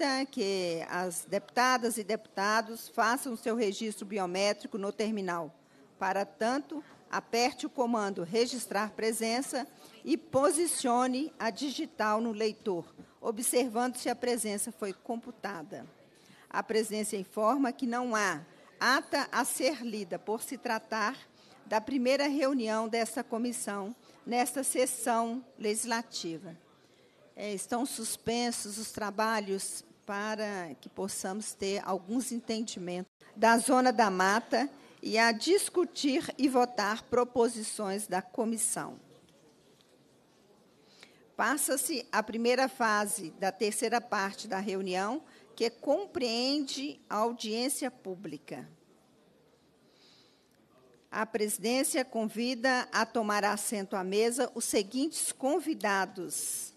solicita que as deputadas e deputados façam seu registro biométrico no terminal. Para tanto, aperte o comando Registrar Presença e posicione a digital no leitor, observando se a presença foi computada. A presença informa que não há ata a ser lida por se tratar da primeira reunião desta comissão nesta sessão legislativa. É, estão suspensos os trabalhos para que possamos ter alguns entendimentos da zona da mata e a discutir e votar proposições da comissão. Passa-se a primeira fase da terceira parte da reunião, que compreende a audiência pública. A presidência convida a tomar assento à mesa os seguintes convidados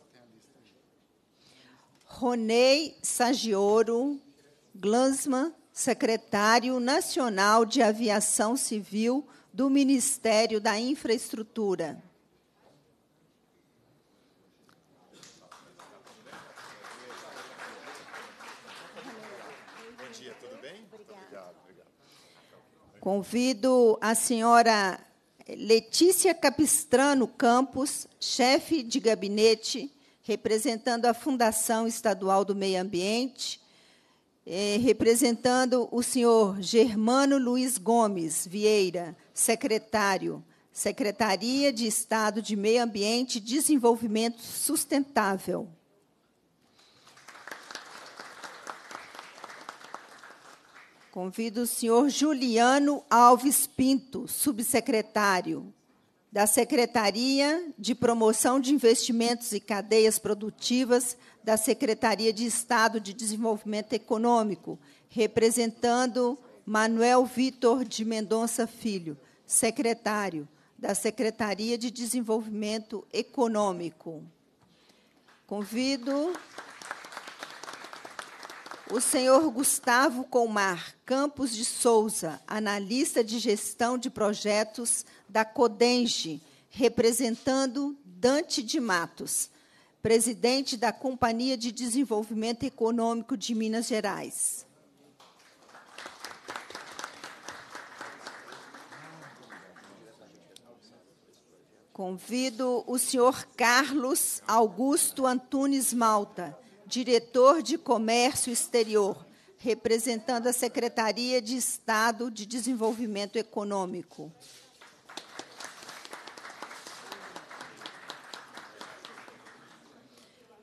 Ronei Sagioro Glansman, secretário nacional de aviação civil do Ministério da Infraestrutura. Bom dia, tudo bem? Obrigado. Convido a senhora Letícia Capistrano Campos, chefe de gabinete representando a Fundação Estadual do Meio Ambiente, é, representando o senhor Germano Luiz Gomes Vieira, secretário, Secretaria de Estado de Meio Ambiente e Desenvolvimento Sustentável. Convido o senhor Juliano Alves Pinto, subsecretário, da Secretaria de Promoção de Investimentos e Cadeias Produtivas da Secretaria de Estado de Desenvolvimento Econômico, representando Manuel Vitor de Mendonça Filho, secretário da Secretaria de Desenvolvimento Econômico. Convido o senhor Gustavo Colmar Campos de Souza, analista de gestão de projetos da Codenge, representando Dante de Matos, presidente da Companhia de Desenvolvimento Econômico de Minas Gerais. Convido o senhor Carlos Augusto Antunes Malta, diretor de Comércio Exterior, representando a Secretaria de Estado de Desenvolvimento Econômico.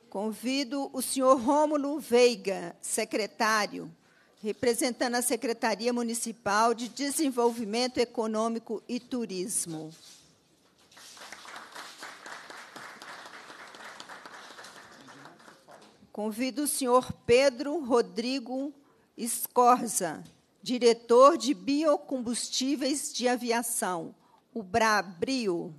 Convido o senhor Rômulo Veiga, secretário, representando a Secretaria Municipal de Desenvolvimento Econômico e Turismo. Convido o senhor Pedro Rodrigo Escorza, diretor de Biocombustíveis de Aviação, o BRABRIO.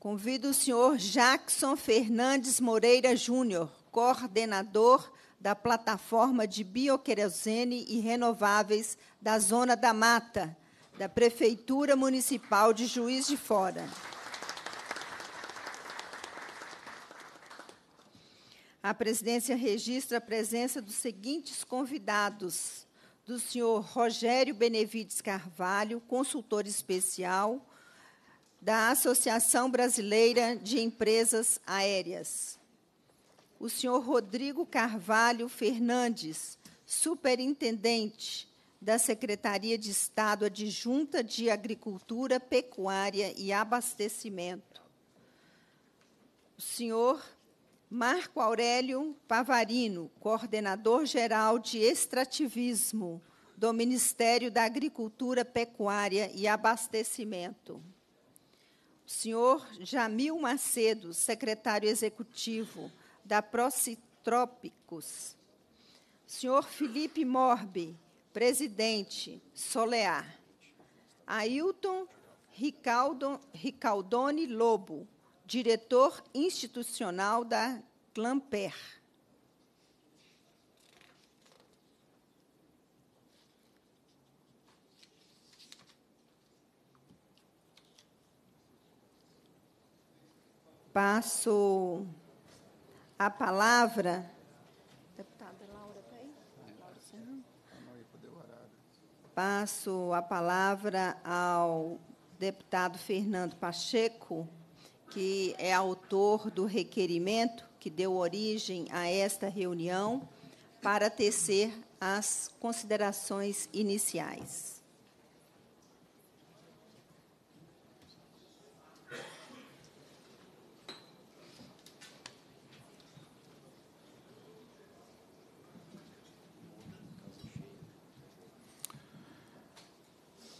Convido o senhor Jackson Fernandes Moreira Júnior, coordenador da plataforma de bioquerosene e renováveis da Zona da Mata, da Prefeitura Municipal de Juiz de Fora. A presidência registra a presença dos seguintes convidados: do senhor Rogério Benevides Carvalho, consultor especial da Associação Brasileira de Empresas Aéreas. O senhor Rodrigo Carvalho Fernandes, superintendente da Secretaria de Estado Adjunta de Agricultura, Pecuária e Abastecimento. O senhor Marco Aurélio Pavarino, coordenador-geral de extrativismo do Ministério da Agricultura, Pecuária e Abastecimento. O senhor Jamil Macedo, secretário executivo da Procitrópicos. O senhor Felipe Morbi, Presidente Solear. Ailton Ricaldo, Ricaldone Lobo, diretor institucional da Clamper. Passo a palavra Passo a palavra ao deputado Fernando Pacheco, que é autor do requerimento que deu origem a esta reunião, para tecer as considerações iniciais.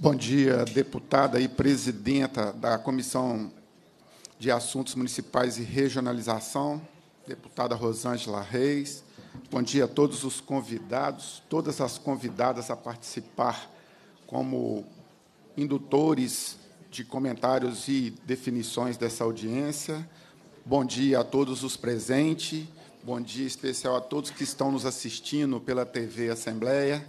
Bom dia, deputada e presidenta da Comissão de Assuntos Municipais e Regionalização, deputada Rosângela Reis. Bom dia a todos os convidados, todas as convidadas a participar como indutores de comentários e definições dessa audiência. Bom dia a todos os presentes, bom dia especial a todos que estão nos assistindo pela TV Assembleia.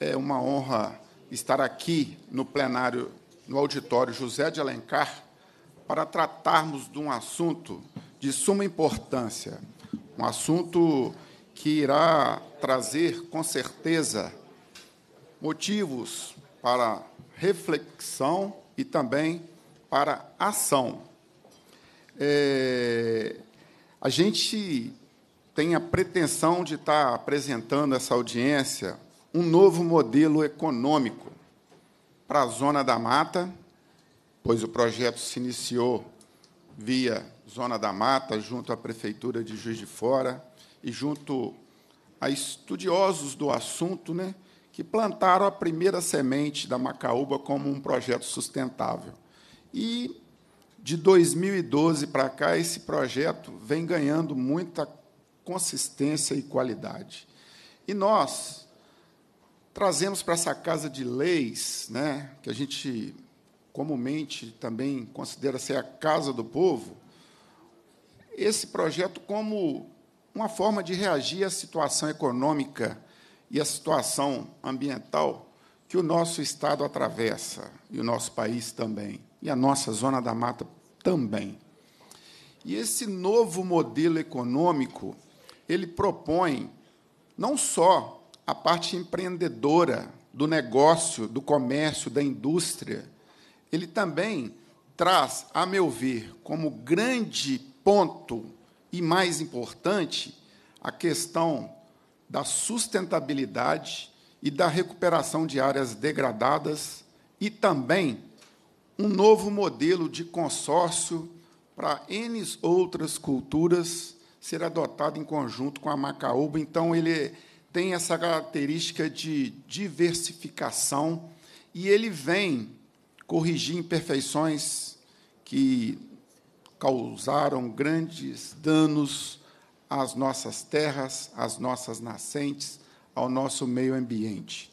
É uma honra estar aqui no plenário, no auditório José de Alencar, para tratarmos de um assunto de suma importância, um assunto que irá trazer, com certeza, motivos para reflexão e também para ação. É, a gente tem a pretensão de estar apresentando essa audiência um novo modelo econômico para a Zona da Mata, pois o projeto se iniciou via Zona da Mata, junto à Prefeitura de Juiz de Fora e junto a estudiosos do assunto, né, que plantaram a primeira semente da macaúba como um projeto sustentável. E de 2012 para cá, esse projeto vem ganhando muita consistência e qualidade. E nós, trazemos para essa casa de leis, né, que a gente comumente também considera ser a casa do povo, esse projeto como uma forma de reagir à situação econômica e à situação ambiental que o nosso Estado atravessa, e o nosso país também, e a nossa Zona da Mata também. E esse novo modelo econômico, ele propõe não só a parte empreendedora do negócio, do comércio, da indústria, ele também traz, a meu ver, como grande ponto e mais importante, a questão da sustentabilidade e da recuperação de áreas degradadas e também um novo modelo de consórcio para N outras culturas ser adotado em conjunto com a Macaúba. Então, ele é tem essa característica de diversificação e ele vem corrigir imperfeições que causaram grandes danos às nossas terras, às nossas nascentes, ao nosso meio ambiente.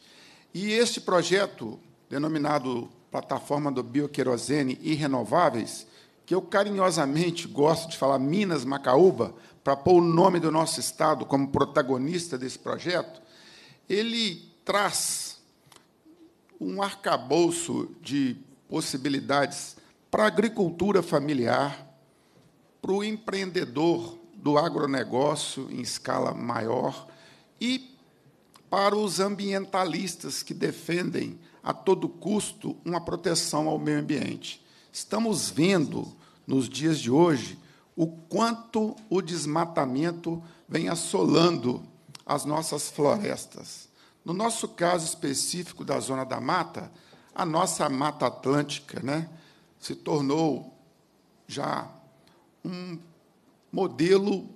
E este projeto, denominado Plataforma do Bioquerosene e Renováveis, que eu carinhosamente gosto de falar Minas Macaúba, para pôr o nome do nosso Estado como protagonista desse projeto, ele traz um arcabouço de possibilidades para a agricultura familiar, para o empreendedor do agronegócio em escala maior e para os ambientalistas que defendem a todo custo uma proteção ao meio ambiente. Estamos vendo, nos dias de hoje, o quanto o desmatamento vem assolando as nossas florestas. No nosso caso específico da Zona da Mata, a nossa Mata Atlântica né, se tornou já um modelo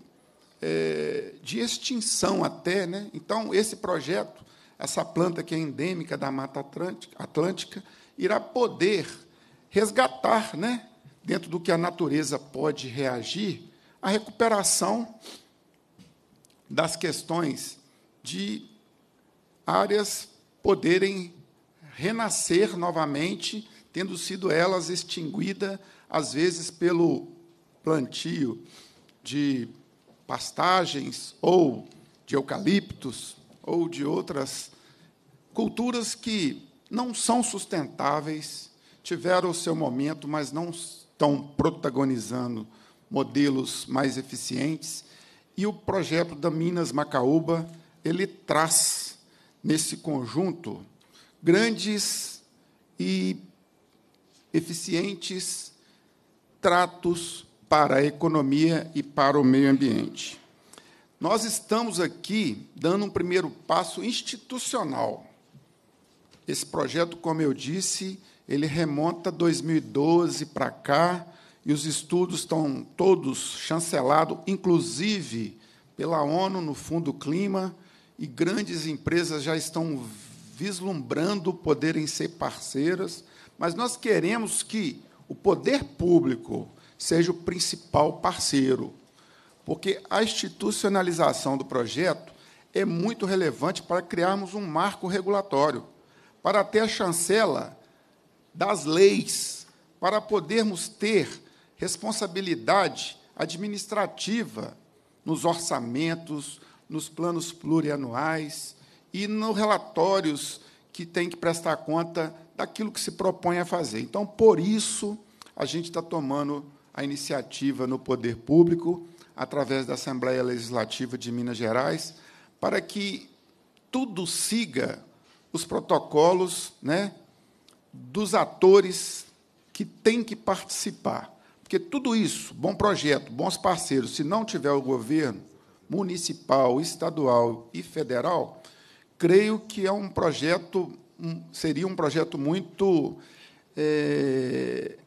é, de extinção até. Né? Então, esse projeto, essa planta que é endêmica da Mata Atlântica, Atlântica irá poder resgatar né, dentro do que a natureza pode reagir, a recuperação das questões de áreas poderem renascer novamente, tendo sido elas extinguidas, às vezes, pelo plantio de pastagens ou de eucaliptos ou de outras culturas que não são sustentáveis, tiveram o seu momento, mas não estão protagonizando modelos mais eficientes. E o projeto da Minas Macaúba, ele traz nesse conjunto grandes e eficientes tratos para a economia e para o meio ambiente. Nós estamos aqui dando um primeiro passo institucional. Esse projeto, como eu disse, ele remonta 2012 para cá e os estudos estão todos chancelados, inclusive pela ONU no Fundo Clima, e grandes empresas já estão vislumbrando poderem ser parceiras, mas nós queremos que o poder público seja o principal parceiro, porque a institucionalização do projeto é muito relevante para criarmos um marco regulatório, para ter a chancela das leis para podermos ter responsabilidade administrativa nos orçamentos, nos planos plurianuais e nos relatórios que tem que prestar conta daquilo que se propõe a fazer. Então, por isso, a gente está tomando a iniciativa no poder público, através da Assembleia Legislativa de Minas Gerais, para que tudo siga os protocolos né, dos atores que têm que participar. Porque tudo isso, bom projeto, bons parceiros, se não tiver o governo municipal, estadual e federal, creio que é um projeto, seria um projeto muito é,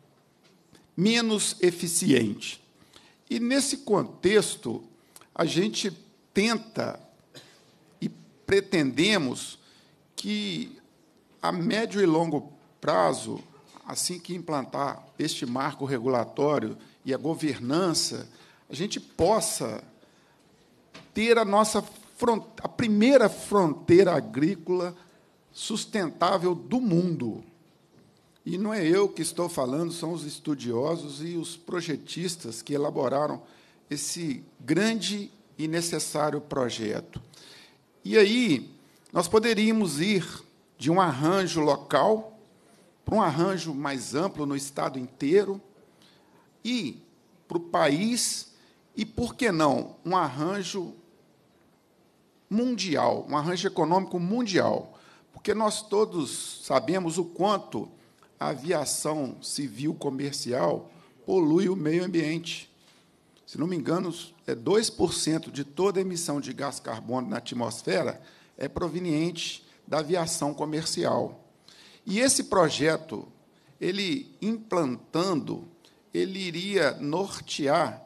menos eficiente. E nesse contexto, a gente tenta e pretendemos que a médio e longo prazo, assim que implantar este marco regulatório e a governança, a gente possa ter a nossa a primeira fronteira agrícola sustentável do mundo. E não é eu que estou falando, são os estudiosos e os projetistas que elaboraram esse grande e necessário projeto. E aí nós poderíamos ir de um arranjo local para um arranjo mais amplo no Estado inteiro e para o país, e, por que não, um arranjo mundial, um arranjo econômico mundial. Porque nós todos sabemos o quanto a aviação civil comercial polui o meio ambiente. Se não me engano, é 2% de toda a emissão de gás carbono na atmosfera é proveniente da aviação comercial. E esse projeto, ele implantando, ele iria nortear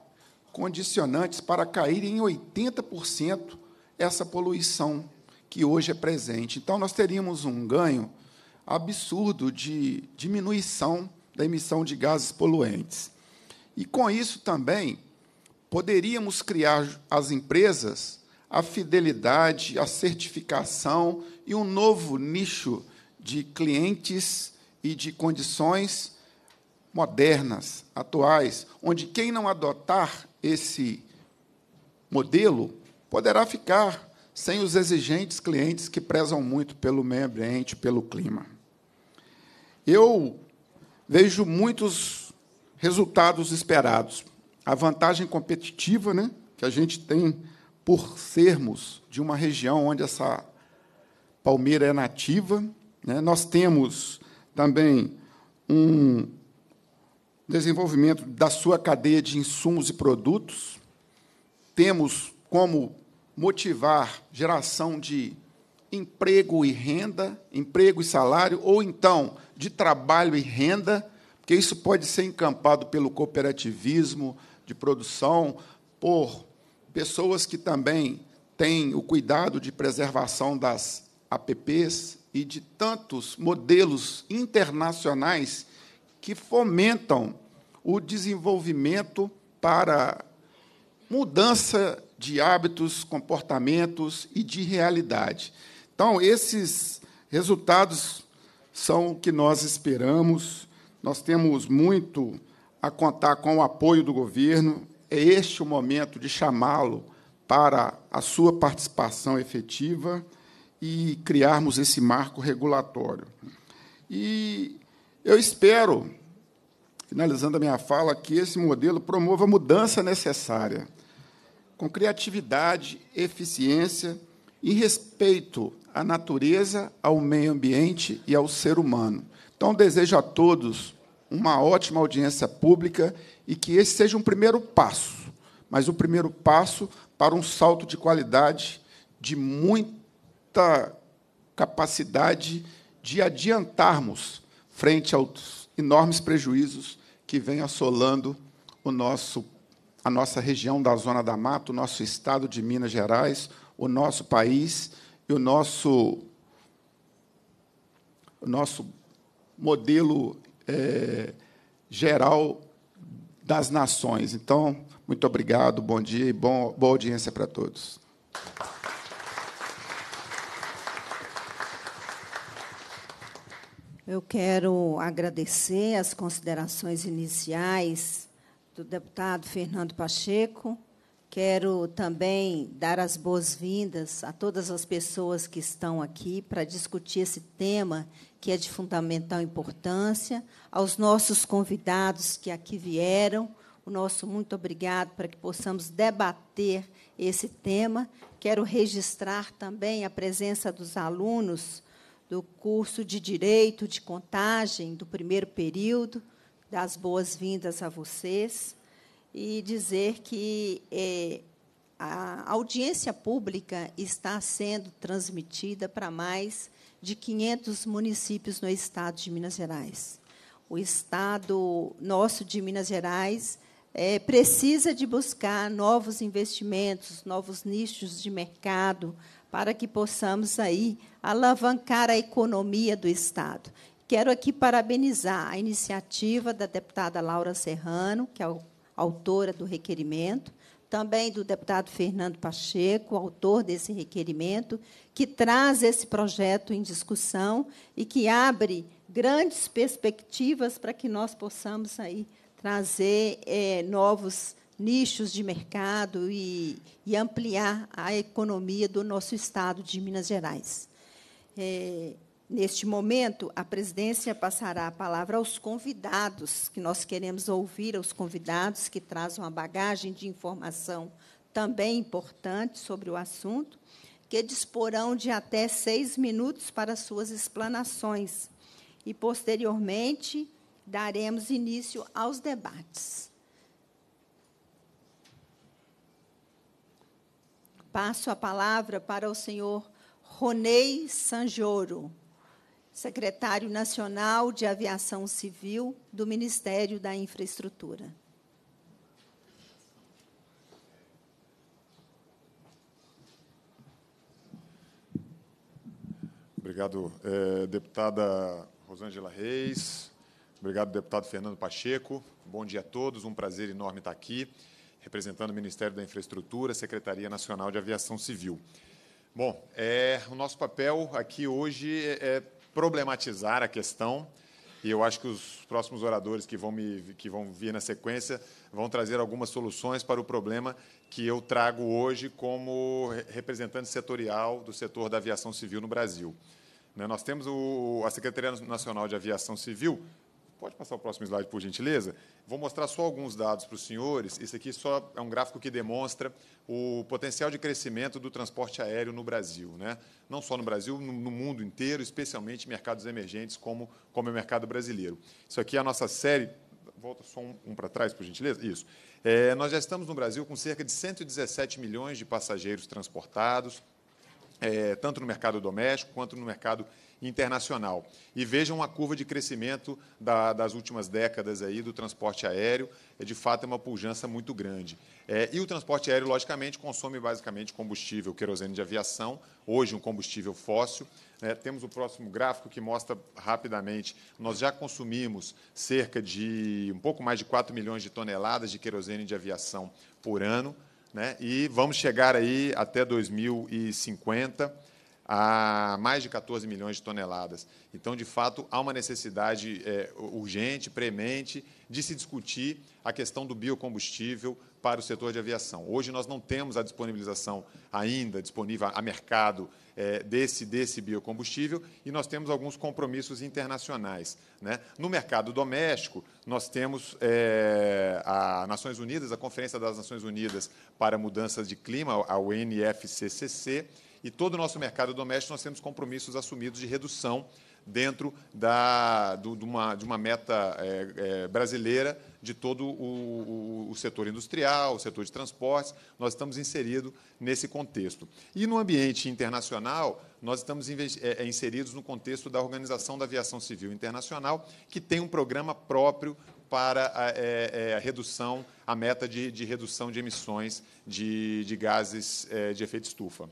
condicionantes para cair em 80% essa poluição que hoje é presente. Então, nós teríamos um ganho absurdo de diminuição da emissão de gases poluentes. E com isso também poderíamos criar as empresas a fidelidade, a certificação e um novo nicho de clientes e de condições modernas, atuais, onde quem não adotar esse modelo poderá ficar sem os exigentes clientes que prezam muito pelo meio ambiente, pelo clima. Eu vejo muitos resultados esperados. A vantagem competitiva né, que a gente tem por sermos de uma região onde essa palmeira é nativa, né, nós temos também um desenvolvimento da sua cadeia de insumos e produtos, temos como motivar geração de emprego e renda, emprego e salário, ou então de trabalho e renda, porque isso pode ser encampado pelo cooperativismo de produção, por pessoas que também têm o cuidado de preservação das APPs, e de tantos modelos internacionais que fomentam o desenvolvimento para mudança de hábitos, comportamentos e de realidade. Então, esses resultados são o que nós esperamos. Nós temos muito a contar com o apoio do governo. É este o momento de chamá-lo para a sua participação efetiva e criarmos esse marco regulatório. E eu espero, finalizando a minha fala, que esse modelo promova a mudança necessária, com criatividade, eficiência e respeito à natureza, ao meio ambiente e ao ser humano. Então, desejo a todos uma ótima audiência pública e que esse seja um primeiro passo, mas o um primeiro passo para um salto de qualidade de muito certa capacidade de adiantarmos frente aos enormes prejuízos que vêm assolando o nosso, a nossa região da Zona da Mata, o nosso estado de Minas Gerais, o nosso país e o nosso, o nosso modelo é, geral das nações. Então, muito obrigado, bom dia e bom, boa audiência para todos. Eu quero agradecer as considerações iniciais do deputado Fernando Pacheco. Quero também dar as boas-vindas a todas as pessoas que estão aqui para discutir esse tema que é de fundamental importância, aos nossos convidados que aqui vieram, o nosso muito obrigado para que possamos debater esse tema. Quero registrar também a presença dos alunos do curso de Direito de Contagem do primeiro período, das boas-vindas a vocês e dizer que é, a audiência pública está sendo transmitida para mais de 500 municípios no estado de Minas Gerais. O estado nosso de Minas Gerais é, precisa de buscar novos investimentos, novos nichos de mercado, para que possamos aí alavancar a economia do Estado. Quero aqui parabenizar a iniciativa da deputada Laura Serrano, que é autora do requerimento, também do deputado Fernando Pacheco, autor desse requerimento, que traz esse projeto em discussão e que abre grandes perspectivas para que nós possamos aí trazer é, novos nichos de mercado e, e ampliar a economia do nosso estado de Minas Gerais. É, neste momento, a presidência passará a palavra aos convidados, que nós queremos ouvir, aos convidados que trazem uma bagagem de informação também importante sobre o assunto, que disporão de até seis minutos para suas explanações. E, posteriormente, daremos início aos debates. Passo a palavra para o senhor Ronei Sanjoro, secretário nacional de Aviação Civil do Ministério da Infraestrutura. Obrigado, eh, deputada Rosângela Reis. Obrigado, deputado Fernando Pacheco. Bom dia a todos, um prazer enorme estar aqui representando o Ministério da Infraestrutura, Secretaria Nacional de Aviação Civil. Bom, é, o nosso papel aqui hoje é, é problematizar a questão, e eu acho que os próximos oradores que vão, me, que vão vir na sequência vão trazer algumas soluções para o problema que eu trago hoje como representante setorial do setor da aviação civil no Brasil. Né, nós temos a Secretaria Nacional de Aviação Civil, Pode passar o próximo slide, por gentileza? Vou mostrar só alguns dados para os senhores. Isso aqui só é um gráfico que demonstra o potencial de crescimento do transporte aéreo no Brasil. Né? Não só no Brasil, no mundo inteiro, especialmente mercados emergentes como, como é o mercado brasileiro. Isso aqui é a nossa série. Volta só um, um para trás, por gentileza. Isso. É, nós já estamos no Brasil com cerca de 117 milhões de passageiros transportados, é, tanto no mercado doméstico quanto no mercado internacional. E vejam a curva de crescimento da, das últimas décadas aí do transporte aéreo, é de fato é uma pujança muito grande. É, e o transporte aéreo, logicamente, consome basicamente combustível, querosene de aviação, hoje um combustível fóssil. É, temos o próximo gráfico que mostra rapidamente. Nós já consumimos cerca de um pouco mais de 4 milhões de toneladas de querosene de aviação por ano, né? e vamos chegar aí até 2050 a mais de 14 milhões de toneladas. Então, de fato, há uma necessidade é, urgente, premente, de se discutir a questão do biocombustível para o setor de aviação. Hoje nós não temos a disponibilização ainda disponível a mercado é, desse, desse biocombustível e nós temos alguns compromissos internacionais. Né? No mercado doméstico, nós temos é, a Nações Unidas, a Conferência das Nações Unidas para Mudanças de Clima, a UNFCCC, e todo o nosso mercado doméstico nós temos compromissos assumidos de redução dentro da, do, de, uma, de uma meta é, é, brasileira de todo o, o, o, setor industrial, o setor de transportes, nós estamos inseridos nesse contexto. E no ambiente internacional, nós estamos é, é, inseridos no contexto da Organização da Aviação Civil Internacional, que tem um programa próprio para a, é, é a redução, a meta de, de redução de emissões de, de gases de efeito estufa.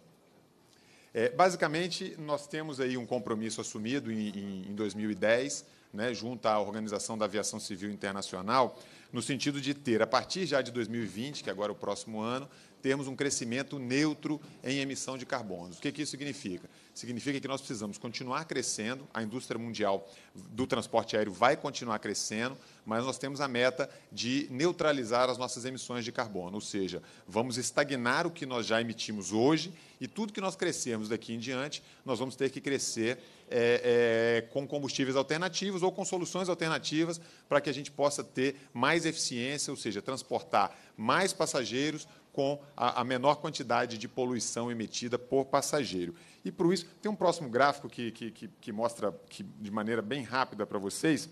É, basicamente, nós temos aí um compromisso assumido em, em 2010, né, junto à Organização da Aviação Civil Internacional, no sentido de ter, a partir já de 2020, que é agora é o próximo ano, termos um crescimento neutro em emissão de carbono. O que, que isso significa? significa que nós precisamos continuar crescendo, a indústria mundial do transporte aéreo vai continuar crescendo, mas nós temos a meta de neutralizar as nossas emissões de carbono, ou seja, vamos estagnar o que nós já emitimos hoje e tudo que nós crescermos daqui em diante, nós vamos ter que crescer é, é, com combustíveis alternativos ou com soluções alternativas para que a gente possa ter mais eficiência, ou seja, transportar mais passageiros com a, a menor quantidade de poluição emitida por passageiro. E por isso, tem um próximo gráfico que, que, que, que mostra que, de maneira bem rápida para vocês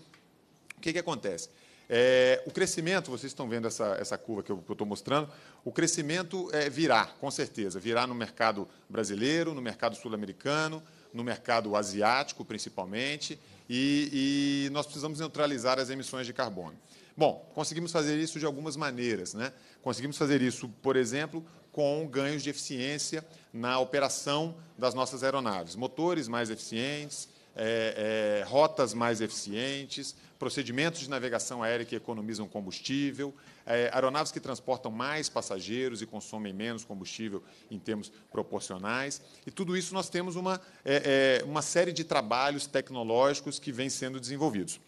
o que, que acontece. É, o crescimento, vocês estão vendo essa, essa curva que eu estou mostrando, o crescimento é, virá, com certeza, virá no mercado brasileiro, no mercado sul-americano, no mercado asiático, principalmente, e, e, nós precisamos neutralizar as emissões de carbono. Bom, conseguimos fazer isso de algumas maneiras. Né? Conseguimos fazer isso, por exemplo, com ganhos de eficiência na operação das nossas aeronaves. Motores mais eficientes, é, é, rotas mais eficientes, procedimentos de navegação aérea que economizam combustível, é, aeronaves que transportam mais passageiros e consomem menos combustível em termos proporcionais. E tudo isso nós temos uma, é, é, uma série de trabalhos tecnológicos que vêm sendo desenvolvidos.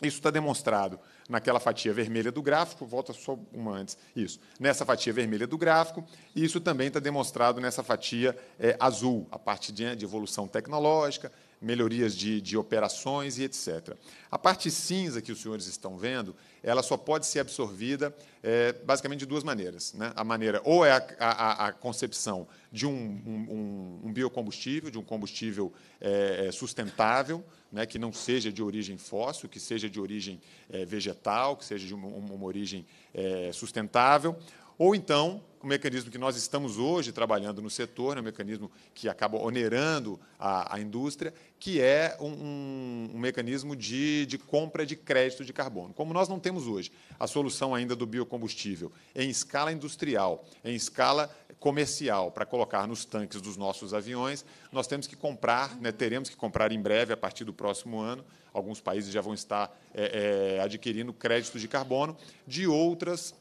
Isso está demonstrado naquela fatia vermelha do gráfico, volta só uma antes, isso, nessa fatia vermelha do gráfico, e isso também está demonstrado nessa fatia é, azul, a parte de, de, evolução tecnológica, melhorias de, de operações e etc. A parte cinza que os senhores estão vendo, ela só pode ser absorvida é, basicamente de duas maneiras. Né? A maneira ou é a, a, a concepção de um, um, um, biocombustível, de um combustível é, sustentável, né, que não seja de origem fóssil, que seja de origem é, vegetal, que seja de uma, uma origem é, sustentável, ou então o mecanismo que nós estamos hoje trabalhando no setor, né, um mecanismo que acaba onerando a, a indústria, que é um, um, um mecanismo de, de, compra de crédito de carbono. Como nós não temos hoje a solução ainda do biocombustível em escala industrial, em escala comercial para colocar nos tanques dos nossos aviões, nós temos que comprar, né, teremos que comprar em breve, a partir do próximo ano, alguns países já vão estar é, é, adquirindo créditos de carbono de outras,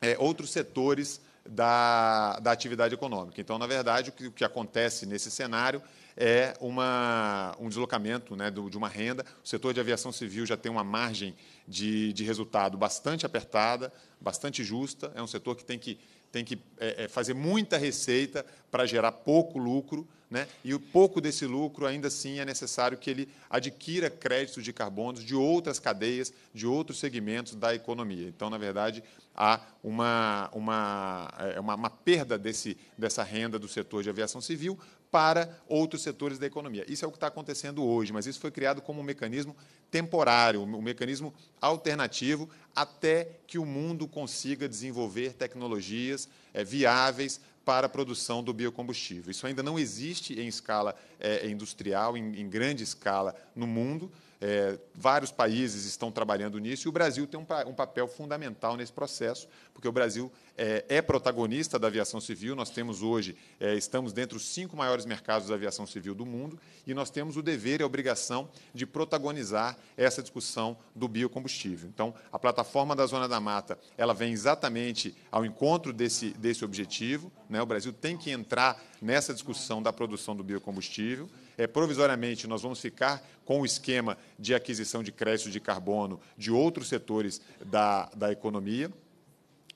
é, outros setores da, da atividade econômica. Então, na verdade, o que, o que acontece nesse cenário é uma, um deslocamento né, do, de uma renda. O setor de aviação civil já tem uma margem de, de resultado bastante apertada, bastante justa. É um setor que tem que tem que é, é, fazer muita receita para gerar pouco lucro, né? e o pouco desse lucro, ainda assim, é necessário que ele adquira créditos de carbono de outras cadeias, de outros segmentos da economia. Então, na verdade, há uma, uma, é, uma, uma perda desse, dessa renda do setor de aviação civil para outros setores da economia. Isso é o que está acontecendo hoje, mas isso foi criado como um mecanismo temporário, um mecanismo alternativo, até que o mundo consiga desenvolver tecnologias é, viáveis para a produção do biocombustível. Isso ainda não existe em escala é, industrial, em, em grande escala no mundo. É, vários países estão trabalhando nisso e o Brasil tem um, um papel fundamental nesse processo, porque o Brasil é, é protagonista da aviação civil. Nós temos hoje, é, estamos dentro dos cinco maiores mercados da aviação civil do mundo e nós temos o dever e a obrigação de protagonizar essa discussão do biocombustível. Então, a plataforma da Zona da Mata ela vem exatamente ao encontro desse, desse objetivo. Né? O Brasil tem que entrar nessa discussão da produção do biocombustível é, provisoriamente, nós vamos ficar com o esquema de aquisição de crédito de carbono de outros setores da, da economia,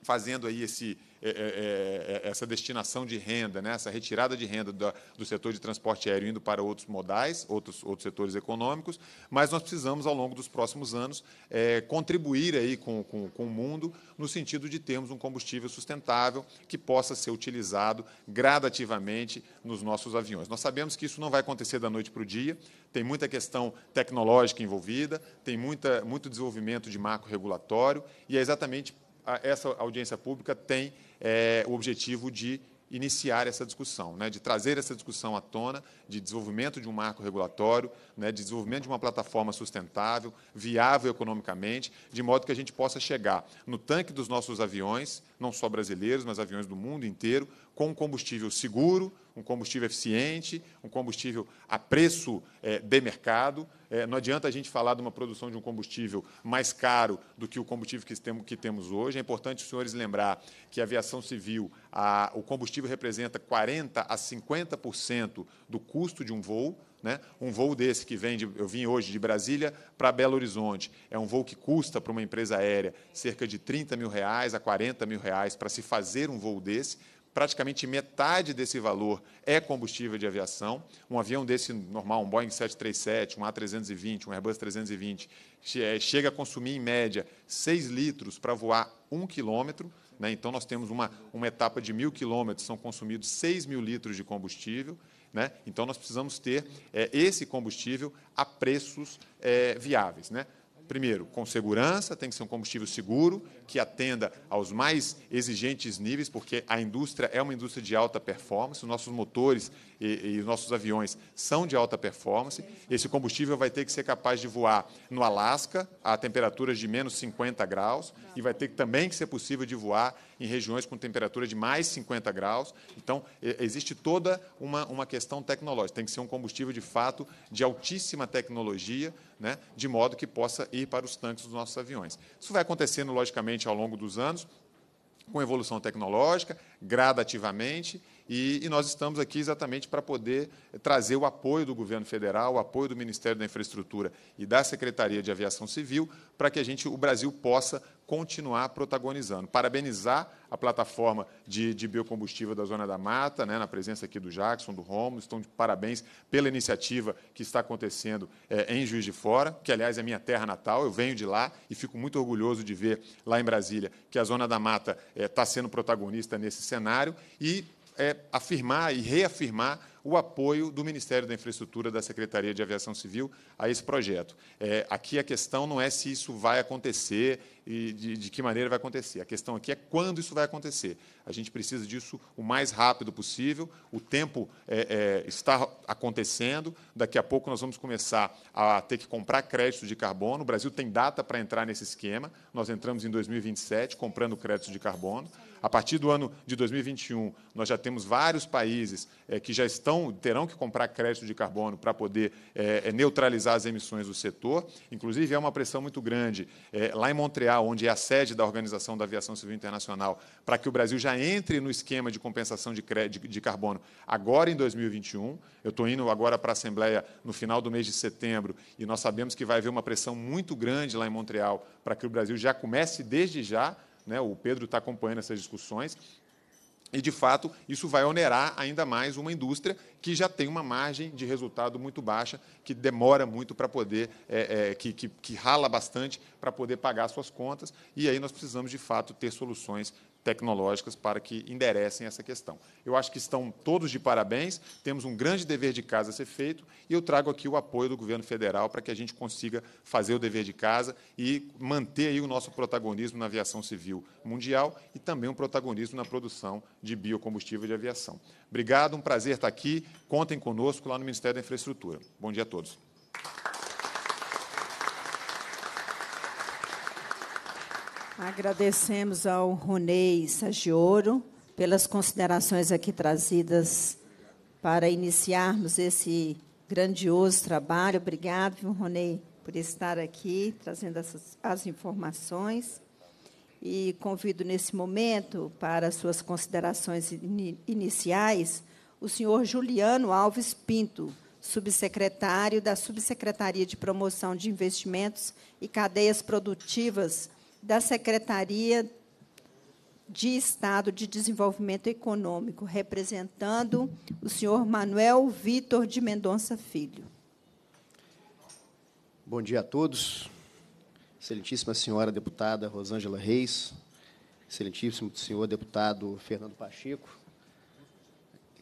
fazendo aí esse é, é, é, essa destinação de renda, né, essa retirada de renda do, do setor de transporte aéreo indo para outros modais, outros, outros setores econômicos, mas nós precisamos, ao longo dos próximos anos, é, contribuir aí com, com, com o mundo no sentido de termos um combustível sustentável que possa ser utilizado gradativamente nos nossos aviões. Nós sabemos que isso não vai acontecer da noite para o dia, tem muita questão tecnológica envolvida, tem muita, muito desenvolvimento de marco regulatório, e é exatamente essa audiência pública tem é, o objetivo de iniciar essa discussão, né, de trazer essa discussão à tona, de desenvolvimento de um marco regulatório, né, de desenvolvimento de uma plataforma sustentável, viável economicamente, de modo que a gente possa chegar no tanque dos nossos aviões, não só brasileiros, mas aviões do mundo inteiro, com combustível seguro, um combustível eficiente, um combustível a preço é, de mercado. É, não adianta a gente falar de uma produção de um combustível mais caro do que o combustível que, que temos hoje. É importante os senhores lembrar que a aviação civil, a, o combustível representa 40% a 50% do custo de um voo. Né? Um voo desse que vem, de, eu vim hoje de Brasília para Belo Horizonte, é um voo que custa para uma empresa aérea cerca de 30 mil reais a 40 mil reais para se fazer um voo desse praticamente metade desse valor é combustível de aviação. Um avião desse normal, um Boeing 737, um A320, um Airbus 320, eh, chega a consumir, em média, 6 litros para voar 1 quilômetro. Né? Então, nós temos uma, uma etapa de mil quilômetros, são consumidos 6 mil litros de combustível. Né? Então, nós precisamos ter é, esse combustível a preços é, viáveis. Né? Primeiro, com segurança, tem que ser um combustível seguro, que atenda aos mais exigentes níveis, porque a indústria é uma indústria de alta performance, os nossos motores e, e os nossos aviões são de alta performance. Esse combustível vai ter que ser capaz de voar no Alasca, a temperaturas de menos 50 graus, e vai ter também que ser possível de voar em regiões com temperatura de mais 50 graus. Então, existe toda uma, uma questão tecnológica. Tem que ser um combustível, de fato, de altíssima tecnologia, né, de modo que possa ir para os tanques dos nossos aviões. Isso vai acontecendo, logicamente, ao longo dos anos, com evolução tecnológica, gradativamente, e, e, nós estamos aqui exatamente para poder trazer o apoio do governo federal, o apoio do Ministério da Infraestrutura e da Secretaria de Aviação Civil, para que a gente, o Brasil possa continuar protagonizando. Parabenizar a plataforma de, de biocombustível da Zona da Mata, né, na presença aqui do Jackson, do Romulo, estão de parabéns pela iniciativa que está acontecendo é, em Juiz de Fora, que, aliás, é minha terra natal, eu venho de lá e fico muito orgulhoso de ver lá em Brasília que a Zona da Mata está eh, é, sendo protagonista nesse cenário e é, afirmar e reafirmar o apoio do Ministério da Infraestrutura, da Secretaria de Aviação Civil a esse projeto. É, aqui a questão não é se isso vai acontecer e de, de que maneira vai acontecer. A questão aqui é quando isso vai acontecer. A gente precisa disso o mais rápido possível. O tempo é, é, está acontecendo. Daqui a pouco nós vamos começar a ter que comprar crédito de carbono. O Brasil tem data para entrar nesse esquema. Nós entramos em 2027 comprando crédito de carbono. A partir do ano de 2021, nós já temos vários países é, que já estão terão que comprar crédito de carbono para poder é, neutralizar as emissões do setor. Inclusive, é uma pressão muito grande é, lá em Montreal, onde é a sede da Organização da Aviação Civil Internacional, para que o Brasil já entre no esquema de compensação de, crédito, de carbono agora em 2021. Eu estou indo agora para a Assembleia no final do mês de setembro e nós sabemos que vai haver uma pressão muito grande lá em Montreal para que o Brasil já comece desde já né? o Pedro está acompanhando essas discussões, e, de fato, isso vai onerar ainda mais uma indústria que já tem uma margem de resultado muito baixa, que demora muito para poder, é, é, que, que, que, rala bastante para poder pagar suas contas. E aí nós precisamos, de fato, ter soluções tecnológicas para que enderecem essa questão. Eu acho que estão todos de parabéns, temos um grande dever de casa a ser feito e eu trago aqui o apoio do governo federal para que a gente consiga fazer o dever de casa e manter aí o nosso protagonismo na aviação civil mundial e também um protagonismo na produção de biocombustível de aviação. Obrigado, um prazer estar aqui. Contem conosco lá no Ministério da Infraestrutura. Bom dia a todos. Agradecemos ao Ronei Sagioro pelas considerações aqui trazidas para iniciarmos esse grandioso trabalho. Obrigado, viu, Ronei, por estar aqui trazendo essas, as informações. E convido nesse momento para suas considerações in, iniciais o senhor Juliano Alves Pinto, subsecretário da Subsecretaria de Promoção de Investimentos e Cadeias Produtivas da Secretaria de Estado de Desenvolvimento Econômico, representando o senhor Manuel Vitor de Mendonça Filho. Bom dia a todos. Excelentíssima senhora deputada Rosângela Reis, excelentíssimo senhor deputado Fernando Pacheco,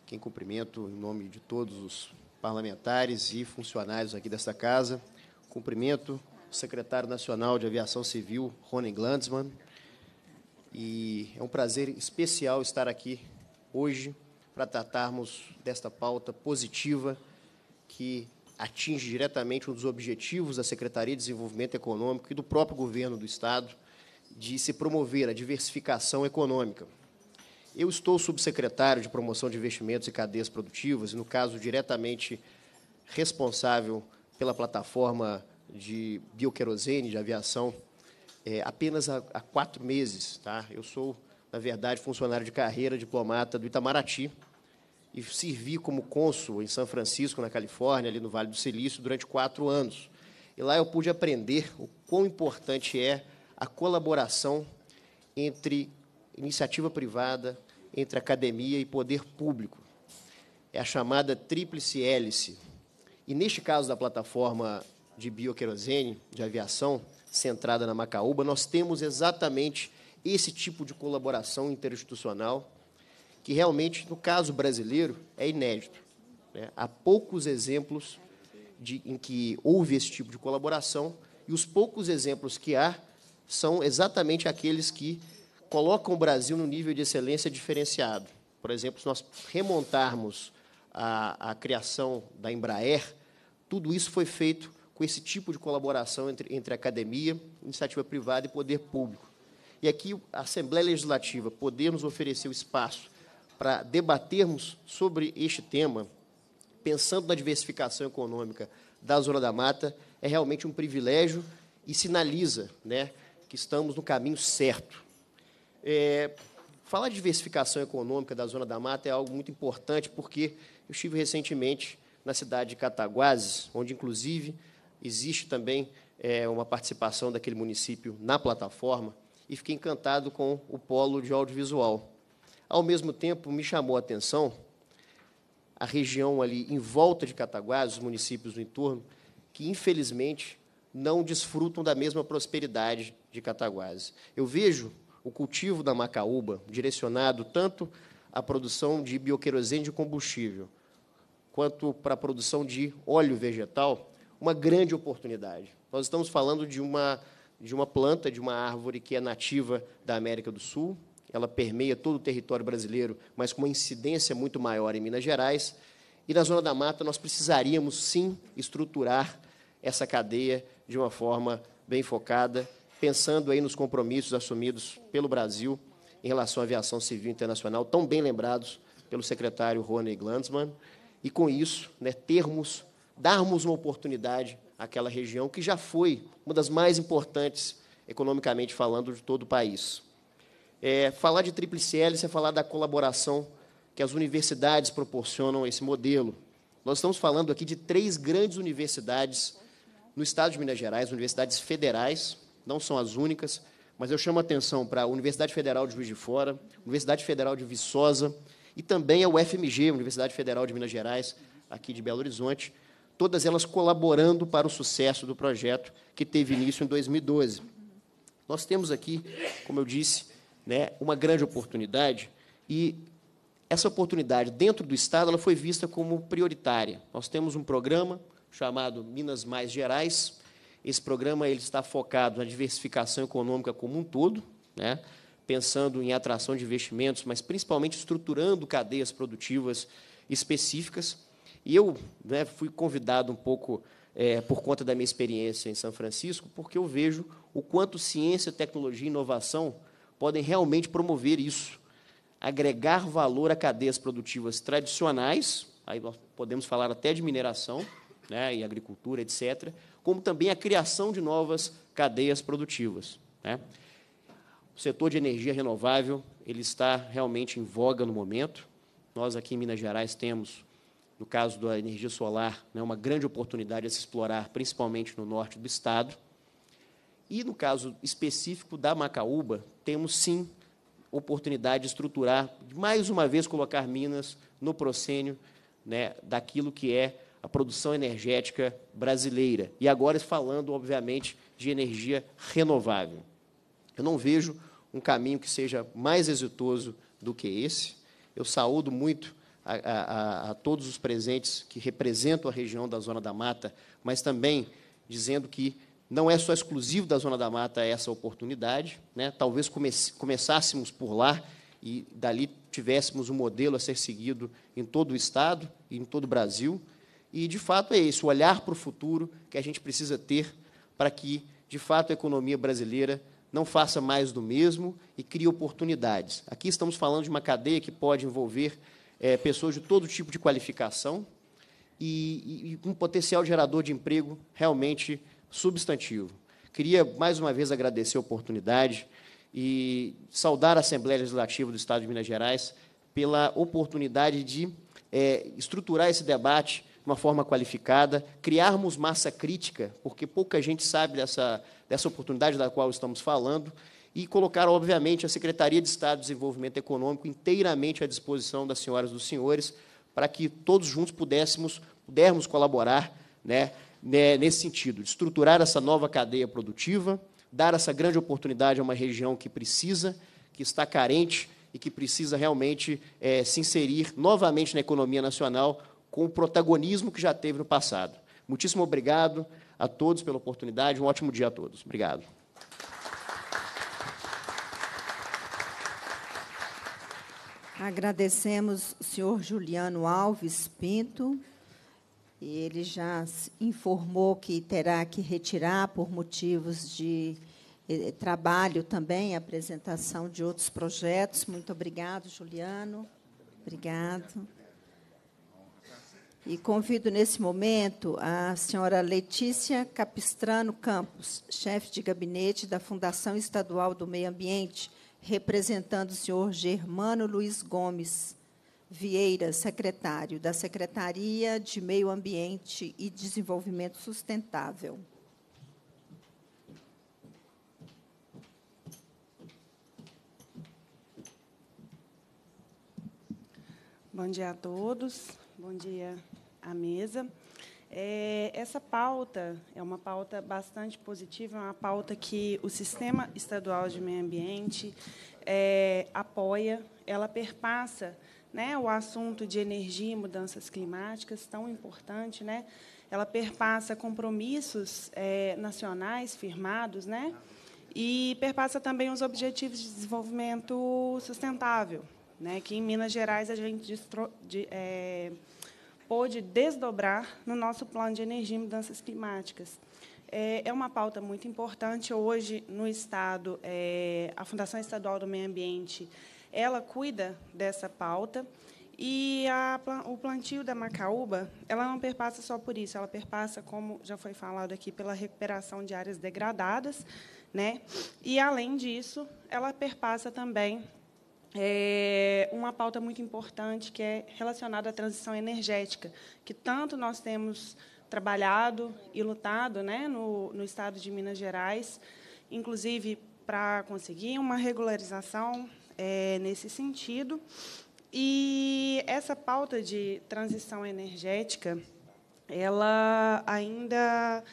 quem cumprimento em nome de todos os parlamentares e funcionários aqui desta casa. Cumprimento secretário nacional de Aviação Civil, Rony Glanzmann. E é um prazer especial estar aqui hoje para tratarmos desta pauta positiva que atinge diretamente um dos objetivos da Secretaria de Desenvolvimento Econômico e do próprio governo do Estado de se promover a diversificação econômica. Eu estou subsecretário de Promoção de Investimentos e Cadeias Produtivas, e, no caso, diretamente responsável pela plataforma de bioquerosene, de aviação, é, apenas há, há, quatro meses. Tá? Eu sou, na verdade, funcionário de carreira, diplomata do Itamaraty, e servi como cônsul em São Francisco, na Califórnia, ali no Vale do Silício, durante quatro anos. E lá eu pude aprender o quão importante é a colaboração entre iniciativa privada, entre academia e poder público. É a chamada tríplice hélice. E neste caso da plataforma de bioquerosene, de aviação, centrada na Macaúba, nós temos exatamente esse tipo de colaboração interinstitucional, que realmente, no caso brasileiro, é inédito. Né? Há poucos exemplos de, em que houve esse tipo de colaboração, e os poucos exemplos que há são exatamente aqueles que colocam o Brasil no nível de excelência diferenciado. Por exemplo, se nós remontarmos a, a criação da Embraer, tudo isso foi feito com esse tipo de colaboração entre, entre academia, iniciativa privada e poder público. E aqui, a Assembleia Legislativa poder nos oferecer o espaço para debatermos sobre este tema, pensando na diversificação econômica da Zona da Mata, é realmente um privilégio e sinaliza né, que estamos no caminho certo. É, falar de diversificação econômica da Zona da Mata é algo muito importante, porque eu estive recentemente na cidade de Cataguases, onde, inclusive, existe também é, uma participação daquele município na plataforma, e fiquei encantado com o polo de audiovisual. Ao mesmo tempo, me chamou a atenção a região ali em volta de Cataguases, os municípios do entorno, que infelizmente não desfrutam da mesma prosperidade de Cataguases. Eu vejo o cultivo da macaúba direcionado tanto à produção de bioquerosene de combustível, quanto para a produção de óleo vegetal, uma grande oportunidade. Nós estamos falando de uma, de uma planta, de uma árvore que é nativa da América do Sul, ela permeia todo o território brasileiro, mas com uma incidência muito maior em Minas Gerais. E na Zona da Mata, nós precisaríamos sim estruturar essa cadeia de uma forma bem focada, pensando aí nos compromissos assumidos pelo Brasil em relação à aviação civil internacional, tão bem lembrados pelo secretário Rony Glanzmann, e com isso, né, termos darmos uma oportunidade àquela região que já foi uma das mais importantes, economicamente falando, de todo o país. É, falar de tríplice hélice é falar da colaboração que as universidades proporcionam a esse modelo. Nós estamos falando aqui de três grandes universidades no estado de Minas Gerais, universidades federais, não são as únicas, mas eu chamo a atenção para a Universidade Federal de Juiz de Fora, Universidade Federal de Viçosa e também a UFMG, Universidade Federal de Minas Gerais, aqui de Belo Horizonte, todas elas colaborando para o sucesso do projeto que teve início em 2012. Nós temos aqui, como eu disse, né, uma grande oportunidade e essa oportunidade dentro do Estado ela foi vista como prioritária. Nós temos um programa chamado Minas Mais Gerais. Esse programa ele está focado na diversificação econômica como um todo, né, pensando em atração de investimentos, mas principalmente estruturando cadeias produtivas específicas. E eu né, fui convidado um pouco é, por conta da minha experiência em São Francisco, porque eu vejo o quanto ciência, tecnologia e inovação podem realmente promover isso, agregar valor a cadeias produtivas tradicionais, aí nós podemos falar até de mineração né, e agricultura, etc., como também a criação de novas cadeias produtivas. Né. O setor de energia renovável ele está realmente em voga no momento. Nós, aqui em Minas Gerais, temos no caso da energia solar, né, uma grande oportunidade a se explorar, principalmente no norte do estado. E no caso específico da Macaúba, temos sim oportunidade de estruturar, mais uma vez colocar Minas no procênio né, daquilo que é a produção energética brasileira. E agora falando, obviamente, de energia renovável. Eu não vejo um caminho que seja mais exitoso do que esse. Eu saúdo muito a, a, a todos os presentes que representam a região da Zona da Mata, mas também dizendo que não é só exclusivo da Zona da Mata essa oportunidade, né? talvez comece, começássemos por lá e dali tivéssemos um modelo a ser seguido em todo o Estado e em todo o Brasil. E, de fato, é esse olhar para o futuro que a gente precisa ter para que, de fato, a economia brasileira não faça mais do mesmo e crie oportunidades. Aqui estamos falando de uma cadeia que pode envolver é, pessoas de todo tipo de qualificação e, e um potencial gerador de emprego realmente substantivo. Queria, mais uma vez, agradecer a oportunidade e saudar a Assembleia Legislativa do Estado de Minas Gerais pela oportunidade de é, estruturar esse debate de uma forma qualificada, criarmos massa crítica, porque pouca gente sabe dessa, dessa oportunidade da qual estamos falando, e colocar, obviamente, a Secretaria de Estado de Desenvolvimento Econômico inteiramente à disposição das senhoras e dos senhores, para que todos juntos pudéssemos, pudermos colaborar né, né, nesse sentido, de estruturar essa nova cadeia produtiva, dar essa grande oportunidade a uma região que precisa, que está carente e que precisa realmente é, se inserir novamente na economia nacional com o protagonismo que já teve no passado. Muitíssimo obrigado a todos pela oportunidade, um ótimo dia a todos. Obrigado. Agradecemos o senhor Juliano Alves Pinto. Ele já informou que terá que retirar por motivos de eh, trabalho também, apresentação de outros projetos. Muito obrigado, Juliano. Obrigado. E convido nesse momento a senhora Letícia Capistrano Campos, chefe de gabinete da Fundação Estadual do Meio Ambiente, representando o senhor Germano Luiz Gomes Vieira, secretário da Secretaria de Meio Ambiente e Desenvolvimento Sustentável. Bom dia a todos, bom dia à mesa. É, essa pauta é uma pauta bastante positiva, é uma pauta que o Sistema Estadual de Meio Ambiente é, apoia, ela perpassa né, o assunto de energia e mudanças climáticas, tão importante, né? ela perpassa compromissos é, nacionais firmados né? e perpassa também os Objetivos de Desenvolvimento Sustentável, né? que em Minas Gerais a gente de, é, pôde desdobrar no nosso plano de energia e mudanças climáticas. É, é uma pauta muito importante. Hoje, no Estado, é, a Fundação Estadual do Meio Ambiente ela cuida dessa pauta. E a, o plantio da macaúba, ela não perpassa só por isso, ela perpassa, como já foi falado aqui, pela recuperação de áreas degradadas, né? E além disso, ela perpassa também é uma pauta muito importante que é relacionada à transição energética, que tanto nós temos trabalhado e lutado né, no, no estado de Minas Gerais, inclusive para conseguir uma regularização é, nesse sentido. E essa pauta de transição energética, ela ainda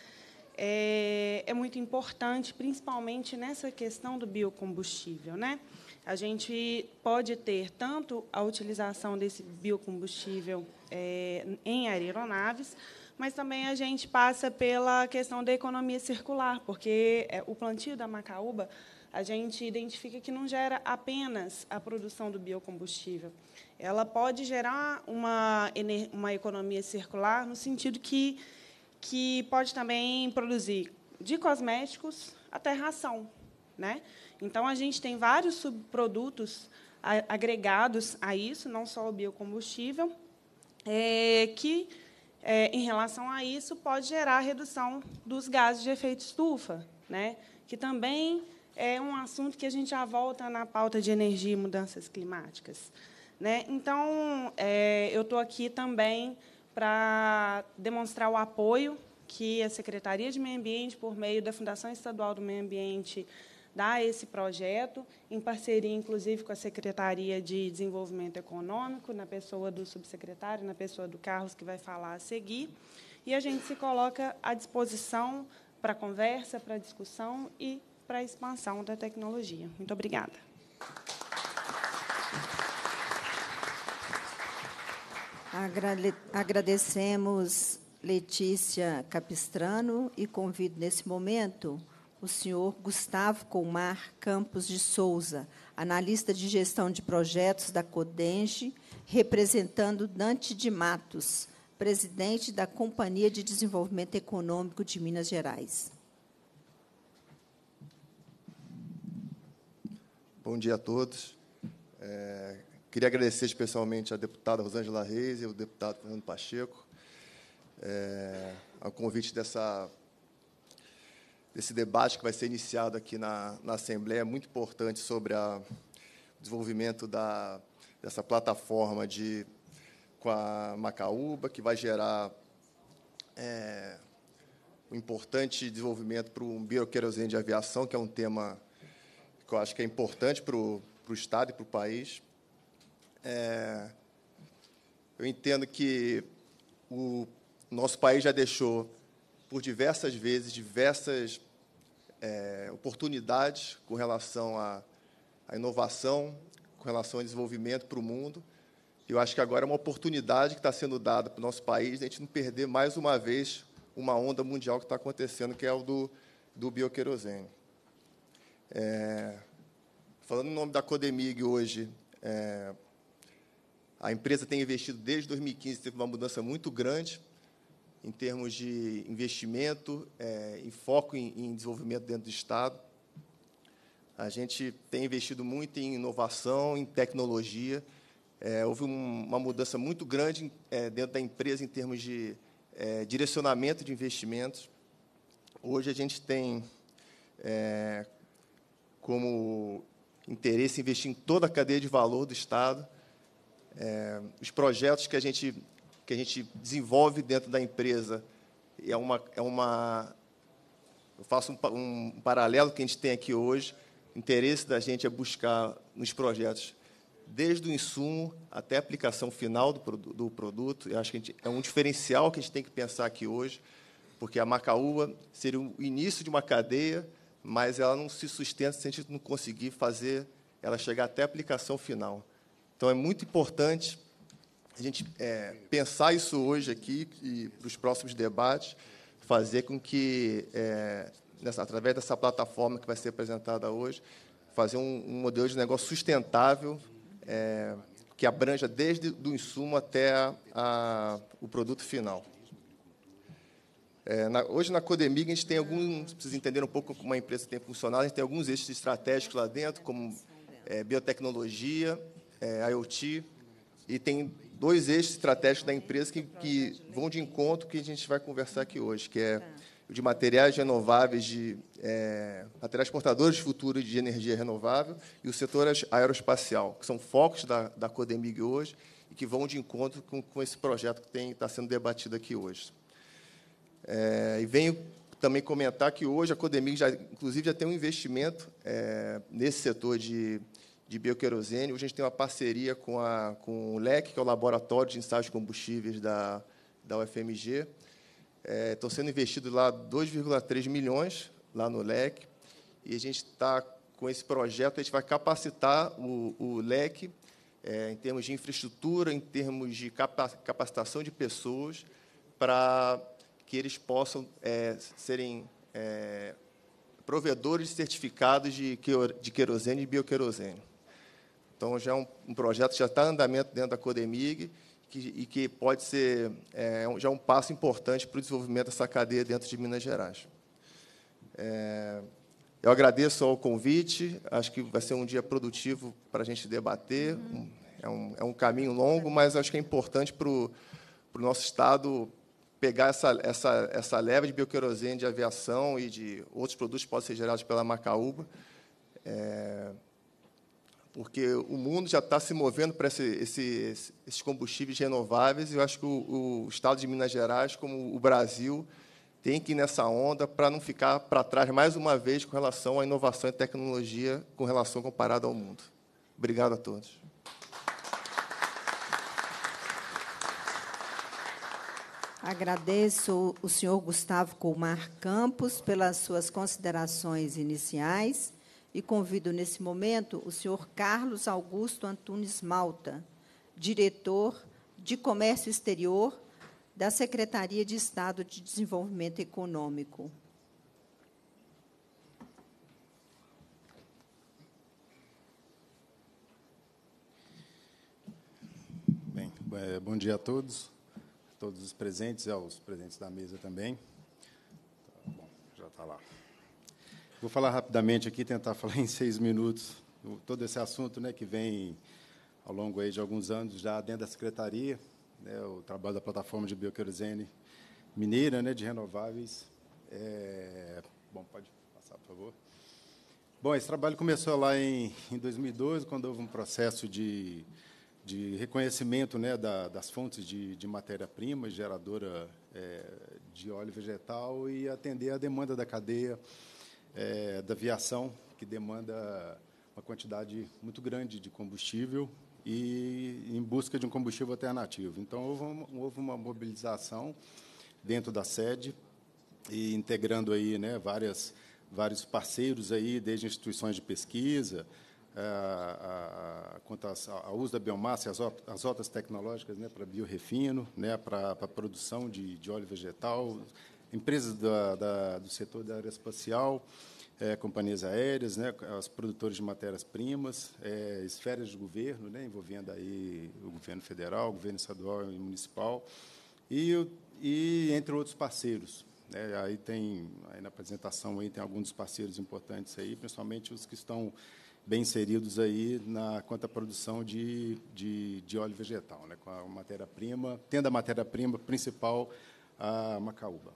é, é muito importante, principalmente nessa questão do biocombustível, né? a gente pode ter tanto a utilização desse biocombustível é, em aeronaves, mas também a gente passa pela questão da economia circular, porque é, o plantio da macaúba a gente identifica que não gera apenas a produção do biocombustível. Ela pode gerar uma, uma economia circular no sentido que, que pode também produzir de cosméticos até ração. Né? Então, a gente tem vários subprodutos agregados a isso, não só o biocombustível, é, que, é, em relação a isso, pode gerar a redução dos gases de efeito estufa, né? que também é um assunto que a gente já volta na pauta de energia e mudanças climáticas. Né? Então, é, eu estou aqui também para demonstrar o apoio que a Secretaria de Meio Ambiente, por meio da Fundação Estadual do Meio Ambiente, dá esse projeto, em parceria, inclusive, com a Secretaria de Desenvolvimento Econômico, na pessoa do subsecretário, na pessoa do Carlos, que vai falar a seguir. E a gente se coloca à disposição para conversa, para discussão e para a expansão da tecnologia. Muito obrigada. Agradecemos Letícia Capistrano e convido nesse momento o senhor Gustavo Colmar Campos de Souza, analista de gestão de projetos da Codenge, representando Dante de Matos, presidente da Companhia de Desenvolvimento Econômico de Minas Gerais. Bom dia a todos. É, queria agradecer especialmente à deputada Rosângela Reis e ao deputado Fernando Pacheco, é, ao convite dessa desse debate que vai ser iniciado aqui na, na Assembleia, é muito importante sobre o desenvolvimento da, dessa plataforma de, com a Macaúba, que vai gerar é, um importante desenvolvimento para o bioquerosene de aviação, que é um tema que eu acho que é importante para o, para o Estado e para o país. É, eu entendo que o nosso país já deixou por diversas vezes, diversas é, oportunidades com relação à, à inovação, com relação ao desenvolvimento para o mundo. Eu acho que agora é uma oportunidade que está sendo dada para o nosso país de a gente não perder mais uma vez uma onda mundial que está acontecendo, que é o do, do bioquerosene. É, falando em nome da Codemig hoje, é, a empresa tem investido desde 2015, teve uma mudança muito grande em termos de investimento, é, em foco em, em desenvolvimento dentro do Estado. A gente tem investido muito em inovação, em tecnologia. É, houve um, uma mudança muito grande é, dentro da empresa em termos de é, direcionamento de investimentos. Hoje a gente tem é, como interesse investir em toda a cadeia de valor do Estado. É, os projetos que a gente que a gente desenvolve dentro da empresa é uma, é uma eu faço um, um, paralelo que a gente tem aqui hoje. O interesse da gente é buscar nos projetos, desde o insumo até a aplicação final do, do produto. Eu acho que gente, é um diferencial que a gente tem que pensar aqui hoje, porque a macaúba seria o início de uma cadeia, mas ela não se sustenta se a gente não conseguir fazer ela chegar até a aplicação final. Então, é muito importante a gente é, pensar isso hoje aqui e para os próximos debates, fazer com que, é, nessa, através dessa plataforma que vai ser apresentada hoje, fazer um, um modelo de negócio sustentável é, que abranja desde do insumo até a, a, o produto final. É, na, hoje na Codemig a gente tem alguns, precisa entender um pouco como a empresa tem funcionado, a gente tem alguns eixos estratégicos lá dentro, como é, biotecnologia, é, IoT, e tem dois eixos estratégicos da empresa que, que vão de encontro que a gente vai conversar aqui hoje, que é de materiais renováveis, de é, materiais portadores de futuro de energia renovável e o setor aeroespacial, que são focos da, da Codemig hoje e que vão de encontro com, com esse projeto que está sendo debatido aqui hoje. É, e venho também comentar que hoje a Codemig, já, inclusive, já tem um investimento é, nesse setor de de bioquerosene. Hoje a gente tem uma parceria com, a, com o LEC, que é o Laboratório de Ensaios de Combustíveis da, da UFMG. Estão é, sendo investidos lá 2,3 milhões, lá no LEC, e a gente está com esse projeto, a gente vai capacitar o, o LEC é, em termos de infraestrutura, em termos de capacitação de pessoas, para que eles possam é, serem é, provedores de certificados de, de querosene e bioquerosene. Então, já é um, um projeto que já está em andamento dentro da Codemig que, e que pode ser é, já é um passo importante para o desenvolvimento dessa cadeia dentro de Minas Gerais. É, eu agradeço ao convite, acho que vai ser um dia produtivo para a gente debater. Uhum. É, um, é um caminho longo, mas acho que é importante para o, para o nosso Estado pegar essa, essa, essa leva de bioquerosene de aviação e de outros produtos que podem ser gerados pela Macaúba. É, porque o mundo já está se movendo para esse, esse, esses combustíveis renováveis, e eu acho que o, o, Estado de Minas Gerais, como o Brasil, tem que ir nessa onda para não ficar para trás, mais uma vez, com relação à inovação e tecnologia, com relação comparada ao mundo. Obrigado a todos. Agradeço o senhor Gustavo Colmar Campos pelas suas considerações iniciais e convido nesse momento o senhor Carlos Augusto Antunes Malta, diretor de Comércio Exterior da Secretaria de Estado de Desenvolvimento Econômico. Bem, eh, bom dia a todos, a todos os presentes e aos presentes da mesa também. Tá bom, já está lá. Vou falar rapidamente aqui, tentar falar em seis minutos todo esse assunto, né, que vem ao longo aí de alguns anos já dentro da secretaria, né, o trabalho da plataforma de bioquerosene mineira, né, de renováveis. É... Bom, pode passar, por favor. Bom, esse trabalho começou lá em, em 2012, quando houve um processo de, de reconhecimento né, da, das fontes de, de matéria-prima, geradora é, de óleo vegetal, e atender a demanda da cadeia é, da aviação, que demanda uma quantidade muito grande de combustível e em busca de um combustível alternativo. Então, houve uma, houve uma mobilização dentro da sede e integrando aí né, várias, vários parceiros aí, desde instituições de pesquisa, a, a, quanto ao uso da biomassa e as, as outras tecnológicas né, para biorefino, né, para, a produção de, de óleo vegetal, empresas da, da, do setor da aeroespacial, é, companhias aéreas, né, os produtores de matérias-primas, é, esferas de governo, né, envolvendo aí o governo federal, o governo estadual e municipal, e, e entre outros parceiros. Né, aí tem aí na apresentação aí tem alguns parceiros importantes aí, principalmente os que estão bem inseridos aí na quanto à produção de, de, de óleo vegetal, né, com a matéria-prima, tendo a matéria-prima principal a macaúba.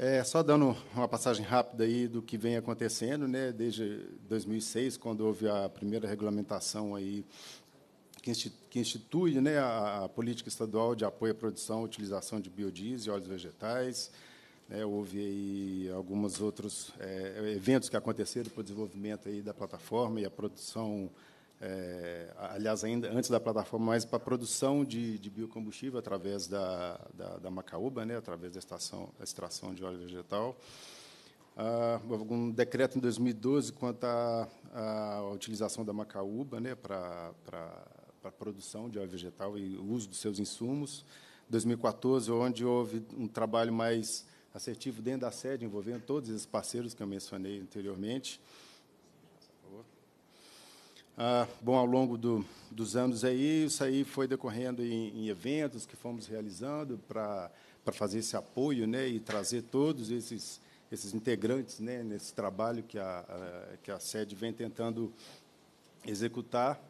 É, só dando uma passagem rápida aí do que vem acontecendo, né, desde 2006, quando houve a primeira regulamentação aí que institui né, a política estadual de apoio à produção e utilização de biodiesel e óleos vegetais. É, houve aí alguns outros é, eventos que aconteceram para o desenvolvimento aí da plataforma e a produção é, aliás, ainda antes da plataforma, mas para a produção de, de biocombustível através da, da, da, Macaúba, né, através da estação, extração de óleo vegetal. Ah, houve um decreto em 2012 quanto à, utilização da Macaúba né, para, para, para a produção de óleo vegetal e o uso dos seus insumos. 2014, onde houve um trabalho mais assertivo dentro da sede, envolvendo todos esses parceiros que eu mencionei anteriormente. Ah, bom, ao longo do, dos anos aí, isso aí foi decorrendo em, em eventos que fomos realizando para fazer esse apoio né, e trazer todos esses, esses integrantes né, nesse trabalho que a, a, que a sede vem tentando executar,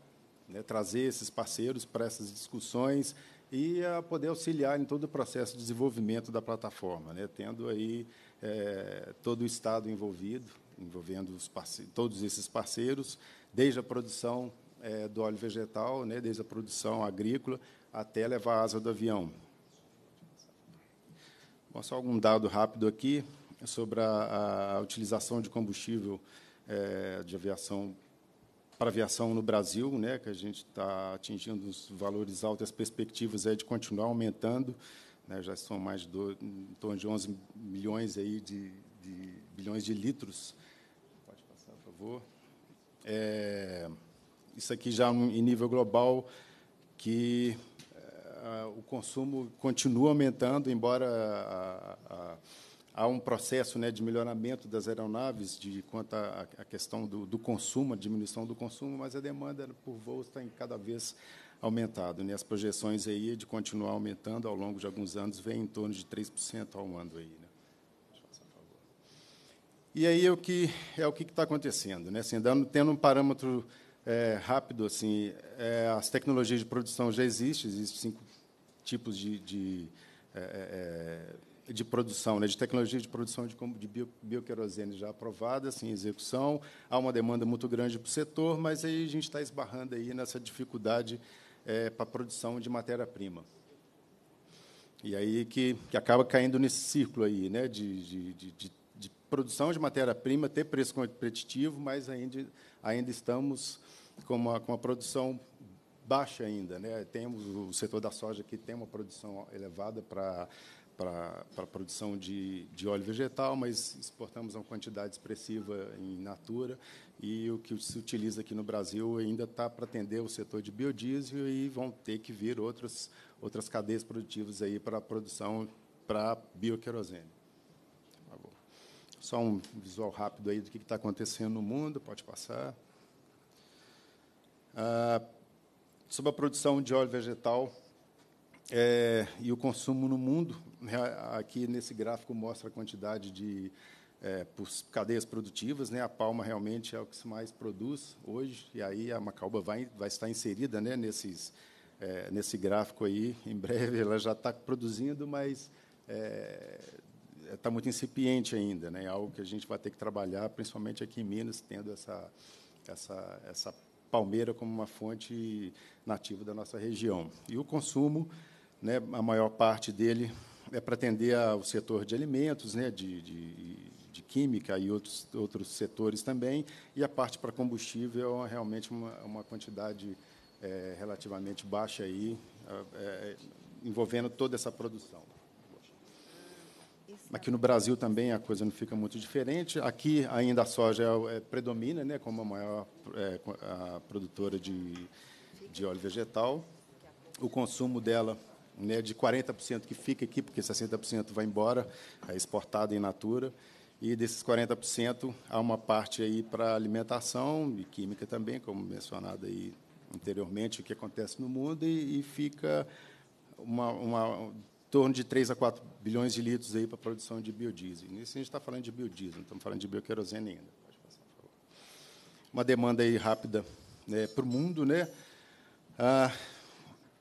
né, trazer esses parceiros para essas discussões e a poder auxiliar em todo o processo de desenvolvimento da plataforma, né, tendo aí é, todo o Estado envolvido, envolvendo todos esses parceiros, desde a produção é, do óleo vegetal, né, desde a produção agrícola, até levar a asa do avião. Bom, só algum dado rápido aqui sobre a, a utilização de combustível é, de aviação para aviação no Brasil, né, que a gente está atingindo os valores altos, as perspectivas é de continuar aumentando, né, já são mais de do, em torno de 11 milhões aí de, de bilhões de litros. Pode passar, por favor é, isso aqui já é em nível global, que é, o consumo continua aumentando, embora há um processo né, de melhoramento das aeronaves de quanto à, questão do, do, consumo, a diminuição do consumo, mas a demanda por voos está em cada vez aumentado. Né? As projeções aí de continuar aumentando ao longo de alguns anos vem em torno de 3% ao ano. Aí, né? E aí é o que é o que está acontecendo, né? Assim, dando, tendo um parâmetro é, rápido, assim, é, as tecnologias de produção já existem, existem cinco tipos de, de é, é, é de produção, né, de tecnologia de produção de, de bioquerosene bio já aprovada, assim, execução. Há uma demanda muito grande para o setor, mas aí a gente está esbarrando aí nessa dificuldade é, para a produção de matéria-prima. E aí que, que acaba caindo nesse círculo aí, né, de, de, de, produção de matéria-prima, ter preço competitivo, mas ainda, ainda estamos com uma, com uma produção baixa ainda. Né? Temos o setor da soja que tem uma produção elevada para para, para a produção de, de óleo vegetal, mas exportamos uma quantidade expressiva em natura e o que se utiliza aqui no Brasil ainda está para atender o setor de biodiesel e vão ter que vir outras outras cadeias produtivas aí para a produção para bioquerosene. Só um visual rápido aí do que está acontecendo no mundo, pode passar. Ah, sobre a produção de óleo vegetal é, e o consumo no mundo, né, aqui nesse gráfico mostra a quantidade de é, por cadeias produtivas, né? A palma realmente é o que se mais produz hoje, e aí a Macauba vai, vai estar inserida, né? Nesses é, nesse gráfico aí, em breve ela já está produzindo, mas é, está é, muito incipiente ainda, né? É algo que a gente vai ter que trabalhar, principalmente aqui em Minas, tendo essa essa essa palmeira como uma fonte nativa da nossa região. E o consumo, né, a maior parte dele é para atender ao setor de alimentos, né, de, de, de, química e outros, outros setores também, e a parte para combustível é realmente uma, uma quantidade é, relativamente baixa aí, é, é envolvendo toda essa produção. Aqui no Brasil também a coisa não fica muito diferente. Aqui ainda a soja é, é predomina, né, como a maior é, a produtora de, de óleo vegetal. O consumo dela né, de 40% que fica aqui, porque 60% vai embora, é exportado em natura. E desses 40%, há uma parte aí para alimentação e química também, como mencionado aí anteriormente, o que acontece no mundo, e, e fica uma, uma torno de 3 a 4 bilhões de litros aí para a produção de biodiesel. Nisso a gente está falando de biodiesel, não estamos falando de bioquerosene ainda. Passar, Uma demanda aí rápida né, para o mundo, né? Ah,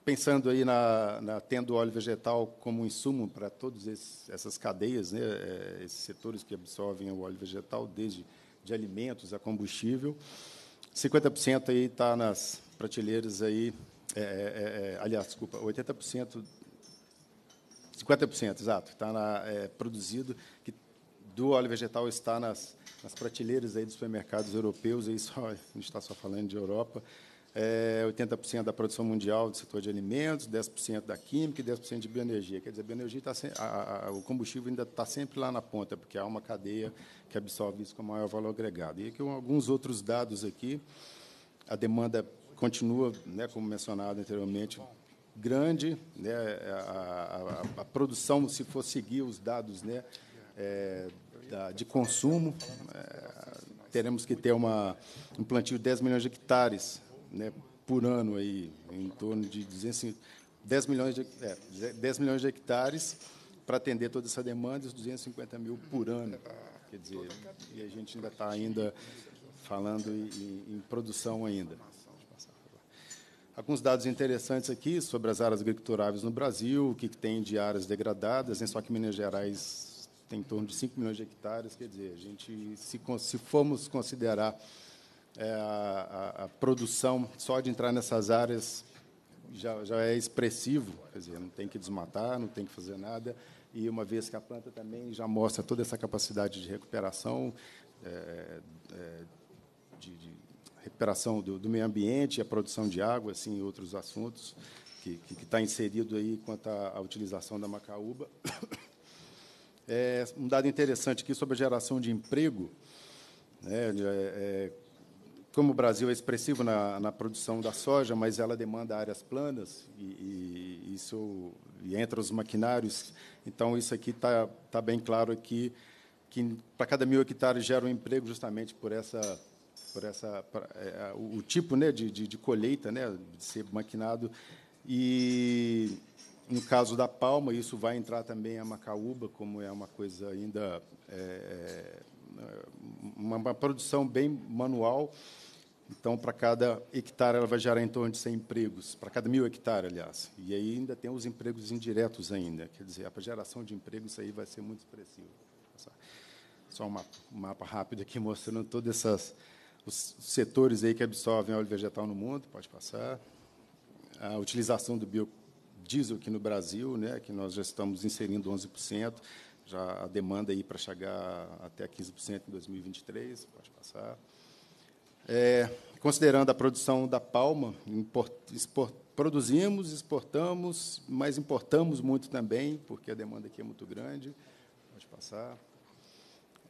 pensando aí na, na, tendo óleo vegetal como insumo para todas essas cadeias, né, é, esses setores que absorvem o óleo vegetal, desde de alimentos a combustível, 50% aí está nas prateleiras aí, é, é, é, é aliás, desculpa, 80% 50%, exato, está na, é, produzido que do óleo vegetal está nas, nas, prateleiras aí dos supermercados europeus, aí só, a gente está só falando de Europa, é, 80% da produção mundial do setor de alimentos, 10% da química e 10% de bioenergia. Quer dizer, a bioenergia está a, a, o combustível ainda está sempre lá na ponta, porque há uma cadeia que absorve isso com maior valor agregado. E aqui alguns outros dados aqui, a demanda continua, né, como mencionado anteriormente, grande, né, é, a, a, a, produção, se for seguir os dados né, é, da, de consumo, é, teremos que ter uma, um plantio de 10 milhões de hectares né, por ano, aí, em torno de 200, 10, milhões de, é, 10 milhões de hectares para atender toda essa demanda, os e 250 mil por ano. Quer dizer, e a gente ainda está ainda falando em, em produção ainda. Alguns dados interessantes aqui sobre as áreas agriculturáveis no Brasil, o que tem de áreas degradadas, só que Minas Gerais tem em torno de 5 milhões de hectares, quer dizer, a gente, se, se formos considerar é, a, a, a, produção só de entrar nessas áreas já, já é expressivo, quer dizer, não tem que desmatar, não tem que fazer nada, e uma vez que a planta também já mostra toda essa capacidade de recuperação, é, é, de, de recuperação do, do meio ambiente, a produção de água, assim, outros assuntos que está inserido aí quanto à, à utilização da macaúba. É, um dado interessante aqui sobre a geração de emprego. Né, é, é, como o Brasil é expressivo na, na, produção da soja, mas ela demanda áreas planas e, e isso e entra os maquinários. Então isso aqui está tá bem claro aqui que para cada mil hectares gera um emprego justamente por essa por essa é, o, o, tipo né, de, de, de, colheita, né, de ser maquinado. E, no caso da palma, isso vai entrar também a macaúba, como é uma coisa ainda... É, é uma, uma produção bem manual. Então, para cada hectare, ela vai gerar em torno de 100 empregos, para cada mil hectares, aliás. E aí ainda tem os empregos indiretos ainda, quer dizer, a geração de empregos aí vai ser muito expressivo Só um mapa, um mapa rápido aqui mostrando todas essas os setores aí que absorvem óleo vegetal no mundo, pode passar. A utilização do biodiesel aqui no Brasil, né, que nós já estamos inserindo 11%, já a demanda aí para chegar até 15% em 2023, pode passar. É, considerando a produção da palma, import, export, produzimos, exportamos, mas importamos muito também, porque a demanda aqui é muito grande. Pode passar.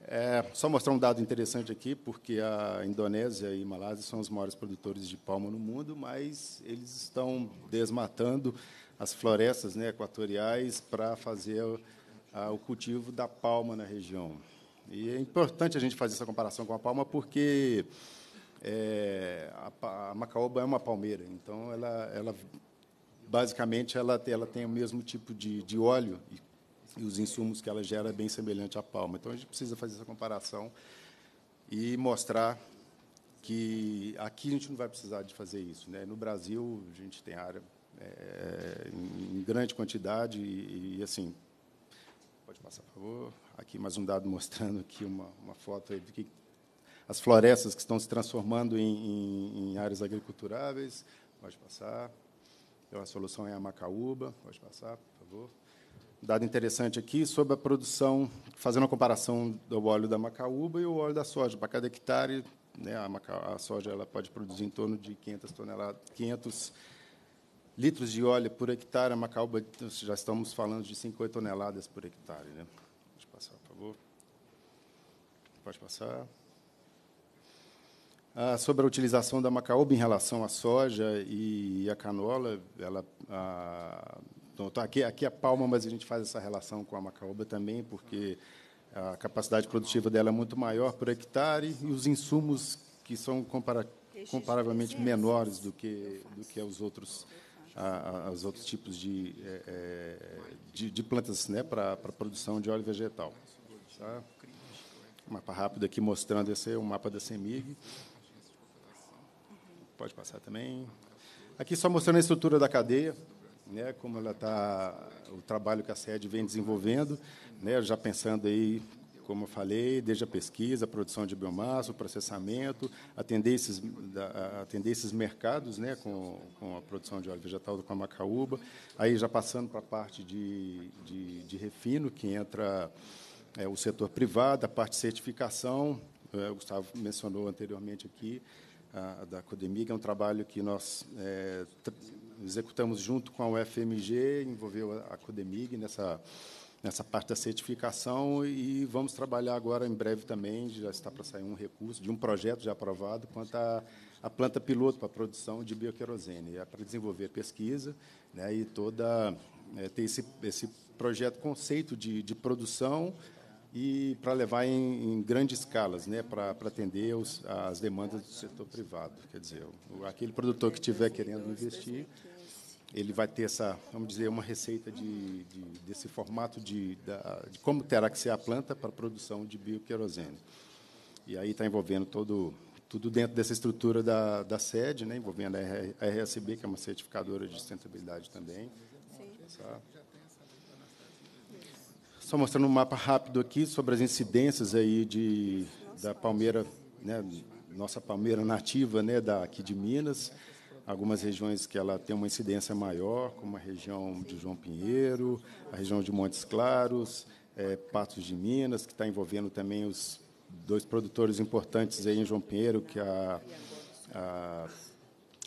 É, só mostrar um dado interessante aqui, porque a Indonésia e a Malásia são os maiores produtores de palma no mundo, mas eles estão desmatando as florestas né, equatoriais para fazer a, o cultivo da palma na região. E é importante a gente fazer essa comparação com a palma, porque é, a, a macaoba é uma palmeira, então ela, ela basicamente ela, ela tem o mesmo tipo de, de óleo e e os insumos que ela gera é bem semelhante à palma. Então, a gente precisa fazer essa comparação e mostrar que aqui a gente não vai precisar de fazer isso. Né? No Brasil, a gente tem área é, em grande quantidade e, e, assim... Pode passar, por favor. Aqui mais um dado mostrando aqui uma, uma foto aí que as florestas que estão se transformando em, em, em áreas agriculturáveis. Pode passar. Então, a solução é a macaúba. Pode passar, por favor dado interessante aqui sobre a produção, fazendo a comparação do óleo da macaúba e o óleo da soja. Para cada hectare, né, a, maca, a, soja ela pode produzir em torno de 500 toneladas, 500 litros de óleo por hectare. A macaúba, já estamos falando de 50 toneladas por hectare. Né? Pode passar, por favor. Pode passar. Ah, sobre a utilização da macaúba em relação à soja e à canola, ela... Ah, então, aqui, aqui a é Palma, mas a gente faz essa relação com a Macaúba também, porque a capacidade produtiva dela é muito maior por hectare e os insumos que são compara comparavelmente menores do que do que os outros a, outros tipos de, é, é, de, de, plantas né, para produção de óleo vegetal. Tá? Um mapa rápido aqui mostrando, esse é um mapa da Semig. Pode passar também. Aqui só mostrando a estrutura da cadeia né, como ela tá o trabalho que a sede vem desenvolvendo, né, já pensando aí como eu falei, desde a pesquisa, a produção de biomassa, o processamento, atender esses, atender esses mercados né, com, com a produção de óleo vegetal com a macaúba. Aí já passando para a parte de, de, de refino, que entra é, o setor privado, a parte de certificação, é, o Gustavo mencionou anteriormente aqui, a, da Codemig, é um trabalho que nós é, executamos junto com a UFMG, envolveu a Codemig nessa nessa parte da certificação e vamos trabalhar agora em breve também, já está para sair um recurso de um projeto já aprovado quanto à, a planta piloto para a produção de bioquerosene, é para desenvolver pesquisa né, e toda é, ter esse, esse projeto conceito de, de produção e para levar em, em, grandes escalas, né, para, para atender os, as demandas do setor privado. Quer dizer, o, aquele produtor que estiver querendo investir ele vai ter essa, vamos dizer, uma receita de, de desse formato de, de, como terá que ser a planta para a produção de bioquerosene. E aí está envolvendo todo, tudo dentro dessa estrutura da, da sede, né, envolvendo a RSB, que é uma certificadora de sustentabilidade também. Sim. Tá? Só mostrando um mapa rápido aqui sobre as incidências aí de, da palmeira, né, nossa palmeira nativa né, da, aqui de Minas algumas regiões que ela tem uma incidência maior, como a região de João Pinheiro, a região de Montes Claros, é, Patos de Minas, que está envolvendo também os dois produtores importantes aí em João Pinheiro, que é a, a,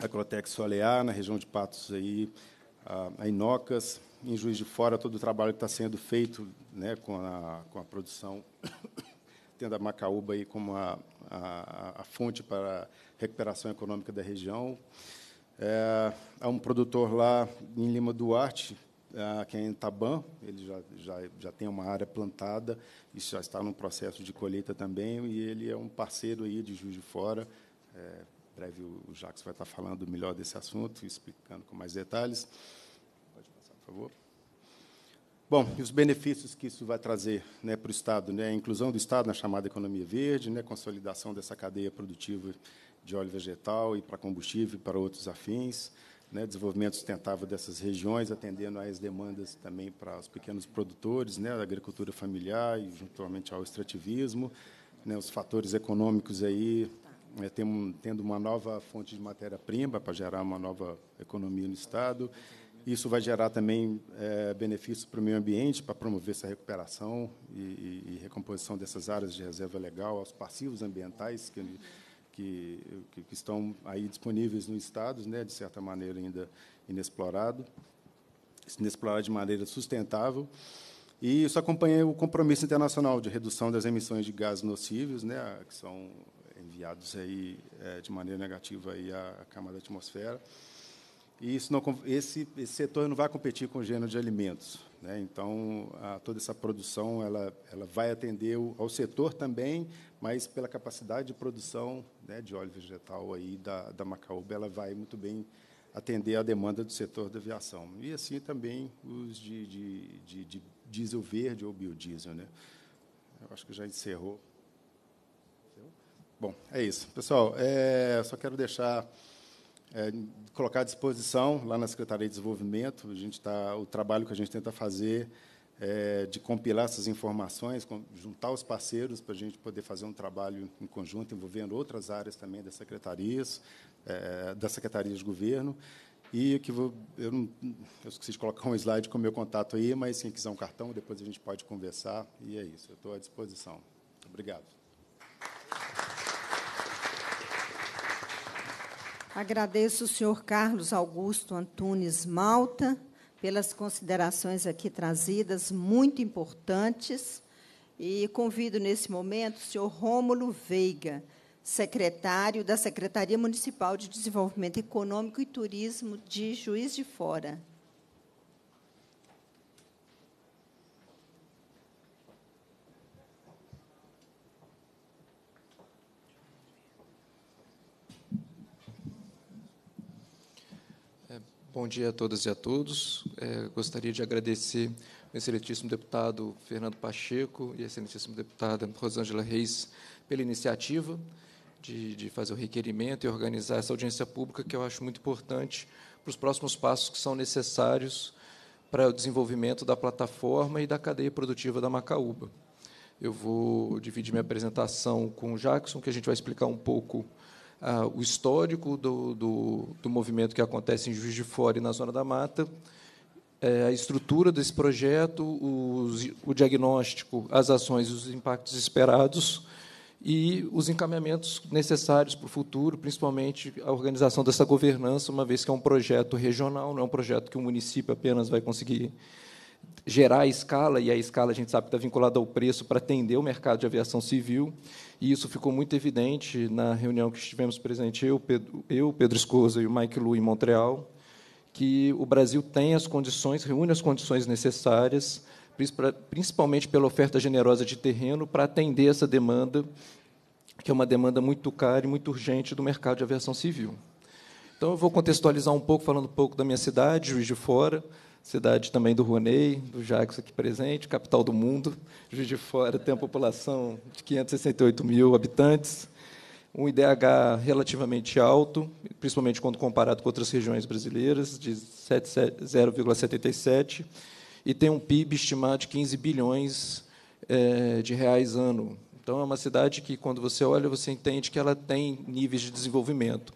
a Crotex Solear, na região de Patos, aí, a, a Inocas, em Juiz de Fora, todo o trabalho que está sendo feito né, com, a, com a produção, tendo a Macaúba aí como a, a, a fonte para recuperação econômica da região. É, há um produtor lá em Lima Duarte, é, que é em Taban, ele já, já, já tem uma área plantada, isso já está no processo de colheita também, e ele é um parceiro aí de Juiz de Fora. É, breve o Jacques vai estar falando melhor desse assunto, explicando com mais detalhes. Pode passar, por favor. Bom, e os benefícios que isso vai trazer né, para o Estado? Né? A inclusão do Estado na chamada economia verde, né, consolidação dessa cadeia produtiva de óleo vegetal e para combustível e para outros afins. Né, desenvolvimento sustentável dessas regiões, atendendo às demandas também para os pequenos produtores, né, da agricultura familiar e juntamente ao extrativismo, né, os fatores econômicos aí, né, tem, tendo uma nova fonte de matéria-prima para gerar uma nova economia no Estado. Isso vai gerar também é, benefícios para o meio ambiente, para promover essa recuperação e, e, e recomposição dessas áreas de reserva legal, aos passivos ambientais que que, que, que estão aí disponíveis no Estado, né, de certa maneira ainda inexplorado, inexplorado de maneira sustentável. E isso acompanha o compromisso internacional de redução das emissões de gases nocivos, né, que são enviados aí é, de maneira negativa aí à, camada da atmosfera. E isso não, esse, esse setor não vai competir com o gênero de alimentos, né? Então a, toda essa produção ela, ela vai atender o, ao setor também, mas pela capacidade de produção né, de óleo vegetal aí da, da Macaúba, ela vai muito bem atender à demanda do setor da aviação. E assim também os de, de, de, de diesel verde ou biodiesel. Né? Eu acho que já encerrou. Bom, é isso. Pessoal, é, só quero deixar, é, colocar à disposição lá na Secretaria de Desenvolvimento, a gente tá, o trabalho que a gente tenta fazer é, de compilar essas informações, juntar os parceiros para a gente poder fazer um trabalho em conjunto, envolvendo outras áreas também das secretarias, é, das secretarias de governo. E que vou, eu, não, eu esqueci de colocar um slide com o meu contato aí, mas quem quiser um cartão, depois a gente pode conversar. E é isso, eu estou à disposição. Obrigado. Agradeço o senhor Carlos Augusto Antunes Malta, pelas considerações aqui trazidas, muito importantes. E convido nesse momento o senhor Rômulo Veiga, secretário da Secretaria Municipal de Desenvolvimento Econômico e Turismo de Juiz de Fora. Bom dia a todas e a todos. É, gostaria de agradecer ao excelentíssimo deputado Fernando Pacheco e à excelentíssima deputada Rosângela Reis pela iniciativa de, de, fazer o requerimento e organizar essa audiência pública, que eu acho muito importante para os próximos passos que são necessários para o desenvolvimento da plataforma e da cadeia produtiva da Macaúba. Eu vou dividir minha apresentação com o Jackson, que a gente vai explicar um pouco ah, o histórico do, do, do, movimento que acontece em Juiz de Fora e na Zona da Mata, é, a estrutura desse projeto, os, o diagnóstico, as ações, os impactos esperados e os encaminhamentos necessários para o futuro, principalmente a organização dessa governança, uma vez que é um projeto regional, não é um projeto que o município apenas vai conseguir gerar a escala, e a escala a gente sabe que está vinculada ao preço para atender o mercado de aviação civil. E isso ficou muito evidente na reunião que estivemos presente eu, Pedro, eu, Pedro Escosa e o Mike Lu em Montreal, que o Brasil tem as condições, reúne as condições necessárias, principalmente pela oferta generosa de terreno, para atender essa demanda, que é uma demanda muito cara e muito urgente do mercado de aviação civil. Então, eu vou contextualizar um pouco, falando um pouco da minha cidade, Juiz de Fora, cidade também do Ronei, do Jacques aqui presente, capital do mundo. Juiz de Fora tem uma população de 568 mil habitantes, um IDH relativamente alto, principalmente quando comparado com outras regiões brasileiras, de 0,77, e tem um PIB estimado de 15 bilhões eh, de reais ano. Então, é uma cidade que, quando você olha, você entende que ela tem níveis de desenvolvimento.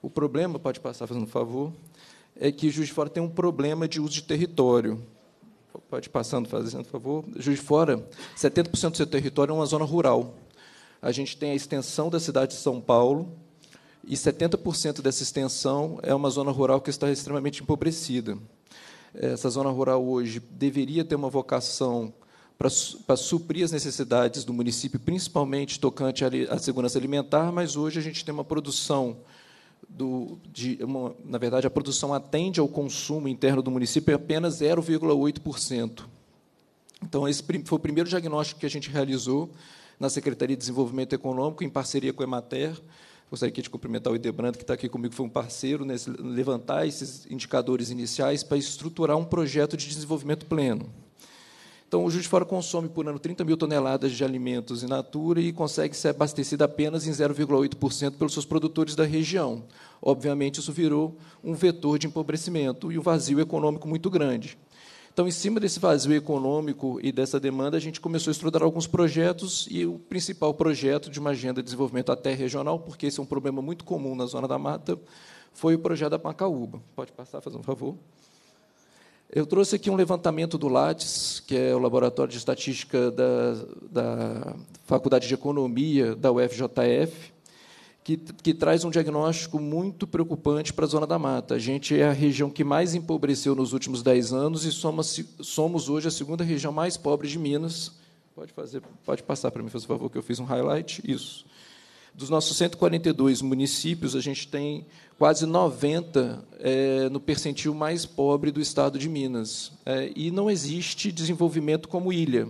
O problema, pode passar fazendo um favor, é que Juiz de Fora tem um problema de uso de território. Pode passando, fazendo favor. Juiz de Fora, 70% do seu território é uma zona rural. A gente tem a extensão da cidade de São Paulo e 70% dessa extensão é uma zona rural que está extremamente empobrecida. Essa zona rural hoje deveria ter uma vocação para suprir as necessidades do município, principalmente tocante à segurança alimentar, mas hoje a gente tem uma produção do, de, uma, na verdade, a produção atende ao consumo interno do município é apenas 0,8%. Então, esse foi o primeiro diagnóstico que a gente realizou na Secretaria de Desenvolvimento Econômico, em parceria com a Emater. Gostaria aqui de cumprimentar o Idebrando, que está aqui comigo, foi um parceiro, nesse, levantar esses indicadores iniciais para estruturar um projeto de desenvolvimento pleno. Então, o Juiz de Fora consome por ano 30 mil toneladas de alimentos in natura e consegue ser abastecido apenas em 0,8% pelos seus produtores da região. Obviamente, isso virou um vetor de empobrecimento e um vazio econômico muito grande. Então, em cima desse vazio econômico e dessa demanda, a gente começou a estudar alguns projetos e o principal projeto de uma agenda de desenvolvimento até regional, porque esse é um problema muito comum na zona da mata, foi o projeto da Macaúba. Pode passar, fazer um favor. Eu trouxe aqui um levantamento do LATES, que é o Laboratório de Estatística da, da Faculdade de Economia da UFJF, que, que, traz um diagnóstico muito preocupante para a Zona da Mata. A gente é a região que mais empobreceu nos últimos 10 anos e somos, somos hoje a segunda região mais pobre de Minas. Pode, fazer, pode passar para mim, por favor, que eu fiz um highlight. Isso. Dos nossos 142 municípios, a gente tem quase 90 é, no percentil mais pobre do estado de Minas. É, e não existe desenvolvimento como ilha.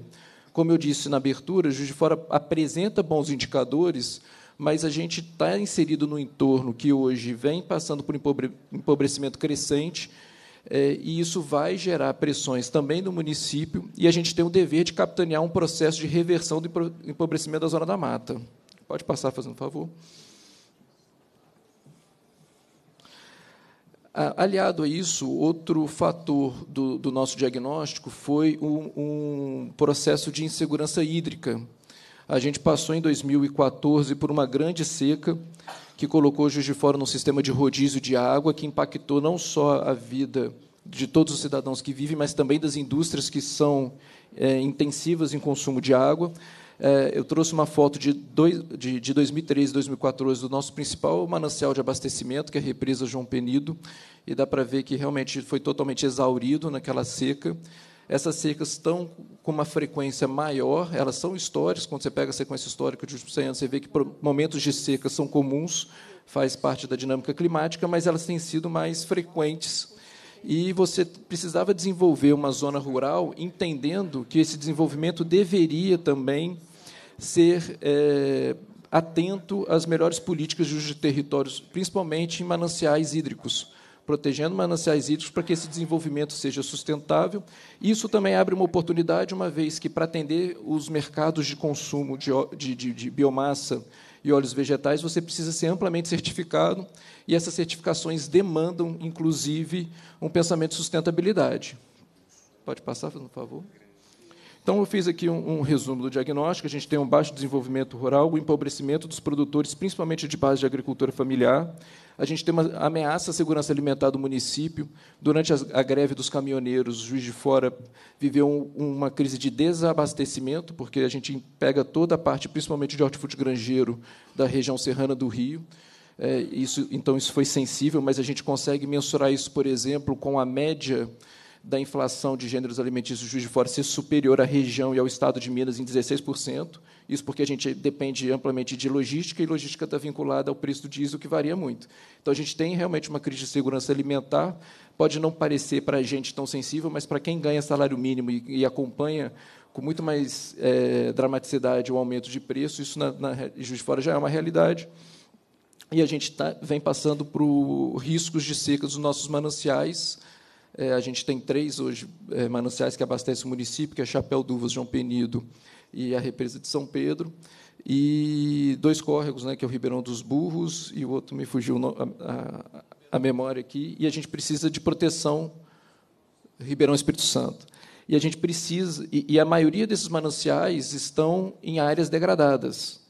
Como eu disse na abertura, Juiz de Fora apresenta bons indicadores, mas a gente está inserido no entorno que hoje vem passando por empobrecimento crescente, é, e isso vai gerar pressões também no município, e a gente tem o dever de capitanear um processo de reversão do empobrecimento da zona da mata. Pode passar, fazendo favor. Ah, aliado a isso, outro fator do, do nosso diagnóstico foi um, um, processo de insegurança hídrica. A gente passou em 2014 por uma grande seca que colocou Juiz de Fora num sistema de rodízio de água que impactou não só a vida de todos os cidadãos que vivem, mas também das indústrias que são é, intensivas em consumo de água. É, eu trouxe uma foto de, dois, de, de 2013, 2014 do nosso principal manancial de abastecimento, que é a represa João Penido, e dá para ver que realmente foi totalmente exaurido naquela seca. Essas secas estão com uma frequência maior, elas são históricas. Quando você pega a sequência histórica de 100 anos, você vê que momentos de seca são comuns, faz parte da dinâmica climática, mas elas têm sido mais frequentes e você precisava desenvolver uma zona rural entendendo que esse desenvolvimento deveria também ser é, atento às melhores políticas de territórios, principalmente em mananciais hídricos, protegendo mananciais hídricos para que esse desenvolvimento seja sustentável. Isso também abre uma oportunidade, uma vez que, para atender os mercados de consumo de, de, de, de biomassa e óleos vegetais, você precisa ser amplamente certificado, e essas certificações demandam, inclusive, um pensamento de sustentabilidade. Pode passar, por favor? Então, eu fiz aqui um, um, resumo do diagnóstico. A gente tem um baixo desenvolvimento rural, o empobrecimento dos produtores, principalmente de base de agricultura familiar. A gente tem uma ameaça à segurança alimentar do município. Durante a, greve dos caminhoneiros, o Juiz de Fora viveu um, uma crise de desabastecimento, porque a gente pega toda a parte, principalmente de hortifruti granjeiro, da região serrana do Rio. É, isso, então, isso foi sensível, mas a gente consegue mensurar isso, por exemplo, com a média da inflação de gêneros alimentícios Juiz de Fora ser superior à região e ao estado de Minas em 16%. Isso porque a gente depende amplamente de logística e logística está vinculada ao preço do diesel, que varia muito. Então, a gente tem realmente uma crise de segurança alimentar. Pode não parecer para a gente tão sensível, mas para quem ganha salário mínimo e, e acompanha com muito mais é, dramaticidade o aumento de preço, isso na, na Juiz de Fora já é uma realidade e a gente tá, vem passando por riscos de secas dos nossos mananciais, é, a gente tem três hoje é, mananciais que abastecem o município, que é Chapéu Duvas, João Penido e a represa de São Pedro, e dois córregos, né, que é o Ribeirão dos Burros e o outro me fugiu a, a, a memória aqui. E a gente precisa de proteção Ribeirão Espírito Santo. E a gente precisa e, e a maioria desses mananciais estão em áreas degradadas.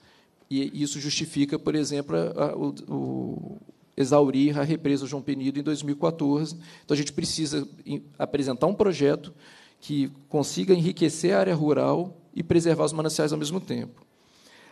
E isso justifica, por exemplo, a, o, exaurir a represa João Penido em 2014. Então, a gente precisa apresentar um projeto que consiga enriquecer a área rural e preservar os mananciais ao mesmo tempo.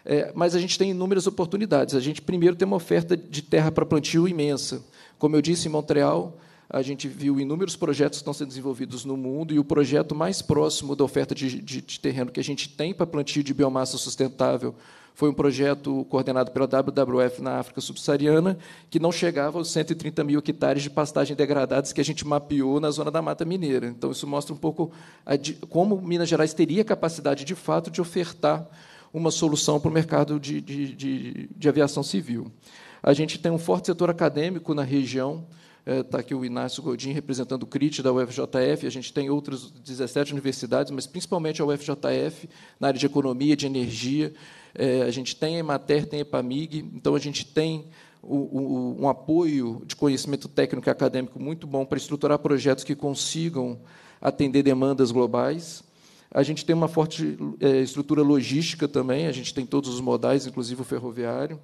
É, mas a gente tem inúmeras oportunidades. A gente, primeiro, tem uma oferta de terra para plantio imensa. Como eu disse, em Montreal, a gente viu inúmeros projetos que estão sendo desenvolvidos no mundo, e o projeto mais próximo da oferta de, de, de terreno que a gente tem para plantio de biomassa sustentável foi um projeto coordenado pela WWF na África Subsaariana, que não chegava aos 130 mil hectares de pastagem degradadas que a gente mapeou na zona da Mata Mineira. Então, isso mostra um pouco a, como Minas Gerais teria capacidade, de fato, de ofertar uma solução para o mercado de, de, de, de aviação civil. A gente tem um forte setor acadêmico na região, Está é, aqui o Inácio Godin, representando o CRIT da UFJF. A gente tem outras 17 universidades, mas principalmente a UFJF, na área de economia, de energia. É, a gente tem a Emater, tem a Epamig, então a gente tem o, o, um apoio de conhecimento técnico e acadêmico muito bom para estruturar projetos que consigam atender demandas globais. A gente tem uma forte é, estrutura logística também, a gente tem todos os modais, inclusive o ferroviário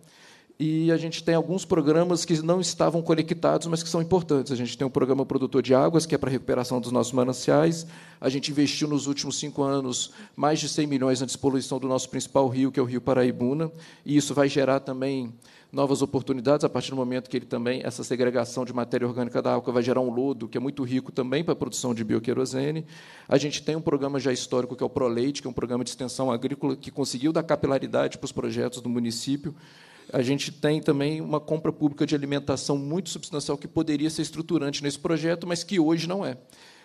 e a gente tem alguns programas que não estavam conectados, mas que são importantes. A gente tem um programa produtor de águas, que é para a recuperação dos nossos mananciais. A gente investiu nos últimos cinco anos mais de 100 milhões na despoluição do nosso principal rio, que é o Rio Paraibuna, e isso vai gerar também novas oportunidades a partir do momento que ele também essa segregação de matéria orgânica da água vai gerar um lodo que é muito rico também para a produção de bioquerosene. A gente tem um programa já histórico que é o Proleite, que é um programa de extensão agrícola que conseguiu dar capilaridade para os projetos do município a gente tem também uma compra pública de alimentação muito substancial que poderia ser estruturante nesse projeto, mas que hoje não é.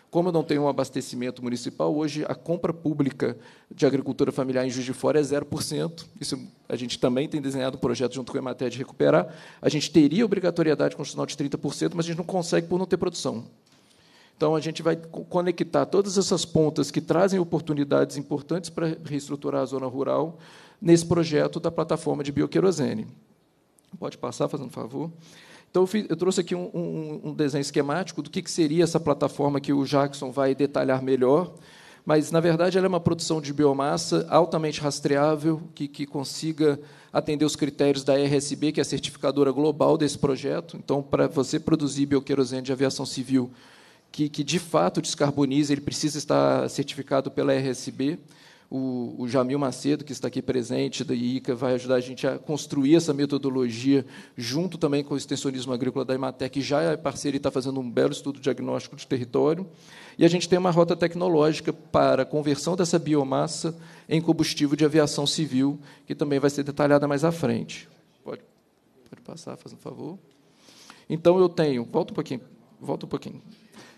Como não tem um abastecimento municipal, hoje a compra pública de agricultura familiar em Juiz de Fora é 0%. Isso a gente também tem desenhado um projeto junto com a Emater de recuperar. A gente teria obrigatoriedade constitucional de 30%, mas a gente não consegue por não ter produção. Então, a gente vai conectar todas essas pontas que trazem oportunidades importantes para reestruturar a zona rural nesse projeto da plataforma de bioquerosene. Pode passar, fazendo favor. Então, eu, fiz, eu trouxe aqui um, um, um, desenho esquemático do que, que seria essa plataforma que o Jackson vai detalhar melhor mas na verdade ela é uma produção de biomassa altamente rastreável, que, que, consiga atender os critérios da RSB, que é a certificadora global desse projeto. Então, para você produzir bioquerosene de aviação civil que, que de fato descarboniza, ele precisa estar certificado pela RSB o, o Jamil Macedo, que está aqui presente, da ICA, vai ajudar a gente a construir essa metodologia, junto também com o extensionismo agrícola da Imatec, que já é parceiro e está fazendo um belo estudo diagnóstico de território. E a gente tem uma rota tecnológica para a conversão dessa biomassa em combustível de aviação civil, que também vai ser detalhada mais à frente. Pode, pode passar, faz um favor. Então, eu tenho... Volta um pouquinho. Volta um pouquinho.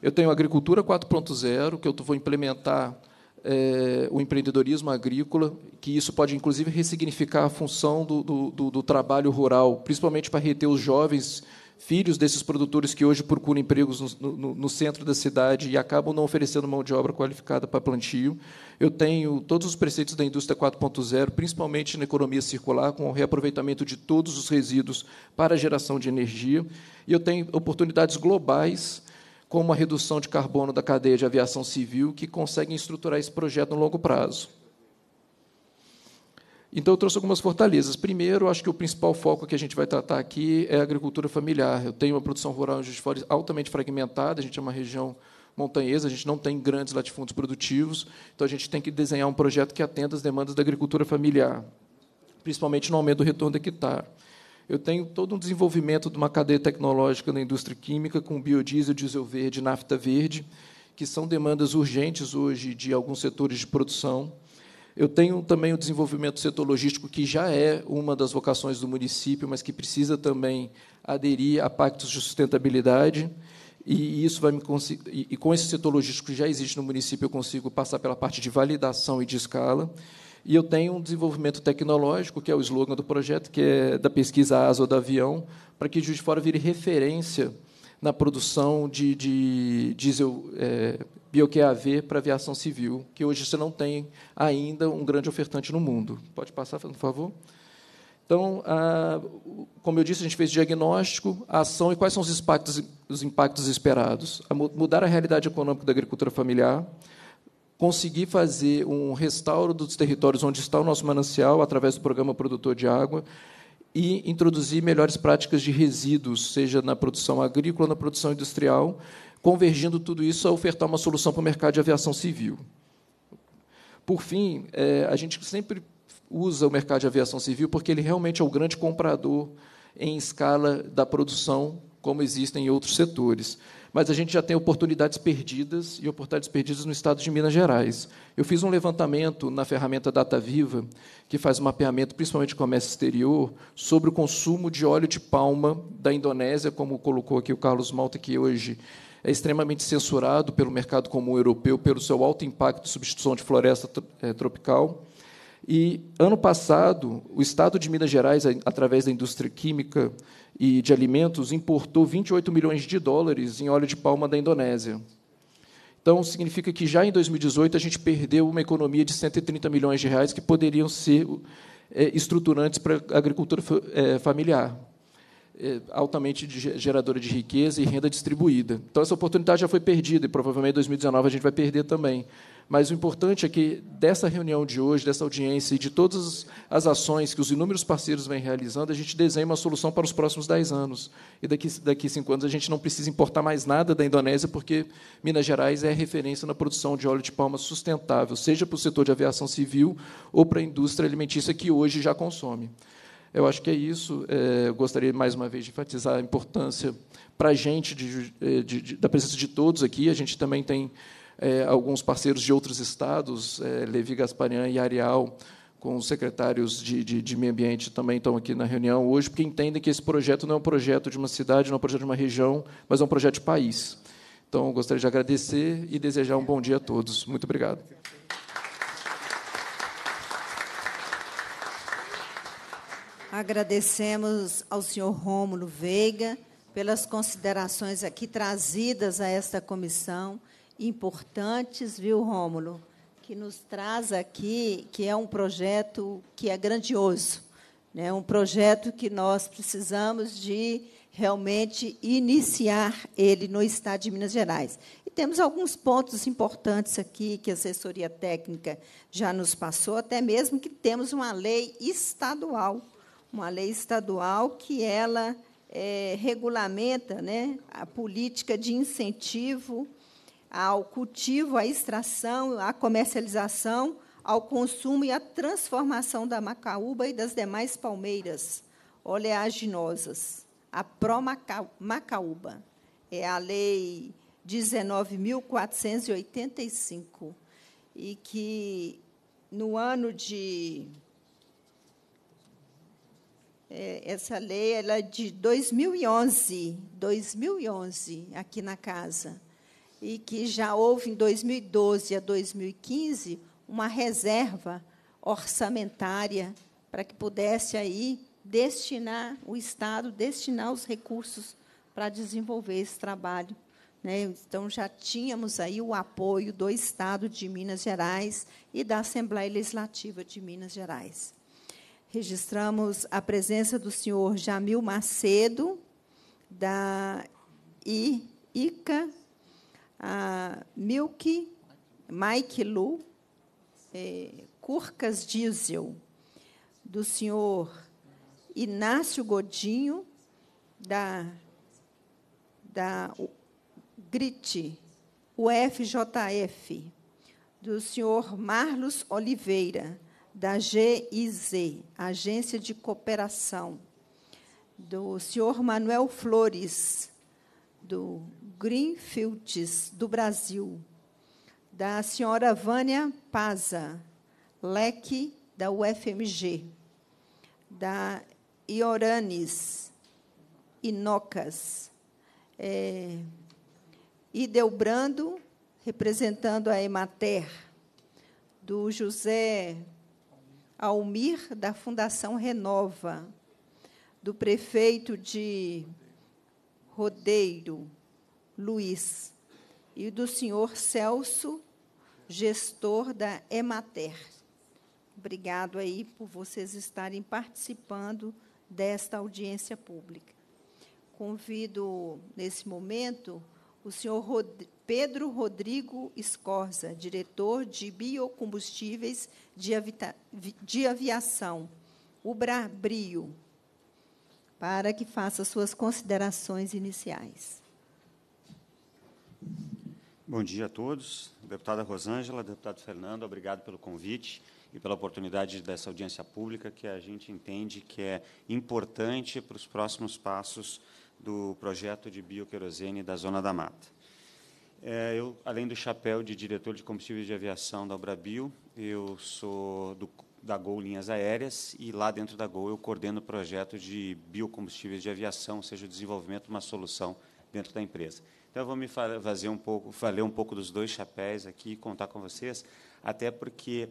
Eu tenho agricultura 4.0, que eu vou implementar é, o empreendedorismo agrícola, que isso pode inclusive ressignificar a função do, do, do, trabalho rural, principalmente para reter os jovens filhos desses produtores que hoje procuram empregos no, no, no centro da cidade e acabam não oferecendo mão de obra qualificada para plantio. Eu tenho todos os preceitos da indústria 4.0, principalmente na economia circular, com o reaproveitamento de todos os resíduos para a geração de energia. E eu tenho oportunidades globais como a redução de carbono da cadeia de aviação civil, que conseguem estruturar esse projeto no longo prazo. Então, eu trouxe algumas fortalezas. Primeiro, acho que o principal foco que a gente vai tratar aqui é a agricultura familiar. Eu tenho uma produção rural de Fora altamente fragmentada, a gente é uma região montanhesa, a gente não tem grandes latifúndios produtivos, então a gente tem que desenhar um projeto que atenda às demandas da agricultura familiar, principalmente no aumento do retorno do hectare. Eu tenho todo um desenvolvimento de uma cadeia tecnológica na indústria química com biodiesel, diesel verde, nafta verde, que são demandas urgentes hoje de alguns setores de produção. Eu tenho também o desenvolvimento do setor logístico, que já é uma das vocações do município, mas que precisa também aderir a pactos de sustentabilidade. E isso vai me e com esse setor logístico que já existe no município, eu consigo passar pela parte de validação e de escala. E eu tenho um desenvolvimento tecnológico, que é o slogan do projeto, que é da pesquisa asa do avião, para que Juiz de Fora vire referência na produção de, de diesel é, bioQAV para aviação civil, que hoje você não tem ainda um grande ofertante no mundo. Pode passar, por favor? Então, a, como eu disse, a gente fez diagnóstico, ação e quais são os impactos, os impactos esperados. A mudar a realidade econômica da agricultura familiar, conseguir fazer um restauro dos territórios onde está o nosso manancial, através do programa Produtor de Água, e introduzir melhores práticas de resíduos, seja na produção agrícola, na produção industrial, convergindo tudo isso a ofertar uma solução para o mercado de aviação civil. Por fim, é, a gente sempre usa o mercado de aviação civil porque ele realmente é o grande comprador em escala da produção, como existem em outros setores mas a gente já tem oportunidades perdidas e oportunidades perdidas no estado de Minas Gerais. Eu fiz um levantamento na ferramenta Data Viva, que faz um mapeamento, principalmente de comércio exterior, sobre o consumo de óleo de palma da Indonésia, como colocou aqui o Carlos Malta, que hoje é extremamente censurado pelo mercado comum europeu pelo seu alto impacto de substituição de floresta eh, tropical. E, ano passado, o Estado de Minas Gerais, através da indústria química e de alimentos, importou 28 milhões de dólares em óleo de palma da Indonésia. Então, significa que já em 2018 a gente perdeu uma economia de 130 milhões de reais que poderiam ser é, estruturantes para a agricultura é, familiar, é, altamente geradora de riqueza e renda distribuída. Então, essa oportunidade já foi perdida e provavelmente em 2019 a gente vai perder também. Mas o importante é que dessa reunião de hoje, dessa audiência e de todas as ações que os inúmeros parceiros vêm realizando, a gente desenha uma solução para os próximos 10 anos. E daqui, daqui cinco anos a gente não precisa importar mais nada da Indonésia, porque Minas Gerais é referência na produção de óleo de palma sustentável, seja para o setor de aviação civil ou para a indústria alimentícia que hoje já consome. Eu acho que é isso. É, gostaria mais uma vez de enfatizar a importância para a gente de, eh, de, de, da presença de todos aqui. A gente também tem é, alguns parceiros de outros estados, é, Levi Gasparian e Arial, com os secretários de, de, de, meio ambiente também estão aqui na reunião hoje, porque entendem que esse projeto não é um projeto de uma cidade, não é um projeto de uma região, mas é um projeto de país. Então, gostaria de agradecer e desejar um bom dia a todos. Muito obrigado. Agradecemos ao senhor Rômulo Veiga pelas considerações aqui trazidas a esta comissão importantes, viu, Rômulo, que nos traz aqui, que é um projeto que é grandioso, né? um projeto que nós precisamos de realmente iniciar ele no Estado de Minas Gerais. E temos alguns pontos importantes aqui que a assessoria técnica já nos passou, até mesmo que temos uma lei estadual, uma lei estadual que ela é, regulamenta né, a política de incentivo ao cultivo, à extração, à comercialização, ao consumo e à transformação da macaúba e das demais palmeiras oleaginosas, a pró-macaúba. É a Lei 19.485, e que, no ano de é, essa lei ela é de 2011, 2011 aqui na casa e que já houve em 2012 a 2015 uma reserva orçamentária para que pudesse aí destinar o Estado, destinar os recursos para desenvolver esse trabalho. Né? Então, já tínhamos aí o apoio do Estado de Minas Gerais e da Assembleia Legislativa de Minas Gerais. Registramos a presença do senhor Jamil Macedo, da ICA a Milk, Mike Lu, é, Curcas Diesel, do senhor Inácio Godinho, da, da GRIT, UFJF, do senhor Marlos Oliveira, da GIZ, Agência de Cooperação, do senhor Manuel Flores, do Greenfields, do Brasil, da senhora Vânia Paza, Leque da UFMG, da Ioranes Inocas, é, Idelbrando, representando a Emater, do José Almir, da Fundação Renova, do prefeito de Rodeiro, Luiz, e do senhor Celso, gestor da Emater. Obrigado aí por vocês estarem participando desta audiência pública. Convido, nesse momento, o senhor Rod Pedro Rodrigo Escorza, diretor de Biocombustíveis de, de Aviação, Brabrio, para que faça suas considerações iniciais. Bom dia a todos. Deputada Rosângela, deputado Fernando, obrigado pelo convite e pela oportunidade dessa audiência pública que a gente entende que é importante para os próximos passos do projeto de bioquerosene da Zona da Mata. É, eu, além do chapéu de diretor de combustíveis de aviação da Obrabio, eu sou do, da Gol Linhas Aéreas e lá dentro da Gol eu coordeno o projeto de biocombustíveis de aviação, ou seja, o desenvolvimento de uma solução dentro da empresa. Então, eu vou me fazer um pouco, valer um pouco dos dois chapéus aqui e contar com vocês, até porque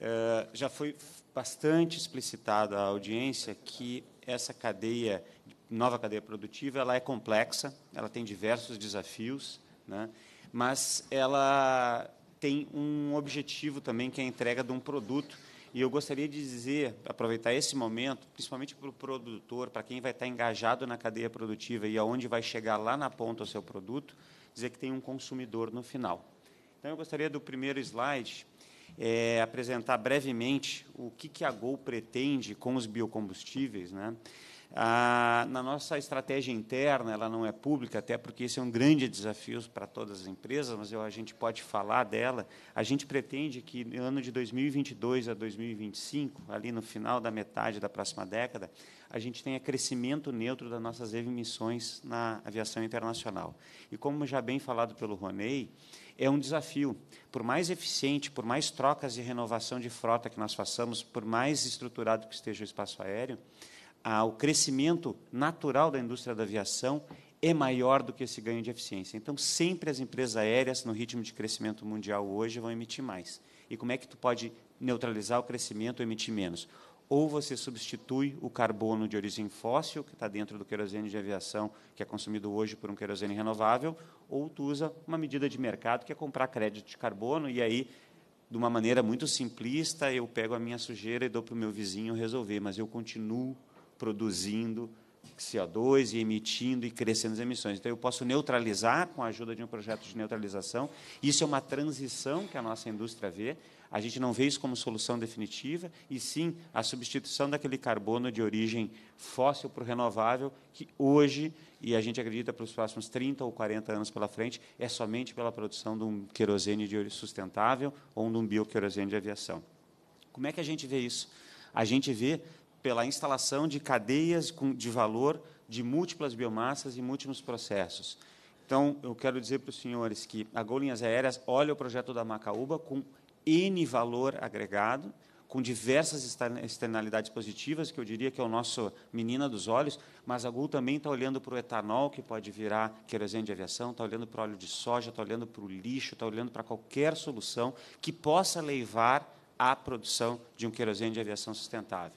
eh, já foi bastante explicitada à audiência que essa cadeia, nova cadeia produtiva, ela é complexa, ela tem diversos desafios, né? mas ela tem um objetivo também, que é a entrega de um produto e eu gostaria de dizer, aproveitar esse momento, principalmente para o produtor, para quem vai estar engajado na cadeia produtiva e aonde vai chegar lá na ponta o seu produto, dizer que tem um consumidor no final. Então, eu gostaria do primeiro slide é, apresentar brevemente o que, que a Gol pretende com os biocombustíveis, né? Ah, na nossa estratégia interna, ela não é pública, até porque esse é um grande desafio para todas as empresas, mas eu, a gente pode falar dela. A gente pretende que, no ano de 2022 a 2025, ali no final da metade da próxima década, a gente tenha crescimento neutro das nossas emissões na aviação internacional. E, como já bem falado pelo Ronei, é um desafio. Por mais eficiente, por mais trocas e renovação de frota que nós façamos, por mais estruturado que esteja o espaço aéreo, o crescimento natural da indústria da aviação é maior do que esse ganho de eficiência. Então, sempre as empresas aéreas, no ritmo de crescimento mundial hoje, vão emitir mais. E como é que tu pode neutralizar o crescimento ou emitir menos? Ou você substitui o carbono de origem fóssil, que está dentro do querosene de aviação, que é consumido hoje por um querosene renovável, ou tu usa uma medida de mercado, que é comprar crédito de carbono, e aí, de uma maneira muito simplista, eu pego a minha sujeira e dou para o meu vizinho resolver, mas eu continuo produzindo CO2 e emitindo e crescendo as emissões. Então, eu posso neutralizar com a ajuda de um projeto de neutralização. Isso é uma transição que a nossa indústria vê. A gente não vê isso como solução definitiva, e sim a substituição daquele carbono de origem fóssil para o renovável, que hoje, e a gente acredita para os próximos 30 ou 40 anos pela frente, é somente pela produção de um querosene de sustentável ou de um bioquerosene de aviação. Como é que a gente vê isso? A gente vê pela instalação de cadeias de valor de múltiplas biomassas e múltiplos processos. Então, eu quero dizer para os senhores que a Golinhas Aéreas olha o projeto da Macaúba com N valor agregado, com diversas externalidades positivas, que eu diria que é o nosso menina dos olhos, mas a Gol também está olhando para o etanol, que pode virar querosene de aviação, está olhando para o óleo de soja, está olhando para o lixo, está olhando para qualquer solução que possa leivar à produção de um querosene de aviação sustentável.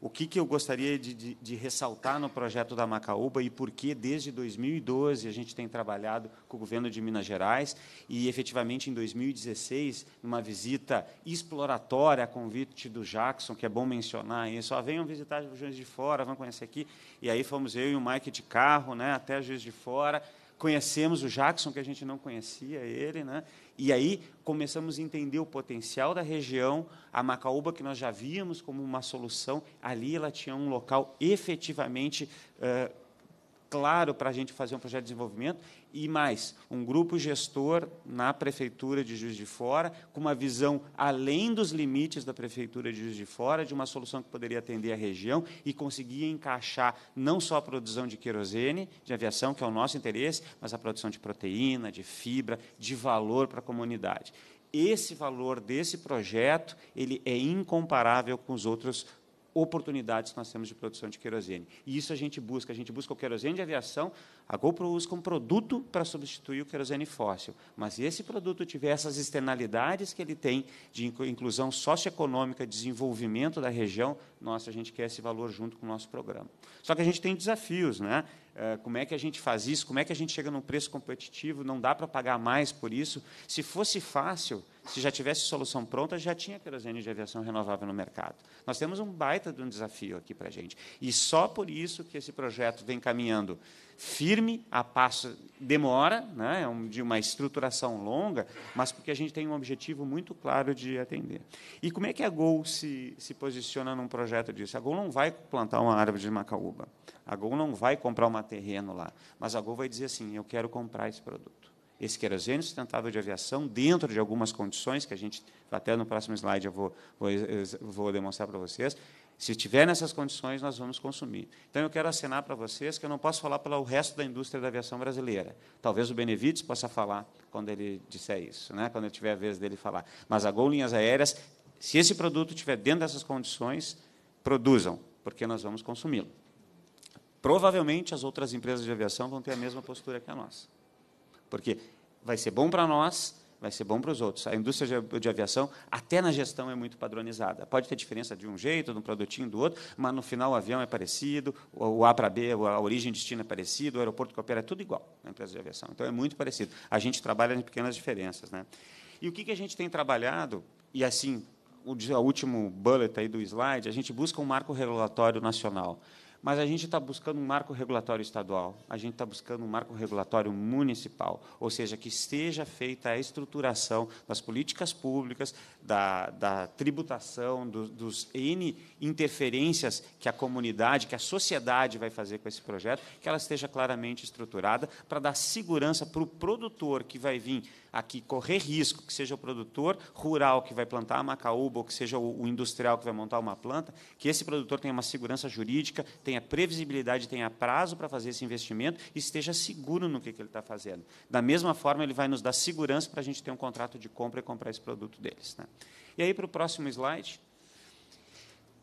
O que, que eu gostaria de, de, de, ressaltar no projeto da Macaúba e por que, desde 2012, a gente tem trabalhado com o governo de Minas Gerais e, efetivamente, em 2016, numa visita exploratória a convite do Jackson, que é bom mencionar isso, ah, venham visitar os juízes de Fora, vão conhecer aqui. E aí fomos eu e o Mike de carro né, até Juiz de Fora, conhecemos o Jackson, que a gente não conhecia ele, né? E aí começamos a entender o potencial da região, a Macaúba, que nós já víamos como uma solução, ali ela tinha um local efetivamente. Uh, claro para a gente fazer um projeto de desenvolvimento e mais um grupo gestor na prefeitura de Juiz de Fora com uma visão além dos limites da prefeitura de Juiz de Fora de uma solução que poderia atender a região e conseguir encaixar não só a produção de querosene de aviação que é o nosso interesse, mas a produção de proteína, de fibra, de valor para a comunidade esse valor desse projeto ele é incomparável com os outros oportunidades que nós temos de produção de querosene. E isso a gente busca. A gente busca o querosene de aviação. A GoPro usa como produto para substituir o querosene fóssil. Mas se esse produto tiver essas externalidades que ele tem de inclusão socioeconômica, desenvolvimento da região, nossa, a gente quer esse valor junto com o nosso programa. Só que a gente tem desafios, né? É, como é que a gente faz isso? Como é que a gente chega num preço competitivo? Não dá para pagar mais por isso. Se fosse fácil, se já tivesse solução pronta, já tinha querosene de aviação renovável no mercado. Nós temos um baita de um desafio aqui para a gente. E só por isso que esse projeto vem caminhando firme, a passo demora, né, é de uma estruturação longa, mas porque a gente tem um objetivo muito claro de atender. E como é que a Gol se, se posiciona num projeto disso? A Gol não vai plantar uma árvore de macaúba, a Gol não vai comprar um terreno lá, mas a Gol vai dizer assim, eu quero comprar esse produto esse querosene sustentável de aviação, dentro de algumas condições, que a gente, até no próximo slide eu vou, vou, vou demonstrar para vocês, se estiver nessas condições, nós vamos consumir. Então, eu quero assinar para vocês que eu não posso falar para o resto da indústria da aviação brasileira. Talvez o Benevides possa falar quando ele disser isso, né? quando eu tiver a vez dele falar. Mas a Gol Linhas Aéreas, se esse produto estiver dentro dessas condições, produzam, porque nós vamos consumi-lo. Provavelmente as outras empresas de aviação vão ter a mesma postura que a nossa. Porque vai ser bom para nós, vai ser bom para os outros. A indústria de, aviação, até na gestão, é muito padronizada. Pode ter diferença de um jeito, de um produtinho, do outro, mas no final o avião é parecido, o A para B, a origem e destino é parecido, o aeroporto que opera é tudo igual na empresa de aviação. Então é muito parecido. A gente trabalha em pequenas diferenças. Né? E o que, a gente tem trabalhado, e assim, o, o último bullet aí do slide, a gente busca um marco regulatório nacional. Mas a gente está buscando um marco regulatório estadual, a gente está buscando um marco regulatório municipal, ou seja, que seja feita a estruturação das políticas públicas, da, da tributação, do, dos N interferências que a comunidade, que a sociedade vai fazer com esse projeto, que ela esteja claramente estruturada para dar segurança para o produtor que vai vir aqui correr risco, que seja o produtor rural que vai plantar a macaúba, ou que seja o, industrial que vai montar uma planta, que esse produtor tenha uma segurança jurídica, tenha previsibilidade, tenha prazo para fazer esse investimento e esteja seguro no que, que ele está fazendo. Da mesma forma, ele vai nos dar segurança para a gente ter um contrato de compra e comprar esse produto deles. Né? E aí, para o próximo slide,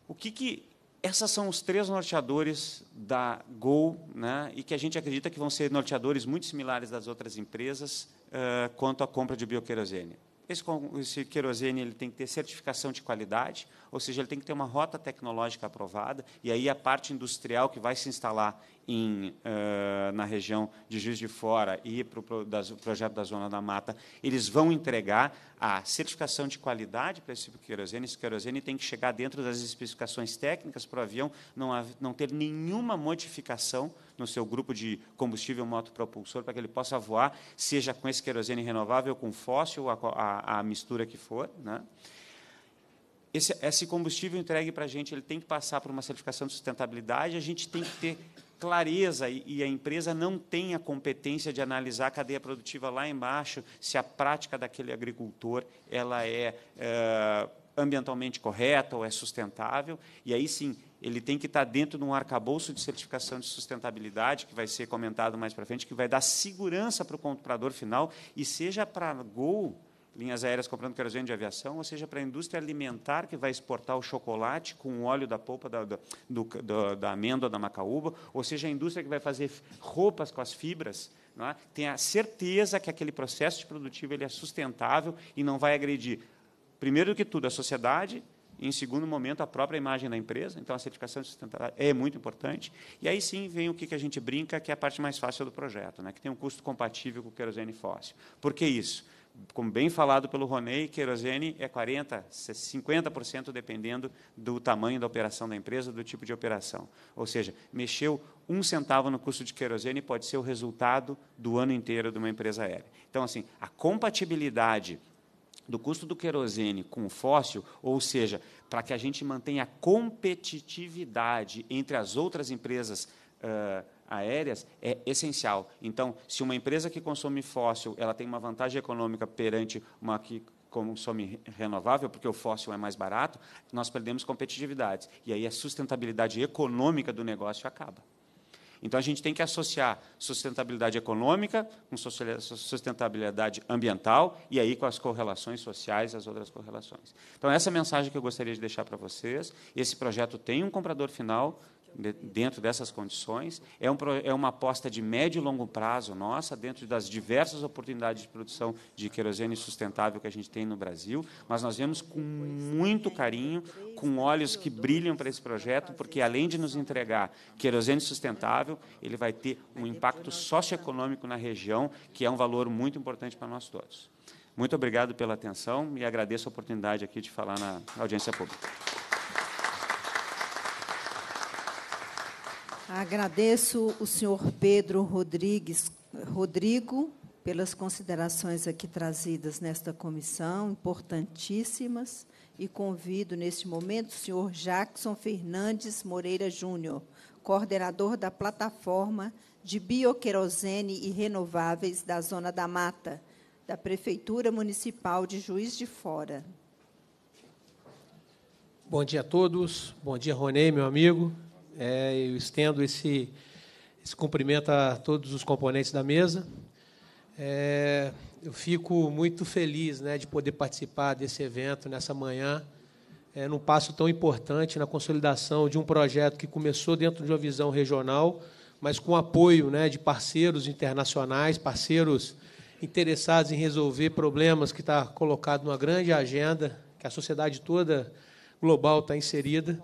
o que, que essas são os três norteadores da Gol, né, e que a gente acredita que vão ser norteadores muito similares das outras empresas, eh, quanto à compra de bioquerosene. Esse, esse querosene ele tem que ter certificação de qualidade, ou seja, ele tem que ter uma rota tecnológica aprovada, e aí a parte industrial que vai se instalar em, uh, na região de Juiz de Fora e para o pro, projeto da Zona da Mata, eles vão entregar a certificação de qualidade para esse querosene. Esse querosene tem que chegar dentro das especificações técnicas para o avião não, não ter nenhuma modificação no seu grupo de combustível motopropulsor para que ele possa voar, seja com esse querosene renovável, com fóssil, a, a, a mistura que for. Né? Esse, esse, combustível entregue para a gente, ele tem que passar por uma certificação de sustentabilidade, a gente tem que ter clareza e a empresa não tem a competência de analisar a cadeia produtiva lá embaixo, se a prática daquele agricultor ela é, é ambientalmente correta ou é sustentável, e aí sim ele tem que estar dentro de um arcabouço de certificação de sustentabilidade, que vai ser comentado mais para frente, que vai dar segurança para o comprador final, e seja para Gol, linhas aéreas comprando querosene de aviação, ou seja, para a indústria alimentar que vai exportar o chocolate com o óleo da polpa da, da, do, da, da amêndoa da macaúba, ou seja, a indústria que vai fazer roupas com as fibras, não é? tem a certeza que aquele processo de produtivo ele é sustentável e não vai agredir, primeiro do que tudo, a sociedade, e, em segundo momento, a própria imagem da empresa. Então, a certificação de sustentabilidade é muito importante. E aí sim vem o que a gente brinca, que é a parte mais fácil do projeto, né? que tem um custo compatível com o querosene fóssil. Por que isso? como bem falado pelo Ronei, querosene é 40%, 50% dependendo do tamanho da operação da empresa, do tipo de operação. Ou seja, mexeu um centavo no custo de querosene pode ser o resultado do ano inteiro de uma empresa aérea. Então, assim, a compatibilidade do custo do querosene com o fóssil, ou seja, para que a gente mantenha a competitividade entre as outras empresas uh, aéreas é essencial. Então, se uma empresa que consome fóssil ela tem uma vantagem econômica perante uma que consome renovável, porque o fóssil é mais barato, nós perdemos competitividade. E aí a sustentabilidade econômica do negócio acaba. Então a gente tem que associar sustentabilidade econômica com sustentabilidade ambiental e aí com as correlações sociais, as outras correlações. Então essa é a mensagem que eu gostaria de deixar para vocês. Esse projeto tem um comprador final, dentro dessas condições. É, um, é uma aposta de médio e longo prazo nossa, dentro das diversas oportunidades de produção de querosene sustentável que a gente tem no Brasil, mas nós vemos com muito carinho, com olhos que brilham para esse projeto, porque além de nos entregar querosene sustentável, ele vai ter um impacto socioeconômico na região, que é um valor muito importante para nós todos. Muito obrigado pela atenção e agradeço a oportunidade aqui de falar na audiência pública. Agradeço o senhor Pedro Rodrigues, Rodrigo pelas considerações aqui trazidas nesta comissão, importantíssimas, e convido neste momento o senhor Jackson Fernandes Moreira Júnior, coordenador da plataforma de bioquerosene e renováveis da Zona da Mata, da Prefeitura Municipal de Juiz de Fora. Bom dia a todos. Bom dia, Ronei, meu amigo. É, eu estendo esse, esse cumprimento a todos os componentes da mesa. É, eu fico muito feliz né, de poder participar desse evento nessa manhã, é, num passo tão importante na consolidação de um projeto que começou dentro de uma visão regional, mas com apoio né, de parceiros internacionais, parceiros interessados em resolver problemas que está colocado numa grande agenda, que a sociedade toda global está inserida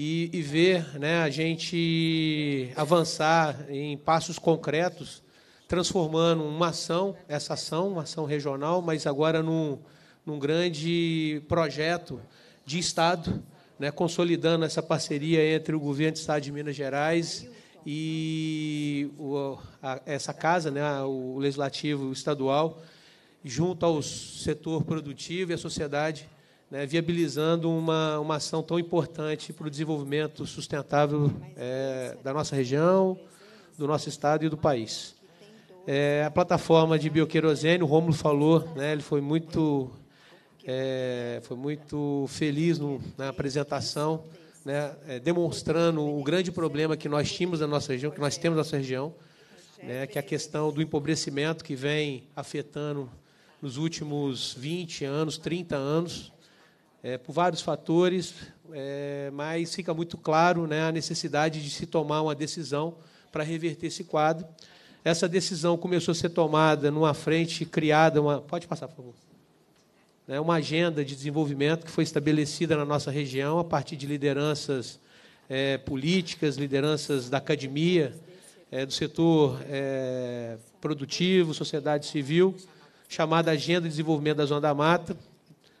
e, e ver né, a gente avançar em passos concretos, transformando uma ação, essa ação, uma ação regional, mas agora num, num grande projeto de Estado, né, consolidando essa parceria entre o governo do Estado de Minas Gerais e o, a, essa casa, né, o Legislativo Estadual, junto ao setor produtivo e à sociedade né, viabilizando uma, uma ação tão importante para o desenvolvimento sustentável é, da nossa região, do nosso estado e do país. É, a plataforma de bioquerosene, o Romulo falou, né, ele foi muito, é, foi muito feliz no, na apresentação, né, é, demonstrando o grande problema que nós tínhamos na nossa região, que nós temos na nossa região, né, que é a questão do empobrecimento que vem afetando nos últimos 20 anos, 30 anos, é, por vários fatores, é, mas fica muito claro né, a necessidade de se tomar uma decisão para reverter esse quadro. Essa decisão começou a ser tomada numa frente criada, uma, pode passar, por favor, né, uma agenda de desenvolvimento que foi estabelecida na nossa região a partir de lideranças é, políticas, lideranças da academia, é, do setor é, produtivo, sociedade civil, chamada Agenda de Desenvolvimento da Zona da Mata,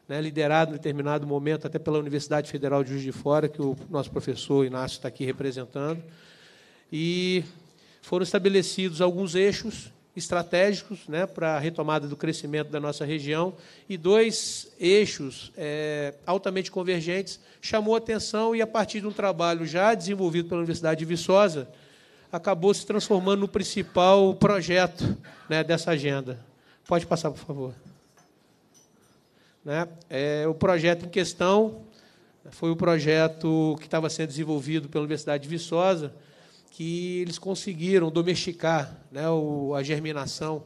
né, liderado em determinado momento até pela Universidade Federal de Juiz de Fora, que o nosso professor Inácio está aqui representando. E foram estabelecidos alguns eixos estratégicos né, para a retomada do crescimento da nossa região e dois eixos é, altamente convergentes chamou atenção e, a partir de um trabalho já desenvolvido pela Universidade de Viçosa, acabou se transformando no principal projeto né, dessa agenda. Pode passar, por favor. Né? É, o projeto em questão foi o um projeto que estava sendo desenvolvido pela Universidade de Viçosa, que eles conseguiram domesticar né, o, a germinação,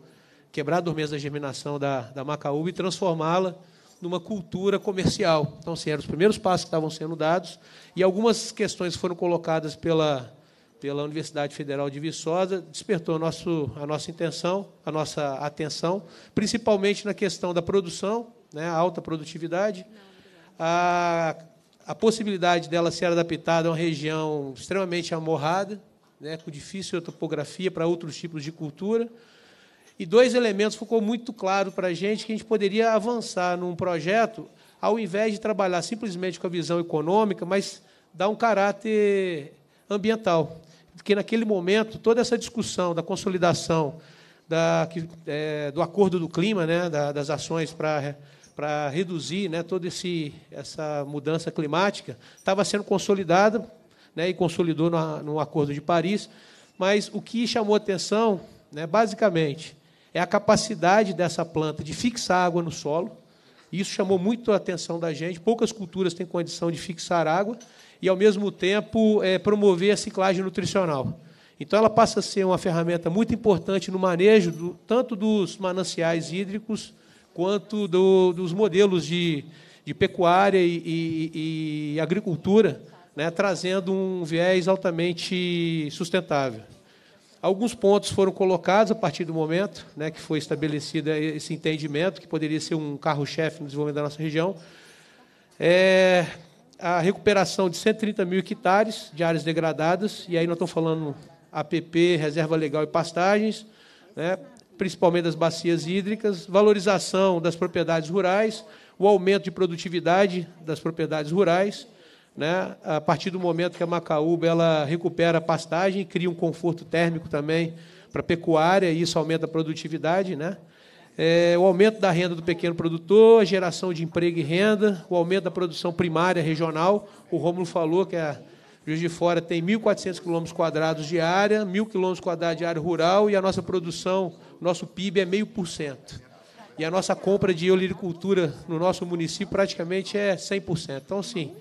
quebrar a dormência da germinação da, da macaúba e transformá-la numa cultura comercial. Então, assim, eram os primeiros passos que estavam sendo dados e algumas questões foram colocadas pela, pela Universidade Federal de Viçosa, despertou a, nosso, a nossa intenção, a nossa atenção, principalmente na questão da produção, né, a alta produtividade, a, a possibilidade dela ser adaptada a uma região extremamente amorrada, né, com difícil topografia para outros tipos de cultura. E dois elementos ficou muito claro para a gente que a gente poderia avançar num projeto, ao invés de trabalhar simplesmente com a visão econômica, mas dar um caráter ambiental. Porque, naquele momento, toda essa discussão da consolidação da, é, do acordo do clima, né, das ações para para reduzir né, toda esse, essa mudança climática, estava sendo consolidada né, e consolidou no, no, Acordo de Paris. Mas o que chamou atenção, né, basicamente, é a capacidade dessa planta de fixar água no solo. Isso chamou muito a atenção da gente. Poucas culturas têm condição de fixar água e, ao mesmo tempo, é, promover a ciclagem nutricional. Então, ela passa a ser uma ferramenta muito importante no manejo do, tanto dos mananciais hídricos quanto do, dos modelos de, de pecuária e, e, e agricultura, né, trazendo um viés altamente sustentável. Alguns pontos foram colocados a partir do momento né, que foi estabelecido esse entendimento, que poderia ser um carro-chefe no desenvolvimento da nossa região. É a recuperação de 130 mil hectares de áreas degradadas, e aí nós estamos falando APP, reserva legal e pastagens, né, principalmente das bacias hídricas, valorização das propriedades rurais, o aumento de produtividade das propriedades rurais, né? a partir do momento que a macaúba ela recupera a pastagem, cria um conforto térmico também para a pecuária, e isso aumenta a produtividade. Né? É, o aumento da renda do pequeno produtor, a geração de emprego e renda, o aumento da produção primária regional. O Rômulo falou que a Juiz de Fora tem 1.400 quilômetros quadrados de área, 1.000 quilômetros quadrados de área rural, e a nossa produção nosso PIB é meio por cento. E a nossa compra de olericultura no nosso município praticamente é 100%. Então, sim,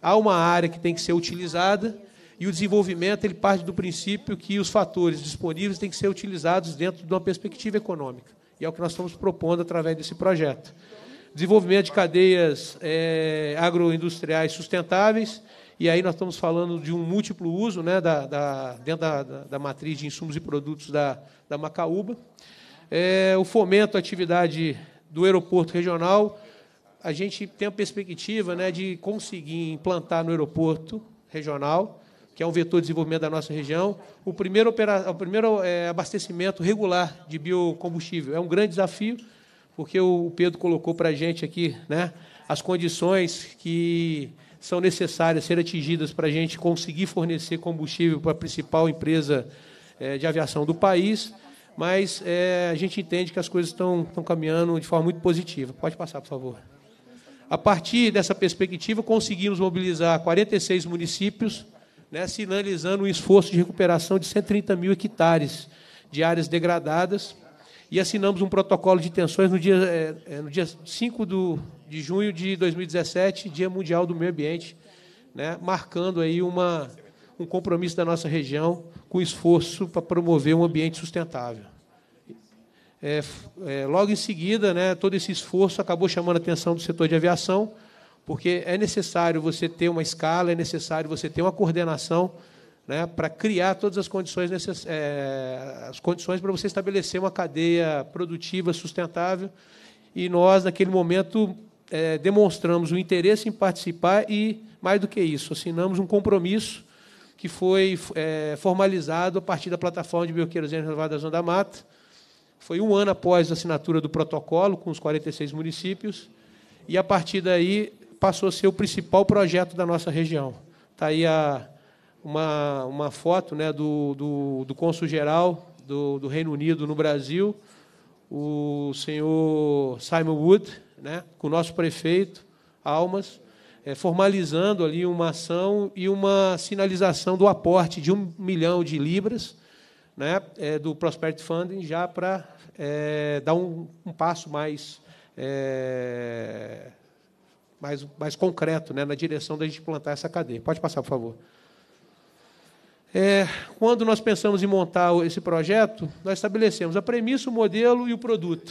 há uma área que tem que ser utilizada e o desenvolvimento ele parte do princípio que os fatores disponíveis têm que ser utilizados dentro de uma perspectiva econômica. E é o que nós estamos propondo através desse projeto. Desenvolvimento de cadeias é, agroindustriais sustentáveis e aí nós estamos falando de um múltiplo uso né, da, da dentro da, da, da, matriz de insumos e produtos da, da Macaúba. É, o fomento à atividade do aeroporto regional, a gente tem a perspectiva né, de conseguir implantar no aeroporto regional, que é um vetor de desenvolvimento da nossa região, o primeiro, opera, o primeiro é, abastecimento regular de biocombustível. É um grande desafio, porque o Pedro colocou para a gente aqui né, as condições que são necessárias ser atingidas para a gente conseguir fornecer combustível para a principal empresa é, de aviação do país, mas é, a gente entende que as coisas estão, estão caminhando de forma muito positiva. Pode passar, por favor. A partir dessa perspectiva, conseguimos mobilizar 46 municípios, né, sinalizando um esforço de recuperação de 130 mil hectares de áreas degradadas, e assinamos um protocolo de tensões no dia, é, é no dia 5 do, de junho de 2017, Dia Mundial do Meio Ambiente, né, marcando aí uma, um compromisso da nossa região com esforço para promover um ambiente sustentável. É, é, logo em seguida, né, todo esse esforço acabou chamando a atenção do setor de aviação, porque é necessário você ter uma escala, é necessário você ter uma coordenação né, para criar todas as condições, necess... é, as condições para você estabelecer uma cadeia produtiva sustentável. E nós, naquele momento, é, demonstramos o interesse em participar e, mais do que isso, assinamos um compromisso que foi é, formalizado a partir da plataforma de bioquerosene renovada da Zona da Mata. Foi um ano após a assinatura do protocolo com os 46 municípios e, a partir daí, passou a ser o principal projeto da nossa região. Está aí a, uma, uma foto né, do, do, do cônsul-geral do, do Reino Unido no Brasil, o senhor Simon Wood, né, com o nosso prefeito, Almas, é, formalizando ali uma ação e uma sinalização do aporte de um milhão de libras né, é, do Prosperity Funding já para é, eh, dar um, um, passo mais, mais, mais concreto né, na direção da gente plantar essa cadeia. Pode passar, por favor. É, quando nós pensamos em montar esse projeto, nós estabelecemos a premissa, o modelo e o produto.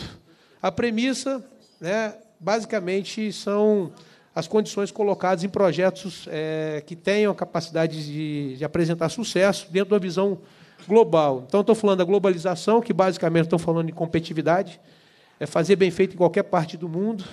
A premissa né, basicamente são as condições colocadas em projetos é, que tenham a capacidade de, de, apresentar sucesso dentro da visão global. Então, estou falando da globalização, que basicamente estou falando de competitividade, é fazer bem feito em qualquer parte do mundo.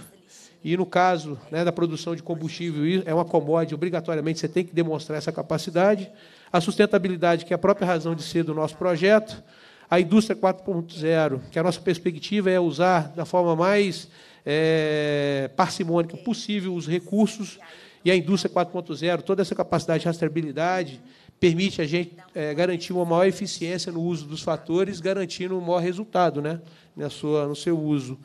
E, no caso né, da produção de combustível, é uma commodity, obrigatoriamente você tem que demonstrar essa capacidade. A sustentabilidade, que é a própria razão de ser do nosso projeto. A indústria 4.0, que a nossa perspectiva é usar da forma mais é, parcimônica possível os recursos. E a indústria 4.0, toda essa capacidade de rastreabilidade, permite a gente é, garantir uma maior eficiência no uso dos fatores, garantindo um maior resultado né, na sua, no seu uso.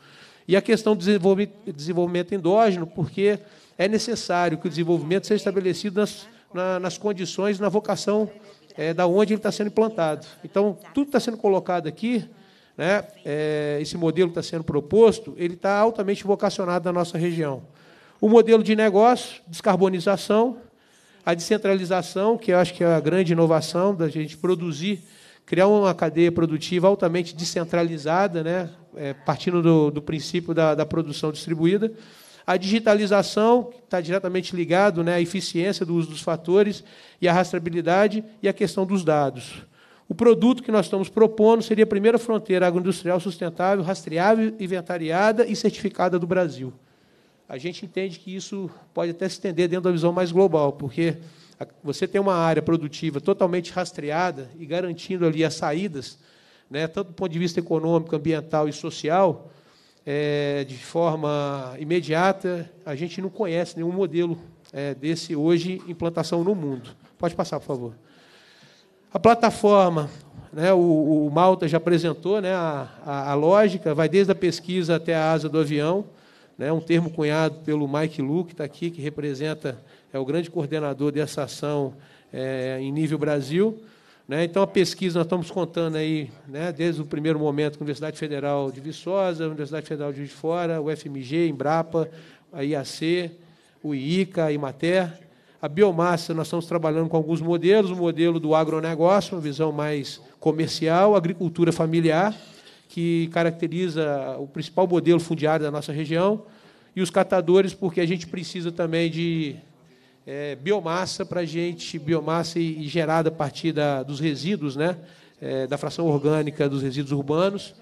E a questão do desenvolvimento, desenvolvimento endógeno, porque é necessário que o desenvolvimento seja estabelecido nas, na, nas condições, na vocação é, da onde ele está sendo implantado. Então, tudo está sendo colocado aqui né, é, esse modelo que está sendo proposto, ele está altamente vocacionado na nossa região. O modelo de negócio, descarbonização, a descentralização, que eu acho que é a grande inovação da gente produzir, criar uma cadeia produtiva altamente descentralizada, né, é, partindo do, do princípio da, da, produção distribuída. A digitalização, que está diretamente ligado né, à eficiência do uso dos fatores e à rastreabilidade, e a questão dos dados. O produto que nós estamos propondo seria a primeira fronteira agroindustrial sustentável, rastreável, inventariada e certificada do Brasil. A gente entende que isso pode até se estender dentro da visão mais global, porque você tem uma área produtiva totalmente rastreada e garantindo ali as saídas, né, tanto do ponto de vista econômico, ambiental e social, é, de forma imediata, a gente não conhece nenhum modelo é, desse hoje implantação no mundo. Pode passar, por favor. A plataforma, né, o, o, Malta já apresentou né, a, a, a, lógica, vai desde a pesquisa até a asa do avião, né, um termo cunhado pelo Mike Lu, que está aqui, que representa, é o grande coordenador dessa ação é, em nível Brasil. Né, então, a pesquisa, nós estamos contando aí, né, desde o primeiro momento, com a Universidade Federal de Viçosa, a Universidade Federal de Juiz de Fora, o FMG, Embrapa, a IAC, o IICA, a Imater, a biomassa, nós estamos trabalhando com alguns modelos, o modelo do agronegócio, uma visão mais comercial, agricultura familiar, que caracteriza o principal modelo fundiário da nossa região, e os catadores, porque a gente precisa também de é, biomassa para a gente, biomassa e, e, gerada a partir da, dos resíduos, né, é, da fração orgânica dos resíduos urbanos,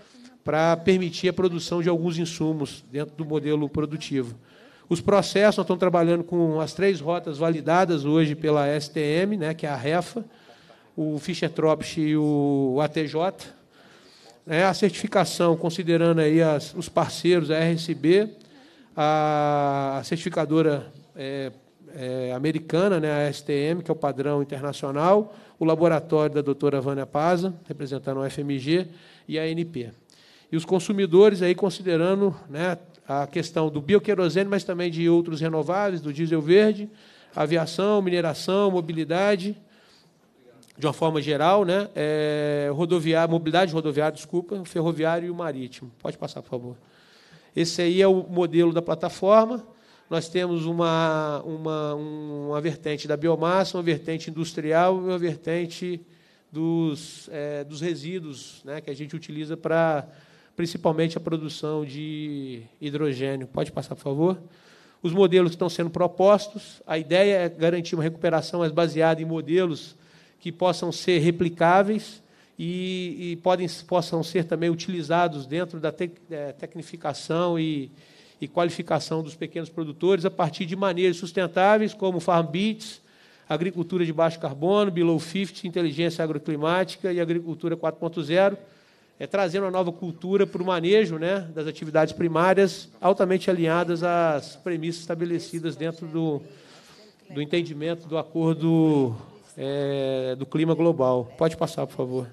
para permitir a produção de alguns insumos dentro do modelo produtivo. Os processos, estão trabalhando com as três rotas validadas hoje pela STM, né, que é a REFA, o Fischer Tropsch e o ATJ. É, né, a certificação, considerando aí as, os parceiros, a RSB, a certificadora é, é, americana, né, a STM, que é o padrão internacional, o laboratório da doutora Vânia Paza, representando a FMG, e a ANP. E os consumidores aí considerando né, a questão do bioquerosene, mas também de outros renováveis, do diesel verde, aviação, mineração, mobilidade, de uma forma geral, né? É, rodoviária, mobilidade rodoviária, desculpa, ferroviário e o marítimo. Pode passar, por favor. Esse aí é o modelo da plataforma. Nós temos uma, uma, uma vertente da biomassa, uma vertente industrial e uma vertente dos, é, dos resíduos né, que a gente utiliza para principalmente a produção de hidrogênio. Pode passar, por favor? Os modelos estão sendo propostos. A ideia é garantir uma recuperação mais baseada em modelos que possam ser replicáveis e, e podem, possam ser também utilizados dentro da tec, é, tecnificação e, e, qualificação dos pequenos produtores a partir de maneiras sustentáveis, como farm beats, agricultura de baixo carbono, below 50, inteligência agroclimática e agricultura 4.0 é, trazendo uma nova cultura para o manejo né, das atividades primárias, altamente alinhadas às premissas estabelecidas dentro do, do entendimento do acordo é, do clima global. Pode passar, por favor.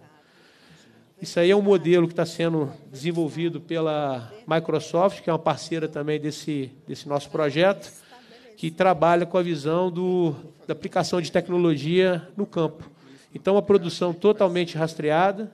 Isso aí é um modelo que está sendo desenvolvido pela Microsoft, que é uma parceira também desse, desse nosso projeto, que trabalha com a visão do, da aplicação de tecnologia no campo. Então, uma produção totalmente rastreada,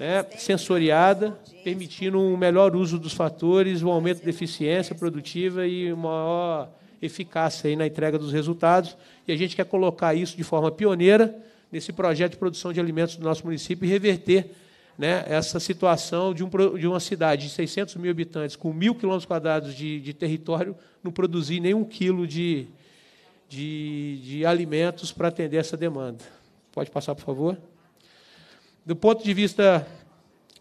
né, sensoriada, permitindo um melhor uso dos fatores, um aumento da eficiência produtiva e uma maior eficácia aí na entrega dos resultados. E a gente quer colocar isso de forma pioneira nesse projeto de produção de alimentos do nosso município e reverter né, essa situação de, um, de, uma cidade de 600 mil habitantes, com mil quilômetros quadrados de, de território, não produzir nenhum quilo de, de alimentos para atender essa demanda. Pode passar, por favor. Do ponto de vista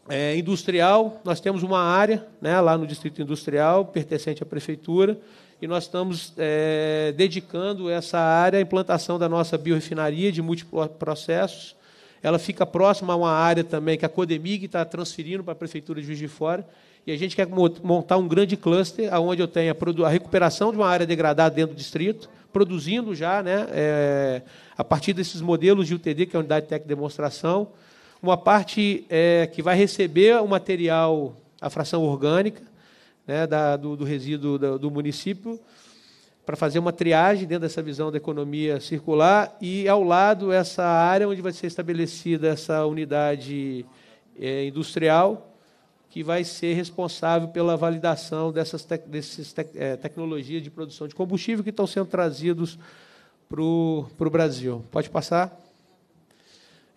é, industrial, nós temos uma área né, lá no Distrito Industrial, pertencente à Prefeitura, e nós estamos é, dedicando essa área à implantação da nossa biorefinaria de múltiplos processos. Ela fica próxima a uma área também que a Codemig está transferindo para a Prefeitura de Juiz de Fora, e a gente quer montar um grande cluster onde eu tenha a recuperação de uma área degradada dentro do distrito, produzindo já, né, é, a partir desses modelos de UTD, que é a Unidade Tec de Demonstração, uma parte é, que vai receber o material, a fração orgânica né, da, do, do, resíduo do, do município, para fazer uma triagem dentro dessa visão da economia circular, e ao lado, essa área onde vai ser estabelecida essa unidade é, industrial, que vai ser responsável pela validação dessas, tec dessas tec é, tecnologias de produção de combustível que estão sendo trazidos para o Brasil. Pode passar.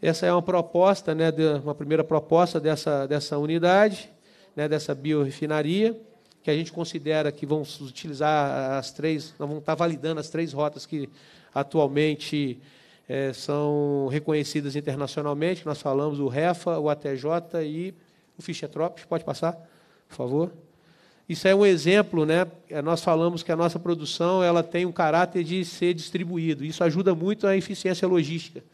Essa é uma proposta, né, de, uma primeira proposta dessa, dessa unidade, né, dessa biorefinaria, que a gente considera que vamos utilizar as três, nós vamos estar tá validando as três rotas que atualmente é, são reconhecidas internacionalmente, nós falamos o REFA, o ATJ e o Fischer-Tropsch. Pode passar, por favor. Isso é um exemplo, né? É, nós falamos que a nossa produção ela tem um caráter de ser distribuído. Isso ajuda muito a eficiência logística.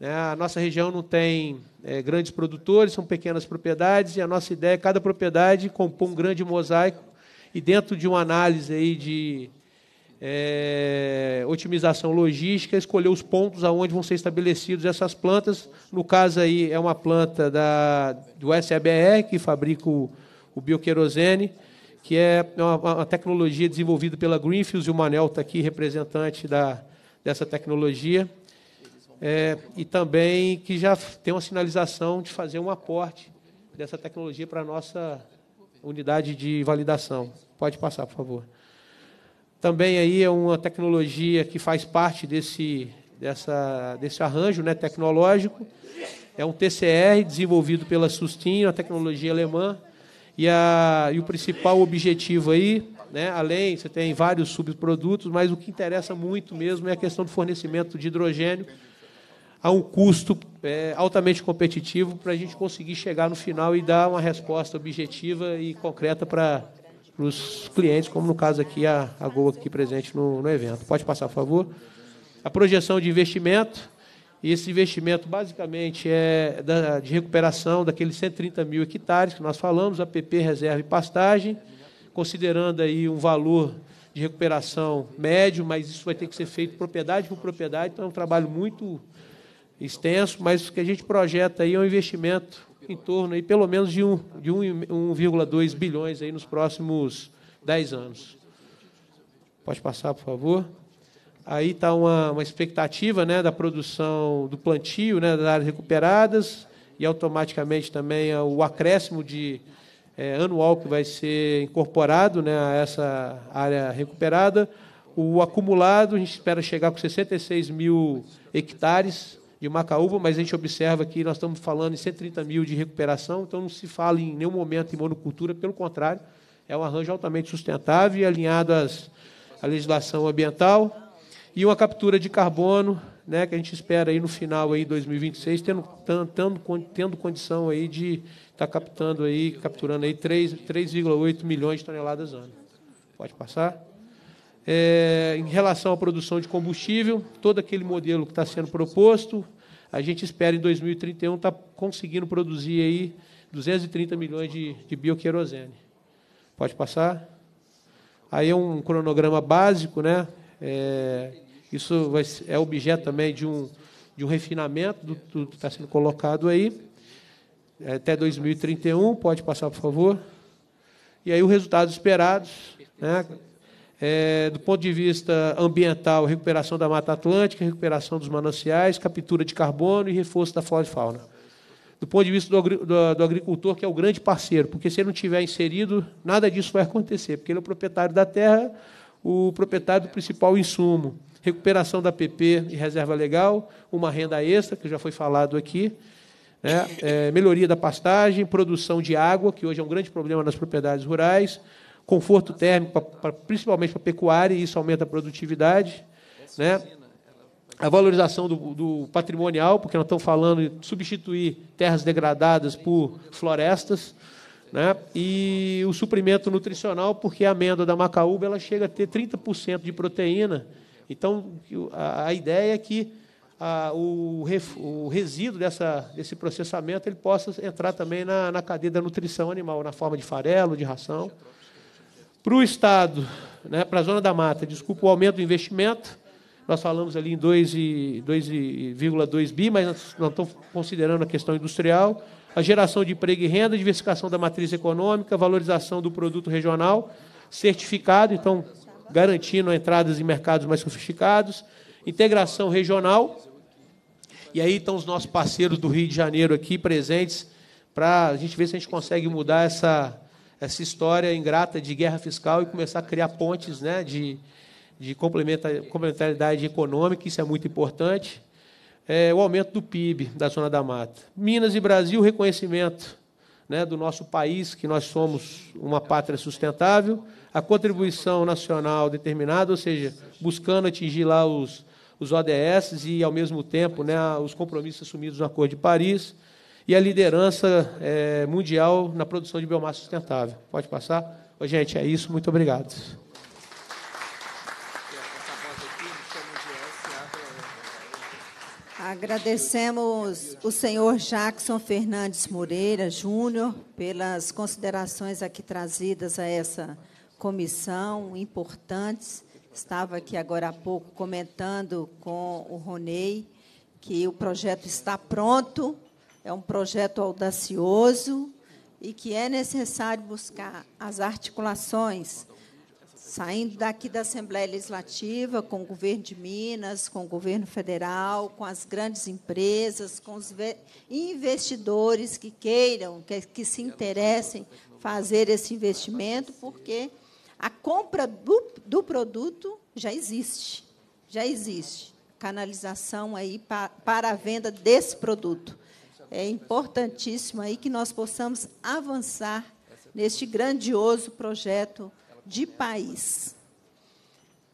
É, a nossa região não tem é, grandes produtores, são pequenas propriedades, e a nossa ideia é cada propriedade compor um grande mosaico e dentro de uma análise aí de é, otimização logística, escolher os pontos aonde vão ser estabelecidos essas plantas. No caso aí é uma planta da, do SABR, que fabrica o, o bioquerosene, que é uma, uma tecnologia desenvolvida pela Greenfields, e o Manel está aqui, representante da, dessa tecnologia é, e também que já tem uma sinalização de fazer um aporte dessa tecnologia para a nossa unidade de validação. Pode passar, por favor. Também aí é uma tecnologia que faz parte desse, dessa, desse arranjo né, tecnológico. É um TCR desenvolvido pela Sustin, uma tecnologia alemã. E, a, e o principal objetivo aí, né, além, você tem vários subprodutos, mas o que interessa muito mesmo é a questão do fornecimento de hidrogênio a um custo é, altamente competitivo para a gente conseguir chegar no final e dar uma resposta objetiva e concreta para os clientes, como no caso aqui a, a Gol aqui presente no, no evento. Pode passar, por favor. A projeção de investimento, e esse investimento basicamente é da, de recuperação daqueles 130 mil hectares que nós falamos, APP, reserva e pastagem, considerando aí um valor de recuperação médio, mas isso vai ter que ser feito propriedade por propriedade, então é um trabalho muito extenso, mas o que a gente projeta aí é um investimento em torno aí, pelo menos de, um, de 1,2 bilhões aí nos próximos 10 anos. Pode passar, por favor. Aí está uma, uma expectativa né, da produção do plantio, né, das áreas recuperadas, e automaticamente também é o acréscimo de é, anual que vai ser incorporado né, a essa área recuperada. O acumulado, a gente espera chegar com 66 mil hectares de Macaúba, mas a gente observa que nós estamos falando em 130 mil de recuperação, então não se fala em nenhum momento em monocultura, pelo contrário, é um arranjo altamente sustentável e alinhado às, à legislação ambiental e uma captura de carbono, né, que a gente espera aí no final aí 2026 tendo tendo, tendo condição aí de estar tá captando aí, capturando aí 3,8 milhões de toneladas ano. Pode passar? É, em relação à produção de combustível, todo aquele modelo que está sendo proposto, a gente espera em 2031 estar tá conseguindo produzir aí 230 milhões de, de bioquerosene. Pode passar? Aí é um cronograma básico, né? É, isso vai, é objeto também de um, de um refinamento do, do que está sendo colocado aí. É, até 2031, pode passar, por favor. E aí, os resultados esperados, né? é, do ponto de vista ambiental, recuperação da Mata Atlântica, recuperação dos mananciais, captura de carbono e reforço da flora e fauna. Do ponto de vista do, do, do, agricultor, que é o grande parceiro, porque se ele não tiver inserido, nada disso vai acontecer, porque ele é o proprietário da terra, o proprietário do principal insumo. Recuperação da PP e reserva legal, uma renda extra, que já foi falado aqui, né? É, melhoria da pastagem, produção de água, que hoje é um grande problema nas propriedades rurais, conforto térmico, pra, pra, principalmente para a pecuária, e isso aumenta a produtividade. Né? A valorização do, do, patrimonial, porque nós estamos falando de substituir terras degradadas por florestas. Né? E o suprimento nutricional, porque a amêndoa da macaúba ela chega a ter 30% de proteína. Então, a, a ideia é que a, o, ref, o, resíduo dessa, desse processamento ele possa entrar também na, na cadeia da nutrição animal, na forma de farelo, de ração. Para o Estado, né, para a Zona da Mata, desculpa, o aumento do investimento, nós falamos ali em 2,2 bi, mas não estamos considerando a questão industrial, a geração de emprego e renda, diversificação da matriz econômica, valorização do produto regional, certificado, então garantindo entradas em mercados mais sofisticados, integração regional, e aí estão os nossos parceiros do Rio de Janeiro aqui presentes para a gente ver se a gente consegue mudar essa, essa história ingrata de guerra fiscal e começar a criar pontes né, de, de complementaridade econômica, isso é muito importante. É, o aumento do PIB da Zona da Mata. Minas e Brasil, reconhecimento né, do nosso país, que nós somos uma pátria sustentável. A contribuição nacional determinada, ou seja, buscando atingir lá os, os ODS e, ao mesmo tempo, né, os compromissos assumidos no Acordo de Paris e a liderança é, mundial na produção de biomassa sustentável. Pode passar? Ô, gente, é isso. Muito obrigado. Agradecemos o senhor Jackson Fernandes Moreira Júnior pelas considerações aqui trazidas a essa comissão importantes. Estava aqui agora há pouco comentando com o Ronei que o projeto está pronto é um projeto audacioso e que é necessário buscar as articulações, saindo daqui da Assembleia Legislativa, com o governo de Minas, com o governo federal, com as grandes empresas, com os investidores que queiram, que, que se interessem fazer esse investimento, porque a compra do, do produto já existe, já existe canalização aí para, para a venda desse produto é importantíssimo aí que nós possamos avançar neste grandioso projeto de país.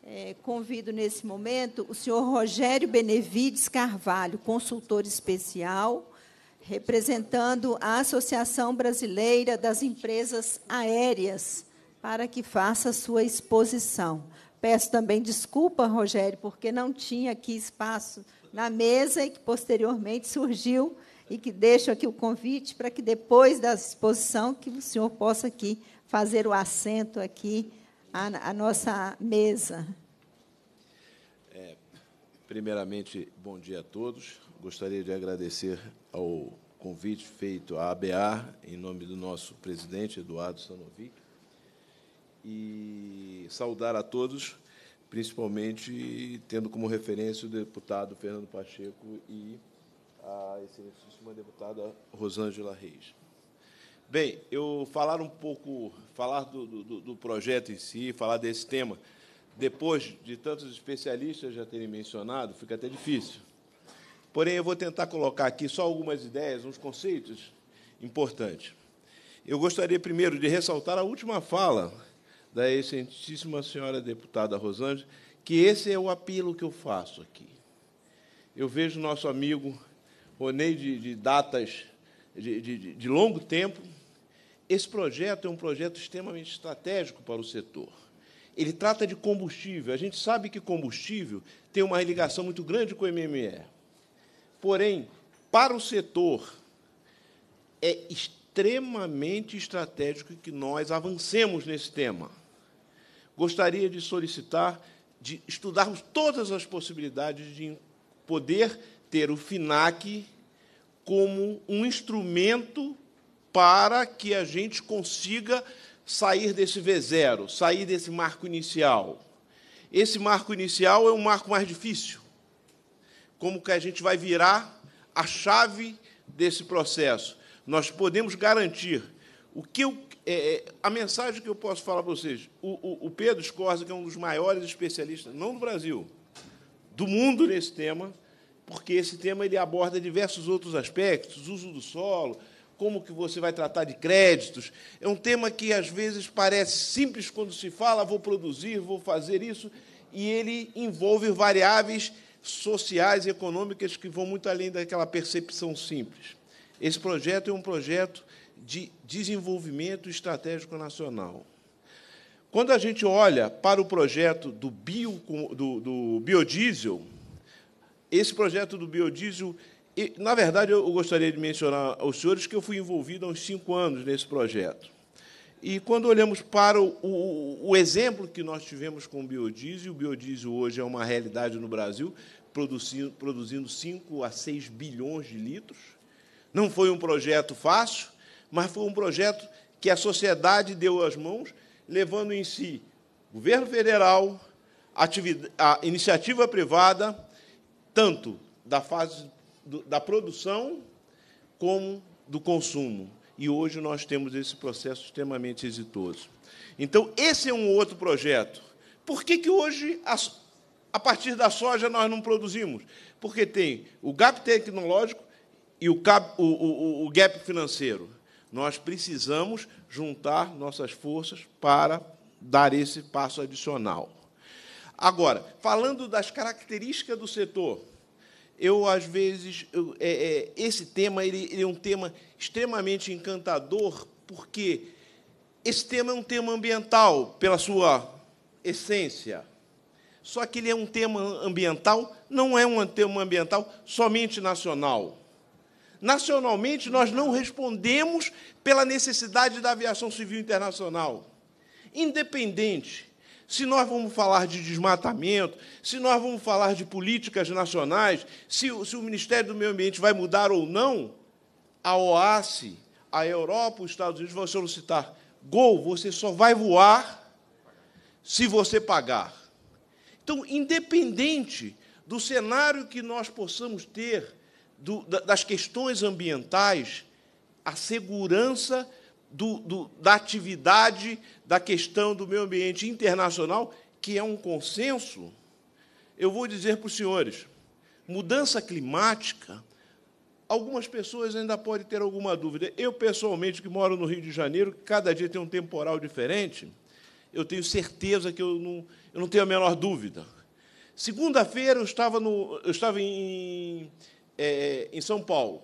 É, convido nesse momento o senhor Rogério Benevides Carvalho, consultor especial, representando a Associação Brasileira das Empresas Aéreas, para que faça sua exposição. Peço também desculpa, Rogério, porque não tinha aqui espaço na mesa e que posteriormente surgiu e que deixo aqui o convite para que depois da exposição que o senhor possa aqui fazer o assento aqui à, à nossa mesa. É, primeiramente, bom dia a todos. Gostaria de agradecer ao convite feito à ABA em nome do nosso presidente Eduardo Sanovic e saudar a todos, principalmente tendo como referência o deputado Fernando Pacheco e a excelentíssima deputada Rosângela Reis. Bem, eu falar um pouco, falar do, do, do projeto em si, falar desse tema, depois de tantos especialistas já terem mencionado, fica até difícil. Porém, eu vou tentar colocar aqui só algumas ideias, uns conceitos importantes. Eu gostaria primeiro de ressaltar a última fala da excelentíssima senhora deputada Rosângela, que esse é o apelo que eu faço aqui. Eu vejo nosso amigo Ronei de, de datas de, de, de longo tempo. Esse projeto é um projeto extremamente estratégico para o setor ele trata de combustível. A gente sabe que combustível tem uma ligação muito grande com o MME. Porém, para o setor, é extremamente estratégico que nós avancemos nesse tema. Gostaria de solicitar de estudarmos todas as possibilidades de poder ter o FINAC como um instrumento para que a gente consiga sair desse V0, sair desse marco inicial. Esse marco inicial é um marco mais difícil. Como que a gente vai virar a chave desse processo? Nós podemos garantir o que eu, é, é, a mensagem que eu posso falar para vocês. O, o, o Pedro Scorza, que é um dos maiores especialistas, não do Brasil, do mundo nesse tema, porque esse tema ele aborda diversos outros aspectos, uso do solo, como que você vai tratar de créditos. É um tema que às vezes parece simples quando se fala vou produzir, vou fazer isso, e ele envolve variáveis sociais e econômicas que vão muito além daquela percepção simples. Esse projeto é um projeto de desenvolvimento estratégico nacional. Quando a gente olha para o projeto do, bio, do, do biodiesel, esse projeto do biodiesel, na verdade, eu gostaria de mencionar aos senhores que eu fui envolvido há uns cinco anos nesse projeto. E quando olhamos para o, o, o exemplo que nós tivemos com o biodiesel, o biodiesel hoje é uma realidade no Brasil, produzindo, produzindo 5 a 6 bilhões de litros. Não foi um projeto fácil, mas foi um projeto que a sociedade deu as mãos, levando em si governo federal, a iniciativa privada, tanto da fase do, da produção como do consumo. E hoje nós temos esse processo extremamente exitoso. Então, esse é um outro projeto. Por que, que hoje, a, a partir da soja, nós não produzimos? Porque tem o gap tecnológico e o, cap, o, o, o gap financeiro. Nós precisamos juntar nossas forças para dar esse passo adicional. Agora, falando das características do setor, eu às vezes eu, é, é, esse tema ele, ele, é um tema extremamente encantador porque esse tema é um tema ambiental pela sua essência. Só que ele é um tema ambiental, não é um tema ambiental somente nacional. Nacionalmente, nós não respondemos pela necessidade da aviação civil internacional. Independente se nós vamos falar de desmatamento, se nós vamos falar de políticas nacionais, se, se o Ministério do Meio Ambiente vai mudar ou não, a OASI, a Europa, os Estados Unidos vão solicitar: Gol, você só vai voar se você pagar. Então, independente do cenário que nós possamos ter do, das questões ambientais, a segurança do, do, da atividade da questão do meio ambiente internacional, que é um consenso, eu vou dizer para os senhores: mudança climática. Algumas pessoas ainda podem ter alguma dúvida. Eu, pessoalmente, que moro no Rio de Janeiro, que cada dia tem um temporal diferente, eu tenho certeza que eu não, eu não tenho a menor dúvida. Segunda-feira eu estava, no, eu estava em, é, em São Paulo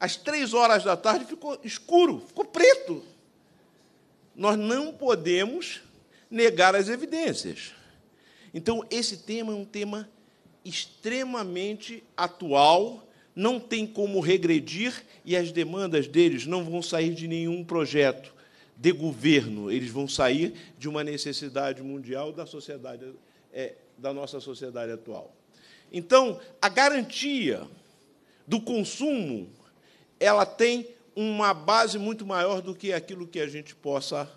às três horas da tarde ficou escuro, ficou preto. Nós não podemos negar as evidências. Então, esse tema é um tema extremamente atual, não tem como regredir e as demandas deles não vão sair de nenhum projeto de governo, eles vão sair de uma necessidade mundial da sociedade, é, da nossa sociedade atual. Então, a garantia do consumo ela tem uma base muito maior do que aquilo que a gente possa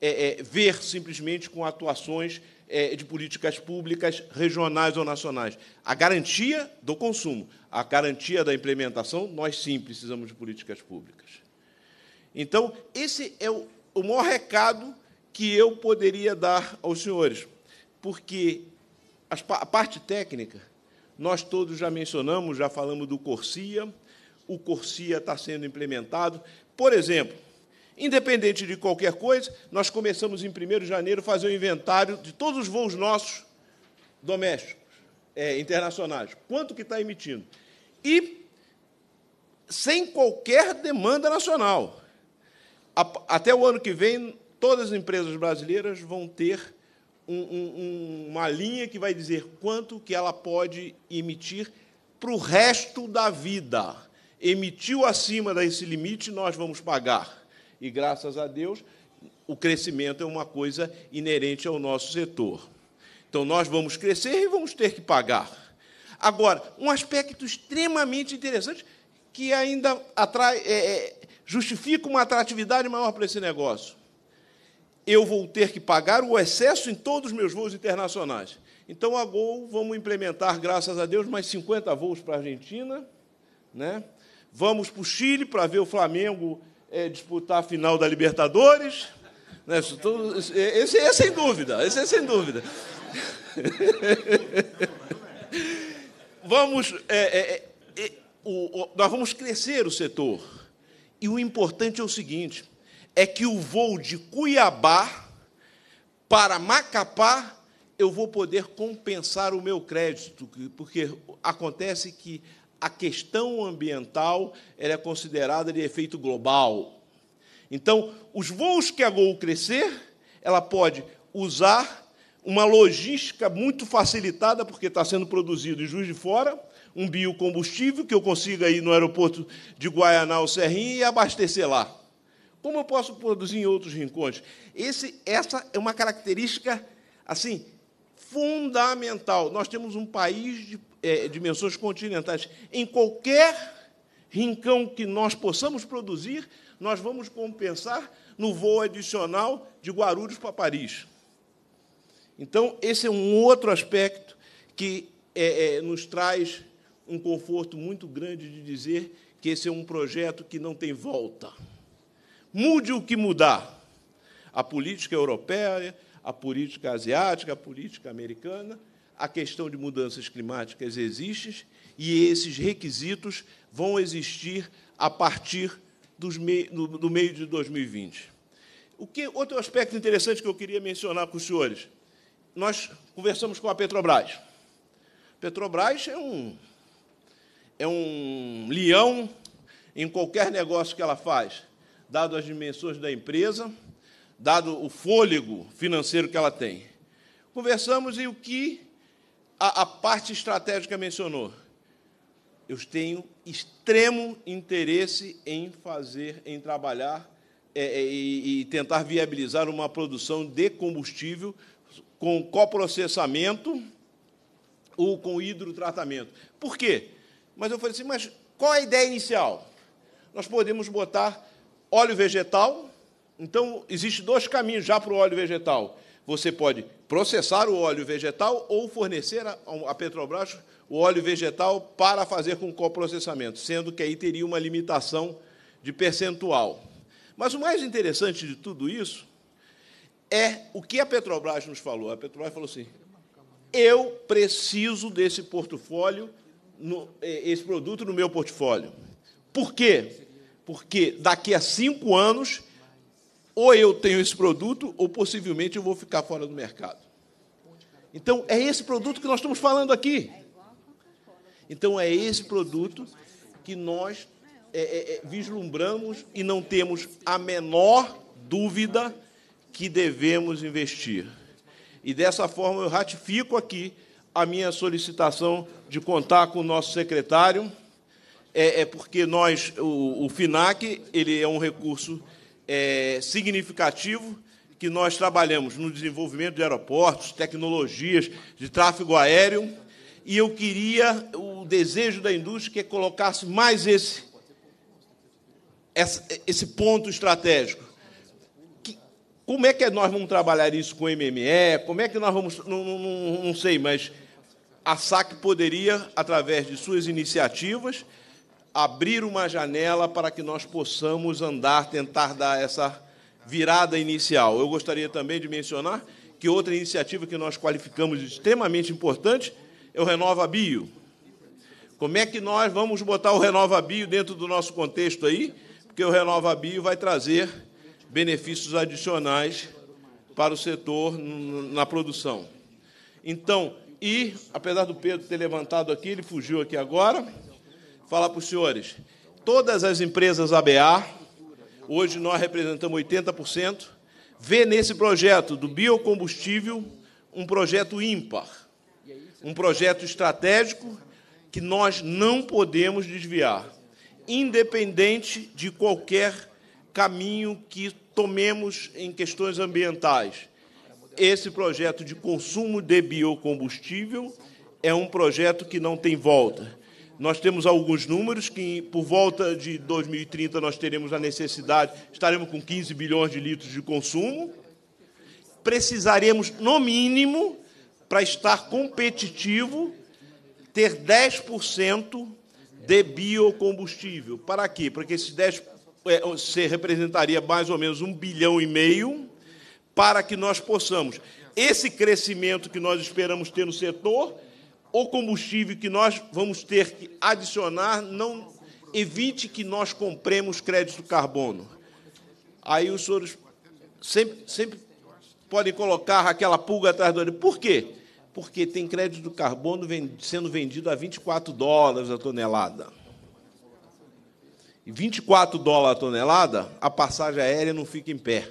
é, é, ver simplesmente com atuações é, de políticas públicas regionais ou nacionais. A garantia do consumo, a garantia da implementação, nós sim precisamos de políticas públicas. Então, esse é o, o maior recado que eu poderia dar aos senhores, porque a parte técnica, nós todos já mencionamos, já falamos do Corsia, o Corsia está sendo implementado. Por exemplo, independente de qualquer coisa, nós começamos em 1 de janeiro a fazer o um inventário de todos os voos nossos domésticos, é, internacionais, quanto que está emitindo. E sem qualquer demanda nacional. Até o ano que vem, todas as empresas brasileiras vão ter um, um, uma linha que vai dizer quanto que ela pode emitir para o resto da vida emitiu acima desse limite, nós vamos pagar. E graças a Deus, o crescimento é uma coisa inerente ao nosso setor. Então nós vamos crescer e vamos ter que pagar. Agora, um aspecto extremamente interessante que ainda atrai, é, é justifica uma atratividade maior para esse negócio. Eu vou ter que pagar o excesso em todos os meus voos internacionais. Então, a Gol, vamos implementar, graças a Deus, mais 50 voos para a Argentina, né? Vamos para o Chile para ver o Flamengo é, disputar a final da Libertadores. Né? Esse é sem dúvida, esse é sem dúvida. vamos, é, é, é, o, o, nós vamos crescer o setor. E o importante é o seguinte: é que o voo de Cuiabá para Macapá eu vou poder compensar o meu crédito, porque acontece que a questão ambiental é considerada de efeito global. Então, os voos que a Gol crescer, ela pode usar uma logística muito facilitada, porque está sendo produzido em Juiz de Fora, um biocombustível que eu consiga ir no aeroporto de Guaianá ou Serrinha e abastecer lá. Como eu posso produzir em outros rincões? Esse, essa é uma característica assim fundamental. Nós temos um país de é, dimensões continentais, em qualquer rincão que nós possamos produzir, nós vamos compensar no voo adicional de Guarulhos para Paris. Então, esse é um outro aspecto que é, é, nos traz um conforto muito grande de dizer que esse é um projeto que não tem volta. Mude o que mudar. A política europeia, a política asiática, a política americana, a questão de mudanças climáticas existe e esses requisitos vão existir a partir mei, do, do meio de 2020. O que, outro aspecto interessante que eu queria mencionar com os senhores, nós conversamos com a Petrobras. Petrobras é um, é um leão em qualquer negócio que ela faz, dado as dimensões da empresa, dado o fôlego financeiro que ela tem. Conversamos e o que a, a parte estratégica mencionou. Eu tenho extremo interesse em fazer, em trabalhar é, é, e, e tentar viabilizar uma produção de combustível com coprocessamento ou com hidrotratamento. Por quê? Mas eu falei assim, mas qual a ideia inicial? Nós podemos botar óleo vegetal. Então, existe dois caminhos já para o óleo vegetal. Você pode processar o óleo vegetal ou fornecer à Petrobras o óleo vegetal para fazer com coprocessamento, sendo que aí teria uma limitação de percentual. Mas o mais interessante de tudo isso é o que a Petrobras nos falou. A Petrobras falou assim: eu preciso desse portfólio, no, eh, esse produto no meu portfólio. Por quê? Porque daqui a cinco anos ou eu tenho esse produto, ou possivelmente eu vou ficar fora do mercado. Então, é esse produto que nós estamos falando aqui. Então, é esse produto que nós é, é, é, vislumbramos e não temos a menor dúvida que devemos investir. E dessa forma eu ratifico aqui a minha solicitação de contar com o nosso secretário, é, é porque nós, o, o FINAC, ele é um recurso é, significativo que nós trabalhamos no desenvolvimento de aeroportos, tecnologias de tráfego aéreo, e eu queria, o desejo da indústria, é que colocasse mais esse, esse ponto estratégico. como é que nós vamos trabalhar isso com o MME? Como é que nós vamos. Não, não, não sei, mas a SAC poderia, através de suas iniciativas, abrir uma janela para que nós possamos andar, tentar dar essa virada inicial. Eu gostaria também de mencionar que outra iniciativa que nós qualificamos de extremamente importante é o Renova Bio. Como é que nós vamos botar o Renova Bio dentro do nosso contexto aí? Porque o Renova Bio vai trazer benefícios adicionais para o setor na produção. Então, e apesar do Pedro ter levantado aqui, ele fugiu aqui agora falar para os senhores. Todas as empresas ABA, hoje nós representamos 80%, vê nesse projeto do biocombustível um projeto ímpar, um projeto estratégico que nós não podemos desviar, independente de qualquer caminho que tomemos em questões ambientais. Esse projeto de consumo de biocombustível é um projeto que não tem volta. Nós temos alguns números que, por volta de 2030, nós teremos a necessidade, estaremos com 15 bilhões de litros de consumo. Precisaremos, no mínimo, para estar competitivo, ter 10% de biocombustível. Para quê? Porque esses 10% é, se representaria mais ou menos um bilhão e meio para que nós possamos. Esse crescimento que nós esperamos ter no setor o combustível que nós vamos ter que adicionar não evite que nós compremos crédito carbono. Aí os senhores sempre, sempre podem colocar aquela pulga atrás do olho. Por quê? Porque tem crédito carbono sendo vendido a 24 dólares a tonelada. E 24 dólares a tonelada, a passagem aérea não fica em pé.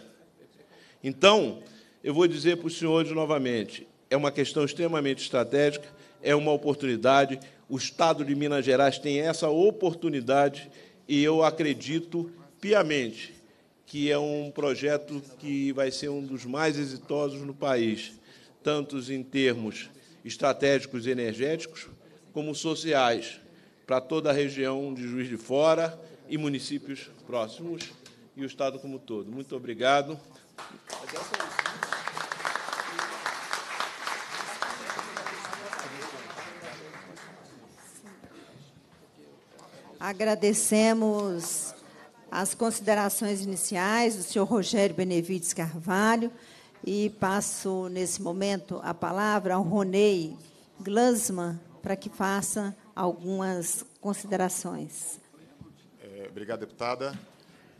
Então, eu vou dizer para os senhores novamente, é uma questão extremamente estratégica é uma oportunidade. O Estado de Minas Gerais tem essa oportunidade e eu acredito piamente que é um projeto que vai ser um dos mais exitosos no país, tanto em termos estratégicos e energéticos, como sociais, para toda a região de Juiz de Fora e municípios próximos e o Estado como um todo. Muito obrigado. Agradecemos as considerações iniciais do senhor Rogério Benevides Carvalho e passo, nesse momento, a palavra ao Ronei Glasman para que faça algumas considerações. É, obrigado, deputada.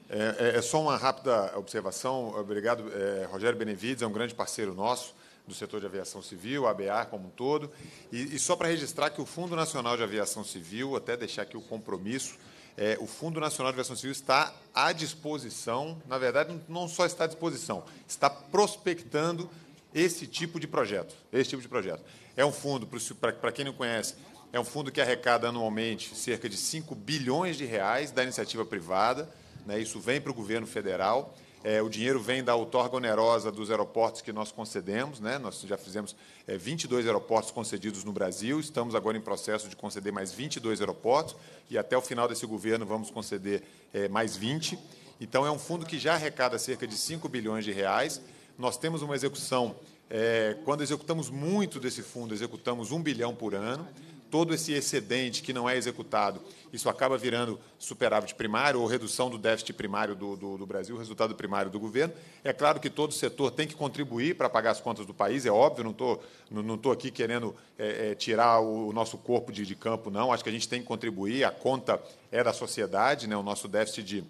É, é, é, só uma rápida observação. Obrigado, é, Rogério Benevides, é um grande parceiro nosso do setor de aviação civil, a ABAR como um todo. E, e só para registrar que o Fundo Nacional de Aviação Civil, até deixar aqui o compromisso, é, o Fundo Nacional de Aviação Civil está à disposição, na verdade, não só está à disposição, está prospectando esse tipo de projeto. Esse tipo de projeto. É um fundo, para quem não conhece, é um fundo que arrecada anualmente cerca de 5 bilhões de reais da iniciativa privada. Né, isso vem para o governo federal. É, o dinheiro vem da outorga onerosa dos aeroportos que nós concedemos. Né? Nós já fizemos é, 22 aeroportos concedidos no Brasil, estamos agora em processo de conceder mais 22 aeroportos e até o final desse governo vamos conceder é, mais 20. Então, é um fundo que já arrecada cerca de 5 bilhões de reais. Nós temos uma execução, é, quando executamos muito desse fundo, executamos 1 bilhão por ano todo esse excedente que não é executado, isso acaba virando superávit primário ou redução do déficit primário do, do, do Brasil, resultado primário do governo. É claro que todo setor tem que contribuir para pagar as contas do país, é óbvio, não estou não tô aqui querendo é, é, tirar o, nosso corpo de, de campo, não. Acho que a gente tem que contribuir, a conta é da sociedade, né, o nosso déficit de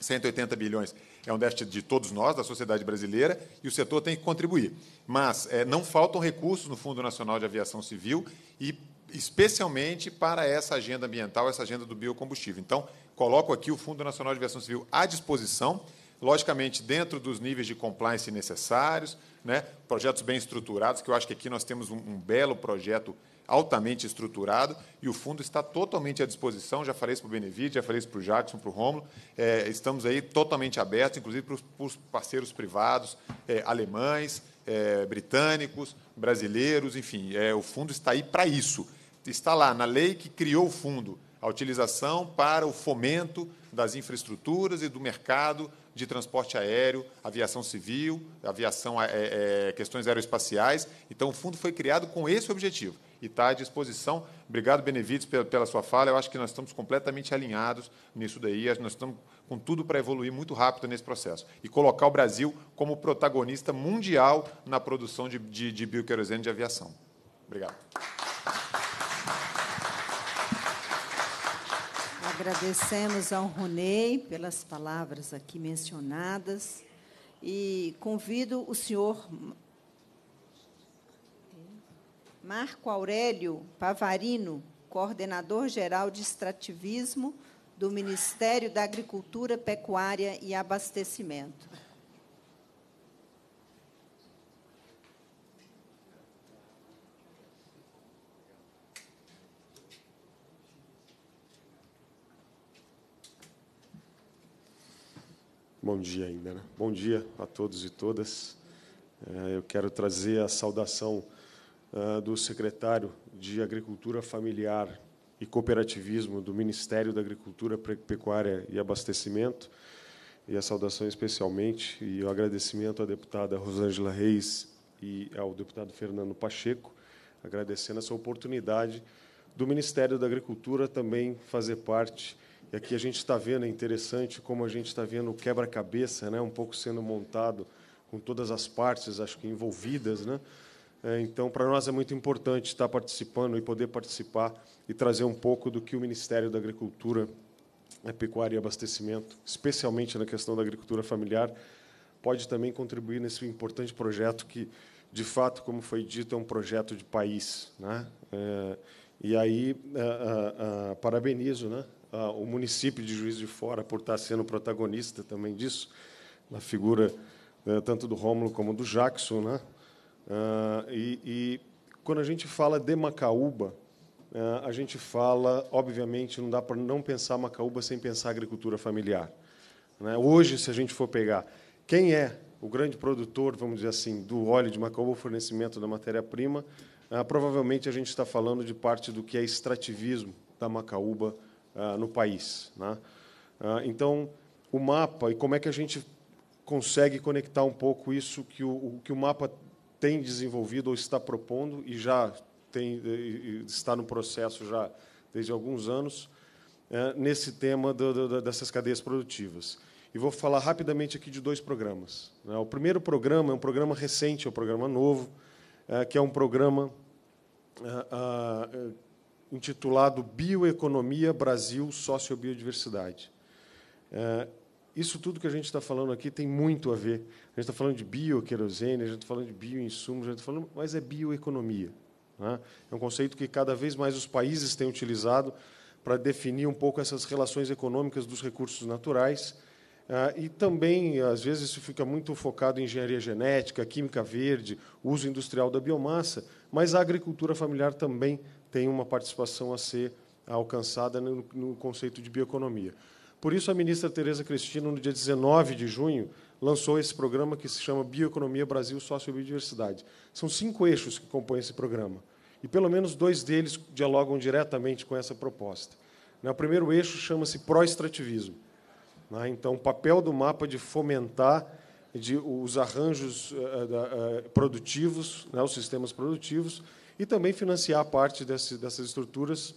180 bilhões é um déficit de todos nós, da sociedade brasileira, e o setor tem que contribuir. Mas é, não faltam recursos no Fundo Nacional de Aviação Civil e especialmente para essa agenda ambiental, essa agenda do biocombustível. Então, coloco aqui o Fundo Nacional de Aviação Civil à disposição, logicamente dentro dos níveis de compliance necessários, né? projetos bem estruturados, que eu acho que aqui nós temos um, um belo projeto altamente estruturado e o fundo está totalmente à disposição. Já falei isso para o Benevide, já falei isso para o Jackson, para o Romulo. É, estamos aí totalmente abertos, inclusive para os parceiros privados é, alemães, é, britânicos, brasileiros, enfim, é, o fundo está aí para isso. Está lá na lei que criou o fundo, a utilização para o fomento das infraestruturas e do mercado de transporte aéreo, aviação civil, aviação, é, é, é, questões aeroespaciais. Então, o fundo foi criado com esse objetivo e está à disposição. Obrigado, Benevides, pela, pela sua fala. Eu acho que nós estamos completamente alinhados nisso daí. Nós estamos com tudo para evoluir muito rápido nesse processo e colocar o Brasil como protagonista mundial na produção de, de, de bioquerosene de aviação. Obrigado. Agradecemos ao Ronei pelas palavras aqui mencionadas e convido o senhor Marco Aurélio Pavarino, coordenador geral de extrativismo do Ministério da Agricultura, Pecuária e Abastecimento. Bom dia ainda, né? Bom dia a todos e todas. É, eu quero trazer a saudação ah, do secretário de Agricultura Familiar e Cooperativismo do Ministério da Agricultura, Pecuária e Abastecimento, e a saudação especialmente e o agradecimento à deputada Rosângela Reis e ao deputado Fernando Pacheco, agradecendo essa oportunidade do Ministério da Agricultura também fazer parte e aqui a gente está vendo, é interessante como a gente está vendo o quebra-cabeça, né, um pouco sendo montado com todas as partes, acho que envolvidas, né? É, então, para nós é muito importante estar tá participando e poder participar e trazer um pouco do que o Ministério da Agricultura, é, Pecuária e Abastecimento, especialmente na questão da agricultura familiar, pode também contribuir nesse importante projeto que, de fato, como foi dito, é um projeto de país. Né? É, e aí, parabenizo né, ah, o município de Juiz de Fora por estar sendo protagonista também disso, na figura né, tanto do Rômulo como do Jackson. Né? Ah, e, e, quando a gente fala de Macaúba, ah, a gente fala, obviamente, não dá para não pensar Macaúba sem pensar agricultura familiar. Né? Hoje, se a gente for pegar quem é o grande produtor, vamos dizer assim, do óleo de Macaúba, o fornecimento da matéria-prima, ah, provavelmente a gente está falando de parte do que é extrativismo da Macaúba ah, no país. Né? Ah, então, o mapa e como é que a gente consegue conectar um pouco isso que o, o que o mapa tem desenvolvido ou está propondo e já tem, está no processo já desde alguns anos é, nesse tema do, do, dessas cadeias produtivas. E vou falar rapidamente aqui de dois programas. Né? O primeiro programa é um programa recente, é um programa novo, é, que é um programa é, intitulado Bioeconomia Brasil Sociobiodiversidade. É, isso tudo que a gente está falando aqui tem muito a ver. A gente está falando de bioquerosene, a gente está falando de bioinsumos, a gente está falando, mas é bioeconomia. Né? É um conceito que cada vez mais os países têm utilizado para definir um pouco essas relações econômicas dos recursos naturais. É, e também, às vezes, isso fica muito focado em engenharia genética, química verde, uso industrial da biomassa, mas a agricultura familiar também tem uma participação a ser alcançada no, conceito de bioeconomia. Por isso, a ministra Tereza Cristina, no dia 19 de junho, lançou esse programa que se chama Bioeconomia Brasil Sócio Biodiversidade. São cinco eixos que compõem esse programa. E pelo menos dois deles dialogam diretamente com essa proposta. Né, o primeiro eixo chama-se pró-extrativismo. Né, então, o papel do mapa de fomentar os arranjos eh, eh, produtivos, né, os sistemas produtivos, e também financiar parte desse, dessas estruturas,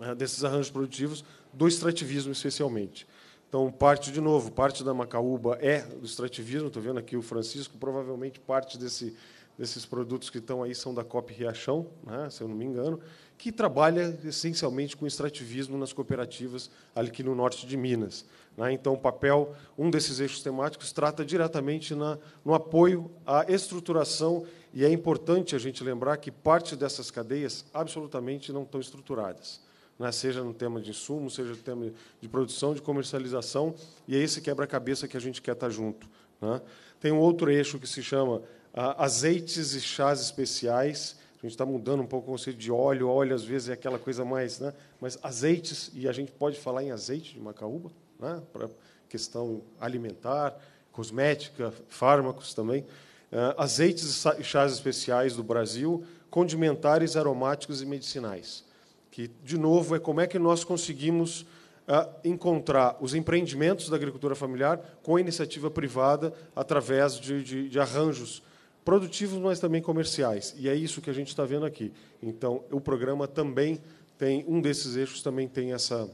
eh, desses arranjos produtivos, do extrativismo especialmente. Então, parte, de novo, parte da Macaúba é do extrativismo, estou vendo aqui o Francisco, provavelmente parte desse, desses produtos que estão aí são da COP Riachão, né, se eu não me engano, que trabalha essencialmente com extrativismo nas cooperativas aqui no norte de Minas. Né. Então, o papel, um desses eixos temáticos, trata diretamente na, no apoio à estruturação e é importante a gente lembrar que parte dessas cadeias absolutamente não estão estruturadas, né? seja no tema de insumo, seja no tema de produção, de comercialização, e é esse quebra-cabeça que a gente quer estar junto. Né? Tem um outro eixo que se chama ah, azeites e chás especiais. A gente está mudando um pouco o conceito de óleo. Óleo, às vezes, é aquela coisa mais... Né? Mas azeites, e a gente pode falar em azeite de macaúba, né? para questão alimentar, cosmética, fármacos também. É, azeites e chás especiais do Brasil, condimentares, aromáticos e medicinais. Que, de novo, é como é que nós conseguimos é, encontrar os empreendimentos da agricultura familiar com a iniciativa privada através de, de, de arranjos produtivos, mas também comerciais. E é isso que a gente está vendo aqui. Então, o programa também tem um desses eixos também tem essa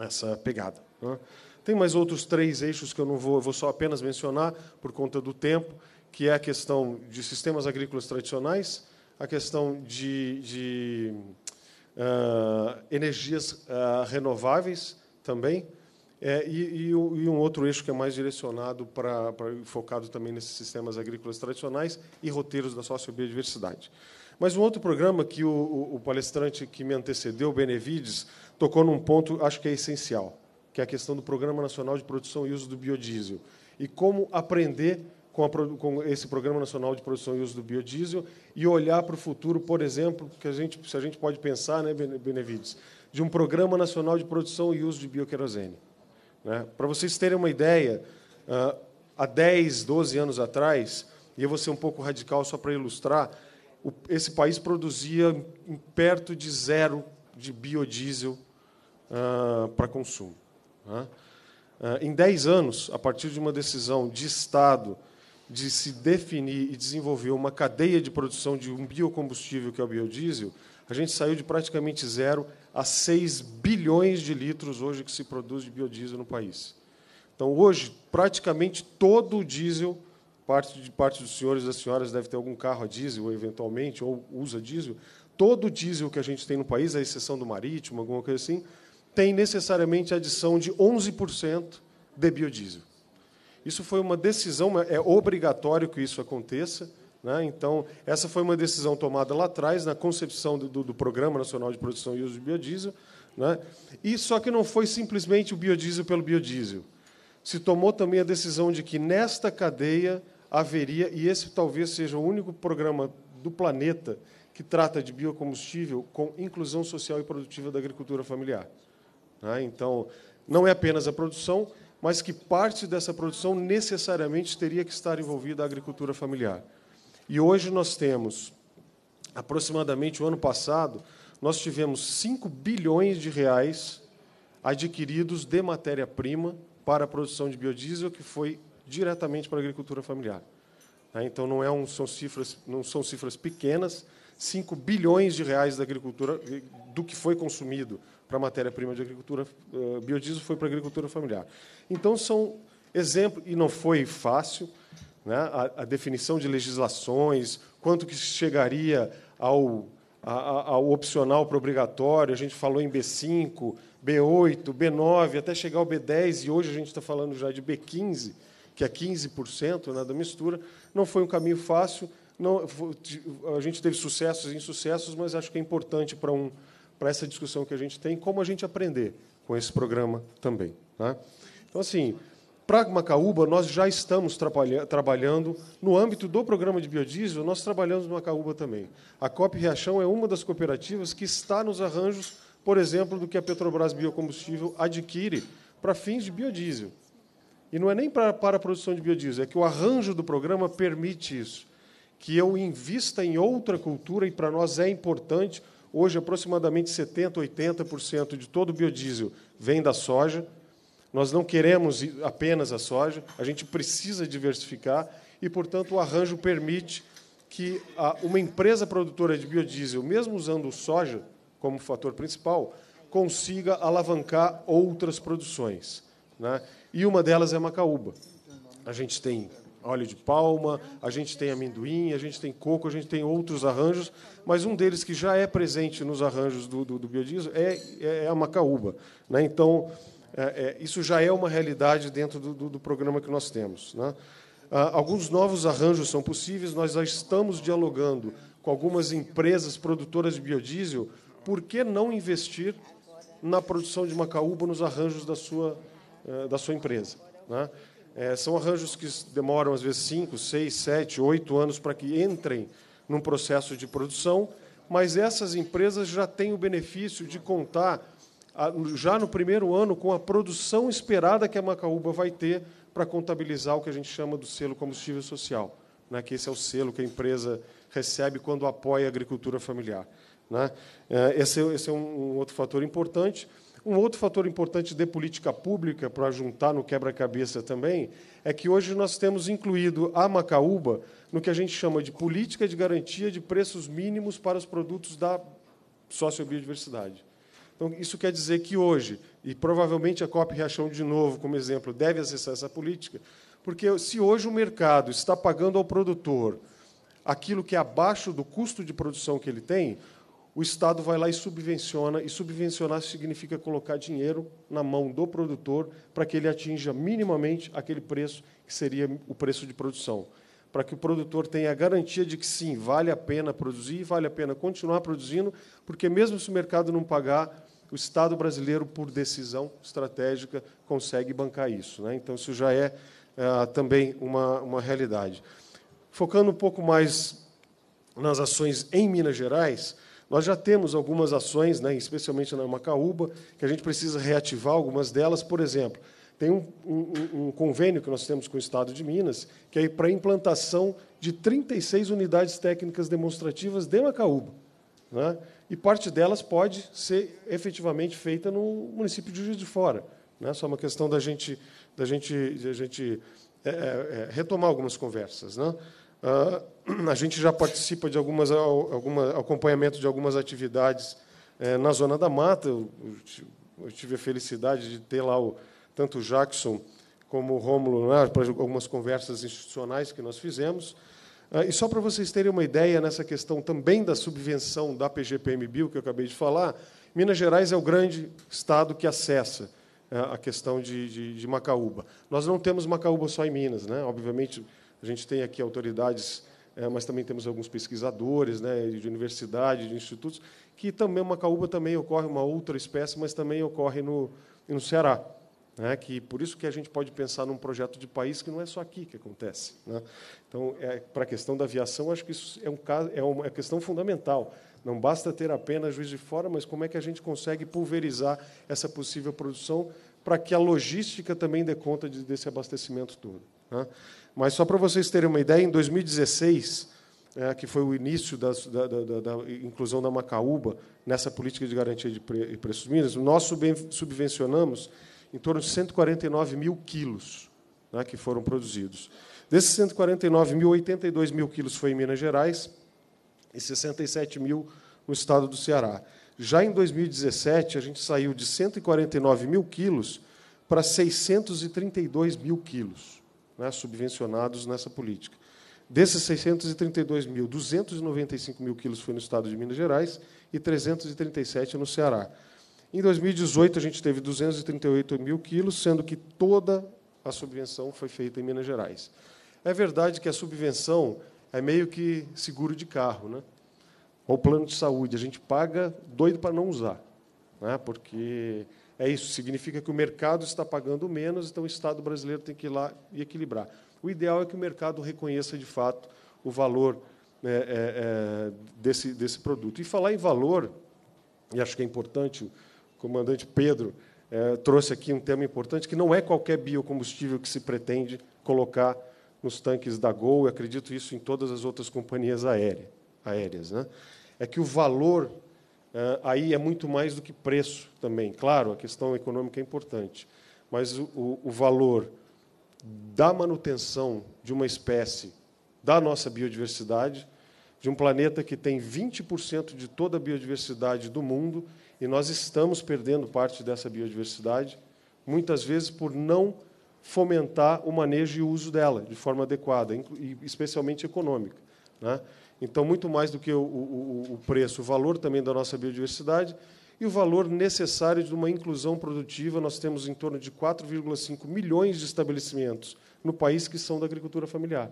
essa pegada. Né? Tem mais outros três eixos que eu não vou, eu vou só apenas mencionar por conta do tempo que é a questão de sistemas agrícolas tradicionais, a questão de, de uh, energias uh, renováveis também, é, e, e, um outro eixo que é mais direcionado para, para focado também nesses sistemas agrícolas tradicionais e roteiros da sociobiodiversidade. Mas um outro programa que o, o, o palestrante que me antecedeu, Benevides, tocou num ponto acho que é essencial, que é a questão do Programa Nacional de Produção e Uso do Biodiesel e como aprender com, a, com, esse Programa Nacional de Produção e Uso do Biodiesel e olhar para o futuro, por exemplo, que a gente, se a gente pode pensar, né, Benevides, de um Programa Nacional de Produção e Uso de Bioquerosene. Né? Para vocês terem uma ideia, uh, há 10, 12 anos atrás, e eu vou ser um pouco radical só para ilustrar, o, esse país produzia perto de zero de biodiesel uh, para consumo. Né? Uh, em 10 anos, a partir de uma decisão de Estado de se definir e desenvolver uma cadeia de produção de um biocombustível que é o biodiesel, a gente saiu de praticamente zero a 6 bilhões de litros hoje que se produz de biodiesel no país. Então, hoje, praticamente todo o diesel, parte de parte dos senhores e das senhoras deve ter algum carro a diesel, eventualmente, ou usa diesel, todo o diesel que a gente tem no país, à exceção do marítimo, alguma coisa assim, tem necessariamente a adição de 11% de biodiesel. Isso foi uma decisão, é obrigatório que isso aconteça. Né? Então, essa foi uma decisão tomada lá atrás, na concepção do, do Programa Nacional de Produção e Uso de Biodiesel. Né? E só que não foi simplesmente o biodiesel pelo biodiesel. Se tomou também a decisão de que nesta cadeia haveria, e esse talvez seja o único programa do planeta que trata de biocombustível com inclusão social e produtiva da agricultura familiar. Né? Então, não é apenas a produção, mas que parte dessa produção necessariamente teria que estar envolvida a agricultura familiar. E hoje nós temos, aproximadamente o ano passado, nós tivemos 5 bilhões de reais adquiridos de matéria-prima para a produção de biodiesel que foi diretamente para a agricultura familiar. Tá? Então não é um, são cifras não são cifras pequenas, 5 bilhões de reais da agricultura do que foi consumido para matéria-prima de agricultura, eh, biodiesel foi para agricultura familiar. Então, são exemplos, e não foi fácil, né, a, a, definição de legislações, quanto que chegaria ao, a, ao opcional para obrigatório, a gente falou em B5, B8, B9, até chegar ao B10, e hoje a gente está falando já de B15, que é 15% né, da mistura, não foi um caminho fácil, não, a gente teve sucessos e insucessos, mas acho que é importante para um para essa discussão que a gente tem, como a gente aprender com esse programa também. Né? Então, assim, para Macaúba, nós já estamos trabalhando no âmbito do programa de biodiesel, nós trabalhamos no Macaúba também. A COP Riachão é uma das cooperativas que está nos arranjos, por exemplo, do que a Petrobras Biocombustível adquire para fins de biodiesel. E não é nem para, para a produção de biodiesel, é que o arranjo do programa permite isso, que eu invista em outra cultura, e para nós é importante, Hoje, aproximadamente 70%, 80% de todo o biodiesel vem da soja. Nós não queremos apenas a soja, a gente precisa diversificar e, portanto, o arranjo permite que uma empresa produtora de biodiesel, mesmo usando soja como fator principal, consiga alavancar outras produções. Né? E uma delas é Macaúba. A gente tem óleo de palma, a gente tem amendoim, a gente tem coco, a gente tem outros arranjos, mas um deles que já é presente nos arranjos do, do, do biodiesel é, é, é a macaúba. Né? Então, é, é, isso já é uma realidade dentro do, do, do programa que nós temos. Né? Ah, alguns novos arranjos são possíveis, nós já estamos dialogando com algumas empresas produtoras de biodiesel, por que não investir na produção de macaúba nos arranjos da sua, eh, da sua empresa? Né? É, são arranjos que demoram, às vezes, 5, 6, 7, 8 anos para que entrem num processo de produção, mas essas empresas já têm o benefício de contar, já no primeiro ano, com a produção esperada que a Macaúba vai ter para contabilizar o que a gente chama do selo combustível social, né, que esse é o selo que a empresa recebe quando apoia a agricultura familiar. Né? Esse, é, esse é, é um outro fator importante. Um outro fator importante de política pública, para juntar no quebra-cabeça também, é que hoje nós temos incluído a Macaúba no que a gente chama de política de garantia de preços mínimos para os produtos da sociobiodiversidade. Então, isso quer dizer que hoje, e provavelmente a COP Reação de novo, como exemplo, deve acessar essa política, porque se hoje o mercado está pagando ao produtor aquilo que é abaixo do custo de produção que ele tem, o Estado vai lá e subvenciona, e subvencionar significa colocar dinheiro na mão do produtor para que ele atinja minimamente aquele preço que seria o preço de produção. Para que o produtor tenha a garantia de que sim, vale a pena produzir, vale a pena continuar produzindo, porque mesmo se o mercado não pagar, o Estado brasileiro, por decisão estratégica, consegue bancar isso. Né? Então, isso já é, é também uma, uma realidade. Focando um pouco mais nas ações em Minas Gerais, nós já temos algumas ações, né, especialmente na Macaúba, que a gente precisa reativar algumas delas. Por exemplo, tem um, um, um convênio que nós temos com o Estado de Minas, que é para a implantação de 36 unidades técnicas demonstrativas de Macaúba. Né? E parte delas pode ser efetivamente feita no município de Juiz de Fora. Né? Só uma questão da gente, da gente, da gente é, é, é retomar algumas conversas. Né? Uh, a gente já participa de algumas alguma, acompanhamento de algumas atividades é, na Zona da Mata. Eu, eu, tive a felicidade de ter lá o, tanto o Jackson como o Rômulo né, para algumas conversas institucionais que nós fizemos. Ah, e só para vocês terem uma ideia nessa questão também da subvenção da PGPM-Bio, que eu acabei de falar, Minas Gerais é o grande estado que acessa é, a questão de, de, de Macaúba. Nós não temos Macaúba só em Minas, né? obviamente a gente tem aqui autoridades é, mas também temos alguns pesquisadores né, de universidade, de institutos, que também uma caúba também ocorre uma outra espécie, mas também ocorre no, no Ceará. Né, que por isso que a gente pode pensar num projeto de país que não é só aqui que acontece. Né? Então, é, para a questão da aviação, acho que isso é, um caso, é uma é questão fundamental. Não basta ter apenas juiz de fora, mas como é que a gente consegue pulverizar essa possível produção para que a logística também dê conta de, desse abastecimento todo. Né? Mas só para vocês terem uma ideia, em 2016, é, que foi o início da, da, da, da, inclusão da Macaúba nessa política de garantia de, pre, de preços mínimos, nós subvencionamos em torno de 149 mil quilos né, que foram produzidos. Desses 149 mil, 82 mil quilos foi em Minas Gerais e 67 mil no estado do Ceará. Já em 2017, a gente saiu de 149 mil quilos para 632 mil quilos né, subvencionados nessa política. Desses 632 mil, 295 mil quilos foi no estado de Minas Gerais e 337 no Ceará. Em 2018, a gente teve 238 mil quilos, sendo que toda a subvenção foi feita em Minas Gerais. É verdade que a subvenção é meio que seguro de carro, né? ou plano de saúde. A gente paga doido para não usar, né? porque é isso, significa que o mercado está pagando menos, então o Estado brasileiro tem que ir lá e equilibrar. O ideal é que o mercado reconheça de fato o valor né, é, é, desse, desse produto. E falar em valor, e acho que é importante, o comandante Pedro é, trouxe aqui um tema importante, que não é qualquer biocombustível que se pretende colocar nos tanques da Gol, e acredito isso em todas as outras companhias aéreas, aéreas. Né? É que o valor ah, aí é muito mais do que preço também. Claro, a questão econômica é importante, mas o, o valor da manutenção de uma espécie, da nossa biodiversidade, de um planeta que tem 20% de toda a biodiversidade do mundo e nós estamos perdendo parte dessa biodiversidade, muitas vezes por não fomentar o manejo e o uso dela de forma adequada, especialmente econômica. Né? Então, muito mais do que o, o, o preço, o valor também da nossa biodiversidade e o valor necessário de uma inclusão produtiva. Nós temos em torno de 4,5 milhões de estabelecimentos no país que são da agricultura familiar.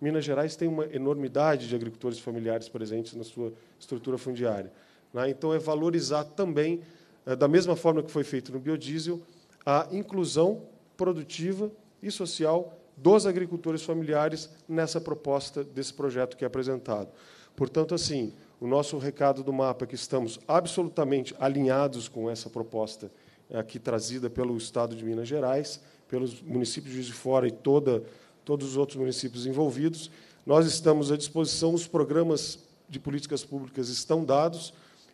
Minas Gerais tem uma enormidade de agricultores familiares presentes na sua estrutura fundiária. Né? Então, é valorizar também, eh, da mesma forma que foi feito no biodiesel, a inclusão produtiva e social dos agricultores familiares nessa proposta desse projeto que é apresentado. Portanto, assim, o nosso recado do mapa é que estamos absolutamente alinhados com essa proposta eh, aqui trazida pelo Estado de Minas Gerais, pelos municípios de Fora e toda, todos os outros municípios envolvidos. Nós estamos à disposição, os programas de políticas públicas estão dados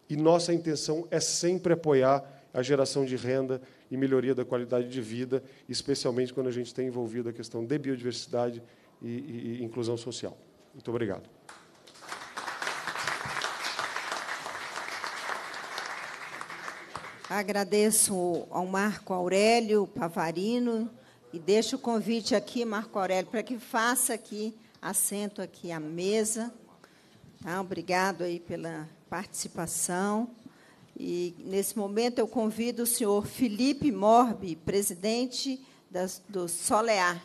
e nossa intenção é sempre apoiar a geração de renda e melhoria da qualidade de vida, especialmente quando a gente tem envolvido a questão de biodiversidade e, e, e inclusão social. Muito obrigado. Agradeço ao Marco Aurélio Pavarino e deixo o convite aqui, Marco Aurélio, para que faça aqui, assento aqui à mesa. Tá? Obrigado aí pela participação. E, nesse momento, eu convido o senhor Felipe Morbi, presidente das, do Solear,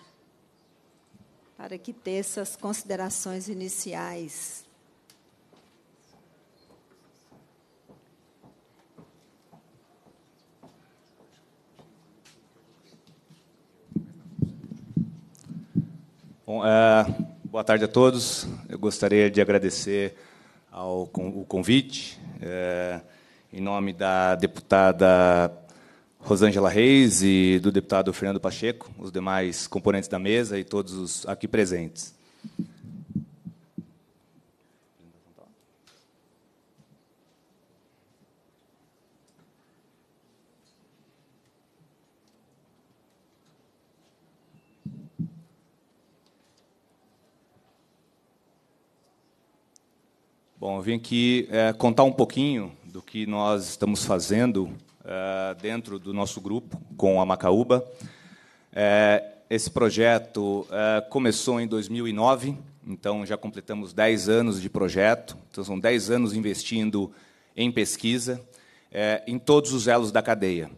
para que teça as considerações iniciais. Bom, é, boa tarde a todos. Eu gostaria de agradecer ao, o convite. É, em nome da deputada Rosângela Reis e do deputado Fernando Pacheco, os demais componentes da mesa e todos os aqui presentes. Bom, eu vim aqui é, contar um pouquinho do que nós estamos fazendo eh, dentro do nosso grupo com a Macaúba. Eh, esse projeto eh, começou em 2009, então já completamos 10 anos de projeto. Então são 10 anos investindo em pesquisa em todos os elos da cadeia.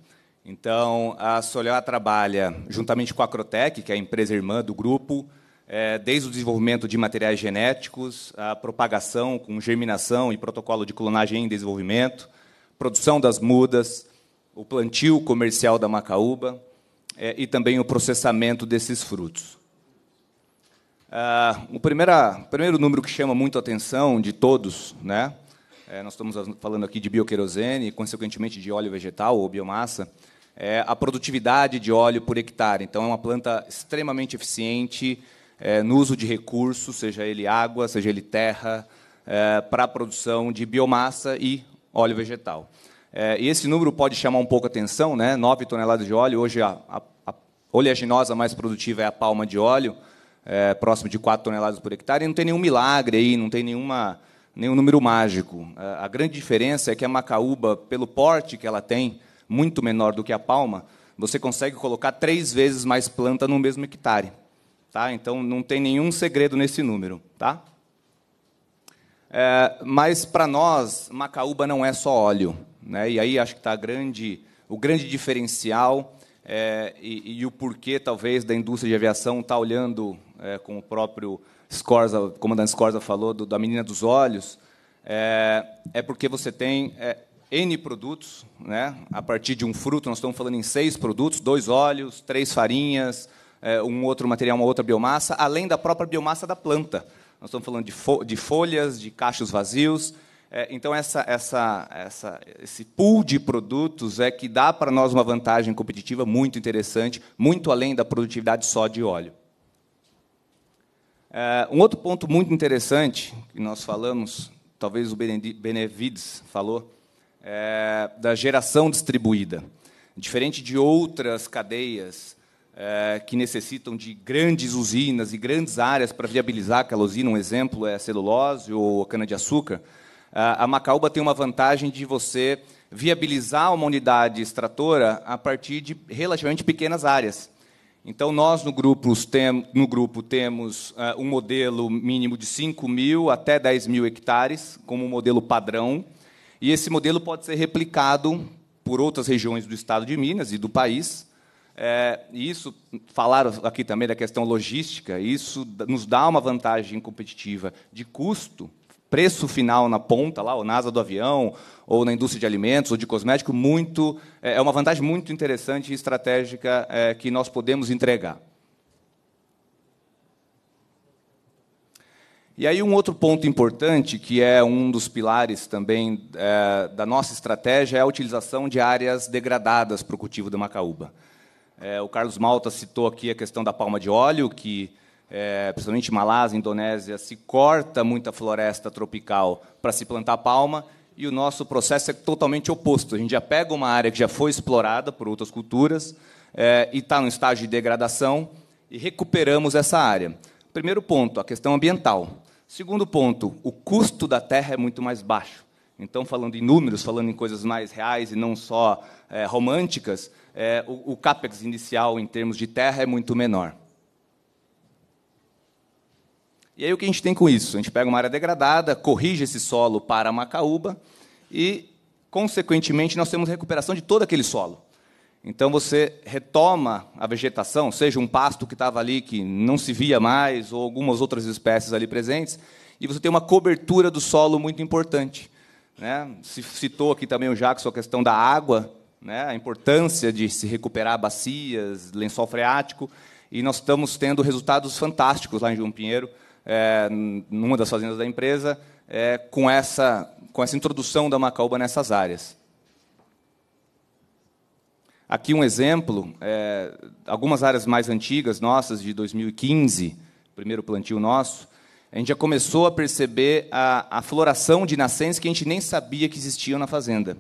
Então a Soleá trabalha juntamente com a Crotec, que é a empresa irmã do grupo, é, desde o desenvolvimento de materiais genéticos, a propagação com germinação e protocolo de clonagem em desenvolvimento, produção das mudas, o plantio comercial da macaúba é, e também o processamento desses frutos. Ah, o primeira, primeiro número que chama muito a atenção de todos, né? É, nós estamos falando aqui de bioquerosene e, consequentemente, de óleo vegetal ou biomassa, é a produtividade de óleo por hectare. Então, é uma planta extremamente eficiente, é, no uso de recursos, seja ele água, seja ele terra, é, para a produção de biomassa e óleo vegetal. É, e esse número pode chamar um pouco a atenção, né? 9 toneladas de óleo. Hoje a, a, a oleaginosa mais produtiva é a palma de óleo, é, próximo de 4 toneladas por hectare. E não tem nenhum milagre aí, não tem nenhuma, nenhum número mágico. A, é, a grande diferença é que a macaúba, pelo porte que ela tem, muito menor do que a palma, você consegue colocar três vezes mais planta no mesmo hectare. Tá? Então, não tem nenhum segredo nesse número. Tá? É, mas, para nós, Macaúba não é só óleo. Né? E aí acho que está o grande diferencial é, e, e, o porquê, talvez, da indústria de aviação está tá olhando, é, como o próprio Scorza, comandante Scorza falou, do, da menina dos olhos, é, é porque você tem é, N produtos, né? a partir de um fruto, nós estamos falando em seis produtos, dois óleos, três farinhas, é, um outro material, uma outra biomassa, além da própria biomassa da planta. Nós estamos falando de, fo de folhas, de cachos vazios. É, então, essa, essa, essa, esse pool de produtos é que dá para nós uma vantagem competitiva muito interessante, muito além da produtividade só de óleo. É, um outro ponto muito interessante que nós falamos, talvez o Benevides falou, é da geração distribuída. Diferente de outras cadeias é, que necessitam de grandes usinas e grandes áreas para viabilizar aquela usina. Um exemplo é a celulose ou a cana-de-açúcar. É, a Macaúba tem uma vantagem de você viabilizar uma unidade extratora a partir de relativamente pequenas áreas. Então, nós no grupo, tem, no grupo temos uh, um modelo mínimo de 5 mil até 10 mil hectares, como um modelo padrão. E esse modelo pode ser replicado por outras regiões do estado de Minas e do país, é, e isso, falaram aqui também da questão logística, isso nos dá uma vantagem competitiva de custo, preço final na ponta, lá, ou na asa do avião, ou na indústria de alimentos, ou de cosmético, muito, é, é uma vantagem muito interessante e estratégica é, que nós podemos entregar. E aí um outro ponto importante, que é um dos pilares também é, da nossa estratégia, é a utilização de áreas degradadas para o cultivo da macaúba. É, o Carlos Malta citou aqui a questão da palma de óleo, que, é, principalmente Malásia, Indonésia, se corta muita floresta tropical para se plantar palma, e o nosso processo é totalmente oposto. A gente já pega uma área que já foi explorada por outras culturas é, e está no estágio de degradação e recuperamos essa área. Primeiro ponto, a questão ambiental. Segundo ponto, o custo da terra é muito mais baixo. Então, falando em números, falando em coisas mais reais e não só é, românticas, é, o, o CAPEX inicial, em termos de terra, é muito menor. E aí o que a gente tem com isso? A gente pega uma área degradada, corrige esse solo para Macaúba e, consequentemente, nós temos recuperação de todo aquele solo. Então você retoma a vegetação, seja um pasto que estava ali que não se via mais ou algumas outras espécies ali presentes, e você tem uma cobertura do solo muito importante. Né? Se citou aqui também o Jacques a questão da água né? a importância de se recuperar bacias, lençol freático, e nós estamos tendo resultados fantásticos lá em João Pinheiro, é, numa das fazendas da empresa, é, com, essa, com essa introdução da macaúba nessas áreas. Aqui um exemplo, é, algumas áreas mais antigas nossas, de 2015, primeiro plantio nosso, a gente já começou a perceber a, a floração de nascentes que a gente nem sabia que existiam na fazenda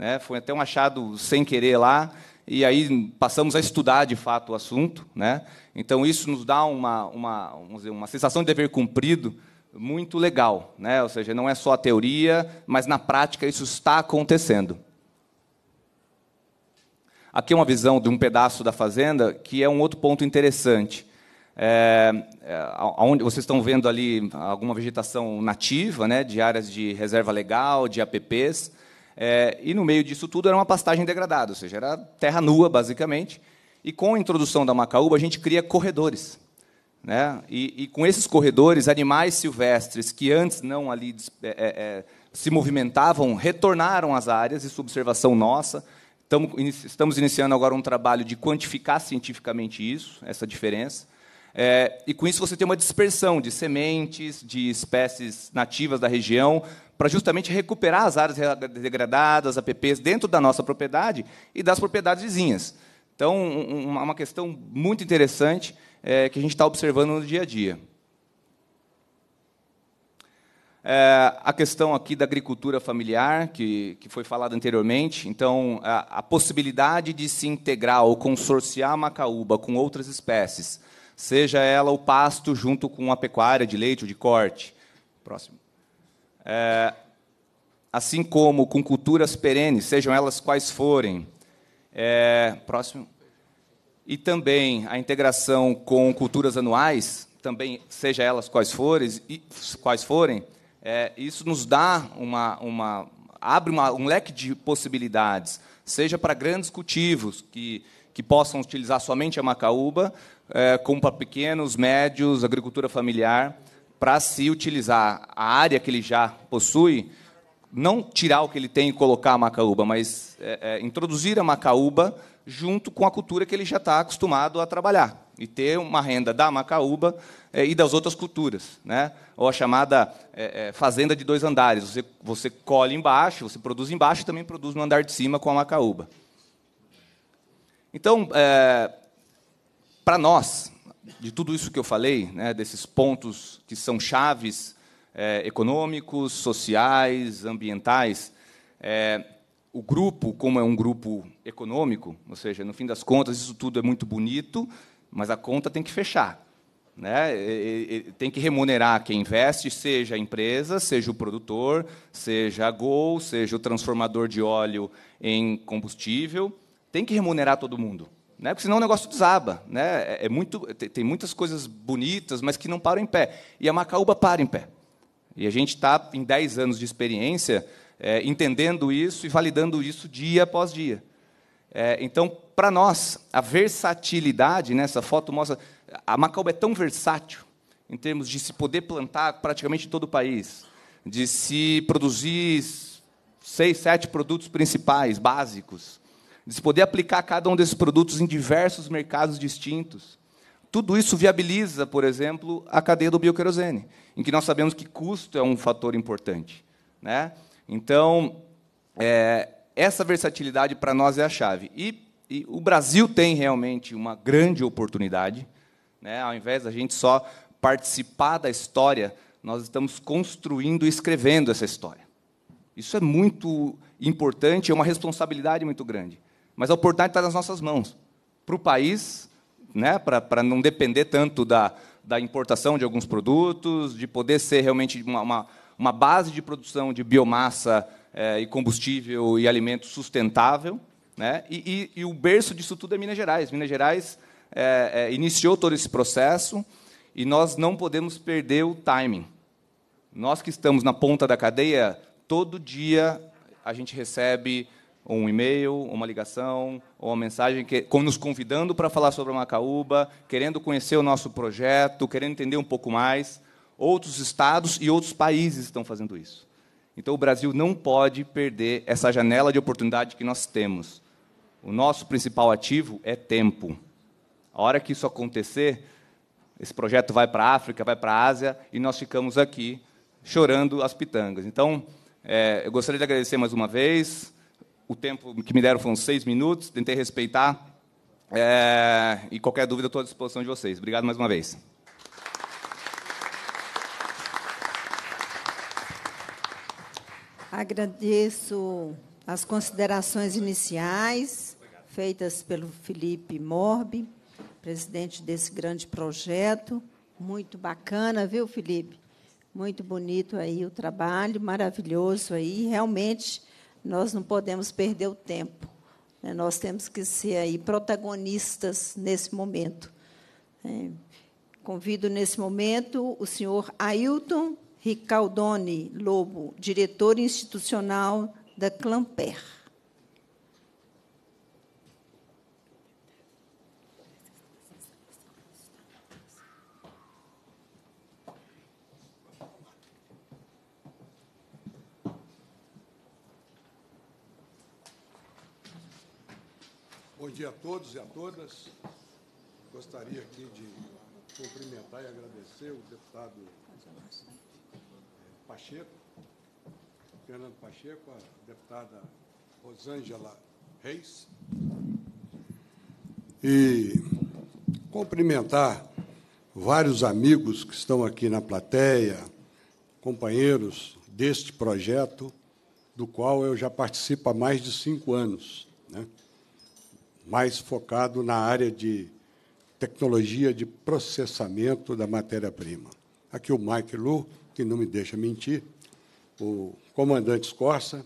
né? foi até um achado sem querer lá, e aí passamos a estudar de fato o assunto. Né? Então, isso nos dá uma, uma, dizer, uma sensação de dever cumprido muito legal. Né? Ou seja, não é só a teoria, mas na prática isso está acontecendo. Aqui é uma visão de um pedaço da fazenda, que é um outro ponto interessante. É, é onde vocês estão vendo ali alguma vegetação nativa, né, de áreas de reserva legal, de APPs. É, e no meio disso tudo era uma pastagem degradada, ou seja, era terra nua, basicamente. E com a introdução da macaúba, a gente cria corredores. Né? E, e com esses corredores, animais silvestres que antes não ali é, é, é se movimentavam, retornaram às áreas, isso é observação nossa. Estamos iniciando agora um trabalho de quantificar cientificamente isso, essa diferença. É, e com isso você tem uma dispersão de sementes, de espécies nativas da região, para justamente recuperar as áreas degradadas, APPs, dentro da nossa propriedade e das propriedades vizinhas. Então, uma questão muito interessante é, que a gente está observando no dia a dia. É, a questão aqui da agricultura familiar, que, que foi falada anteriormente. Então, a, a possibilidade de se integrar ou consorciar a macaúba com outras espécies seja ela o pasto junto com a pecuária de leite ou de corte. Próximo. É, assim como com culturas perenes, sejam elas quais forem. É, próximo. E também a integração com culturas anuais, também seja elas quais forem, e, quais forem é, isso nos dá uma, uma abre uma, um leque de possibilidades, seja para grandes cultivos que que possam utilizar somente a macaúba, é, pequenos, médios, agricultura familiar, para se utilizar a área que ele já possui, não tirar o que ele tem e colocar a macaúba, mas é, é, introduzir a macaúba junto com a cultura que ele já está acostumado a trabalhar e ter uma renda da macaúba é, e das outras culturas, né? Ou a chamada é, é, fazenda de dois andares. Você, você colhe embaixo, você produz embaixo e também produz no andar de cima com a macaúba. Então, é, para nós, de tudo isso que eu falei, né, desses pontos que são chaves é, econômicos, sociais, ambientais, é, o grupo, como é um grupo econômico, ou seja, no fim das contas, isso tudo é muito bonito, mas a conta tem que fechar. Né? E, e, tem que remunerar quem investe, seja a empresa, seja o produtor, seja a Gol, seja o transformador de óleo em combustível. Tem que remunerar todo mundo né? porque senão o negócio desaba. Né? É, é muito, tem, tem, muitas coisas bonitas, mas que não param em pé. E a Macaúba para em pé. E a gente está, em 10 anos de experiência, é, entendendo isso e validando isso dia após dia. É, então, para nós, a versatilidade, nessa né, foto mostra, a Macaúba é tão versátil em termos de se poder plantar praticamente em todo o país, de se produzir seis, sete produtos principais, básicos, de se poder aplicar cada um desses produtos em diversos mercados distintos. Tudo isso viabiliza, por exemplo, a cadeia do bioquerosene, em que nós sabemos que custo é um fator importante. Né? Então, é, essa versatilidade para nós é a chave. E, e, o Brasil tem realmente uma grande oportunidade, né? ao invés da gente só participar da história, nós estamos construindo e escrevendo essa história. Isso é muito importante, é uma responsabilidade muito grande mas a oportunidade está nas nossas mãos. Para o país, né, para não depender tanto da, da importação de alguns produtos, de poder ser realmente uma, uma, uma base de produção de biomassa é, e combustível e alimento sustentável. Né? E, e, e, o berço disso tudo é Minas Gerais. Minas Gerais é, é, iniciou todo esse processo e nós não podemos perder o timing. Nós que estamos na ponta da cadeia, todo dia a gente recebe um e-mail, uma ligação, ou uma mensagem que, nos convidando para falar sobre a Macaúba, querendo conhecer o nosso projeto, querendo entender um pouco mais. Outros estados e outros países estão fazendo isso. Então, o Brasil não pode perder essa janela de oportunidade que nós temos. O nosso principal ativo é tempo. A hora que isso acontecer, esse projeto vai para a África, vai para a Ásia, e nós ficamos aqui chorando as pitangas. Então, é, eu gostaria de agradecer mais uma vez o tempo que me deram foram seis minutos, tentei respeitar. É, e qualquer dúvida, estou à disposição de vocês. Obrigado mais uma vez. Agradeço as considerações iniciais feitas pelo Felipe Morbi, presidente desse grande projeto. Muito bacana, viu, Felipe? Muito bonito aí o trabalho, maravilhoso aí. Realmente nós não podemos perder o tempo. Né? Nós temos que ser aí protagonistas nesse momento. É. Convido nesse momento o senhor Ailton Ricaldoni Lobo, diretor institucional da Clamper. dia a todos e a todas. Gostaria aqui de cumprimentar e agradecer o deputado eh, Pacheco, Fernando Pacheco, a deputada Rosângela Reis, e cumprimentar vários amigos que estão aqui na plateia, companheiros deste projeto, do qual eu já participo há mais de cinco anos. Né? mais focado na área de tecnologia de processamento da matéria-prima. Aqui o Mike Lu, que não me deixa mentir, o comandante Scorsa,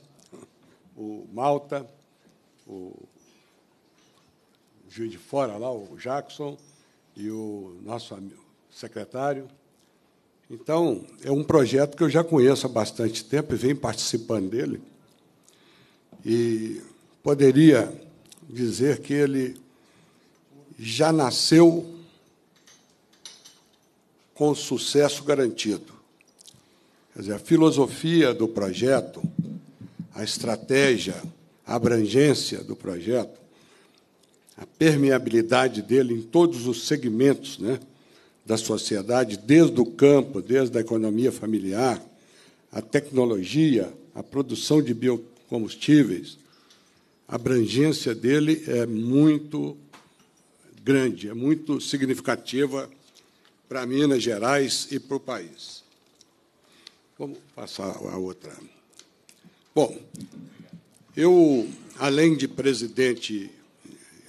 o Malta, o juiz de fora lá, o Jackson, e o nosso secretário. Então, é um projeto que eu já conheço há bastante tempo e venho participando dele. E poderia dizer que ele já nasceu com sucesso garantido. Quer dizer, a filosofia do projeto, a estratégia, a abrangência do projeto, a permeabilidade dele em todos os segmentos né, da sociedade, desde o campo, desde a economia familiar, a tecnologia, a produção de biocombustíveis, a abrangência dele é muito grande, é muito significativa para Minas Gerais e para o país. Vamos passar a outra. Bom, eu, além de presidente,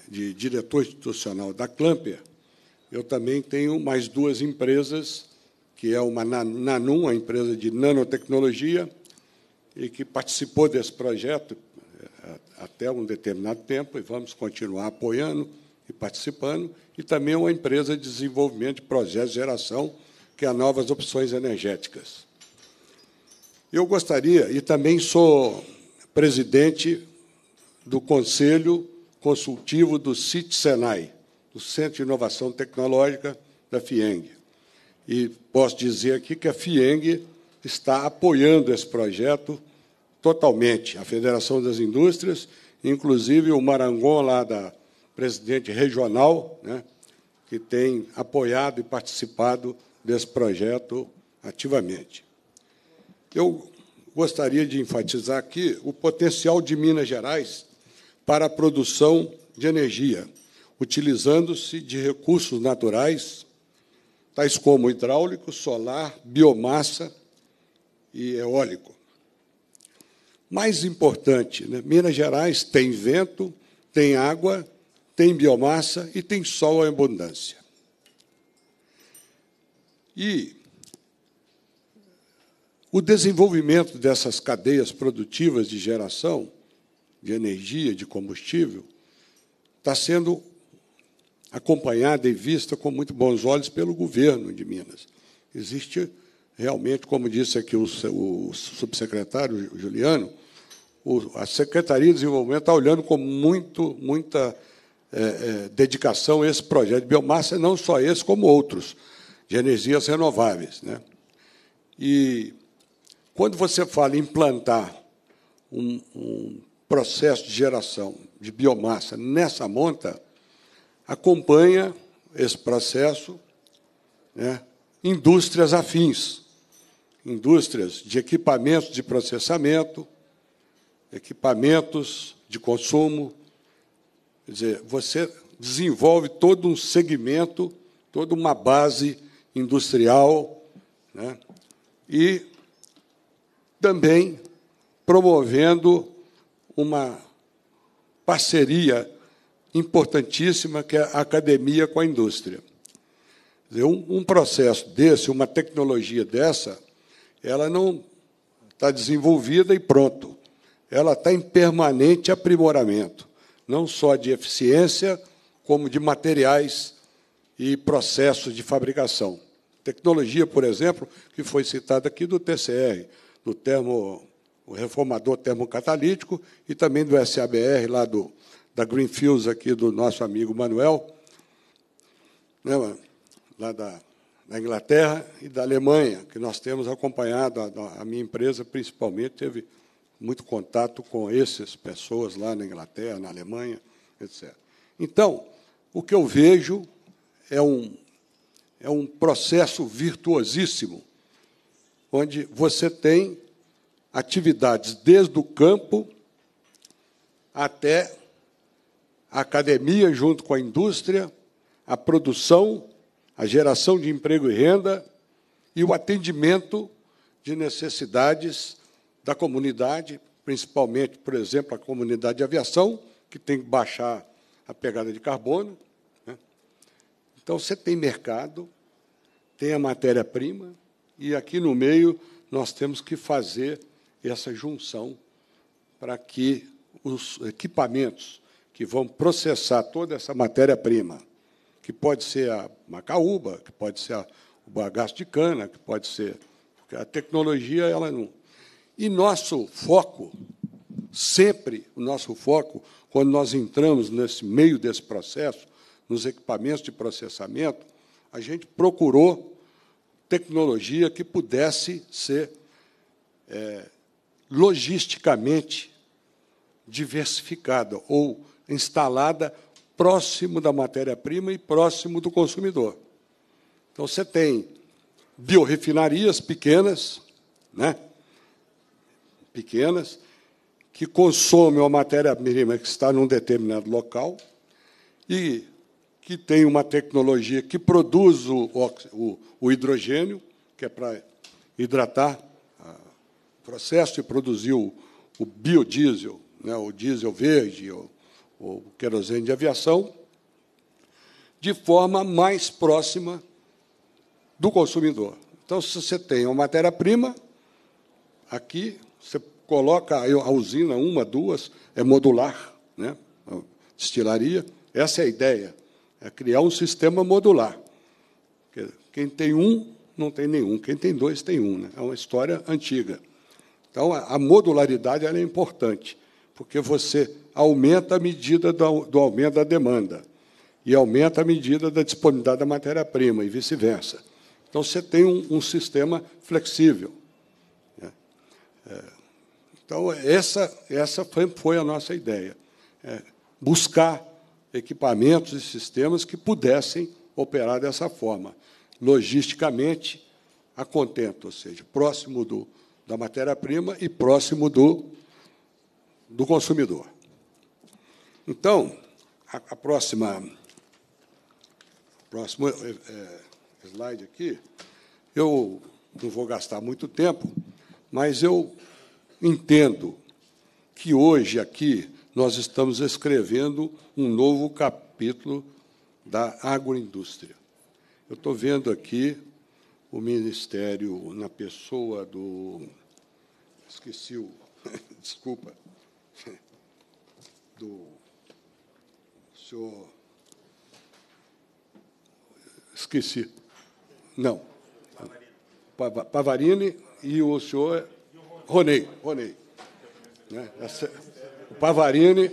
de diretor institucional da Clamper, eu também tenho mais duas empresas, que é uma Nanum, a empresa de nanotecnologia, e que participou desse projeto, até um determinado tempo e vamos continuar apoiando e participando, e também uma empresa de desenvolvimento de projetos de geração, que é Novas Opções Energéticas. Eu gostaria, e também sou presidente do Conselho Consultivo do CIT Senai, do Centro de Inovação Tecnológica da FIENG. E posso dizer aqui que a FIENG está apoiando esse projeto totalmente a Federação das Indústrias, inclusive o Marangon, lá da presidente regional, né, que tem apoiado e participado desse projeto ativamente. Eu gostaria de enfatizar aqui o potencial de Minas Gerais para a produção de energia, utilizando-se de recursos naturais, tais como hidráulico, solar, biomassa e eólico mais importante. Né? Minas Gerais tem vento, tem água, tem biomassa e tem sol em abundância. E o desenvolvimento dessas cadeias produtivas de geração de energia, de combustível, está sendo acompanhada e vista com muito bons olhos pelo governo de Minas. Existe realmente, como disse aqui o, o subsecretário Juliano, o, a Secretaria de Desenvolvimento está olhando com muito, muita é, é, dedicação a esse projeto de biomassa, não só esse, como outros, de energias renováveis. Né? E quando você fala em implantar um, um processo de geração de biomassa nessa monta, acompanha esse processo né, indústrias afins indústrias de equipamentos de processamento, equipamentos de consumo. Quer dizer, você desenvolve todo um segmento, toda uma base industrial, né? e também promovendo uma parceria importantíssima que é a academia com a indústria. Um, um processo desse, uma tecnologia dessa, ela não está desenvolvida e pronto. Ela está em permanente aprimoramento, não só de eficiência, como de materiais e processos de fabricação. Tecnologia, por exemplo, que foi citada aqui do TCR, do termo, o reformador termocatalítico, e também do SABR, lá do, da Greenfields, aqui do nosso amigo Manuel, né, lá da da Inglaterra e da Alemanha, que nós temos acompanhado, a, a minha empresa principalmente teve muito contato com essas pessoas lá na Inglaterra, na Alemanha, etc. Então, o que eu vejo é um, é um processo virtuosíssimo, onde você tem atividades desde o campo até a academia, junto com a indústria, a produção a geração de emprego e renda e o atendimento de necessidades da comunidade, principalmente, por exemplo, a comunidade de aviação, que tem que baixar a pegada de carbono. Né? Então, você tem mercado, tem a matéria-prima, e aqui no meio nós temos que fazer essa junção para que os equipamentos que vão processar toda essa matéria-prima que pode ser a macaúba, que pode ser a, o bagaço de cana, que pode ser. Porque a tecnologia, ela não. E nosso foco, sempre o nosso foco, quando nós entramos nesse meio desse processo, nos equipamentos de processamento, a gente procurou tecnologia que pudesse ser é, logisticamente diversificada ou instalada próximo da matéria-prima e próximo do consumidor. Então, você tem biorrefinarias pequenas, né? pequenas, que consomem a matéria-prima que está num determinado local e que tem uma tecnologia que produz o, o, o hidrogênio, que é para hidratar ah, o processo e produzir o, o biodiesel, né? o diesel verde, ou querosene de aviação, de forma mais próxima do consumidor. Então, se você tem uma matéria-prima, aqui você coloca a usina, uma, duas, é modular, né? destilaria. Essa é a ideia, é criar um sistema modular. Quem tem um, não tem nenhum. Quem tem dois, tem um. Né? É uma história antiga. Então, a modularidade é importante, porque você aumenta à medida do, do aumento da demanda e aumenta à medida da disponibilidade da matéria-prima e vice-versa. Então, você tem um, um sistema flexível. Né? É, então, essa, essa foi, foi a nossa ideia, é, buscar equipamentos e sistemas que pudessem operar dessa forma, logisticamente a contento, ou seja, próximo do, da matéria-prima e próximo do, do consumidor. Então, a, a próxima. Próximo é, é, slide aqui. Eu não vou gastar muito tempo, mas eu entendo que hoje aqui nós estamos escrevendo um novo capítulo da agroindústria. Eu estou vendo aqui o Ministério, na pessoa do. Esqueci o. Desculpa. Do senhor. Esqueci. Não. Pavarini e o senhor Ronei. Ronei. Né? o Pavarini,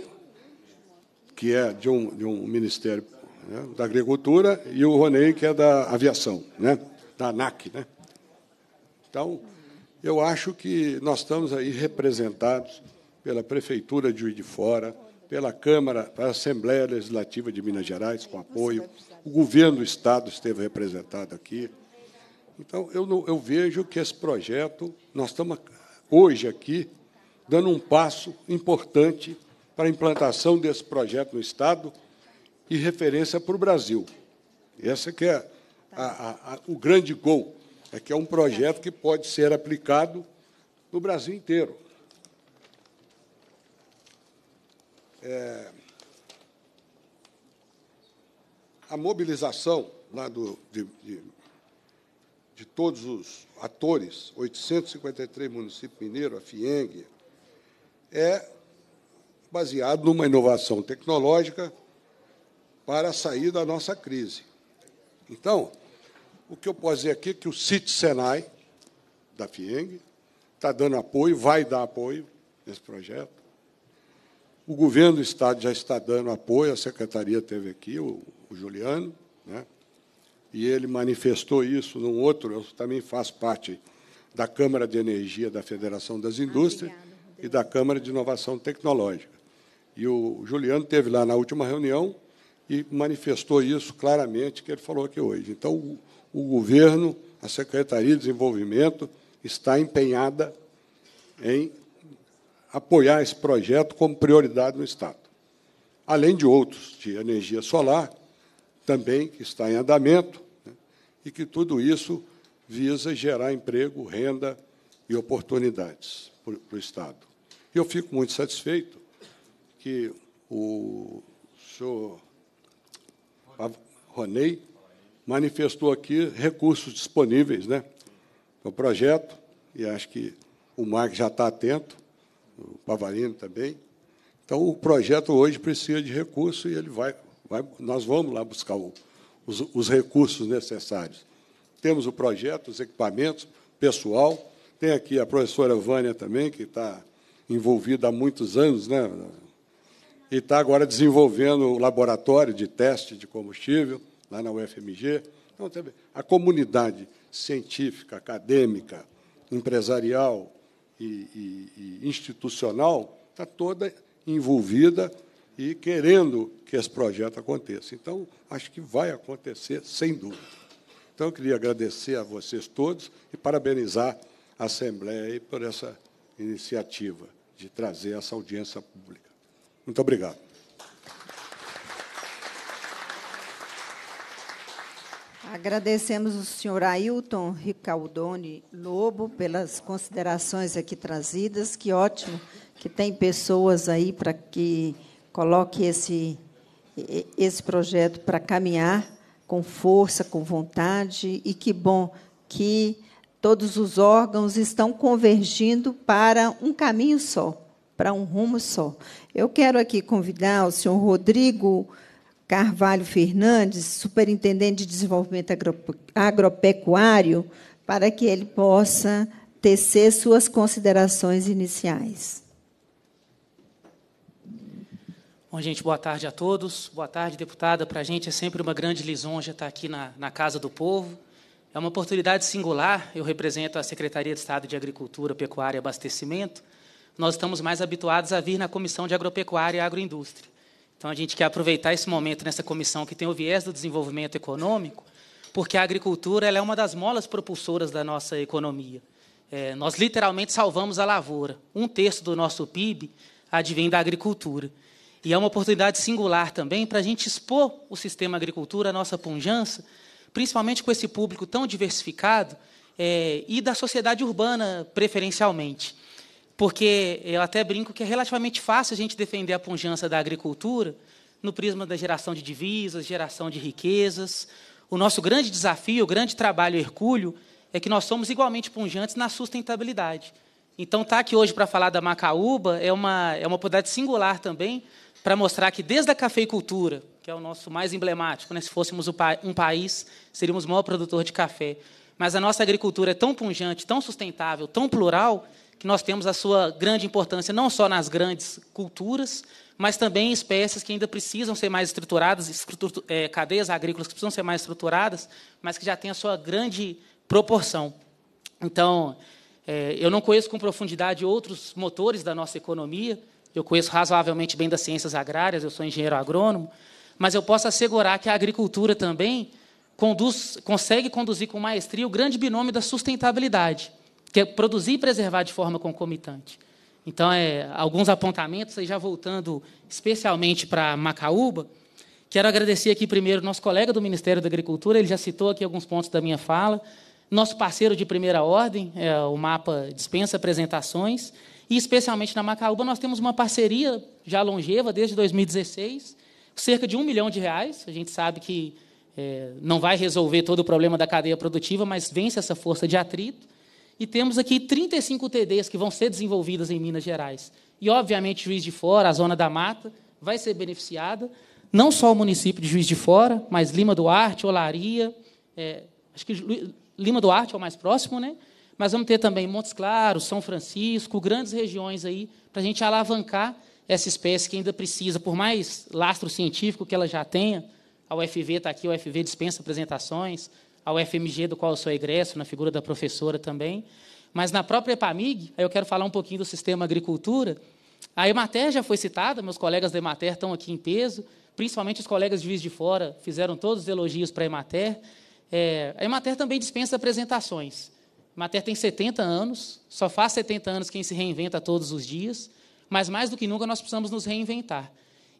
que é de um, de um ministério né, da agricultura, e o Ronei, que é da aviação, né, da ANAC. Né? Então, eu acho que nós estamos aí representados pela Prefeitura de Juiz de Fora, pela Câmara, pela Assembleia Legislativa de Minas Gerais, com apoio. O governo do Estado esteve representado aqui. Então, eu, eu vejo que esse projeto, nós estamos hoje aqui dando um passo importante para a implantação desse projeto no Estado e referência para o Brasil. Esse que é a, a, a, o grande gol, é que é um projeto que pode ser aplicado no Brasil inteiro. é, a mobilização lá do, de, de, de, todos os atores, 853 municípios mineiros, a FIENG, é baseado numa inovação tecnológica para sair da nossa crise. Então, o que eu posso dizer aqui é que o CIT Senai, da FIENG, está dando apoio, vai dar apoio nesse projeto. O governo do Estado já está dando apoio, a secretaria teve aqui, o, o Juliano, né? e ele manifestou isso num outro, eu também faço parte da Câmara de Energia da Federação das ah, Indústrias Obrigada, e da Câmara de Inovação Tecnológica. E o Juliano teve lá na última reunião e manifestou isso claramente que ele falou aqui hoje. Então, o, o governo, a Secretaria de Desenvolvimento, está empenhada em apoiar esse projeto como prioridade no Estado. Além de outros, de energia solar, também que está em andamento, né, e que tudo isso visa gerar emprego, renda e oportunidades para o Estado. E eu fico muito satisfeito que o senhor Ronei manifestou aqui recursos disponíveis né, para o projeto, e acho que o Marco já está atento, o Bavarino também. Então, o projeto hoje precisa de recurso e ele vai, vai nós vamos lá buscar o, os, os recursos necessários. Temos o projeto, os equipamentos, pessoal. Tem aqui a professora Vânia também, que está envolvida há muitos anos, né? e está agora desenvolvendo o laboratório de teste de combustível lá na UFMG. Então, a comunidade científica, acadêmica, empresarial, e, e, e institucional está toda envolvida e querendo que esse projeto aconteça. Então, acho que vai acontecer, sem dúvida. Então, eu queria agradecer a vocês todos e parabenizar a Assembleia por essa iniciativa de trazer essa audiência pública. Muito obrigado. Agradecemos o senhor Ailton Ricaldone Lobo pelas considerações aqui trazidas. Que ótimo que tem pessoas aí para que coloque esse, esse projeto para caminhar com força, com vontade. E que bom que todos os órgãos estão convergindo para um caminho só, para um rumo só. Eu quero aqui convidar o senhor Rodrigo Carvalho Fernandes, superintendente de desenvolvimento agropecuário, para que ele possa tecer suas considerações iniciais. Bom, gente, boa tarde a todos. Boa tarde, deputada. Para a gente é sempre uma grande lisonja estar aqui na, na Casa do Povo. É uma oportunidade singular. Eu represento a Secretaria de Estado de Agricultura, Pecuária e Abastecimento. Nós estamos mais habituados a vir na Comissão de Agropecuária e Agroindústria. Então a gente quer aproveitar esse momento nessa comissão que tem o viés do desenvolvimento econômico, porque a agricultura é uma das molas propulsoras da nossa economia. É, nós literalmente salvamos a lavoura. Um terço do nosso PIB advém da agricultura. E é uma oportunidade singular também para a gente expor o sistema agricultura, a nossa punjança, principalmente com esse público tão diversificado é, e da sociedade urbana, preferencialmente porque eu até brinco que é relativamente fácil a gente defender a pujança da agricultura no prisma da geração de divisas, geração de riquezas. O nosso grande desafio, o grande trabalho hercúleo, é que nós somos igualmente punjantes na sustentabilidade. Então, estar tá aqui hoje para falar da macaúba é uma, é uma oportunidade singular também para mostrar que, desde a cafeicultura, que é o nosso mais emblemático, né? se fôssemos um país, seríamos o maior produtor de café, mas a nossa agricultura é tão punjante, tão sustentável, tão plural, que nós temos a sua grande importância não só nas grandes culturas, mas também espécies que ainda precisam ser mais estruturadas, estrutur, é, cadeias agrícolas que precisam ser mais estruturadas, mas que já têm a sua grande proporção. Então, é, eu não conheço com profundidade outros motores da nossa economia, eu conheço razoavelmente bem das ciências agrárias, eu sou engenheiro agrônomo, mas eu posso assegurar que a agricultura também conduz, consegue conduzir com maestria o grande binômio da sustentabilidade que produzir e preservar de forma concomitante. Então, é, alguns apontamentos, aí já voltando especialmente para Macaúba, quero agradecer aqui primeiro nosso colega do Ministério da Agricultura, ele já citou aqui alguns pontos da minha fala, nosso parceiro de primeira ordem, é, o mapa dispensa apresentações, e especialmente na Macaúba nós temos uma parceria já longeva, desde 2016, cerca de um milhão de reais, a gente sabe que é, não vai resolver todo o problema da cadeia produtiva, mas vence essa força de atrito, e temos aqui 35 TDs que vão ser desenvolvidas em Minas Gerais. E, obviamente, Juiz de Fora, a Zona da Mata, vai ser beneficiada, não só o município de Juiz de Fora, mas Lima Duarte, Olaria, é, acho que Lima Duarte é o mais próximo, né? mas vamos ter também Montes Claros, São Francisco, grandes regiões aí, para a gente alavancar essa espécie que ainda precisa, por mais lastro científico que ela já tenha, a UFV está aqui, a UFV dispensa apresentações, ao FMG, do qual eu sou egresso, na figura da professora também. Mas na própria EPAMIG, eu quero falar um pouquinho do sistema agricultura. A EMATER já foi citada, meus colegas da EMATER estão aqui em peso, principalmente os colegas de Juiz de Fora fizeram todos os elogios para a EMATER. É, a EMATER também dispensa apresentações. A EMATER tem 70 anos, só faz 70 anos quem se reinventa todos os dias, mas mais do que nunca nós precisamos nos reinventar.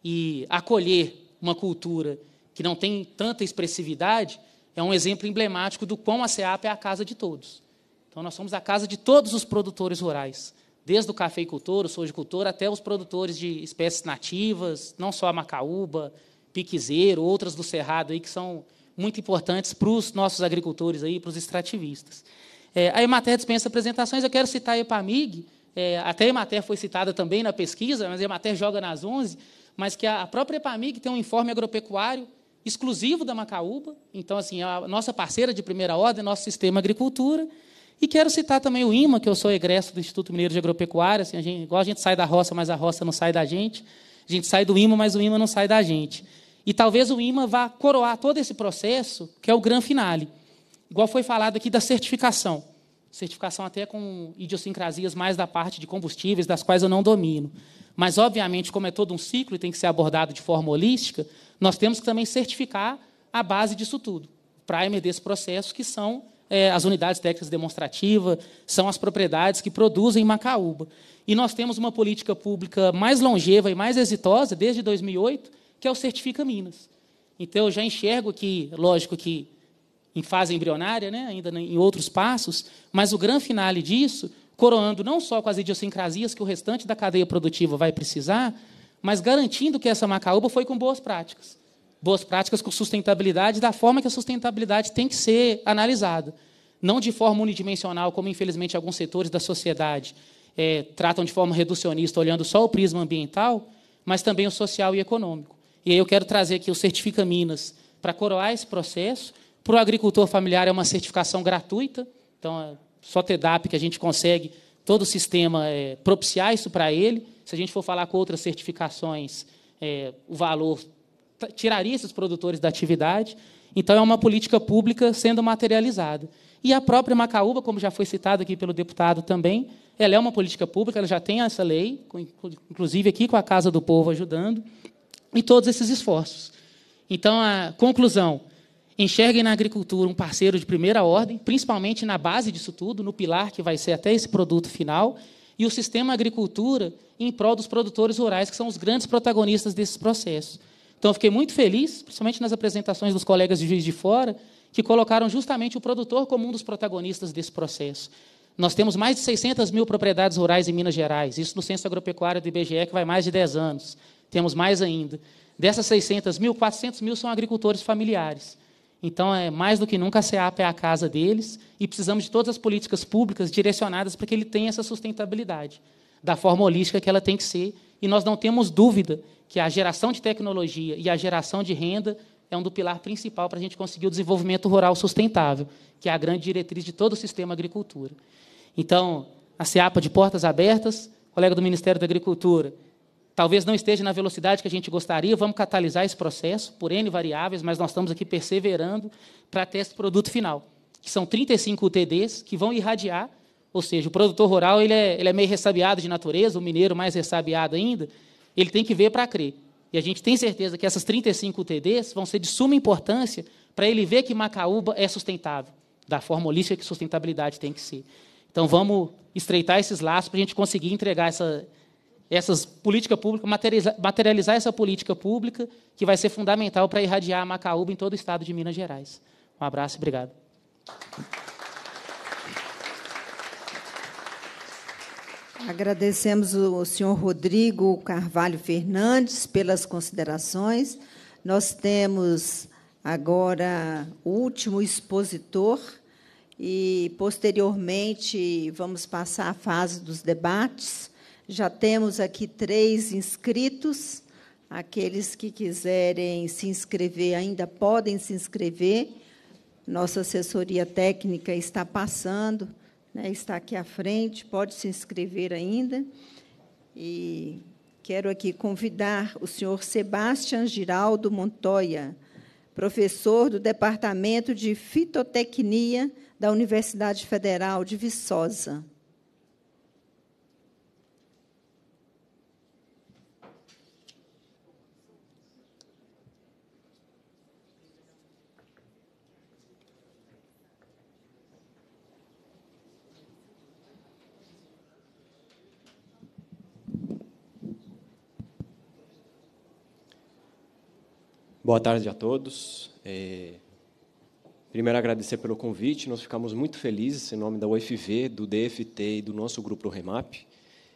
E acolher uma cultura que não tem tanta expressividade é um exemplo emblemático do quão a SEAP é a casa de todos. Então, nós somos a casa de todos os produtores rurais, desde o cafeicultor, o sojicultor, até os produtores de espécies nativas, não só a macaúba, piquezeiro, outras do cerrado aí que são muito importantes para os nossos agricultores aí, para os extrativistas. É, a Emater dispensa apresentações, eu quero citar a Epamig, é, até a Emater foi citada também na pesquisa, mas a Emater joga nas 11, mas que a própria Epamig tem um informe agropecuário exclusivo da Macaúba, então, assim, é a nossa parceira de primeira ordem, nosso sistema agricultura. E quero citar também o IMA, que eu sou egresso do Instituto Mineiro de Agropecuária, assim, a gente, igual a gente sai da roça, mas a roça não sai da gente. A gente sai do IMA, mas o IMA não sai da gente. E talvez o IMA vá coroar todo esse processo, que é o grande finale. Igual foi falado aqui da certificação. Certificação até com idiosincrasias mais da parte de combustíveis, das quais eu não domino. Mas, obviamente, como é todo um ciclo e tem que ser abordado de forma holística, nós temos que também certificar a base disso tudo, o primer desse processo, que são é, as unidades técnicas demonstrativas, são as propriedades que produzem macaúba. E nós temos uma política pública mais longeva e mais exitosa desde 2008, que é o Certifica Minas. Então, eu já enxergo que, lógico que em fase embrionária, né, ainda em outros passos, mas o grande finale disso, coroando não só com as idiosincrasias que o restante da cadeia produtiva vai precisar, mas garantindo que essa macaúba foi com boas práticas. Boas práticas com sustentabilidade, da forma que a sustentabilidade tem que ser analisada. Não de forma unidimensional, como infelizmente alguns setores da sociedade é, tratam de forma reducionista, olhando só o prisma ambiental, mas também o social e econômico. E aí eu quero trazer aqui o Certifica Minas para coroar esse processo. Para o agricultor familiar é uma certificação gratuita, então é só TEDAP que a gente consegue todo o sistema é, propiciar isso para ele. Se a gente for falar com outras certificações, é, o valor tiraria esses produtores da atividade. Então, é uma política pública sendo materializada. E a própria Macaúba, como já foi citado aqui pelo deputado também, ela é uma política pública, ela já tem essa lei, inclusive aqui com a Casa do Povo ajudando, e todos esses esforços. Então, a conclusão Enxerguem na agricultura um parceiro de primeira ordem, principalmente na base disso tudo, no pilar que vai ser até esse produto final, e o sistema agricultura em prol dos produtores rurais, que são os grandes protagonistas desses processos. Então, fiquei muito feliz, principalmente nas apresentações dos colegas de Juiz de Fora, que colocaram justamente o produtor como um dos protagonistas desse processo. Nós temos mais de 600 mil propriedades rurais em Minas Gerais, isso no Censo Agropecuário do IBGE, que vai mais de 10 anos. Temos mais ainda. Dessas 600 mil, 400 mil são agricultores familiares. Então, é mais do que nunca a CEAP é a casa deles e precisamos de todas as políticas públicas direcionadas para que ele tenha essa sustentabilidade da forma holística que ela tem que ser. E nós não temos dúvida que a geração de tecnologia e a geração de renda é um do pilar principal para a gente conseguir o desenvolvimento rural sustentável, que é a grande diretriz de todo o sistema agricultura. Então, a CEAPA de portas abertas, colega do Ministério da Agricultura, Talvez não esteja na velocidade que a gente gostaria, vamos catalisar esse processo por N variáveis, mas nós estamos aqui perseverando para ter esse produto final, que são 35 UTDs que vão irradiar, ou seja, o produtor rural ele é, ele é meio ressabiado de natureza, o mineiro mais ressabiado ainda, ele tem que ver para crer. E a gente tem certeza que essas 35 UTDs vão ser de suma importância para ele ver que Macaúba é sustentável, da forma holística que sustentabilidade tem que ser. Então vamos estreitar esses laços para a gente conseguir entregar essa, essas política pública, materializar, materializar essa política pública que vai ser fundamental para irradiar a Macaúba em todo o estado de Minas Gerais. Um abraço e obrigado. Agradecemos o senhor Rodrigo Carvalho Fernandes pelas considerações. Nós temos agora o último expositor e, posteriormente, vamos passar à fase dos debates. Já temos aqui três inscritos. Aqueles que quiserem se inscrever ainda podem se inscrever. Nossa assessoria técnica está passando, né, está aqui à frente, pode se inscrever ainda. E quero aqui convidar o senhor Sebastião Giraldo Montoya, professor do Departamento de Fitotecnia da Universidade Federal de Viçosa. Boa tarde a todos. É... Primeiro, agradecer pelo convite. Nós ficamos muito felizes em nome da UFV, do DFT e do nosso grupo Remap,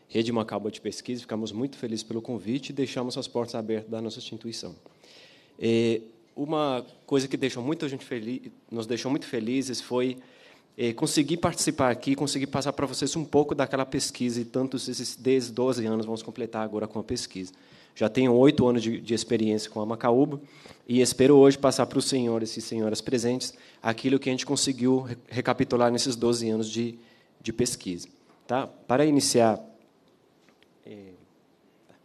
Rede Macabo de Pesquisa. Ficamos muito felizes pelo convite e deixamos as portas abertas da nossa instituição. É... Uma coisa que deixou muita gente feliz, nos deixou muito felizes foi é, conseguir participar aqui, conseguir passar para vocês um pouco daquela pesquisa e tantos esses 10, 12 anos vamos completar agora com a pesquisa já tenho oito anos de, de, experiência com a Macaúba e espero hoje passar para os senhores e senhoras presentes aquilo que a gente conseguiu recapitular nesses 12 anos de, de pesquisa. Tá? Para iniciar. É... Tá.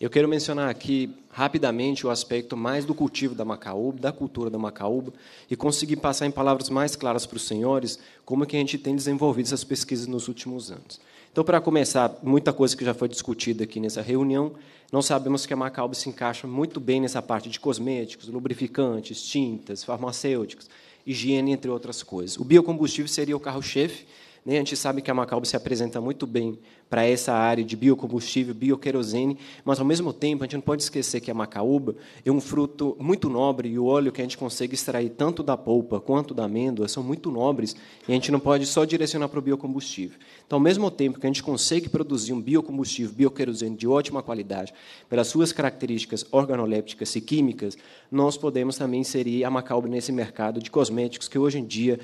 Eu quero mencionar aqui rapidamente o aspecto mais do cultivo da macaúba, da cultura da macaúba, e conseguir passar em palavras mais claras para os senhores como é que a gente tem desenvolvido essas pesquisas nos últimos anos. Então, para começar, muita coisa que já foi discutida aqui nessa reunião, nós sabemos que a macaúba se encaixa muito bem nessa parte de cosméticos, lubrificantes, tintas, farmacêuticos, higiene, entre outras coisas. O biocombustível seria o carro-chefe, a gente sabe que a Macauba se apresenta muito bem para essa área de biocombustível, bioquerosene, mas, ao mesmo tempo, a gente não pode esquecer que a Macaúba é um fruto muito nobre e o óleo que a gente consegue extrair tanto da polpa quanto da amêndoa são muito nobres e a gente não pode só direcionar para o biocombustível. Então, ao mesmo tempo que a gente consegue produzir um biocombustível, bioquerosene de ótima qualidade, pelas suas características organolépticas e químicas, nós podemos também inserir a Macaúba nesse mercado de cosméticos que, hoje em dia,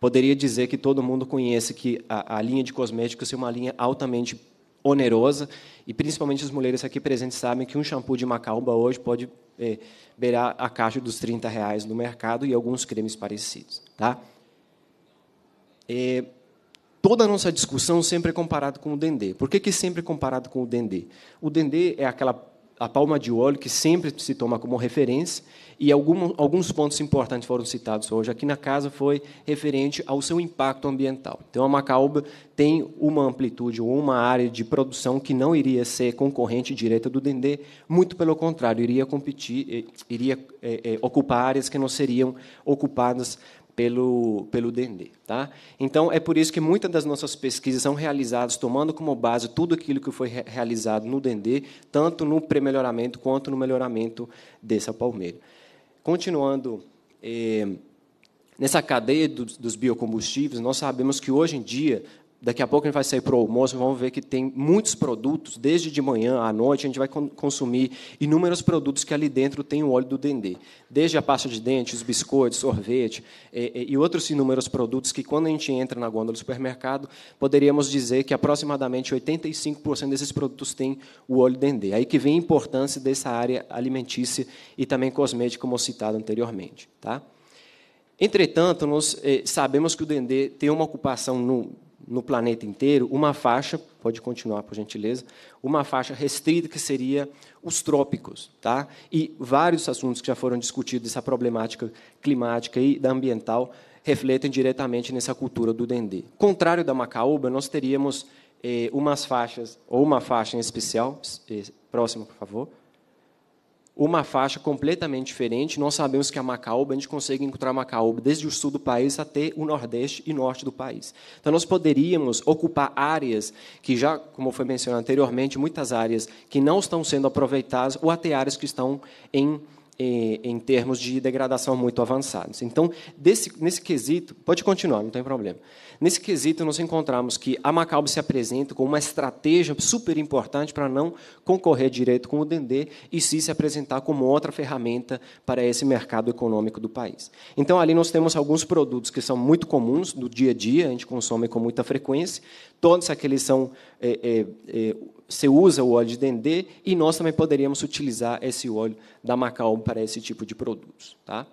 poderia dizer que todo mundo conhece que a, a linha de cosméticos é uma linha altamente onerosa e principalmente as mulheres aqui presentes sabem que um shampoo de macaúba hoje pode é, beirar a caixa dos 30 reais no mercado e alguns cremes parecidos, tá? É, toda a nossa discussão sempre é comparada com o dendê. Por que, que sempre é comparado com o dendê? O dendê é aquela a palma de óleo, que sempre se toma como referência, e algum, alguns pontos importantes foram citados hoje aqui na casa, foi referente ao seu impacto ambiental. Então, a Macaúba tem uma amplitude ou uma área de produção que não iria ser concorrente direta do Dendê, muito pelo contrário, iria competir, eh, iria é, é, ocupar áreas que não seriam ocupadas pelo, pelo DND. Tá? Então, é por isso que muitas das nossas pesquisas são realizadas tomando como base tudo aquilo que foi re realizado no DND, tanto no pré-melhoramento quanto no melhoramento desse palmeira. Continuando. Eh, Nessa cadeia dos biocombustíveis, nós sabemos que hoje em dia Daqui a pouco a gente vai sair para o almoço, vamos ver que tem muitos produtos, desde de manhã à noite, a gente vai consumir inúmeros produtos que ali dentro tem o óleo do dendê. Desde a pasta de dente, os biscoitos, sorvete é, é, e outros inúmeros produtos que, quando a gente entra na gôndola do supermercado, poderíamos dizer que aproximadamente 85% desses produtos tem o óleo dendê. Aí que vem a importância dessa área alimentícia e também cosmética, como citado anteriormente. Tá? Entretanto, nós é, sabemos que o dendê tem uma ocupação no no planeta inteiro uma faixa, pode continuar por gentileza, uma faixa restrita que seria os trópicos, tá? E vários assuntos que já foram discutidos essa problemática climática e da ambiental refletem diretamente nessa cultura do dendê. Contrário da macaúba, nós teríamos eh, umas faixas ou uma faixa em especial, eh, por favor uma faixa completamente diferente. Nós sabemos que a Macaúba, a gente consegue encontrar Macaúba desde o sul do país até o nordeste e norte do país. Então, nós poderíamos ocupar áreas que já, como foi mencionado anteriormente, muitas áreas que não estão sendo aproveitadas ou até áreas que estão em eh, em termos de degradação muito avançados. Então, desse, nesse quesito, pode continuar, não tem problema. Nesse quesito, nós encontramos que a Macalbe se apresenta como uma estratégia super importante para não concorrer direito com o Dendê e sim se apresentar como outra ferramenta para esse mercado econômico do país. Então, ali nós temos alguns produtos que são muito comuns do dia a dia, a gente consome com muita frequência, todos aqueles são. É, é, é, você usa o óleo de dendê e nós também poderíamos utilizar esse óleo da Macalbe para esse tipo de produtos. Tá?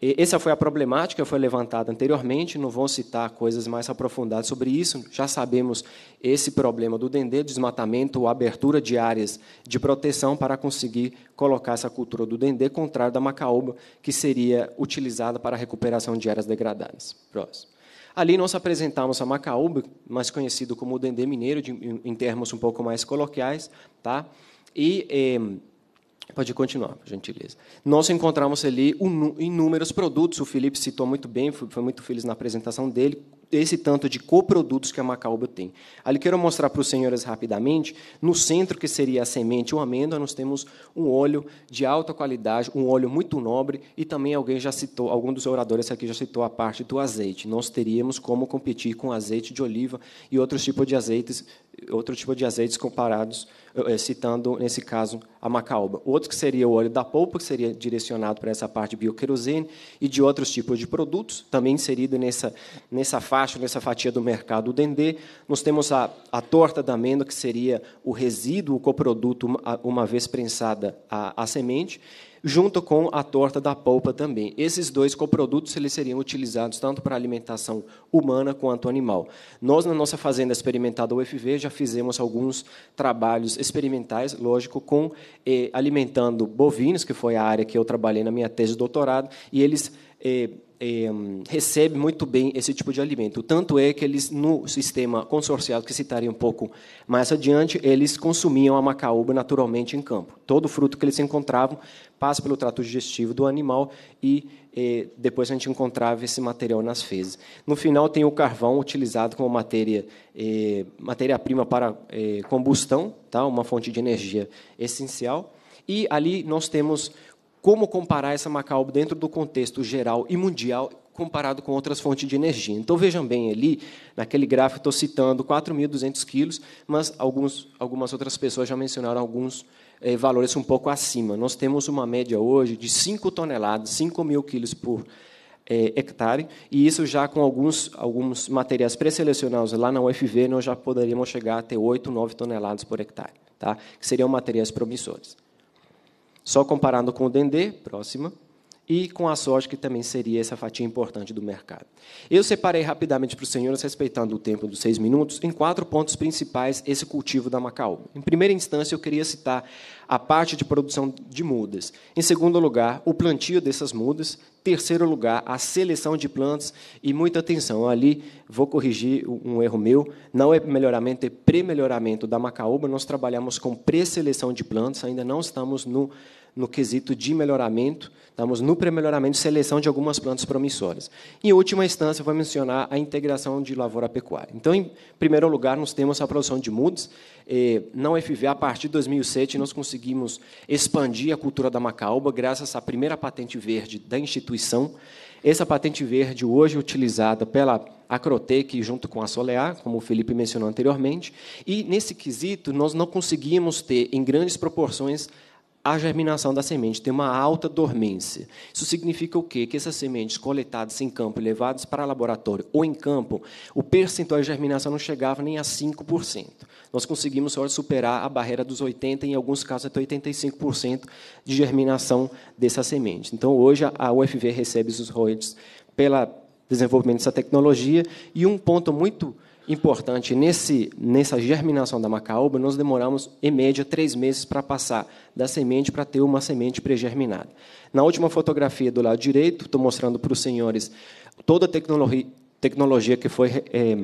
Essa foi a problemática que foi levantada anteriormente, não vou citar coisas mais aprofundadas sobre isso. Já sabemos esse problema do dendê, desmatamento, abertura de áreas de proteção para conseguir colocar essa cultura do dendê, contrário da macaúba, que seria utilizada para a recuperação de áreas degradadas. Próximo. Ali nós apresentamos a macaúba, mais conhecido como o dendê mineiro, de, em termos um pouco mais coloquiais, tá? e... Eh, Pode continuar, por gentileza. Nós encontramos ali inúmeros produtos, o Felipe citou muito bem, foi muito feliz na apresentação dele, esse tanto de coprodutos que a Macaúba tem. Ali quero mostrar para os senhores rapidamente, no centro que seria a semente ou amêndoa, nós temos um óleo de alta qualidade, um óleo muito nobre, e também alguém já citou, algum dos oradores aqui já citou a parte do azeite. Nós teríamos como competir com azeite de oliva e outros tipos de azeites outro tipo de azeites comparados, eh, citando, nesse caso, a macaúba. Outro que seria o óleo da polpa, que seria direcionado para essa parte de bioquerosene, e de outros tipos de produtos, também inserido nessa, nessa faixa, nessa fatia do mercado, o dendê. Nós temos a, a torta da amêndoa, que seria o resíduo, o coproduto, uma, uma vez prensada a, a semente, junto com a torta da polpa também. Esses dois coprodutos eles seriam utilizados tanto para alimentação humana quanto animal. Nós, na nossa fazenda experimentada UFV, já fizemos alguns trabalhos experimentais, lógico, com eh, alimentando bovinos, que foi a área que eu trabalhei na minha tese de doutorado, e eles... Eh, é, recebe muito bem esse tipo de alimento. Tanto é que eles, no sistema consorciado, que citarei um pouco mais adiante, eles consumiam a macaúba naturalmente em campo. Todo o fruto que eles encontravam passa pelo trato digestivo do animal e é, depois a gente encontrava esse material nas fezes. No final, tem o carvão utilizado como matéria, é, matéria-prima para combustão, tá? uma fonte de energia essencial. E ali nós temos como comparar essa Macau dentro do contexto geral e mundial comparado com outras fontes de energia. Então, vejam bem ali, naquele gráfico estou citando 4.200 quilos, mas alguns, algumas outras pessoas já mencionaram alguns eh, valores um pouco acima. Nós temos uma média hoje de 5 toneladas, 5.000 mil quilos por eh, hectare, e isso já com alguns, alguns materiais pré-selecionados lá na UFV, nós já poderíamos chegar até 8, 9 toneladas por hectare, tá? que seriam materiais promissores. Só comparando com o Dendê, próxima e com a soja, que também seria essa fatia importante do mercado. Eu separei rapidamente para os senhores, respeitando o tempo dos seis minutos, em quatro pontos principais esse cultivo da macaúba. Em primeira instância, eu queria citar a parte de produção de mudas. Em segundo lugar, o plantio dessas mudas. Terceiro lugar, a seleção de plantas. E muita atenção, ali vou corrigir um erro meu, não é melhoramento, é pré-melhoramento da Macaúba. Nós trabalhamos com pré-seleção de plantas, ainda não estamos no no quesito de melhoramento. Estamos no pré-melhoramento, seleção de algumas plantas promissoras. Em última instância, vou mencionar a integração de lavoura-pecuária. Então, em primeiro lugar, nós temos a produção de mudas. Na UFV, a partir de 2007, nós conseguimos expandir a cultura da macaúba graças à primeira patente verde da instituição. Essa patente verde, hoje utilizada pela Acrotec junto com a Solear, como o Felipe mencionou anteriormente, e nesse quesito nós não conseguimos ter em grandes proporções a germinação da semente tem uma alta dormência. Isso significa o quê? Que essas sementes coletadas em campo e levadas para laboratório ou em campo, o percentual de germinação não chegava nem a 5%. Nós conseguimos só superar a barreira dos 80%, em alguns casos até 85% de germinação dessa semente. Então, hoje, a UFV recebe os royalties pelo desenvolvimento dessa tecnologia e um ponto muito importante importante, nesse, nessa germinação da macaúba, nós demoramos, em média, três meses para passar da semente para ter uma semente pré-germinada. Na última fotografia do lado direito, estou mostrando para os senhores toda a tecnologia, tecnologia que foi é,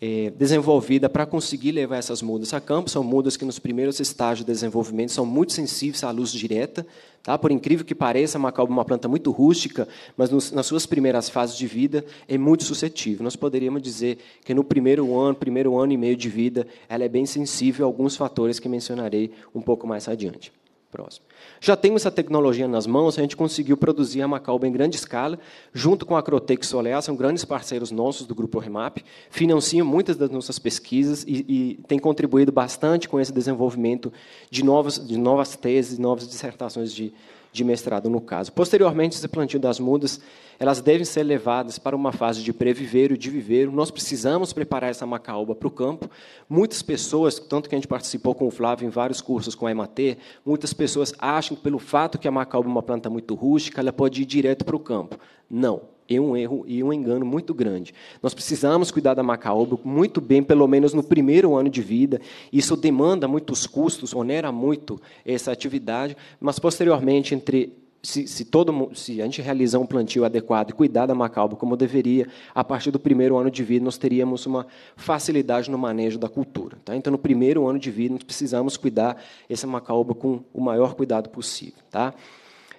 é, desenvolvida para conseguir levar essas mudas a campo. São mudas que, nos primeiros estágios de desenvolvimento, são muito sensíveis à luz direta. Tá? Por incrível que pareça, a macauba é uma planta muito rústica, mas nos, nas suas primeiras fases de vida é muito suscetível. Nós poderíamos dizer que no primeiro ano, primeiro ano e meio de vida, ela é bem sensível a alguns fatores que mencionarei um pouco mais adiante próximo. Já temos essa tecnologia nas mãos, a gente conseguiu produzir a Macauba em grande escala, junto com a Crotec e Soleá, são grandes parceiros nossos do Grupo Remap, financiam muitas das nossas pesquisas e, e têm contribuído bastante com esse desenvolvimento de, novos, de novas teses, novas dissertações de de mestrado no caso. Posteriormente, esse plantio das mudas, elas devem ser levadas para uma fase de previveiro e de viveiro. Nós precisamos preparar essa macaúba para o campo. Muitas pessoas, tanto que a gente participou com o Flávio em vários cursos com a EMAT, muitas pessoas acham que pelo fato que a macaúba é uma planta muito rústica, ela pode ir direto para o campo. Não, e um erro e um engano muito grande. Nós precisamos cuidar da macaúba muito bem, pelo menos no primeiro ano de vida. Isso demanda muitos custos, onera muito essa atividade, mas posteriormente, entre se, se, todo, se a gente realizar um plantio adequado e cuidar da macaúba como deveria, a partir do primeiro ano de vida nós teríamos uma facilidade no manejo da cultura. Tá? Então, no primeiro ano de vida, nós precisamos cuidar essa macaúba com o maior cuidado possível. Tá?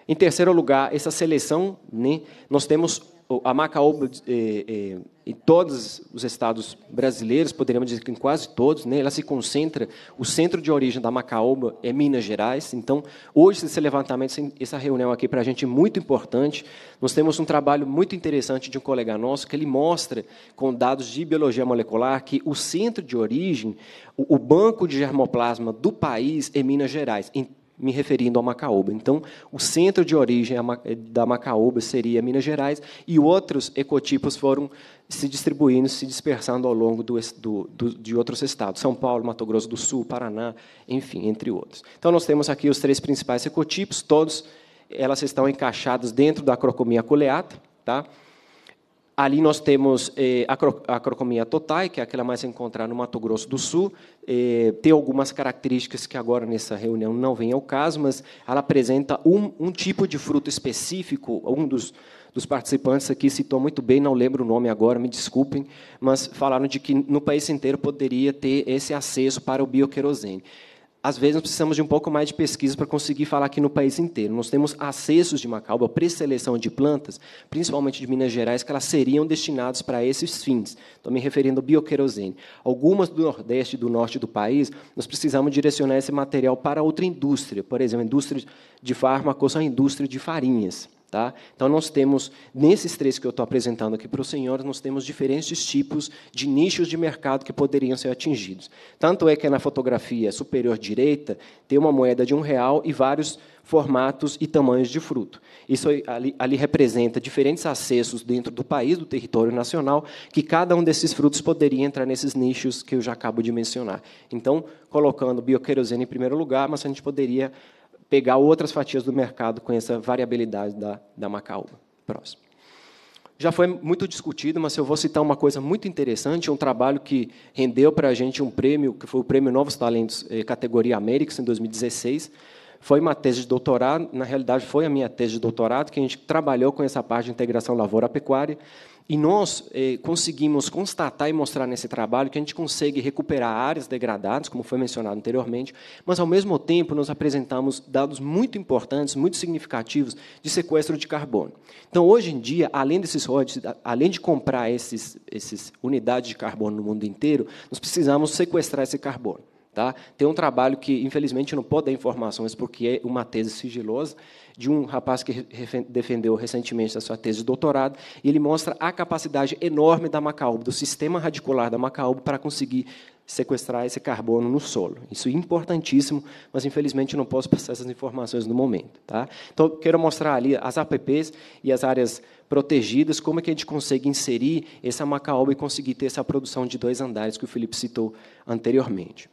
Em terceiro lugar, essa seleção, né, nós temos a Macaúba, eh, eh, em todos os estados brasileiros, poderíamos dizer que em quase todos, né, ela se concentra, o centro de origem da Macaúba é Minas Gerais, então, hoje, esse levantamento, essa reunião aqui, para a gente é muito importante, nós temos um trabalho muito interessante de um colega nosso, que ele mostra, com dados de biologia molecular, que o centro de origem, o, o banco de germoplasma do país é Minas Gerais, me referindo a Macaúba. Então, o centro de origem é é, da Macaúba seria Minas Gerais e outros ecotipos foram se distribuindo, se dispersando ao longo do, do, de outros estados, São Paulo, Mato Grosso do Sul, Paraná, enfim, entre outros. Então, nós temos aqui os três principais ecotipos, todos elas estão encaixadas dentro da crocomia coleata, tá? Ali nós temos eh, a acrocomia totai, que é aquela mais encontrada no Mato Grosso do Sul. Eh, tem algumas características que agora nessa reunião não vem ao caso, mas ela apresenta um, um tipo de fruto específico. Um dos, dos participantes aqui citou muito bem, não lembro o nome agora, me desculpem, mas falaram de que no país inteiro poderia ter esse acesso para o bioquerosene às vezes nós precisamos de um pouco mais de pesquisa para conseguir falar aqui no país inteiro. Nós temos acessos de Macauba, pré-seleção de plantas, principalmente de Minas Gerais, que elas seriam destinadas para esses fins. Estou me referindo ao bioquerosene. Algumas do Nordeste e do Norte do país, nós precisamos direcionar esse material para outra indústria, por exemplo, indústria de fármacos ou indústria de farinhas. Tá? Então, nós temos, nesses três que eu estou apresentando aqui para os senhores, nós temos diferentes tipos de nichos de mercado que poderiam ser atingidos. Tanto é que na fotografia superior direita tem uma moeda de um real e vários formatos e tamanhos de fruto. Isso ali, ali representa diferentes acessos dentro do país, do território nacional, que cada um desses frutos poderia entrar nesses nichos que eu já acabo de mencionar. Então, colocando bioquerosene em primeiro lugar, mas a gente poderia pegar outras fatias do mercado com essa variabilidade da, da macaúba. Próximo. Já foi muito discutido, mas eu vou citar uma coisa muito interessante, um trabalho que rendeu para a gente um prêmio, que foi o Prêmio Novos Talentos, eh, categoria Américas, em 2016, foi uma tese de doutorado, na realidade foi a minha tese de doutorado, que a gente trabalhou com essa parte de integração lavoura-pecuária, e nós eh, conseguimos constatar e mostrar nesse trabalho que a gente consegue recuperar áreas degradadas, como foi mencionado anteriormente, mas, ao mesmo tempo, nós apresentamos dados muito importantes, muito significativos, de sequestro de carbono. Então, hoje em dia, além desses rods, além de comprar essas esses unidades de carbono no mundo inteiro, nós precisamos sequestrar esse carbono. Tá? Tem um trabalho que, infelizmente, não pode dar informações, porque é uma tese sigilosa, de um rapaz que defendeu recentemente a sua tese de doutorado, e ele mostra a capacidade enorme da macaúba, do sistema radicular da macaúba, para conseguir sequestrar esse carbono no solo. Isso é importantíssimo, mas infelizmente não posso passar essas informações no momento. Tá? Então, quero mostrar ali as APPs e as áreas protegidas, como é que a gente consegue inserir essa macaúba e conseguir ter essa produção de dois andares que o Felipe citou anteriormente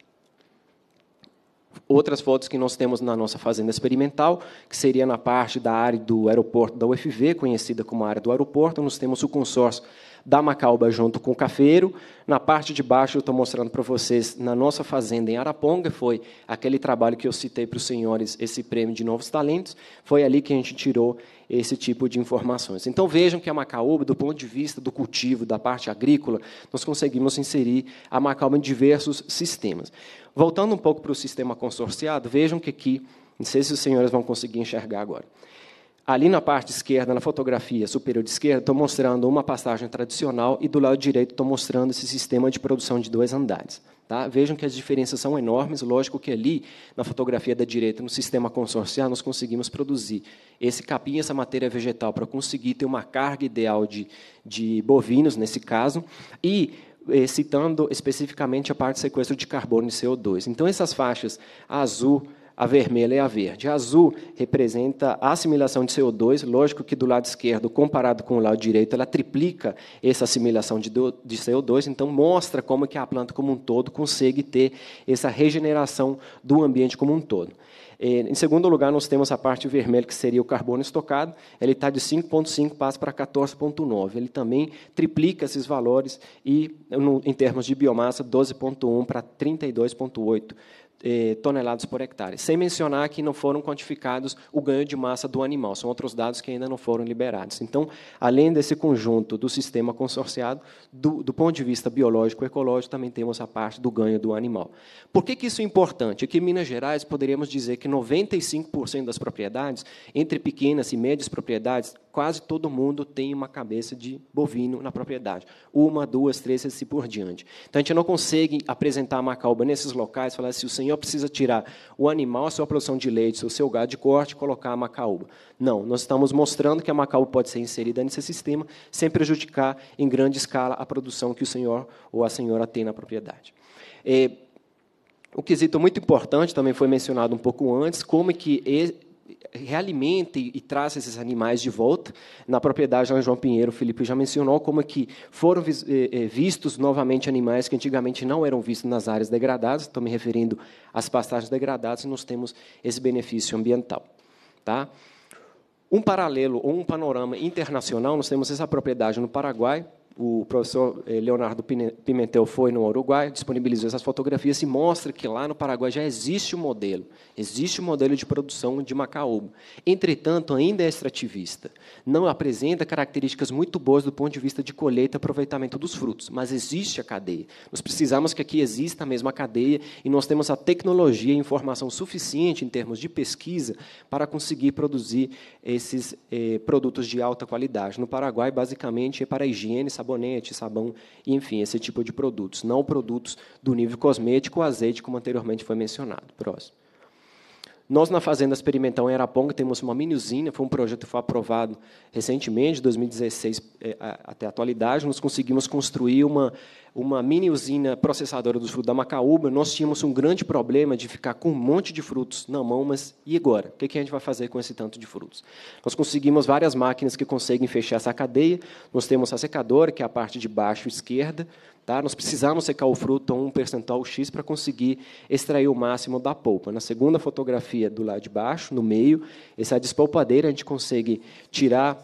outras fotos que nós temos na nossa fazenda experimental, que seria na parte da área do aeroporto da UFV, conhecida como área do aeroporto, nós temos o consórcio da Macauba junto com o Cafeiro. Na parte de baixo, eu estou mostrando para vocês, na nossa fazenda em Araponga, foi aquele trabalho que eu citei para os senhores, esse prêmio de novos talentos, foi ali que a gente tirou esse tipo de informações. Então vejam que a Macaúba, do ponto de vista do cultivo, da parte agrícola, nós conseguimos inserir a Macaúba em diversos sistemas. Voltando um pouco para o sistema consorciado, vejam que aqui, não sei se os senhores vão conseguir enxergar agora, Ali na parte esquerda, na fotografia superior esquerda, estou mostrando uma passagem tradicional e do lado direito estou mostrando esse sistema de produção de dois andares. Tá? Vejam que as diferenças são enormes. Lógico que ali, na fotografia da direita, no sistema consorcial, nós conseguimos produzir esse capim, essa matéria vegetal, para conseguir ter uma carga ideal de, de bovinos, nesse caso, e eh, citando especificamente a parte de sequestro de carbono e CO2. Então, essas faixas azul, a vermelha e a verde. A azul representa a assimilação de CO2, lógico que do lado esquerdo, comparado com o lado direito, ela triplica essa assimilação de, de CO2, então mostra como é que a planta como um todo consegue ter essa regeneração do ambiente como um todo. É, em segundo lugar, nós temos a parte vermelha, que seria o carbono estocado. Ele está de 5,5, passa para 14,9. Ele também triplica esses valores e, em termos de biomassa, 12,1 para 32,8 eh, toneladas por hectare. Sem mencionar que não foram quantificados o ganho de massa do animal, são outros dados que ainda não foram liberados. Então, além desse conjunto do sistema consorciado, do, do ponto de vista biológico e ecológico, também temos a parte do ganho do animal. Por que, que isso é importante? Aqui em Minas Gerais, poderíamos dizer que 95% das propriedades, entre pequenas e médias propriedades, quase todo mundo tem uma cabeça de bovino na propriedade. Uma, duas, três e assim por diante. Então, a gente não consegue apresentar a Macaúba nesses locais, falar se assim, o senhor senhor precisa tirar o animal, a sua produção de leite, o seu gado de corte, e colocar a macaúba. Não, nós estamos mostrando que a macaúba pode ser inserida nesse sistema sem prejudicar em grande escala a produção que o senhor ou a senhora tem na propriedade. É, quesito muito importante também foi mencionado um pouco antes, como é que realimenta e, e traz esses animais de volta. Na propriedade lá João Pinheiro, o Felipe já mencionou como é que foram vis, eh, eh, vistos novamente animais que antigamente não eram vistos nas áreas degradadas, estou me referindo às pastagens degradadas, e nós temos esse benefício ambiental. Tá? Um paralelo ou um panorama internacional, nós temos essa propriedade no Paraguai, o professor eh, Leonardo Pimentel foi no Uruguai, disponibilizou essas fotografias e mostra que lá no Paraguai já existe o um modelo, existe o um modelo de produção de macaúba. Entretanto, ainda é extrativista, não apresenta características muito boas do ponto de vista de colheita e aproveitamento dos frutos, mas existe a cadeia. Nós precisamos que aqui exista a mesma cadeia e nós temos a tecnologia e informação suficiente em termos de pesquisa para conseguir produzir esses eh, produtos de alta qualidade. No Paraguai, basicamente, é para a higiene, sabonete, sabão, enfim, esse tipo de produtos. Não produtos do nível cosmético ou azeite, como anteriormente foi mencionado. Próximo. Nós, na Fazenda Experimental em Araponga, temos uma mini foi um projeto que foi aprovado recentemente, de 2016 eh, até a atualidade, nós conseguimos construir uma uma mini usina processadora dos frutos da macaúba, nós tínhamos um grande problema de ficar com um monte de frutos na mão, mas e agora? O que a gente vai fazer com esse tanto de frutos? Nós conseguimos várias máquinas que conseguem fechar essa cadeia. Nós temos a secadora, que é a parte de baixo esquerda. Tá? Nós precisamos secar o fruto a um percentual X para conseguir extrair o máximo da polpa. Na segunda fotografia, do lado de baixo, no meio, essa despolpadeira, a gente consegue tirar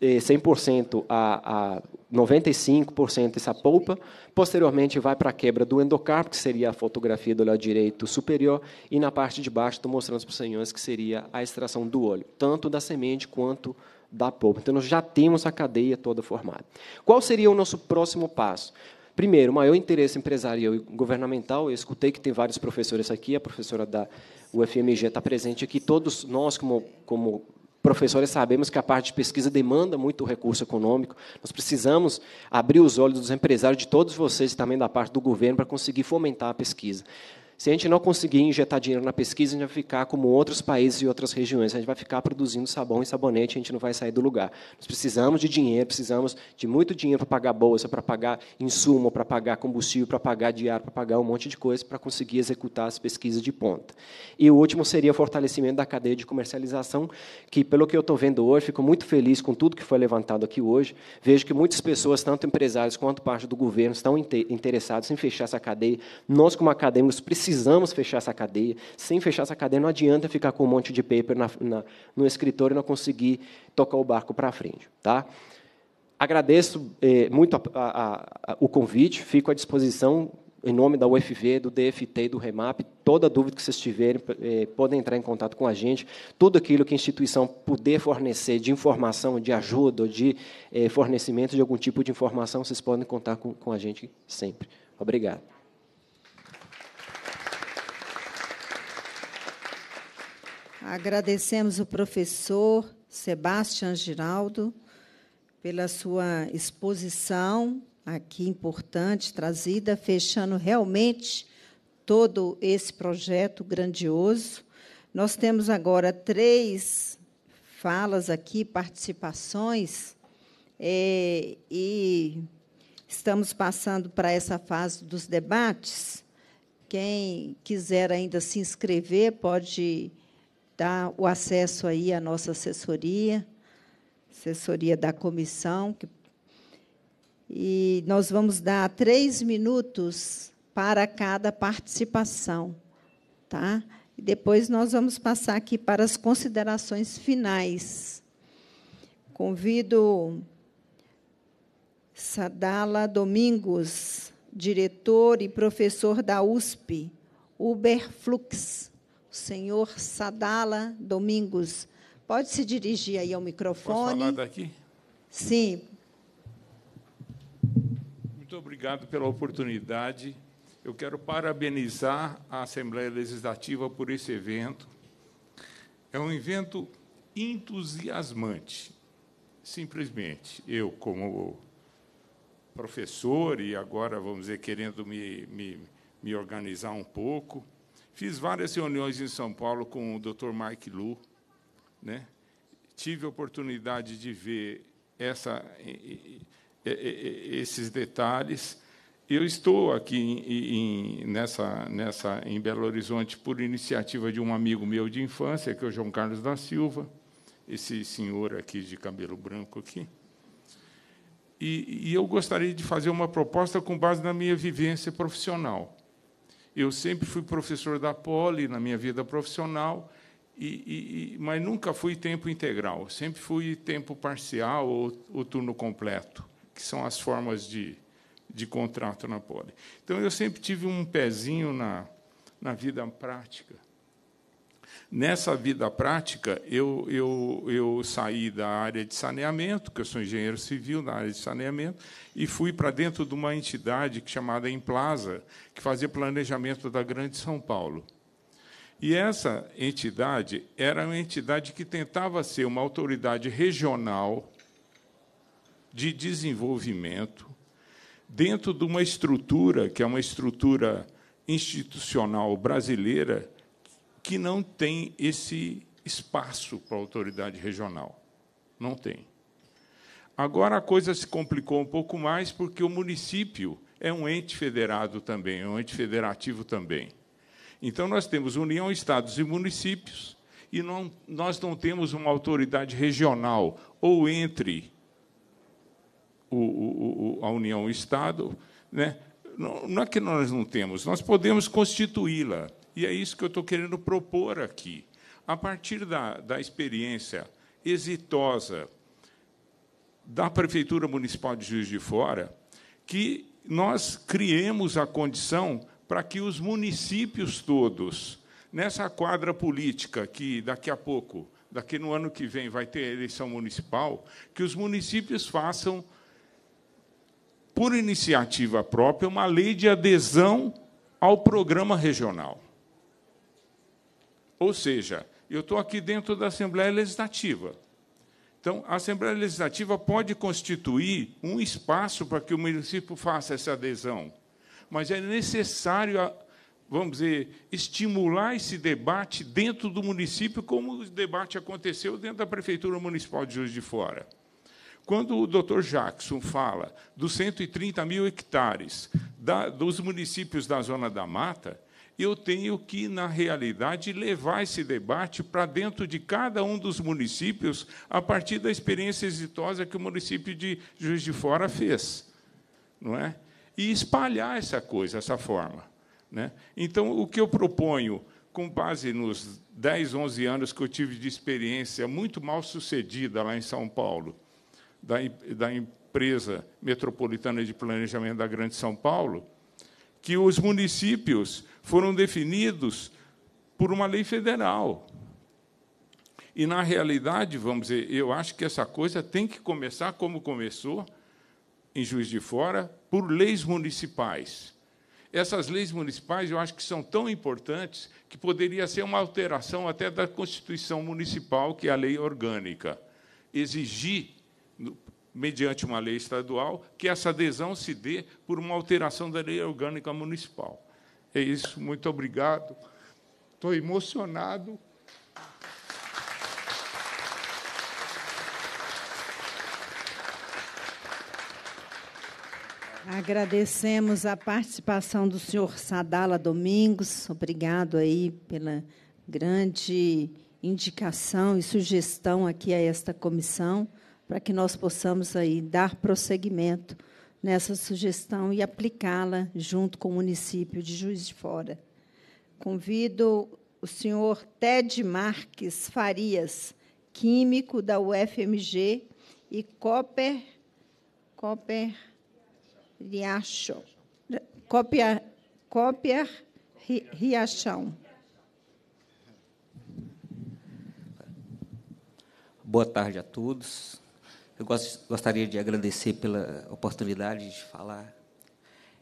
100% eh, a, a, 95% essa polpa, posteriormente vai para a quebra do endocarpo, que seria a fotografia do olho direito superior, e na parte de baixo estou mostrando para os senhores que seria a extração do olho, tanto da semente quanto da polpa. Então, nós já temos a cadeia toda formada. Qual seria o nosso próximo passo? Primeiro, maior interesse empresarial e governamental. Eu escutei que tem vários professores aqui, a professora da UFMG está presente aqui. Todos nós, como, como professores sabemos que a parte de pesquisa demanda muito recurso econômico. Nós precisamos abrir os olhos dos empresários, de todos vocês e também da parte do governo, para conseguir fomentar a pesquisa. Se a gente não conseguir injetar dinheiro na pesquisa, a gente vai ficar como outros países e outras regiões. A gente vai ficar produzindo sabão e sabonete, a gente não vai sair do lugar. Nós precisamos de dinheiro, precisamos de muito dinheiro para pagar bolsa, para pagar insumo, para pagar combustível, para pagar diário, para pagar um monte de coisa, para conseguir executar as pesquisas de ponta. E o último seria o fortalecimento da cadeia de comercialização, que, pelo que eu estou vendo hoje, fico muito feliz com tudo que foi levantado aqui hoje. Vejo que muitas pessoas, tanto empresários quanto parte do governo, estão interessados em fechar essa cadeia. Nós, como acadêmicos, precisamos precisamos fechar essa cadeia. Sem fechar essa cadeia, não adianta ficar com um monte de paper na, na, no escritório e não conseguir tocar o barco para frente. Tá? Agradeço eh, muito a, a, a, o convite, fico à disposição em nome da UFV, do DFT, do REMAP, toda dúvida que vocês tiverem, eh, podem entrar em contato com a gente. Tudo aquilo que a instituição puder fornecer de informação, de ajuda, de eh, fornecimento de algum tipo de informação, vocês podem contar com, com a gente sempre. Obrigado. Agradecemos o professor Sebastião Giraldo pela sua exposição aqui importante, trazida, fechando realmente todo esse projeto grandioso. Nós temos agora três falas aqui, participações, é, e estamos passando para essa fase dos debates. Quem quiser ainda se inscrever pode dar o acesso aí à nossa assessoria, assessoria da comissão. Que, e nós vamos dar três minutos para cada participação, tá? E depois nós vamos passar aqui para as considerações finais. Convido Sadala Domingos, diretor e professor da USP, Uberflux o senhor Sadala Domingos. Pode se dirigir aí ao microfone. Posso falar daqui? Sim. Muito obrigado pela oportunidade. Eu quero parabenizar a Assembleia Legislativa por esse evento. É um evento entusiasmante. Simplesmente, eu, como professor e agora, vamos dizer, querendo me, me, me organizar um pouco, Fiz várias reuniões em São Paulo com o Dr. Mike Lu, né? Tive a oportunidade de ver essa, esses detalhes. Eu estou aqui em, nessa, nessa, em Belo Horizonte por iniciativa de um amigo meu de infância, que é o João Carlos da Silva, esse senhor aqui de cabelo branco aqui. E, e eu gostaria de fazer uma proposta com base na minha vivência profissional. Eu sempre fui professor da Poli na minha vida profissional, e, e, mas nunca fui tempo integral. Sempre fui tempo parcial ou, ou turno completo, que são as formas de, de contrato na Poli. Então, eu sempre tive um pezinho na, na vida prática. Nessa vida prática, eu, eu, eu saí da área de saneamento, que eu sou engenheiro civil na área de saneamento, e fui para dentro de uma entidade chamada Emplaza, que fazia planejamento da Grande São Paulo. E essa entidade era uma entidade que tentava ser uma autoridade regional de desenvolvimento dentro de uma estrutura que é uma estrutura institucional brasileira que não tem esse espaço para a autoridade regional. Não tem. Agora a coisa se complicou um pouco mais porque o município é um ente federado também, é um ente federativo também. Então nós temos União, Estados e municípios e não, nós não temos uma autoridade regional ou entre o, o, o, a União e o Estado. Né? Não, não é que nós não temos, nós podemos constituí-la, e é isso que eu estou querendo propor aqui. A partir da, da experiência exitosa da Prefeitura Municipal de Juiz de Fora, que nós criemos a condição para que os municípios todos, nessa quadra política que daqui a pouco, daqui no ano que vem, vai ter eleição municipal, que os municípios façam, por iniciativa própria, uma lei de adesão ao programa regional. Ou seja, eu estou aqui dentro da Assembleia Legislativa. Então, a Assembleia Legislativa pode constituir um espaço para que o município faça essa adesão, mas é necessário, ah, vamos dizer, estimular esse debate dentro do município, como o debate aconteceu dentro da Prefeitura Municipal de Juiz de Fora. Quando o doutor Jackson fala dos 130 mil hectares da, dos municípios da Zona da Mata, eu tenho que, na realidade, levar esse debate para dentro de cada um dos municípios, a partir da experiência exitosa que o município de Juiz de Fora fez. Não é? E espalhar essa coisa, essa forma. Né? Então, o que eu proponho, com base nos 10, 11 anos que eu tive de experiência muito mal sucedida lá em São Paulo, da, da empresa metropolitana de planejamento da Grande São Paulo, que os municípios foram definidos por uma lei federal. E, na realidade, vamos dizer, eu acho que essa coisa tem que começar como começou, em Juiz de Fora, por leis municipais. Essas leis municipais eu acho que são tão importantes que poderia ser uma alteração até da Constituição Municipal, que é a lei orgânica. Exigir, mediante uma lei estadual, que essa adesão se dê por uma alteração da lei orgânica municipal. É isso, muito obrigado. Estou emocionado. Agradecemos a participação do senhor Sadala Domingos. Obrigado aí pela grande indicação e sugestão aqui a esta comissão para que nós possamos aí dar prosseguimento nessa sugestão e aplicá-la junto com o município de Juiz de Fora. Convido o senhor Ted Marques Farias, químico da UFMG e Copper Copper Cópia, cópia ri, Riachão. Boa tarde a todos. Eu gostaria de agradecer pela oportunidade de falar.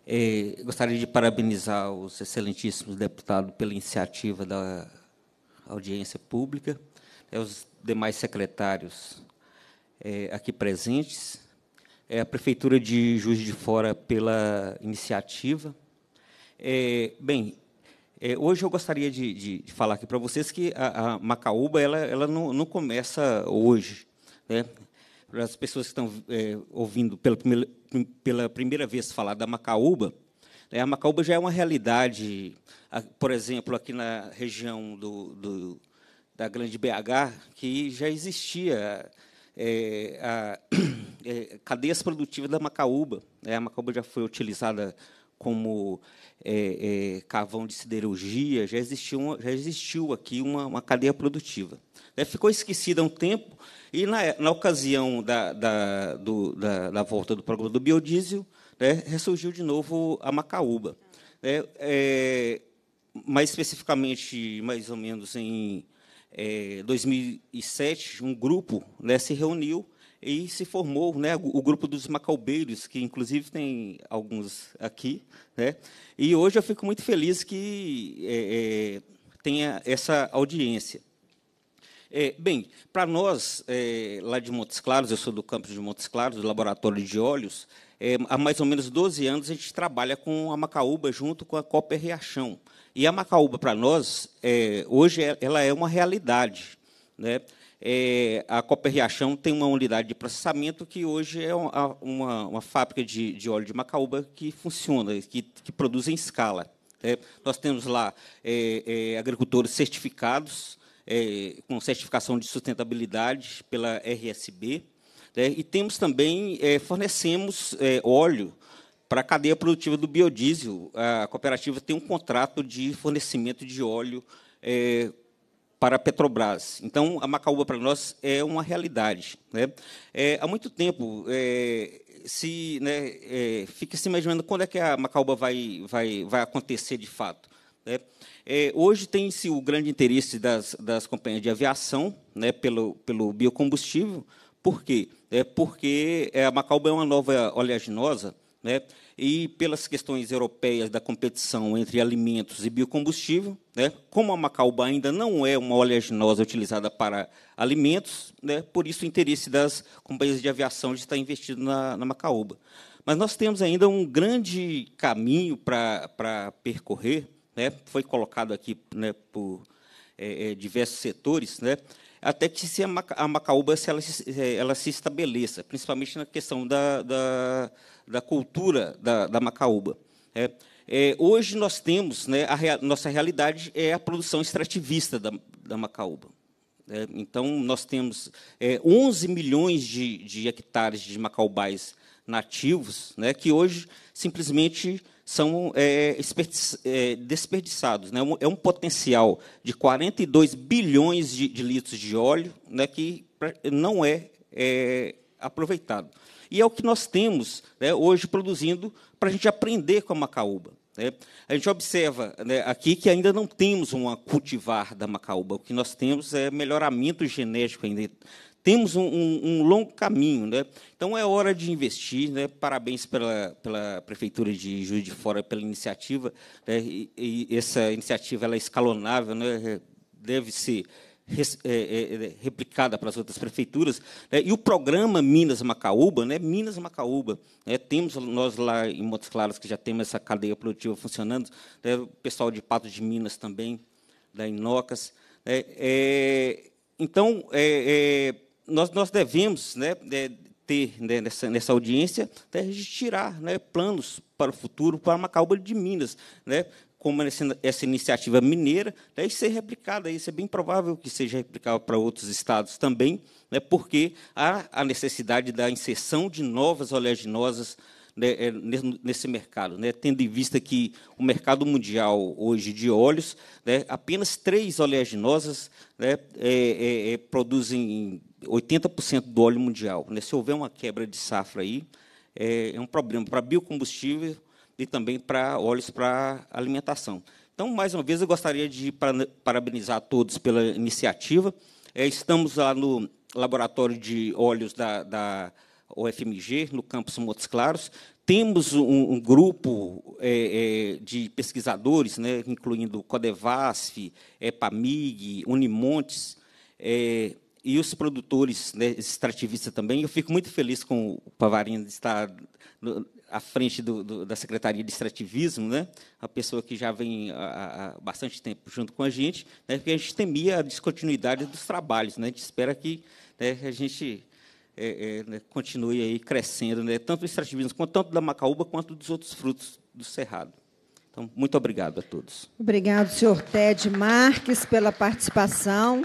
É, gostaria de parabenizar os excelentíssimos deputados pela iniciativa da audiência pública, né, os demais secretários é, aqui presentes, é, a Prefeitura de Juiz de Fora pela iniciativa. bem, hoje eu gostaria de, falar aqui para vocês que a, Macaúba ela, não, começa hoje. Né? para as pessoas que estão é, ouvindo pela primeira, pela primeira vez falar da macaúba, né, a macaúba já é uma realidade, por exemplo, aqui na região do, do da Grande BH, que já existia é, a, é, cadeias produtivas da macaúba. Né. A macaúba já foi utilizada como é, é cavão de siderurgia, já existiu, já existiu aqui uma, uma cadeia produtiva. Né, ficou esquecida há um tempo, e, na, na ocasião da, da, do, da, da, volta do programa do biodiesel, né, ressurgiu de novo a macaúba. Né, é, mais especificamente, mais ou menos em é, 2007, um grupo né, se reuniu e se formou né, o grupo dos macaubeiros, que inclusive tem alguns aqui. Né? E hoje eu fico muito feliz que é, é tenha essa audiência. É, bem, para nós, é, lá de Montes Claros, eu sou do campus de Montes Claros, do Laboratório de Óleos, é, há mais ou menos 12 anos a gente trabalha com a Macaúba junto com a Copa Riachão. E a Macaúba, para nós, é, hoje é, ela é uma realidade. Né? É, a Copa Riachão tem uma unidade de processamento que hoje é uma, uma, uma fábrica de, de, óleo de Macaúba que funciona, que, que produz em escala. É, nós temos lá é, é, agricultores certificados, é, com certificação de sustentabilidade pela RSB. Né? E temos também, é, fornecemos é, óleo para a cadeia produtiva do biodiesel. A cooperativa tem um contrato de fornecimento de óleo é, para a Petrobras. Então, a Macaúba, para nós, é uma realidade. Né? É, há muito tempo, se né, é, fica se imaginando quando é que a Macaúba vai, vai, vai acontecer de fato. Né? É, hoje tem-se o grande interesse das, das companhias de aviação né, pelo, pelo biocombustível. Por quê? É porque é, a Macauba é uma nova oleaginosa, né, e pelas questões europeias da competição entre alimentos e biocombustível, né, como a Macauba ainda não é uma oleaginosa utilizada para alimentos, né, por isso o interesse das companhias de aviação de estar investido na, na Macauba. Mas nós temos ainda um grande caminho para percorrer né, foi colocado aqui né, por é, é, diversos setores, né, até que se a Macaúba se ela, se, é, ela se estabeleça, principalmente na questão da, da, da cultura da, da Macaúba. É, é, hoje nós temos, né, a rea, nossa realidade é a produção extrativista da, da Macaúba. É, então, nós temos 11 é, milhões de, de hectares de macaubais nativos, né, que hoje simplesmente são é, é, desperdiçados. Né? É um potencial de 42 bilhões de, de litros de óleo né, que não é, é, aproveitado. E é o que nós temos né, hoje produzindo para a gente aprender com a macaúba. Né? A gente observa né, aqui que ainda não temos uma cultivar da macaúba. O que nós temos é melhoramento genético ainda temos um, um, um longo caminho. Né? Então, é hora de investir. Né? Parabéns pela, pela Prefeitura de Juiz de Fora pela iniciativa. Né? E, e essa iniciativa ela é escalonável, né? É, deve ser é, é, replicada para as outras prefeituras. Né? E o programa Minas Macaúba, né? Minas Macaúba, né? temos nós lá em Montes Claros, que já temos essa cadeia produtiva funcionando, né? o pessoal de Pato de Minas também, da Inocas. É, é, então, é, nós, nós devemos né, né, ter né, nessa, nessa audiência né, de tirar né, planos para o futuro para Macauba de Minas, né, como essa, essa iniciativa mineira deve né, ser replicada. Isso é bem provável que seja replicado para outros estados também, né, porque há a necessidade da inserção de novas oleaginosas né, é, nesse mercado, né, tendo em vista que o mercado mundial hoje de óleos, né, apenas três oleaginosas né, é, é, é, produzem 80% do óleo mundial. Né. Se houver uma quebra de safra aí, é, é um problema para biocombustível e também para óleos para alimentação. Então, mais uma vez, eu gostaria de parabenizar a todos pela iniciativa. É, estamos lá no laboratório de óleos da, da UFMG, no campus Montes Claros. Temos um, um grupo é, é, de pesquisadores, né, incluindo Codevasf, EPAMIG, Unimontes, é, e os produtores né, extrativistas também. Eu fico muito feliz com o Pavarino estar à frente do, do, da Secretaria de Extrativismo, né? a pessoa que já vem há, há bastante tempo junto com a gente, né? porque a gente temia a descontinuidade dos trabalhos. Né? A gente espera que né, a gente é, é, né, continue aí crescendo, né, tanto do extrativismo quanto tanto da macaúba quanto dos outros frutos do cerrado. Então, muito obrigado a todos. Obrigado, senhor Ted Marques, pela participação.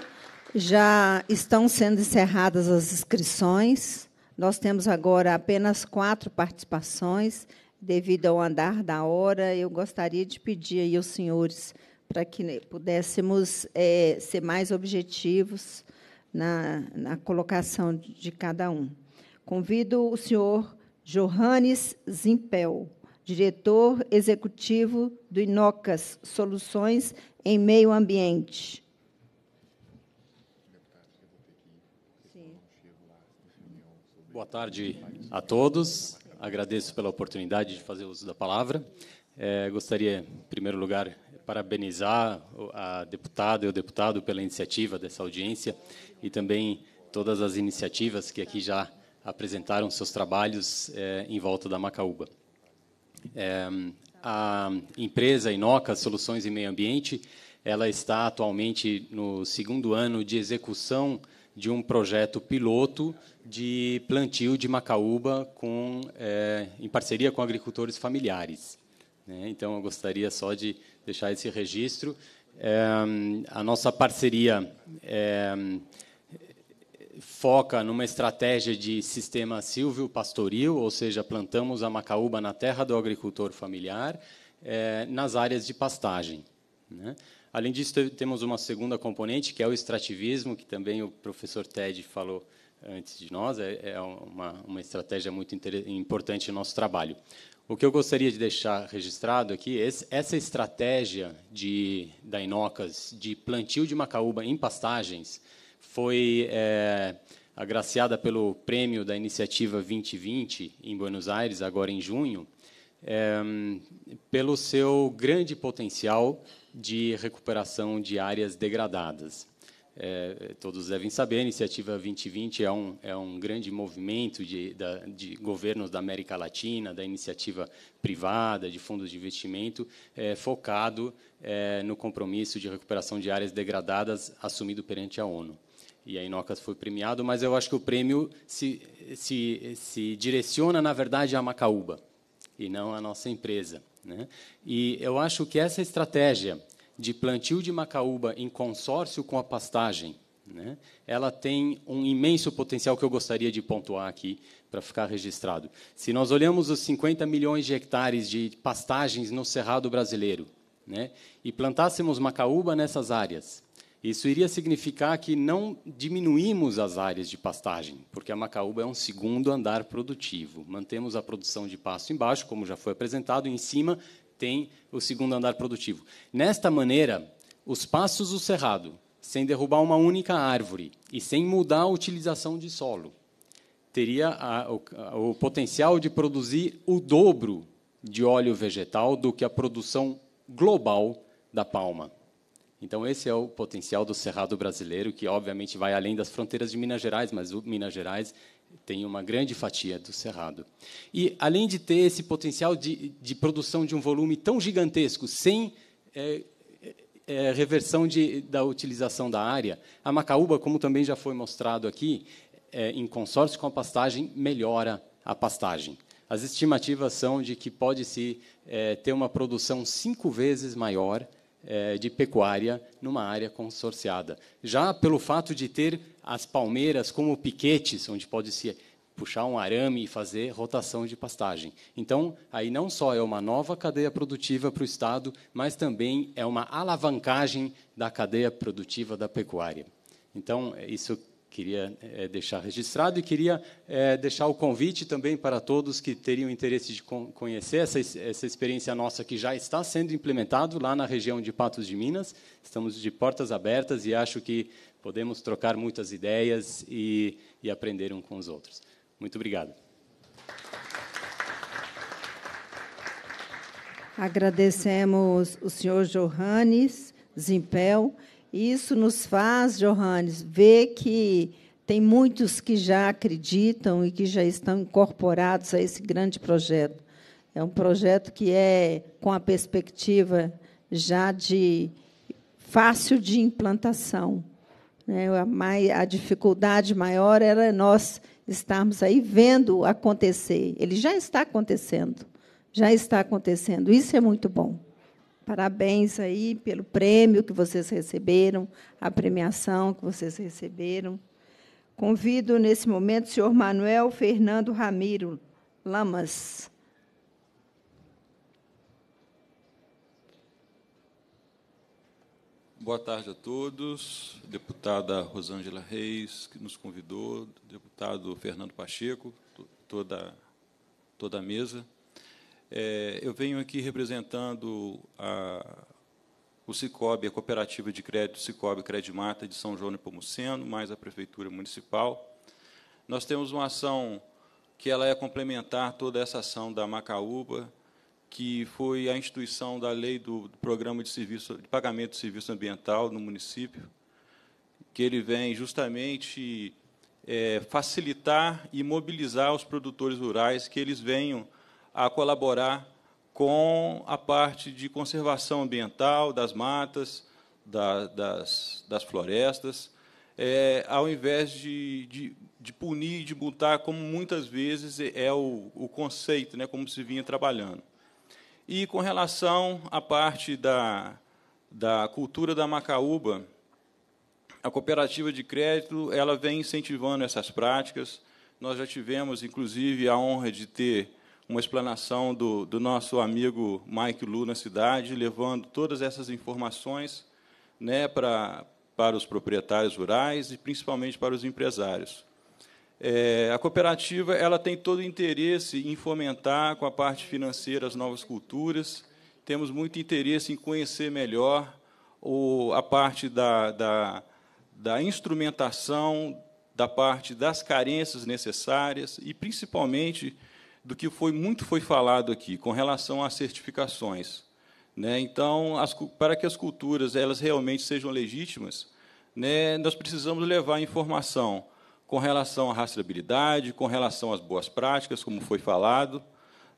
Já estão sendo encerradas as inscrições. Nós temos agora apenas quatro participações. Devido ao andar da hora, eu gostaria de pedir aí aos senhores para que né, pudéssemos é, ser mais objetivos na, na colocação de cada um. Convido o senhor Johannes Zimpel, diretor executivo do Inocas Soluções em Meio Ambiente. Boa tarde a todos. Agradeço pela oportunidade de fazer uso da palavra. É, gostaria, em primeiro lugar, parabenizar a deputada e o deputado pela iniciativa dessa audiência e também todas as iniciativas que aqui já apresentaram seus trabalhos eh, em volta da Macaúba. É, a empresa Inoca Soluções e Meio Ambiente ela está atualmente no segundo ano de execução de um projeto piloto de plantio de macaúba com, é, em parceria com agricultores familiares. Né? Então, eu gostaria só de deixar esse registro. É, a nossa parceria é, foca numa estratégia de sistema silvio-pastoril, ou seja, plantamos a macaúba na terra do agricultor familiar, é, nas áreas de pastagem. Né? Além disso, temos uma segunda componente, que é o extrativismo, que também o professor Ted falou antes de nós, é, é uma, uma estratégia muito importante no nosso trabalho. O que eu gostaria de deixar registrado aqui, essa estratégia de, da Inocas de plantio de macaúba em pastagens foi é, agraciada pelo prêmio da Iniciativa 2020 em Buenos Aires, agora em junho, é, pelo seu grande potencial de recuperação de áreas degradadas é, todos devem saber, a Iniciativa 2020 é um, é um grande movimento de, da, de governos da América Latina, da iniciativa privada, de fundos de investimento, é, focado é, no compromisso de recuperação de áreas degradadas assumido perante a ONU. E a Inocas foi premiado, mas eu acho que o prêmio se, se, se direciona, na verdade, à Macaúba, e não à nossa empresa. Né? E eu acho que essa estratégia de plantio de macaúba em consórcio com a pastagem, né, ela tem um imenso potencial que eu gostaria de pontuar aqui para ficar registrado. Se nós olhamos os 50 milhões de hectares de pastagens no Cerrado brasileiro né, e plantássemos macaúba nessas áreas, isso iria significar que não diminuímos as áreas de pastagem, porque a macaúba é um segundo andar produtivo. Mantemos a produção de pasto embaixo, como já foi apresentado, em cima tem o segundo andar produtivo. Nesta maneira, os passos do cerrado, sem derrubar uma única árvore e sem mudar a utilização de solo, teria a, o, a, o potencial de produzir o dobro de óleo vegetal do que a produção global da palma. Então, esse é o potencial do cerrado brasileiro, que obviamente vai além das fronteiras de Minas Gerais, mas Minas Gerais tem uma grande fatia do cerrado. E, além de ter esse potencial de, de produção de um volume tão gigantesco, sem é, é, é, reversão de, da utilização da área, a macaúba, como também já foi mostrado aqui, é, em consórcio com a pastagem, melhora a pastagem. As estimativas são de que pode-se é, ter uma produção cinco vezes maior é, de pecuária numa área consorciada. Já pelo fato de ter as palmeiras como piquetes, onde pode se puxar um arame e fazer rotação de pastagem. Então, aí não só é uma nova cadeia produtiva para o Estado, mas também é uma alavancagem da cadeia produtiva da pecuária. Então, é isso queria é, deixar registrado e queria é, deixar o convite também para todos que teriam interesse de con conhecer essa, essa experiência nossa que já está sendo implementado lá na região de Patos de Minas. Estamos de portas abertas e acho que podemos trocar muitas ideias e, e aprender um com os outros. Muito obrigado. Agradecemos o senhor Johannes Zimpel. Isso nos faz, Johannes, ver que tem muitos que já acreditam e que já estão incorporados a esse grande projeto. É um projeto que é com a perspectiva já de fácil de implantação. Né? A dificuldade maior era nós estarmos aí vendo acontecer. Ele já está acontecendo. Já está acontecendo. Isso é muito bom. Parabéns aí pelo prêmio que vocês receberam, a premiação que vocês receberam. Convido nesse momento o senhor Manuel Fernando Ramiro Lamas Boa tarde a todos. Deputada Rosângela Reis, que nos convidou, deputado Fernando Pacheco, toda, toda a mesa. É, eu venho aqui representando a, o CICOB, a Cooperativa de Crédito CICOB Credimata de São João e Pomuceno, mais a Prefeitura Municipal. Nós temos uma ação que ela é complementar toda essa ação da Macaúba, que foi a instituição da lei do, programa de, serviço, de pagamento de serviço ambiental no município, que ele vem justamente é, facilitar e mobilizar os produtores rurais que eles venham a colaborar com a parte de conservação ambiental das matas, da, das, das, florestas, é, ao invés de, de, de punir, de multar, como muitas vezes é o, o conceito, né, como se vinha trabalhando. E com relação à parte da, da cultura da Macaúba, a cooperativa de crédito ela vem incentivando essas práticas. Nós já tivemos, inclusive, a honra de ter uma explanação do, do nosso amigo Mike Lu na cidade, levando todas essas informações né, para, para os proprietários rurais e principalmente para os empresários. É, a cooperativa ela tem todo o interesse em fomentar com a parte financeira as novas culturas. Temos muito interesse em conhecer melhor o, a parte da, da, da instrumentação, da parte das carências necessárias e, principalmente, do que foi muito foi falado aqui com relação às certificações. Né? Então, as, para que as culturas elas realmente sejam legítimas, né, nós precisamos levar informação com relação à rastreabilidade, com relação às boas práticas, como foi falado,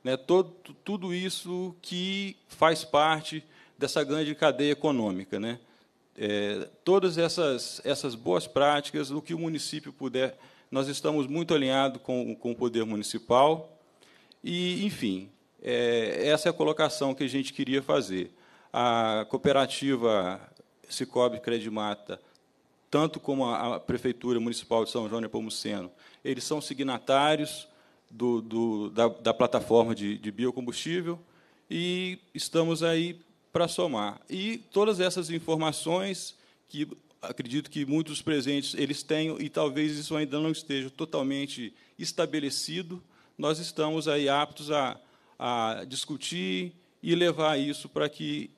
né, todo, tudo isso que faz parte dessa grande cadeia econômica. Né? É, todas essas, essas boas práticas, o que o município puder. Nós estamos muito alinhados com, com o poder municipal. E, enfim, é, essa é a colocação que a gente queria fazer. A cooperativa Cicobi Credimata tanto como a, Prefeitura Municipal de São João de Pomuceno, eles são signatários do, do, da, da, plataforma de, de biocombustível e estamos aí para somar. E todas essas informações que acredito que muitos presentes eles tenham e talvez isso ainda não esteja totalmente estabelecido, nós estamos aí aptos a, a discutir e levar isso para que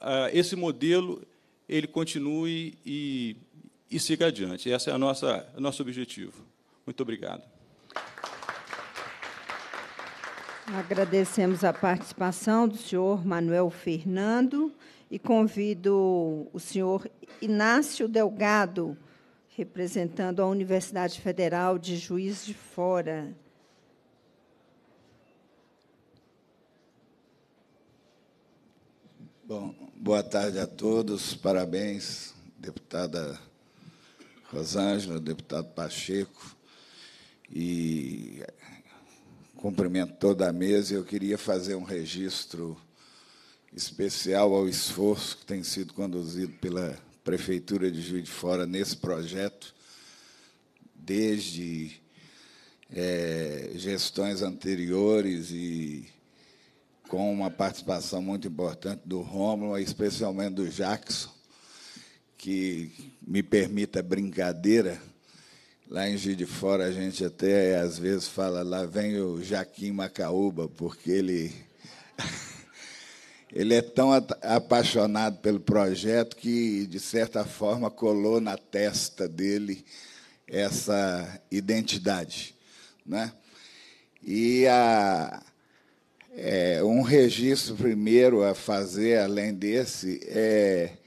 ah, esse modelo ele continue e e siga adiante. Esse é a nossa, o nosso objetivo. Muito obrigado. Agradecemos a participação do senhor Manuel Fernando e convido o senhor Inácio Delgado, representando a Universidade Federal de Juiz de Fora. Bom, boa tarde a todos. Parabéns, deputada Rosângela, deputado Pacheco, e cumprimento toda a mesa. Eu queria fazer um registro especial ao esforço que tem sido conduzido pela Prefeitura de Juiz de Fora nesse projeto, desde é, gestões anteriores e com uma participação muito importante do Rômulo, especialmente do Jackson, que me permita brincadeira. Lá em Juiz de Fora, a gente até às vezes fala: lá vem o Jaquim Macaúba, porque ele. ele é tão apaixonado pelo projeto que, de certa forma, colou na testa dele essa identidade. Né? E a, é, um registro primeiro a fazer, além desse, é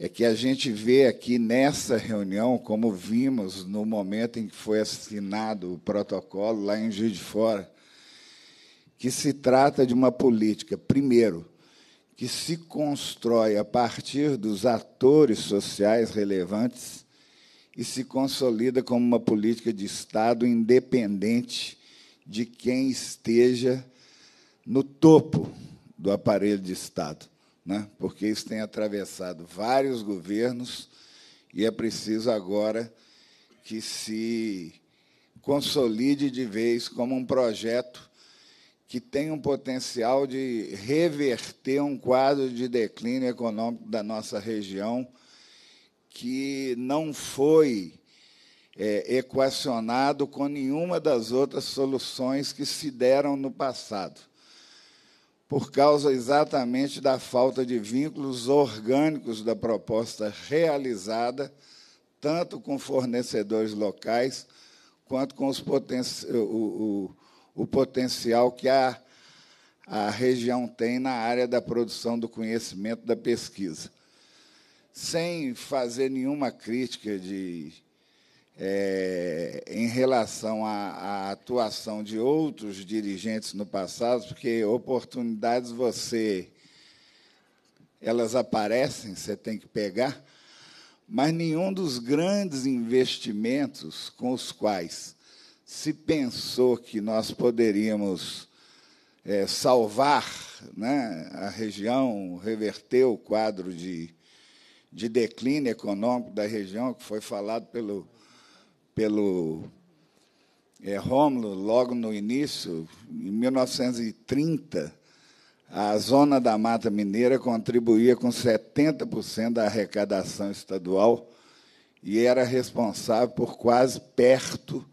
é que a gente vê aqui nessa reunião, como vimos no momento em que foi assinado o protocolo lá em Juiz de Fora, que se trata de uma política, primeiro, que se constrói a partir dos atores sociais relevantes e se consolida como uma política de Estado independente de quem esteja no topo do aparelho de Estado né? porque isso tem atravessado vários governos e é preciso agora que se consolide de vez como um projeto que tem um potencial de reverter um quadro de declínio econômico da nossa região que não foi é, equacionado com nenhuma das outras soluções que se deram no passado por causa exatamente da falta de vínculos orgânicos da proposta realizada, tanto com fornecedores locais, quanto com os poten o, o, o potencial que a, a região tem na área da produção do conhecimento da pesquisa. Sem fazer nenhuma crítica de é, em relação à, à, atuação de outros dirigentes no passado, porque oportunidades você elas aparecem, você tem que pegar, mas nenhum dos grandes investimentos com os quais se pensou que nós poderíamos é, salvar né, a região, reverter o quadro de, de declínio econômico da região, que foi falado pelo pelo é, Rômulo logo no início, em 1930, a zona da Mata Mineira contribuía com 70% da arrecadação estadual e era responsável por quase perto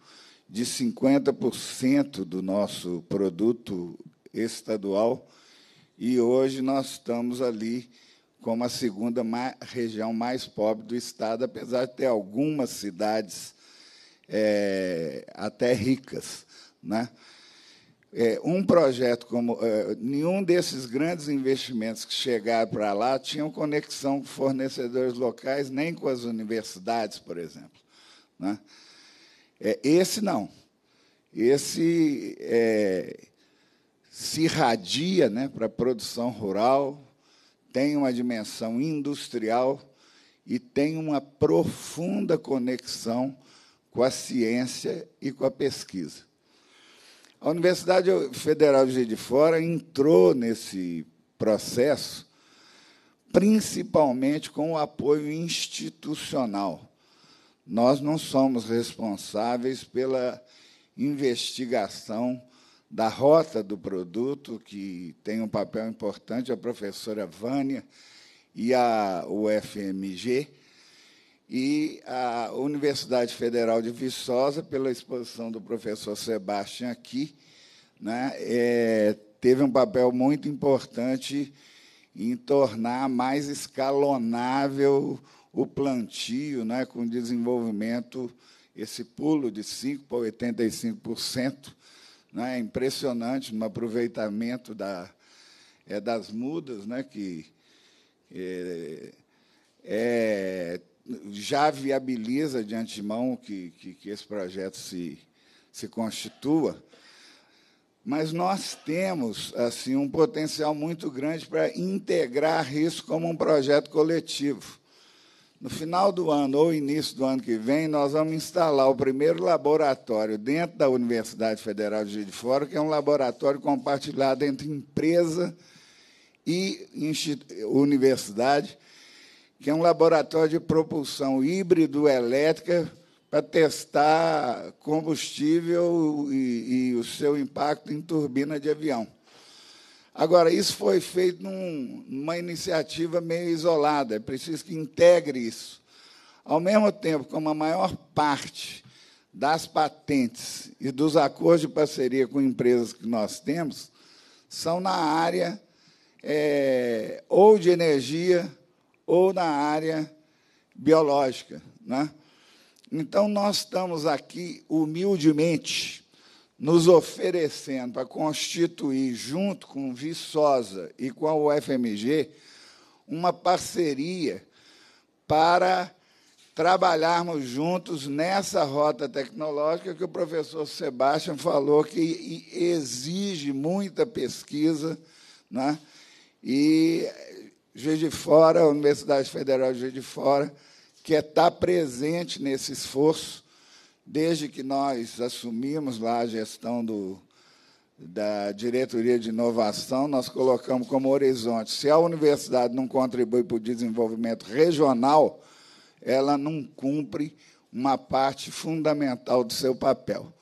de 50% do nosso produto estadual. E hoje nós estamos ali como a segunda região mais pobre do estado, apesar de ter algumas cidades é, até ricas. Né? É, um projeto como. É, nenhum desses grandes investimentos que chegaram para lá tinham conexão com fornecedores locais, nem com as universidades, por exemplo. Né? É, esse não. Esse é, se irradia né, para a produção rural, tem uma dimensão industrial e tem uma profunda conexão com a ciência e com a pesquisa. A Universidade Federal de Juiz de Fora entrou nesse processo principalmente com o apoio institucional. Nós não somos responsáveis pela investigação da rota do produto, que tem um papel importante, a professora Vânia e a UFMG e a Universidade Federal de Viçosa, pela exposição do professor Sebastião aqui, né, é, teve um papel muito importante em tornar mais escalonável o plantio, né, com desenvolvimento, esse pulo de 5% para 85%, né, impressionante no aproveitamento da, é, das mudas, né, que é, é já viabiliza de antemão que, que, que esse projeto se, se constitua, mas nós temos assim um potencial muito grande para integrar isso como um projeto coletivo. No final do ano ou início do ano que vem, nós vamos instalar o primeiro laboratório dentro da Universidade Federal de Juiz de Fora, que é um laboratório compartilhado entre empresa e universidade, que é um laboratório de propulsão híbrido elétrica para testar combustível e, e, o seu impacto em turbina de avião. Agora, isso foi feito num, numa iniciativa meio isolada, é preciso que integre isso. Ao mesmo tempo, como a maior parte das patentes e dos acordos de parceria com empresas que nós temos são na área é, ou de energia ou na área biológica. Né? Então, nós estamos aqui humildemente nos oferecendo a constituir, junto com Viçosa e com a UFMG, uma parceria para trabalharmos juntos nessa rota tecnológica que o professor Sebastião falou que exige muita pesquisa, né? e Juiz de Fora, Universidade Federal de Juiz de Fora, que é está presente nesse esforço, desde que nós assumimos lá a gestão do, da Diretoria de Inovação, nós colocamos como horizonte: se a universidade não contribui para o desenvolvimento regional, ela não cumpre uma parte fundamental do seu papel.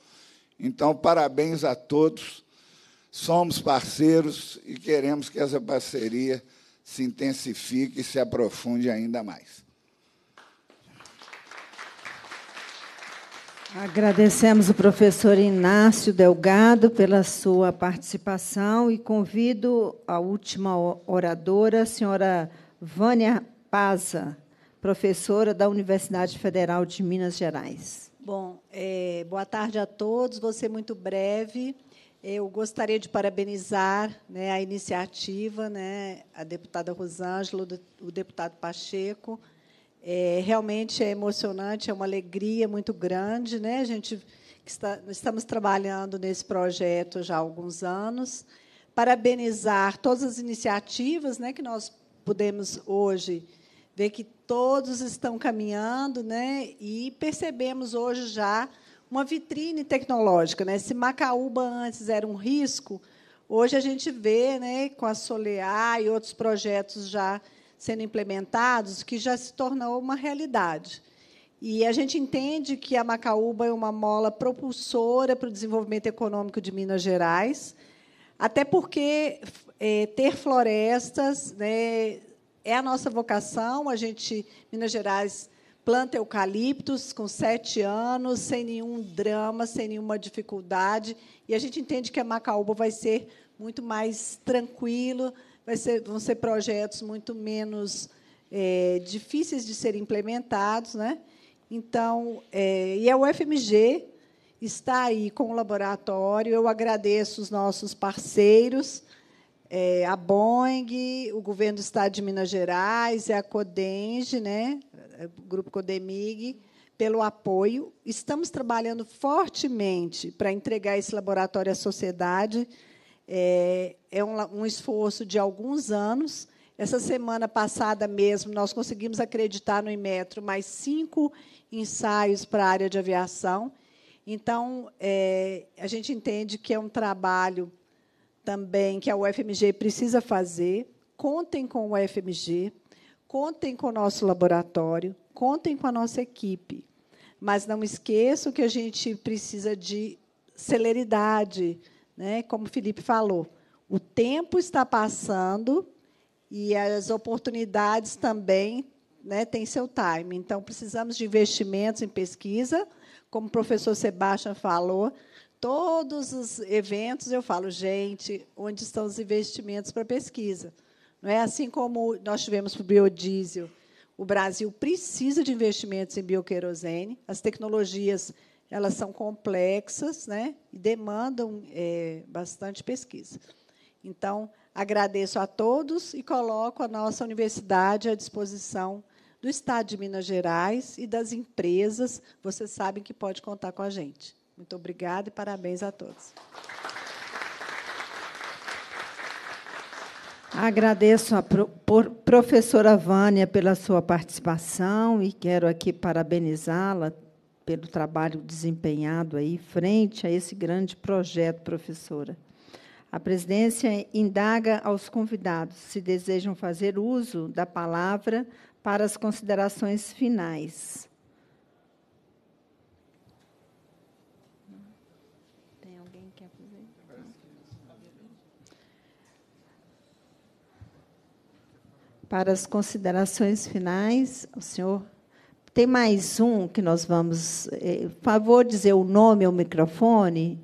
Então, parabéns a todos, somos parceiros e queremos que essa parceria se intensifique e se aprofunde ainda mais. Agradecemos o professor Inácio Delgado pela sua participação e convido a última oradora, a senhora Vânia Paza, professora da Universidade Federal de Minas Gerais. Bom, é, boa tarde a todos. Vou ser muito breve. Eu gostaria de parabenizar né, a iniciativa, né, a deputada Rosângela, o deputado Pacheco. É, realmente é emocionante, é uma alegria muito grande. Né? A gente está, estamos trabalhando nesse projeto já há alguns anos. Parabenizar todas as iniciativas né, que nós pudemos hoje ver que todos estão caminhando né, e percebemos hoje já uma vitrine tecnológica. Né? Se Macaúba antes era um risco, hoje a gente vê, né, com a Solear e outros projetos já sendo implementados, que já se tornou uma realidade. E a gente entende que a Macaúba é uma mola propulsora para o desenvolvimento econômico de Minas Gerais, até porque é, ter florestas né, é a nossa vocação. A gente, Minas Gerais, planta eucaliptos com sete anos, sem nenhum drama, sem nenhuma dificuldade. E a gente entende que a Macaúba vai ser muito mais tranquilo, vai ser, vão ser projetos muito menos é, difíceis de serem implementados. Né? Então, é, e a UFMG está aí com o laboratório. Eu agradeço os nossos parceiros, é, a Boeing, o governo do Estado de Minas Gerais e é a Codenge, né, é, o Grupo Codemig, pelo apoio. Estamos trabalhando fortemente para entregar esse laboratório à sociedade. É, é um, um esforço de alguns anos. Essa semana passada mesmo, nós conseguimos acreditar no Imetro mais cinco ensaios para a área de aviação. Então, é, a gente entende que é um trabalho também que a UFMG precisa fazer. Contem com o UFMG, contem com o nosso laboratório, contem com a nossa equipe. Mas não esqueçam que a gente precisa de celeridade, né? como o Felipe falou. O tempo está passando e as oportunidades também né, têm seu time. Então, precisamos de investimentos em pesquisa, como o professor Sebastião falou, todos os eventos eu falo, gente, onde estão os investimentos para pesquisa? Não é assim como nós tivemos para o biodiesel. O Brasil precisa de investimentos em bioquerosene. As tecnologias elas são complexas, né? E demandam é, bastante pesquisa. Então, agradeço a todos e coloco a nossa universidade à disposição do Estado de Minas Gerais e das empresas. Vocês sabem que pode contar com a gente. Muito obrigada e parabéns a todos. Agradeço a professora Vânia pela sua participação e quero aqui parabenizá-la pelo trabalho desempenhado aí frente a esse grande projeto, professora. A presidência indaga aos convidados se desejam fazer uso da palavra para as considerações finais. para as considerações finais. O senhor tem mais um que nós vamos. Eh, favor dizer o nome, ao microfone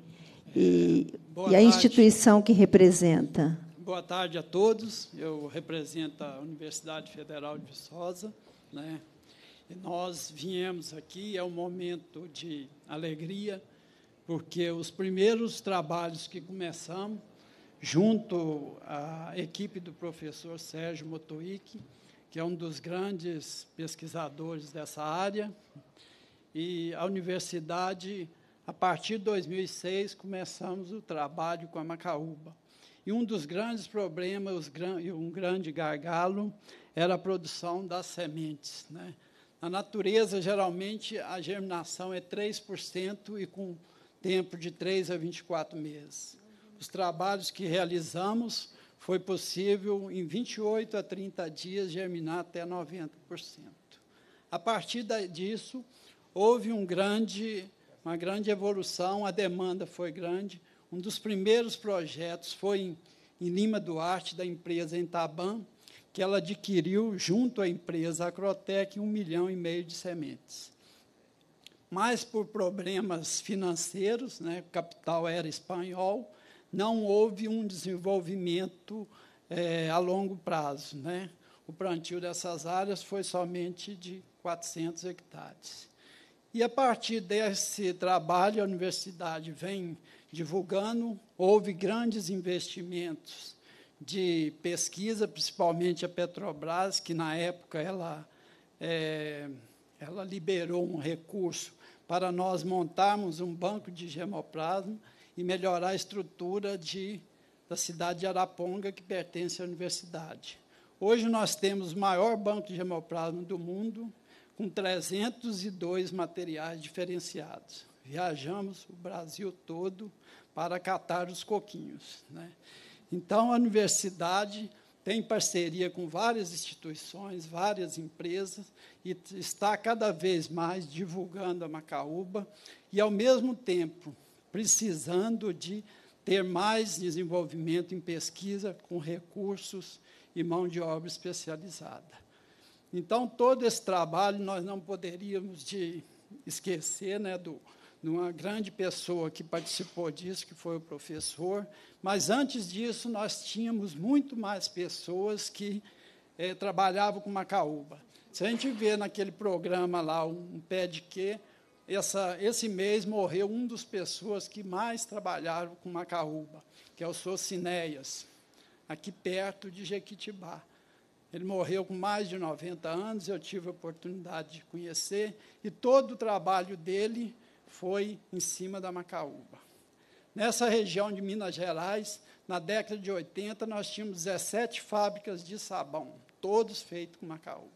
e, e a instituição que representa. Boa tarde a todos. Eu represento a Universidade Federal de Viçosa. Né? E nós viemos aqui, é um momento de alegria, porque os primeiros trabalhos que começamos junto à equipe do professor Sérgio Motoiki, que é um dos grandes pesquisadores dessa área. E a universidade, a partir de 2006, começamos o trabalho com a macaúba. E um dos grandes problemas, um grande gargalo, era a produção das sementes. Né? Na natureza, geralmente, a germinação é 3% e com tempo de 3 a 24 meses os trabalhos que realizamos, foi possível, em 28 a 30 dias, germinar até 90%. A partir disso, houve um grande, uma grande evolução, a demanda foi grande. Um dos primeiros projetos foi em, em Lima Duarte, da empresa Entaban, que ela adquiriu, junto à empresa Acrotec, um milhão e meio de sementes. Mas, por problemas financeiros, né, o capital era espanhol, não houve um desenvolvimento é, a longo prazo. Né? O plantio dessas áreas foi somente de 400 hectares. E a partir desse trabalho, a universidade vem divulgando, houve grandes investimentos de pesquisa, principalmente a Petrobras, que na época ela, é, ela liberou um recurso para nós montarmos um banco de germoplasma e melhorar a estrutura de, da cidade de Araponga, que pertence à universidade. Hoje nós temos o maior banco de hemoplasma do mundo, com 302 materiais diferenciados. Viajamos o Brasil todo para catar os coquinhos. Né? Então, a universidade tem parceria com várias instituições, várias empresas, e está cada vez mais divulgando a Macaúba, e, ao mesmo tempo, precisando de ter mais desenvolvimento em pesquisa com recursos e mão de obra especializada. Então, todo esse trabalho nós não poderíamos de esquecer né, de uma grande pessoa que participou disso, que foi o professor, mas antes disso nós tínhamos muito mais pessoas que é, trabalhavam com macaúba. Se a gente vê naquele programa lá, um pé de quê, essa, esse mês morreu um dos pessoas que mais trabalharam com macaúba, que é o Sr. Cinéias, aqui perto de Jequitibá. Ele morreu com mais de 90 anos, eu tive a oportunidade de conhecer, e todo o trabalho dele foi em cima da macaúba. Nessa região de Minas Gerais, na década de 80, nós tínhamos 17 fábricas de sabão, todos feitos com macaúba.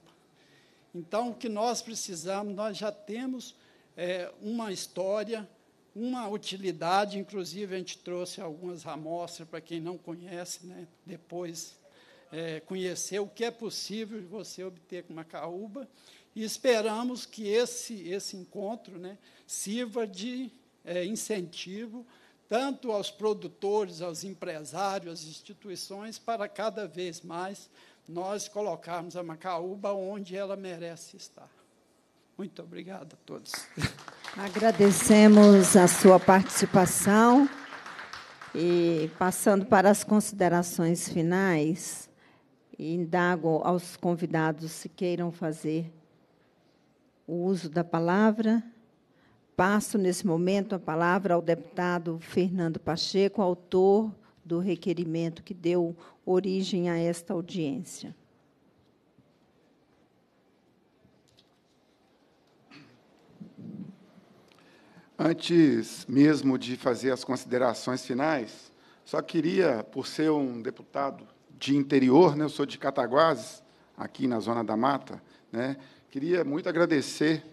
Então, o que nós precisamos, nós já temos é, uma história, uma utilidade. Inclusive, a gente trouxe algumas amostras para quem não conhece, né, depois é, conhecer o que é possível você obter com Macaúba. E esperamos que esse, esse encontro né, sirva de é, incentivo tanto aos produtores, aos empresários, às instituições, para cada vez mais nós colocarmos a Macaúba onde ela merece estar. Muito obrigado a todos. Agradecemos a sua participação. E passando para as considerações finais, indago aos convidados se queiram fazer o uso da palavra. Passo nesse momento a palavra ao deputado Fernando Pacheco, autor do requerimento que deu origem a esta audiência. Antes mesmo de fazer as considerações finais, só queria, por ser um deputado de interior, né, eu sou de Cataguases, aqui na Zona da Mata, né, queria muito agradecer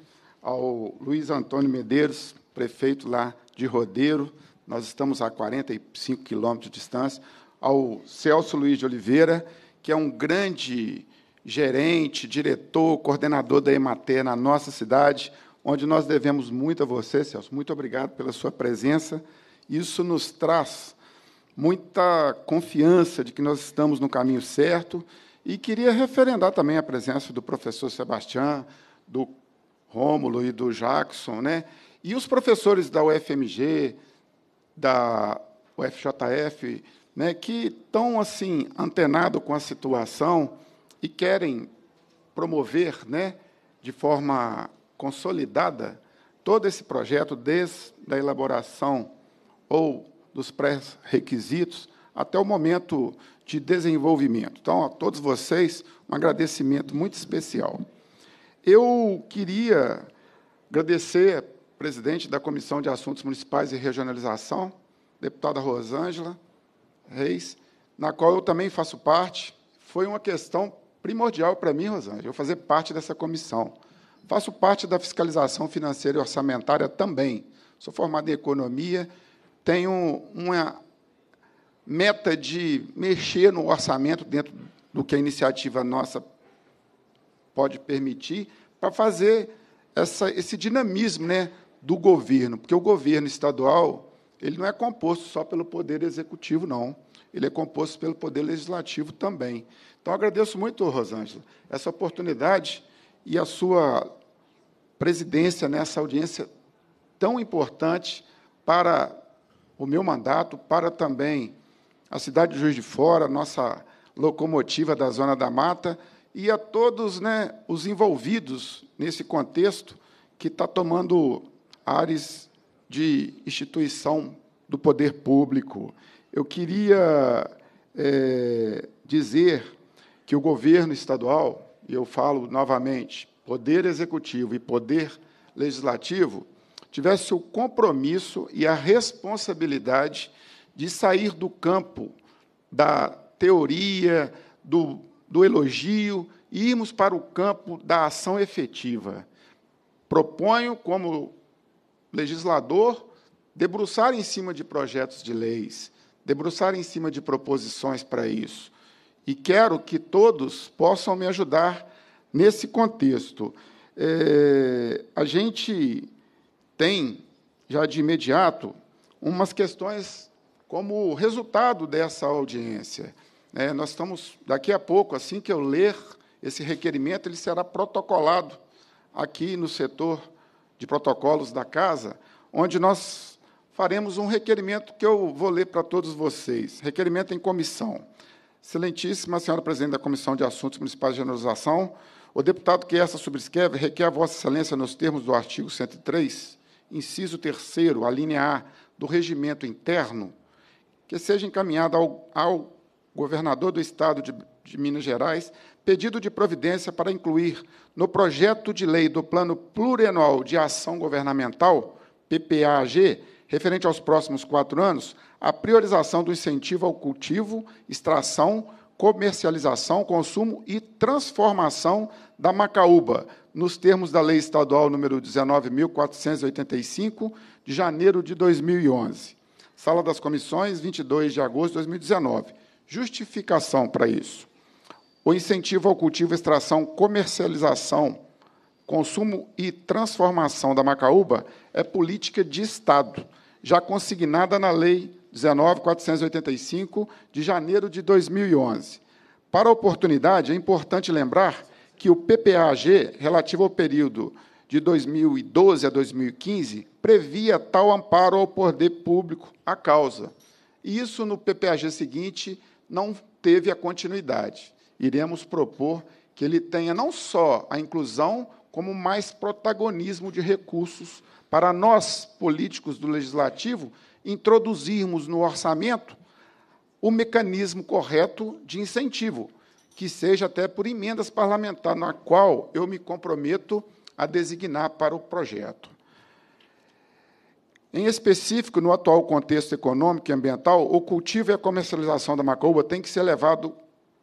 ao Luiz Antônio Medeiros, prefeito lá de Rodeiro, nós estamos a 45 quilômetros de distância, ao Celso Luiz de Oliveira, que é um grande gerente, diretor, coordenador da EMATER na nossa cidade, onde nós devemos muito a você, Celso. Muito obrigado pela sua presença. Isso nos traz muita confiança de que nós estamos no caminho certo. E queria referendar também a presença do professor Sebastião, do Rômulo e do Jackson, né? E os professores da UFMG, da UFJF, né, que estão assim antenados com a situação e querem promover, né, de forma consolidada todo esse projeto, desde a elaboração ou dos pré-requisitos até o momento de desenvolvimento. Então, a todos vocês, um agradecimento muito especial. Eu queria agradecer presidente da Comissão de Assuntos Municipais e Regionalização, deputada Rosângela Reis, na qual eu também faço parte. Foi uma questão primordial para mim, Rosângela, eu fazer parte dessa comissão. Faço parte da fiscalização financeira e orçamentária também. Sou formado em economia, tenho uma meta de mexer no orçamento dentro do que a iniciativa nossa pode permitir, para fazer essa, esse dinamismo né, do governo, porque o governo estadual ele não é composto só pelo poder executivo, não. Ele é composto pelo poder legislativo também. Então, agradeço muito, Rosângela, essa oportunidade e a sua presidência nessa audiência tão importante para o meu mandato, para também a cidade de Juiz de Fora, nossa locomotiva da Zona da Mata, e a todos né, os envolvidos nesse contexto que está tomando ares de instituição do poder público. Eu queria é, dizer que o governo estadual, e eu falo novamente, poder executivo e poder legislativo, tivesse o compromisso e a responsabilidade de sair do campo da teoria, do, do elogio, e irmos para o campo da ação efetiva. Proponho, como legislador, debruçar em cima de projetos de leis, debruçar em cima de proposições para isso e quero que todos possam me ajudar nesse contexto. É, a gente tem, já de imediato, umas questões como resultado dessa audiência. É, nós estamos, daqui a pouco, assim que eu ler esse requerimento, ele será protocolado aqui no setor de protocolos da casa, onde nós faremos um requerimento que eu vou ler para todos vocês. Requerimento em comissão. Excelentíssima senhora presidente da Comissão de Assuntos Municipais de Generalização, o deputado que essa subscreve requer a vossa excelência nos termos do artigo 103, inciso 3 alínea a linha A, do regimento interno, que seja encaminhado ao, ao governador do Estado de, de Minas Gerais pedido de providência para incluir no projeto de lei do Plano Plurianual de Ação Governamental, PPAG, Referente aos próximos quatro anos, a priorização do incentivo ao cultivo, extração, comercialização, consumo e transformação da macaúba, nos termos da Lei Estadual número 19.485, de janeiro de 2011. Sala das Comissões, 22 de agosto de 2019. Justificação para isso. O incentivo ao cultivo, extração, comercialização, consumo e transformação da macaúba é política de Estado já consignada na Lei 19.485, de janeiro de 2011. Para a oportunidade, é importante lembrar que o PPAG, relativo ao período de 2012 a 2015, previa tal amparo ao poder público à causa. E isso, no PPAG seguinte, não teve a continuidade. Iremos propor que ele tenha não só a inclusão, como mais protagonismo de recursos para nós, políticos do legislativo, introduzirmos no orçamento o mecanismo correto de incentivo, que seja até por emendas parlamentares, na qual eu me comprometo a designar para o projeto. Em específico, no atual contexto econômico e ambiental, o cultivo e a comercialização da macumba tem que ser levado,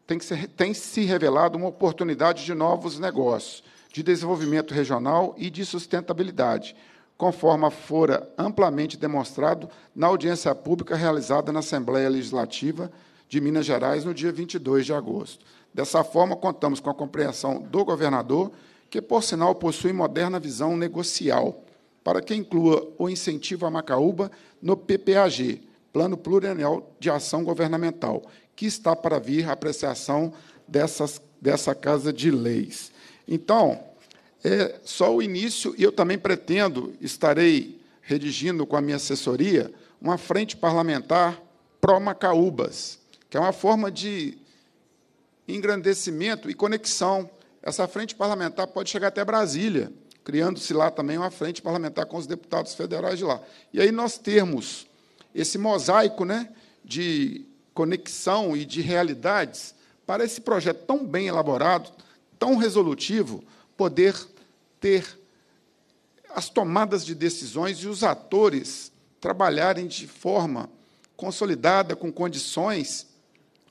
tem que ser, tem se revelado uma oportunidade de novos negócios, de desenvolvimento regional e de sustentabilidade, conforme fora amplamente demonstrado na audiência pública realizada na Assembleia Legislativa de Minas Gerais no dia 22 de agosto. Dessa forma, contamos com a compreensão do governador, que, por sinal, possui moderna visão negocial, para que inclua o incentivo à Macaúba no PPAG, Plano Plurianual de Ação Governamental, que está para vir a apreciação dessas, dessa Casa de Leis. Então, é só o início, e eu também pretendo, estarei redigindo com a minha assessoria, uma frente parlamentar pró-Macaúbas, que é uma forma de engrandecimento e conexão. Essa frente parlamentar pode chegar até Brasília, criando-se lá também uma frente parlamentar com os deputados federais de lá. E aí nós termos esse mosaico né, de conexão e de realidades para esse projeto tão bem elaborado, tão resolutivo, poder ter as tomadas de decisões e os atores trabalharem de forma consolidada, com condições,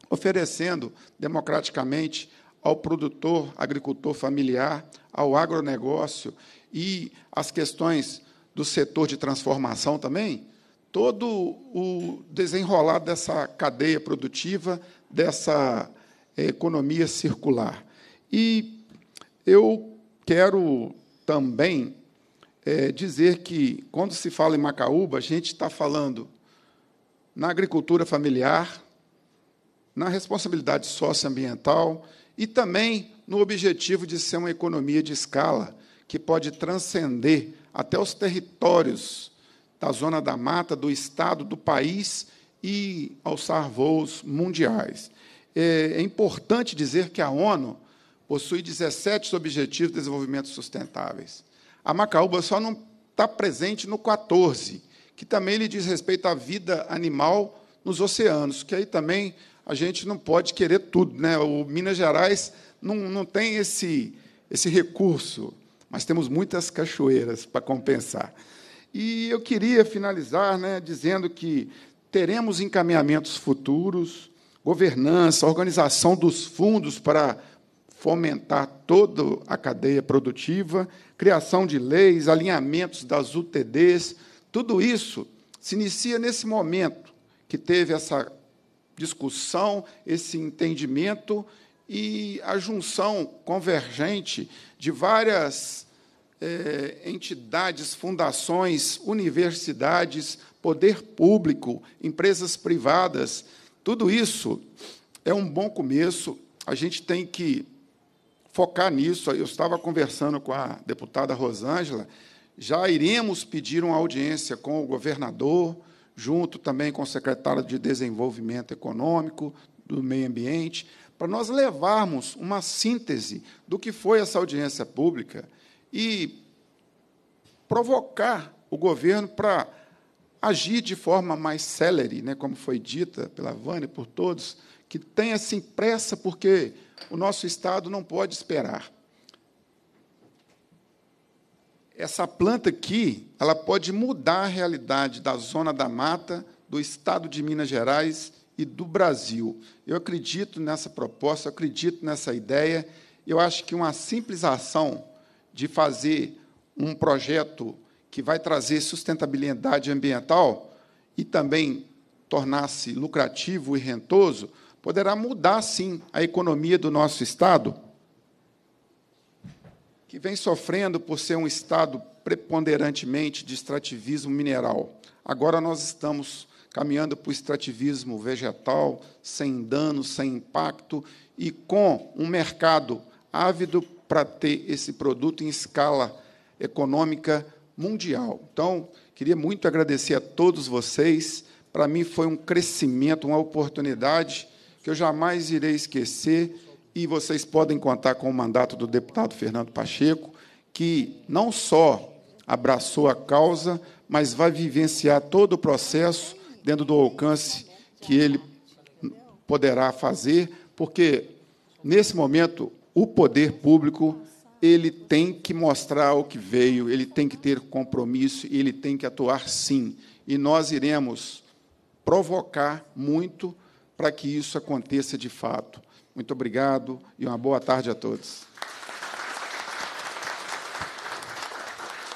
oferecendo democraticamente ao produtor, agricultor familiar, ao agronegócio e às questões do setor de transformação também, todo o desenrolar dessa cadeia produtiva, dessa eh, economia circular. E eu quero também é, dizer que, quando se fala em Macaúba, a gente está falando na agricultura familiar, na responsabilidade socioambiental e também no objetivo de ser uma economia de escala que pode transcender até os territórios da zona da mata, do estado, do país e alçar voos mundiais. É, é importante dizer que a ONU possui 17 Objetivos de Desenvolvimento Sustentáveis. A Macaúba só não está presente no 14, que também lhe diz respeito à vida animal nos oceanos, que aí também a gente não pode querer tudo. Né? O Minas Gerais não, não tem esse, esse recurso, mas temos muitas cachoeiras para compensar. E eu queria finalizar né, dizendo que teremos encaminhamentos futuros, governança, organização dos fundos para fomentar toda a cadeia produtiva, criação de leis, alinhamentos das UTDs, tudo isso se inicia nesse momento que teve essa discussão, esse entendimento e a junção convergente de várias é, entidades, fundações, universidades, poder público, empresas privadas, tudo isso é um bom começo. A gente tem que focar nisso. Eu estava conversando com a deputada Rosângela, já iremos pedir uma audiência com o governador, junto também com o secretário de Desenvolvimento Econômico, do Meio Ambiente, para nós levarmos uma síntese do que foi essa audiência pública e provocar o governo para agir de forma mais célere, né, como foi dita pela Vânia e por todos, que tenha essa impressa, porque o nosso Estado não pode esperar. Essa planta aqui, ela pode mudar a realidade da zona da mata, do Estado de Minas Gerais e do Brasil. Eu acredito nessa proposta, eu acredito nessa ideia. Eu acho que uma simples ação de fazer um projeto que vai trazer sustentabilidade ambiental e também tornar-se lucrativo e rentoso, poderá mudar, sim, a economia do nosso Estado, que vem sofrendo por ser um Estado preponderantemente de extrativismo mineral. Agora nós estamos caminhando para o extrativismo vegetal, sem dano, sem impacto, e com um mercado ávido para ter esse produto em escala econômica mundial. Então, queria muito agradecer a todos vocês. Para mim foi um crescimento, uma oportunidade que eu jamais irei esquecer, e vocês podem contar com o mandato do deputado Fernando Pacheco, que não só abraçou a causa, mas vai vivenciar todo o processo dentro do alcance que ele poderá fazer, porque nesse momento o poder público ele tem que mostrar o que veio, ele tem que ter compromisso e ele tem que atuar sim. E nós iremos provocar muito para que isso aconteça de fato. Muito obrigado e uma boa tarde a todos.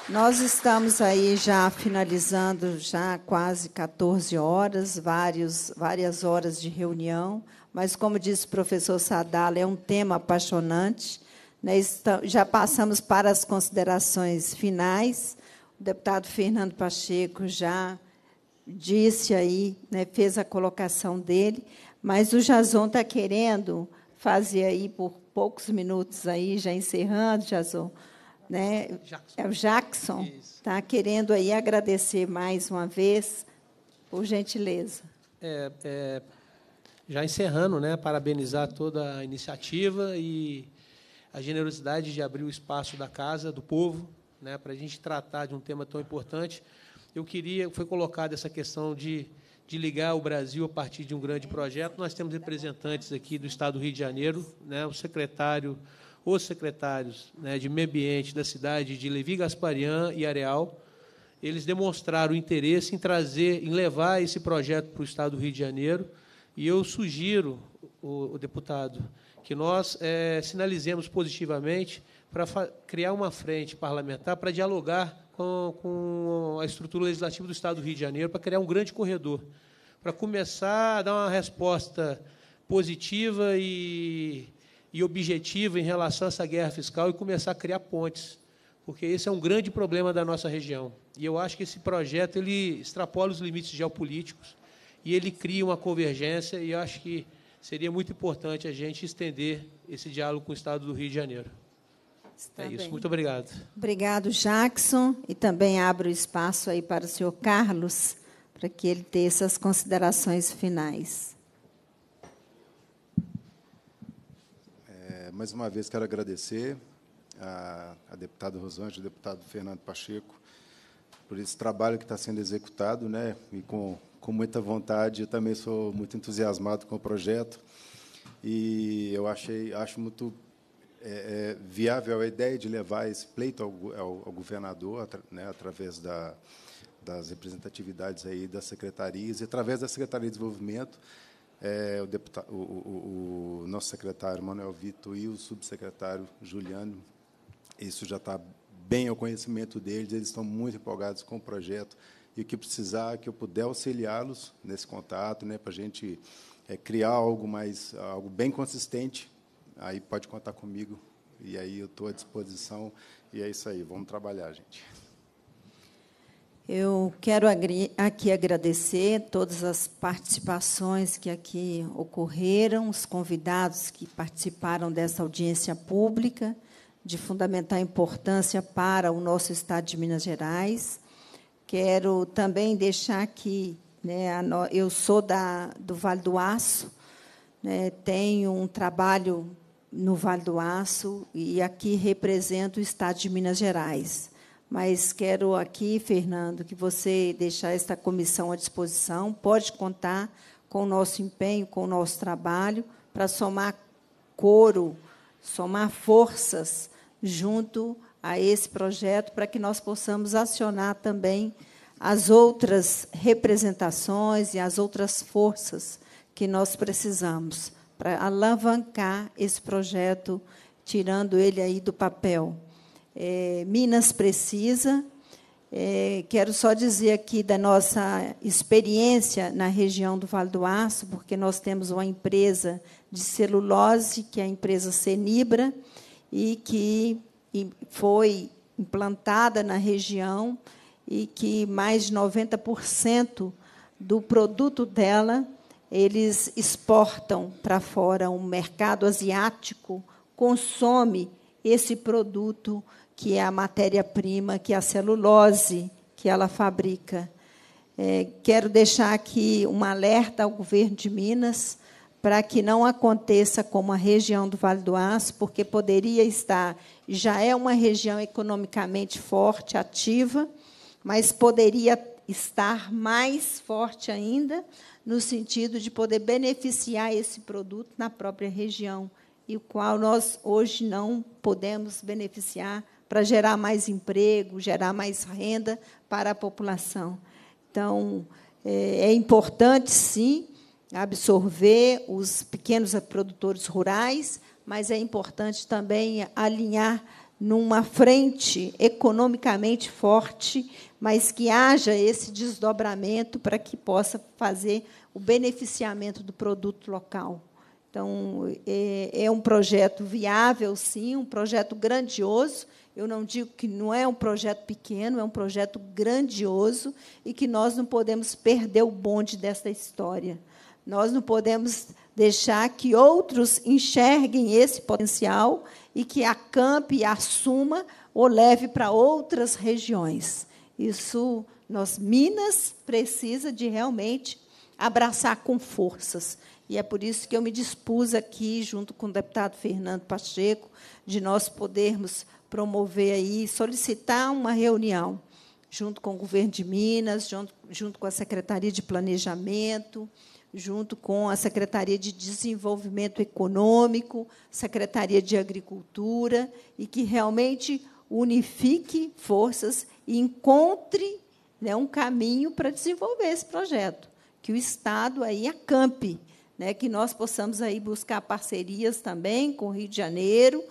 Nós estamos aí já finalizando já quase 14 horas, vários, várias horas de reunião, mas como disse o professor Sadala, é um tema apaixonante. Né? Já passamos para as considerações finais. O deputado Fernando Pacheco já disse aí, né, fez a colocação dele, mas o Jason está querendo fazer aí por poucos minutos aí, já encerrando, Jason, né? Jackson. É o Jackson está querendo aí agradecer mais uma vez, por gentileza. É, é, já encerrando, né? Parabenizar toda a iniciativa e a generosidade de abrir o espaço da casa do povo, né? Para a gente tratar de um tema tão importante eu queria, foi colocada essa questão de, de ligar o Brasil a partir de um grande projeto. Nós temos representantes aqui do Estado do Rio de Janeiro, né, o secretário, os secretários né, de meio ambiente da cidade de Levi Gasparian e Areal. Eles demonstraram interesse em trazer, em levar esse projeto para o Estado do Rio de Janeiro. E eu sugiro, o, o deputado, que nós é, sinalizemos positivamente para criar uma frente parlamentar para dialogar com, com a estrutura legislativa do Estado do Rio de Janeiro para criar um grande corredor, para começar a dar uma resposta positiva e, e objetiva em relação a essa guerra fiscal e começar a criar pontes, porque esse é um grande problema da nossa região. E eu acho que esse projeto ele extrapola os limites geopolíticos e ele cria uma convergência e eu acho que seria muito importante a gente estender esse diálogo com o Estado do Rio de Janeiro. Está é isso. Bem. Muito obrigado. Obrigado, Jackson. E também abro espaço aí para o senhor Carlos, para que ele tenha essas considerações finais. É, mais uma vez, quero agradecer a, a deputada Rosângela, ao deputado Fernando Pacheco, por esse trabalho que está sendo executado, né? E com, com muita vontade. Eu também sou muito entusiasmado com o projeto e eu achei acho muito é, é viável a ideia de levar esse pleito ao, ao, ao governador, né, através da, das representatividades aí das secretarias e através da Secretaria de Desenvolvimento, é, o, deputado, o, o, o, nosso secretário Manuel Vitor e o subsecretário Juliano, isso já está bem ao conhecimento deles, eles estão muito empolgados com o projeto e o que precisar, que eu puder auxiliá-los nesse contato, né, para a gente é, criar algo mais, algo bem consistente aí pode contar comigo. E aí eu estou à disposição. E é isso aí, vamos trabalhar, gente. Eu quero aqui agradecer todas as participações que aqui ocorreram, os convidados que participaram dessa audiência pública, de fundamental importância para o nosso Estado de Minas Gerais. Quero também deixar aqui, né, eu sou da, do Vale do Aço, né, tenho um trabalho no Vale do Aço e aqui represento o Estado de Minas Gerais. Mas quero aqui, Fernando, que você deixar esta comissão à disposição. Pode contar com o nosso empenho, com o nosso trabalho, para somar coro, somar forças junto a esse projeto, para que nós possamos acionar também as outras representações e as outras forças que nós precisamos para alavancar esse projeto, tirando ele aí do papel. É, Minas precisa. É, quero só dizer aqui da nossa experiência na região do Vale do Aço, porque nós temos uma empresa de celulose, que é a empresa Cenibra, e que foi implantada na região e que mais de 90% do produto dela eles exportam para fora um mercado asiático, consome esse produto que é a matéria-prima, que é a celulose que ela fabrica. É, quero deixar aqui um alerta ao governo de Minas para que não aconteça como a região do Vale do Aço, porque poderia estar, já é uma região economicamente forte, ativa, mas poderia estar mais forte ainda, no sentido de poder beneficiar esse produto na própria região, e o qual nós hoje não podemos beneficiar para gerar mais emprego, gerar mais renda para a população. Então, é, é importante, sim, absorver os pequenos produtores rurais, mas é importante também alinhar numa frente economicamente forte, mas que haja esse desdobramento para que possa fazer o beneficiamento do produto local. Então, é, é, um projeto viável, sim, um projeto grandioso. Eu não digo que não é um projeto pequeno, é um projeto grandioso e que nós não podemos perder o bonde dessa história. Nós não podemos deixar que outros enxerguem esse potencial e que acampe, assuma ou leve para outras regiões. Isso, nós, Minas, precisa de realmente abraçar com forças. E é por isso que eu me dispus aqui, junto com o deputado Fernando Pacheco, de nós podermos promover aí, solicitar uma reunião junto com o governo de Minas, junto, junto com a Secretaria de Planejamento, junto com a Secretaria de Desenvolvimento Econômico, Secretaria de Agricultura, e que realmente unifique forças e encontre né, um caminho para desenvolver esse projeto, que o Estado aí acampe, né, que nós possamos aí buscar parcerias também com o Rio de Janeiro,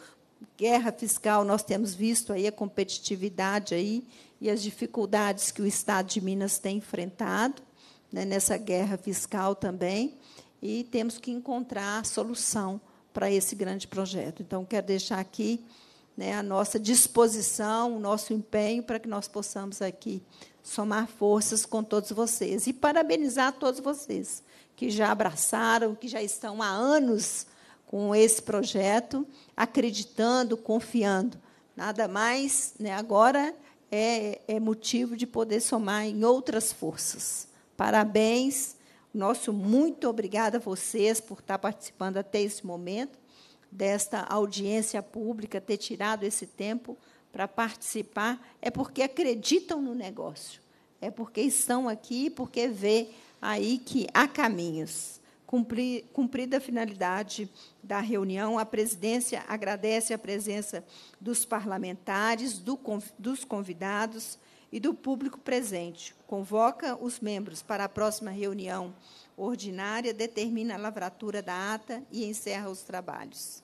guerra fiscal, nós temos visto aí a competitividade aí e as dificuldades que o Estado de Minas tem enfrentado né, nessa guerra fiscal também, e temos que encontrar solução para esse grande projeto. Então, quero deixar aqui né, a nossa disposição, o nosso empenho para que nós possamos aqui somar forças com todos vocês e parabenizar todos vocês que já abraçaram, que já estão há anos com esse projeto, acreditando, confiando. Nada mais, né, agora é, é motivo de poder somar em outras forças. Parabéns. Nosso muito obrigada a vocês por estar participando até esse momento desta audiência pública, ter tirado esse tempo para participar, é porque acreditam no negócio, é porque estão aqui, porque vê aí que há caminhos. cumprida a finalidade da reunião, a presidência agradece a presença dos parlamentares, do, dos convidados e do público presente. Convoca os membros para a próxima reunião ordinária, determina a lavratura da ata e encerra os trabalhos.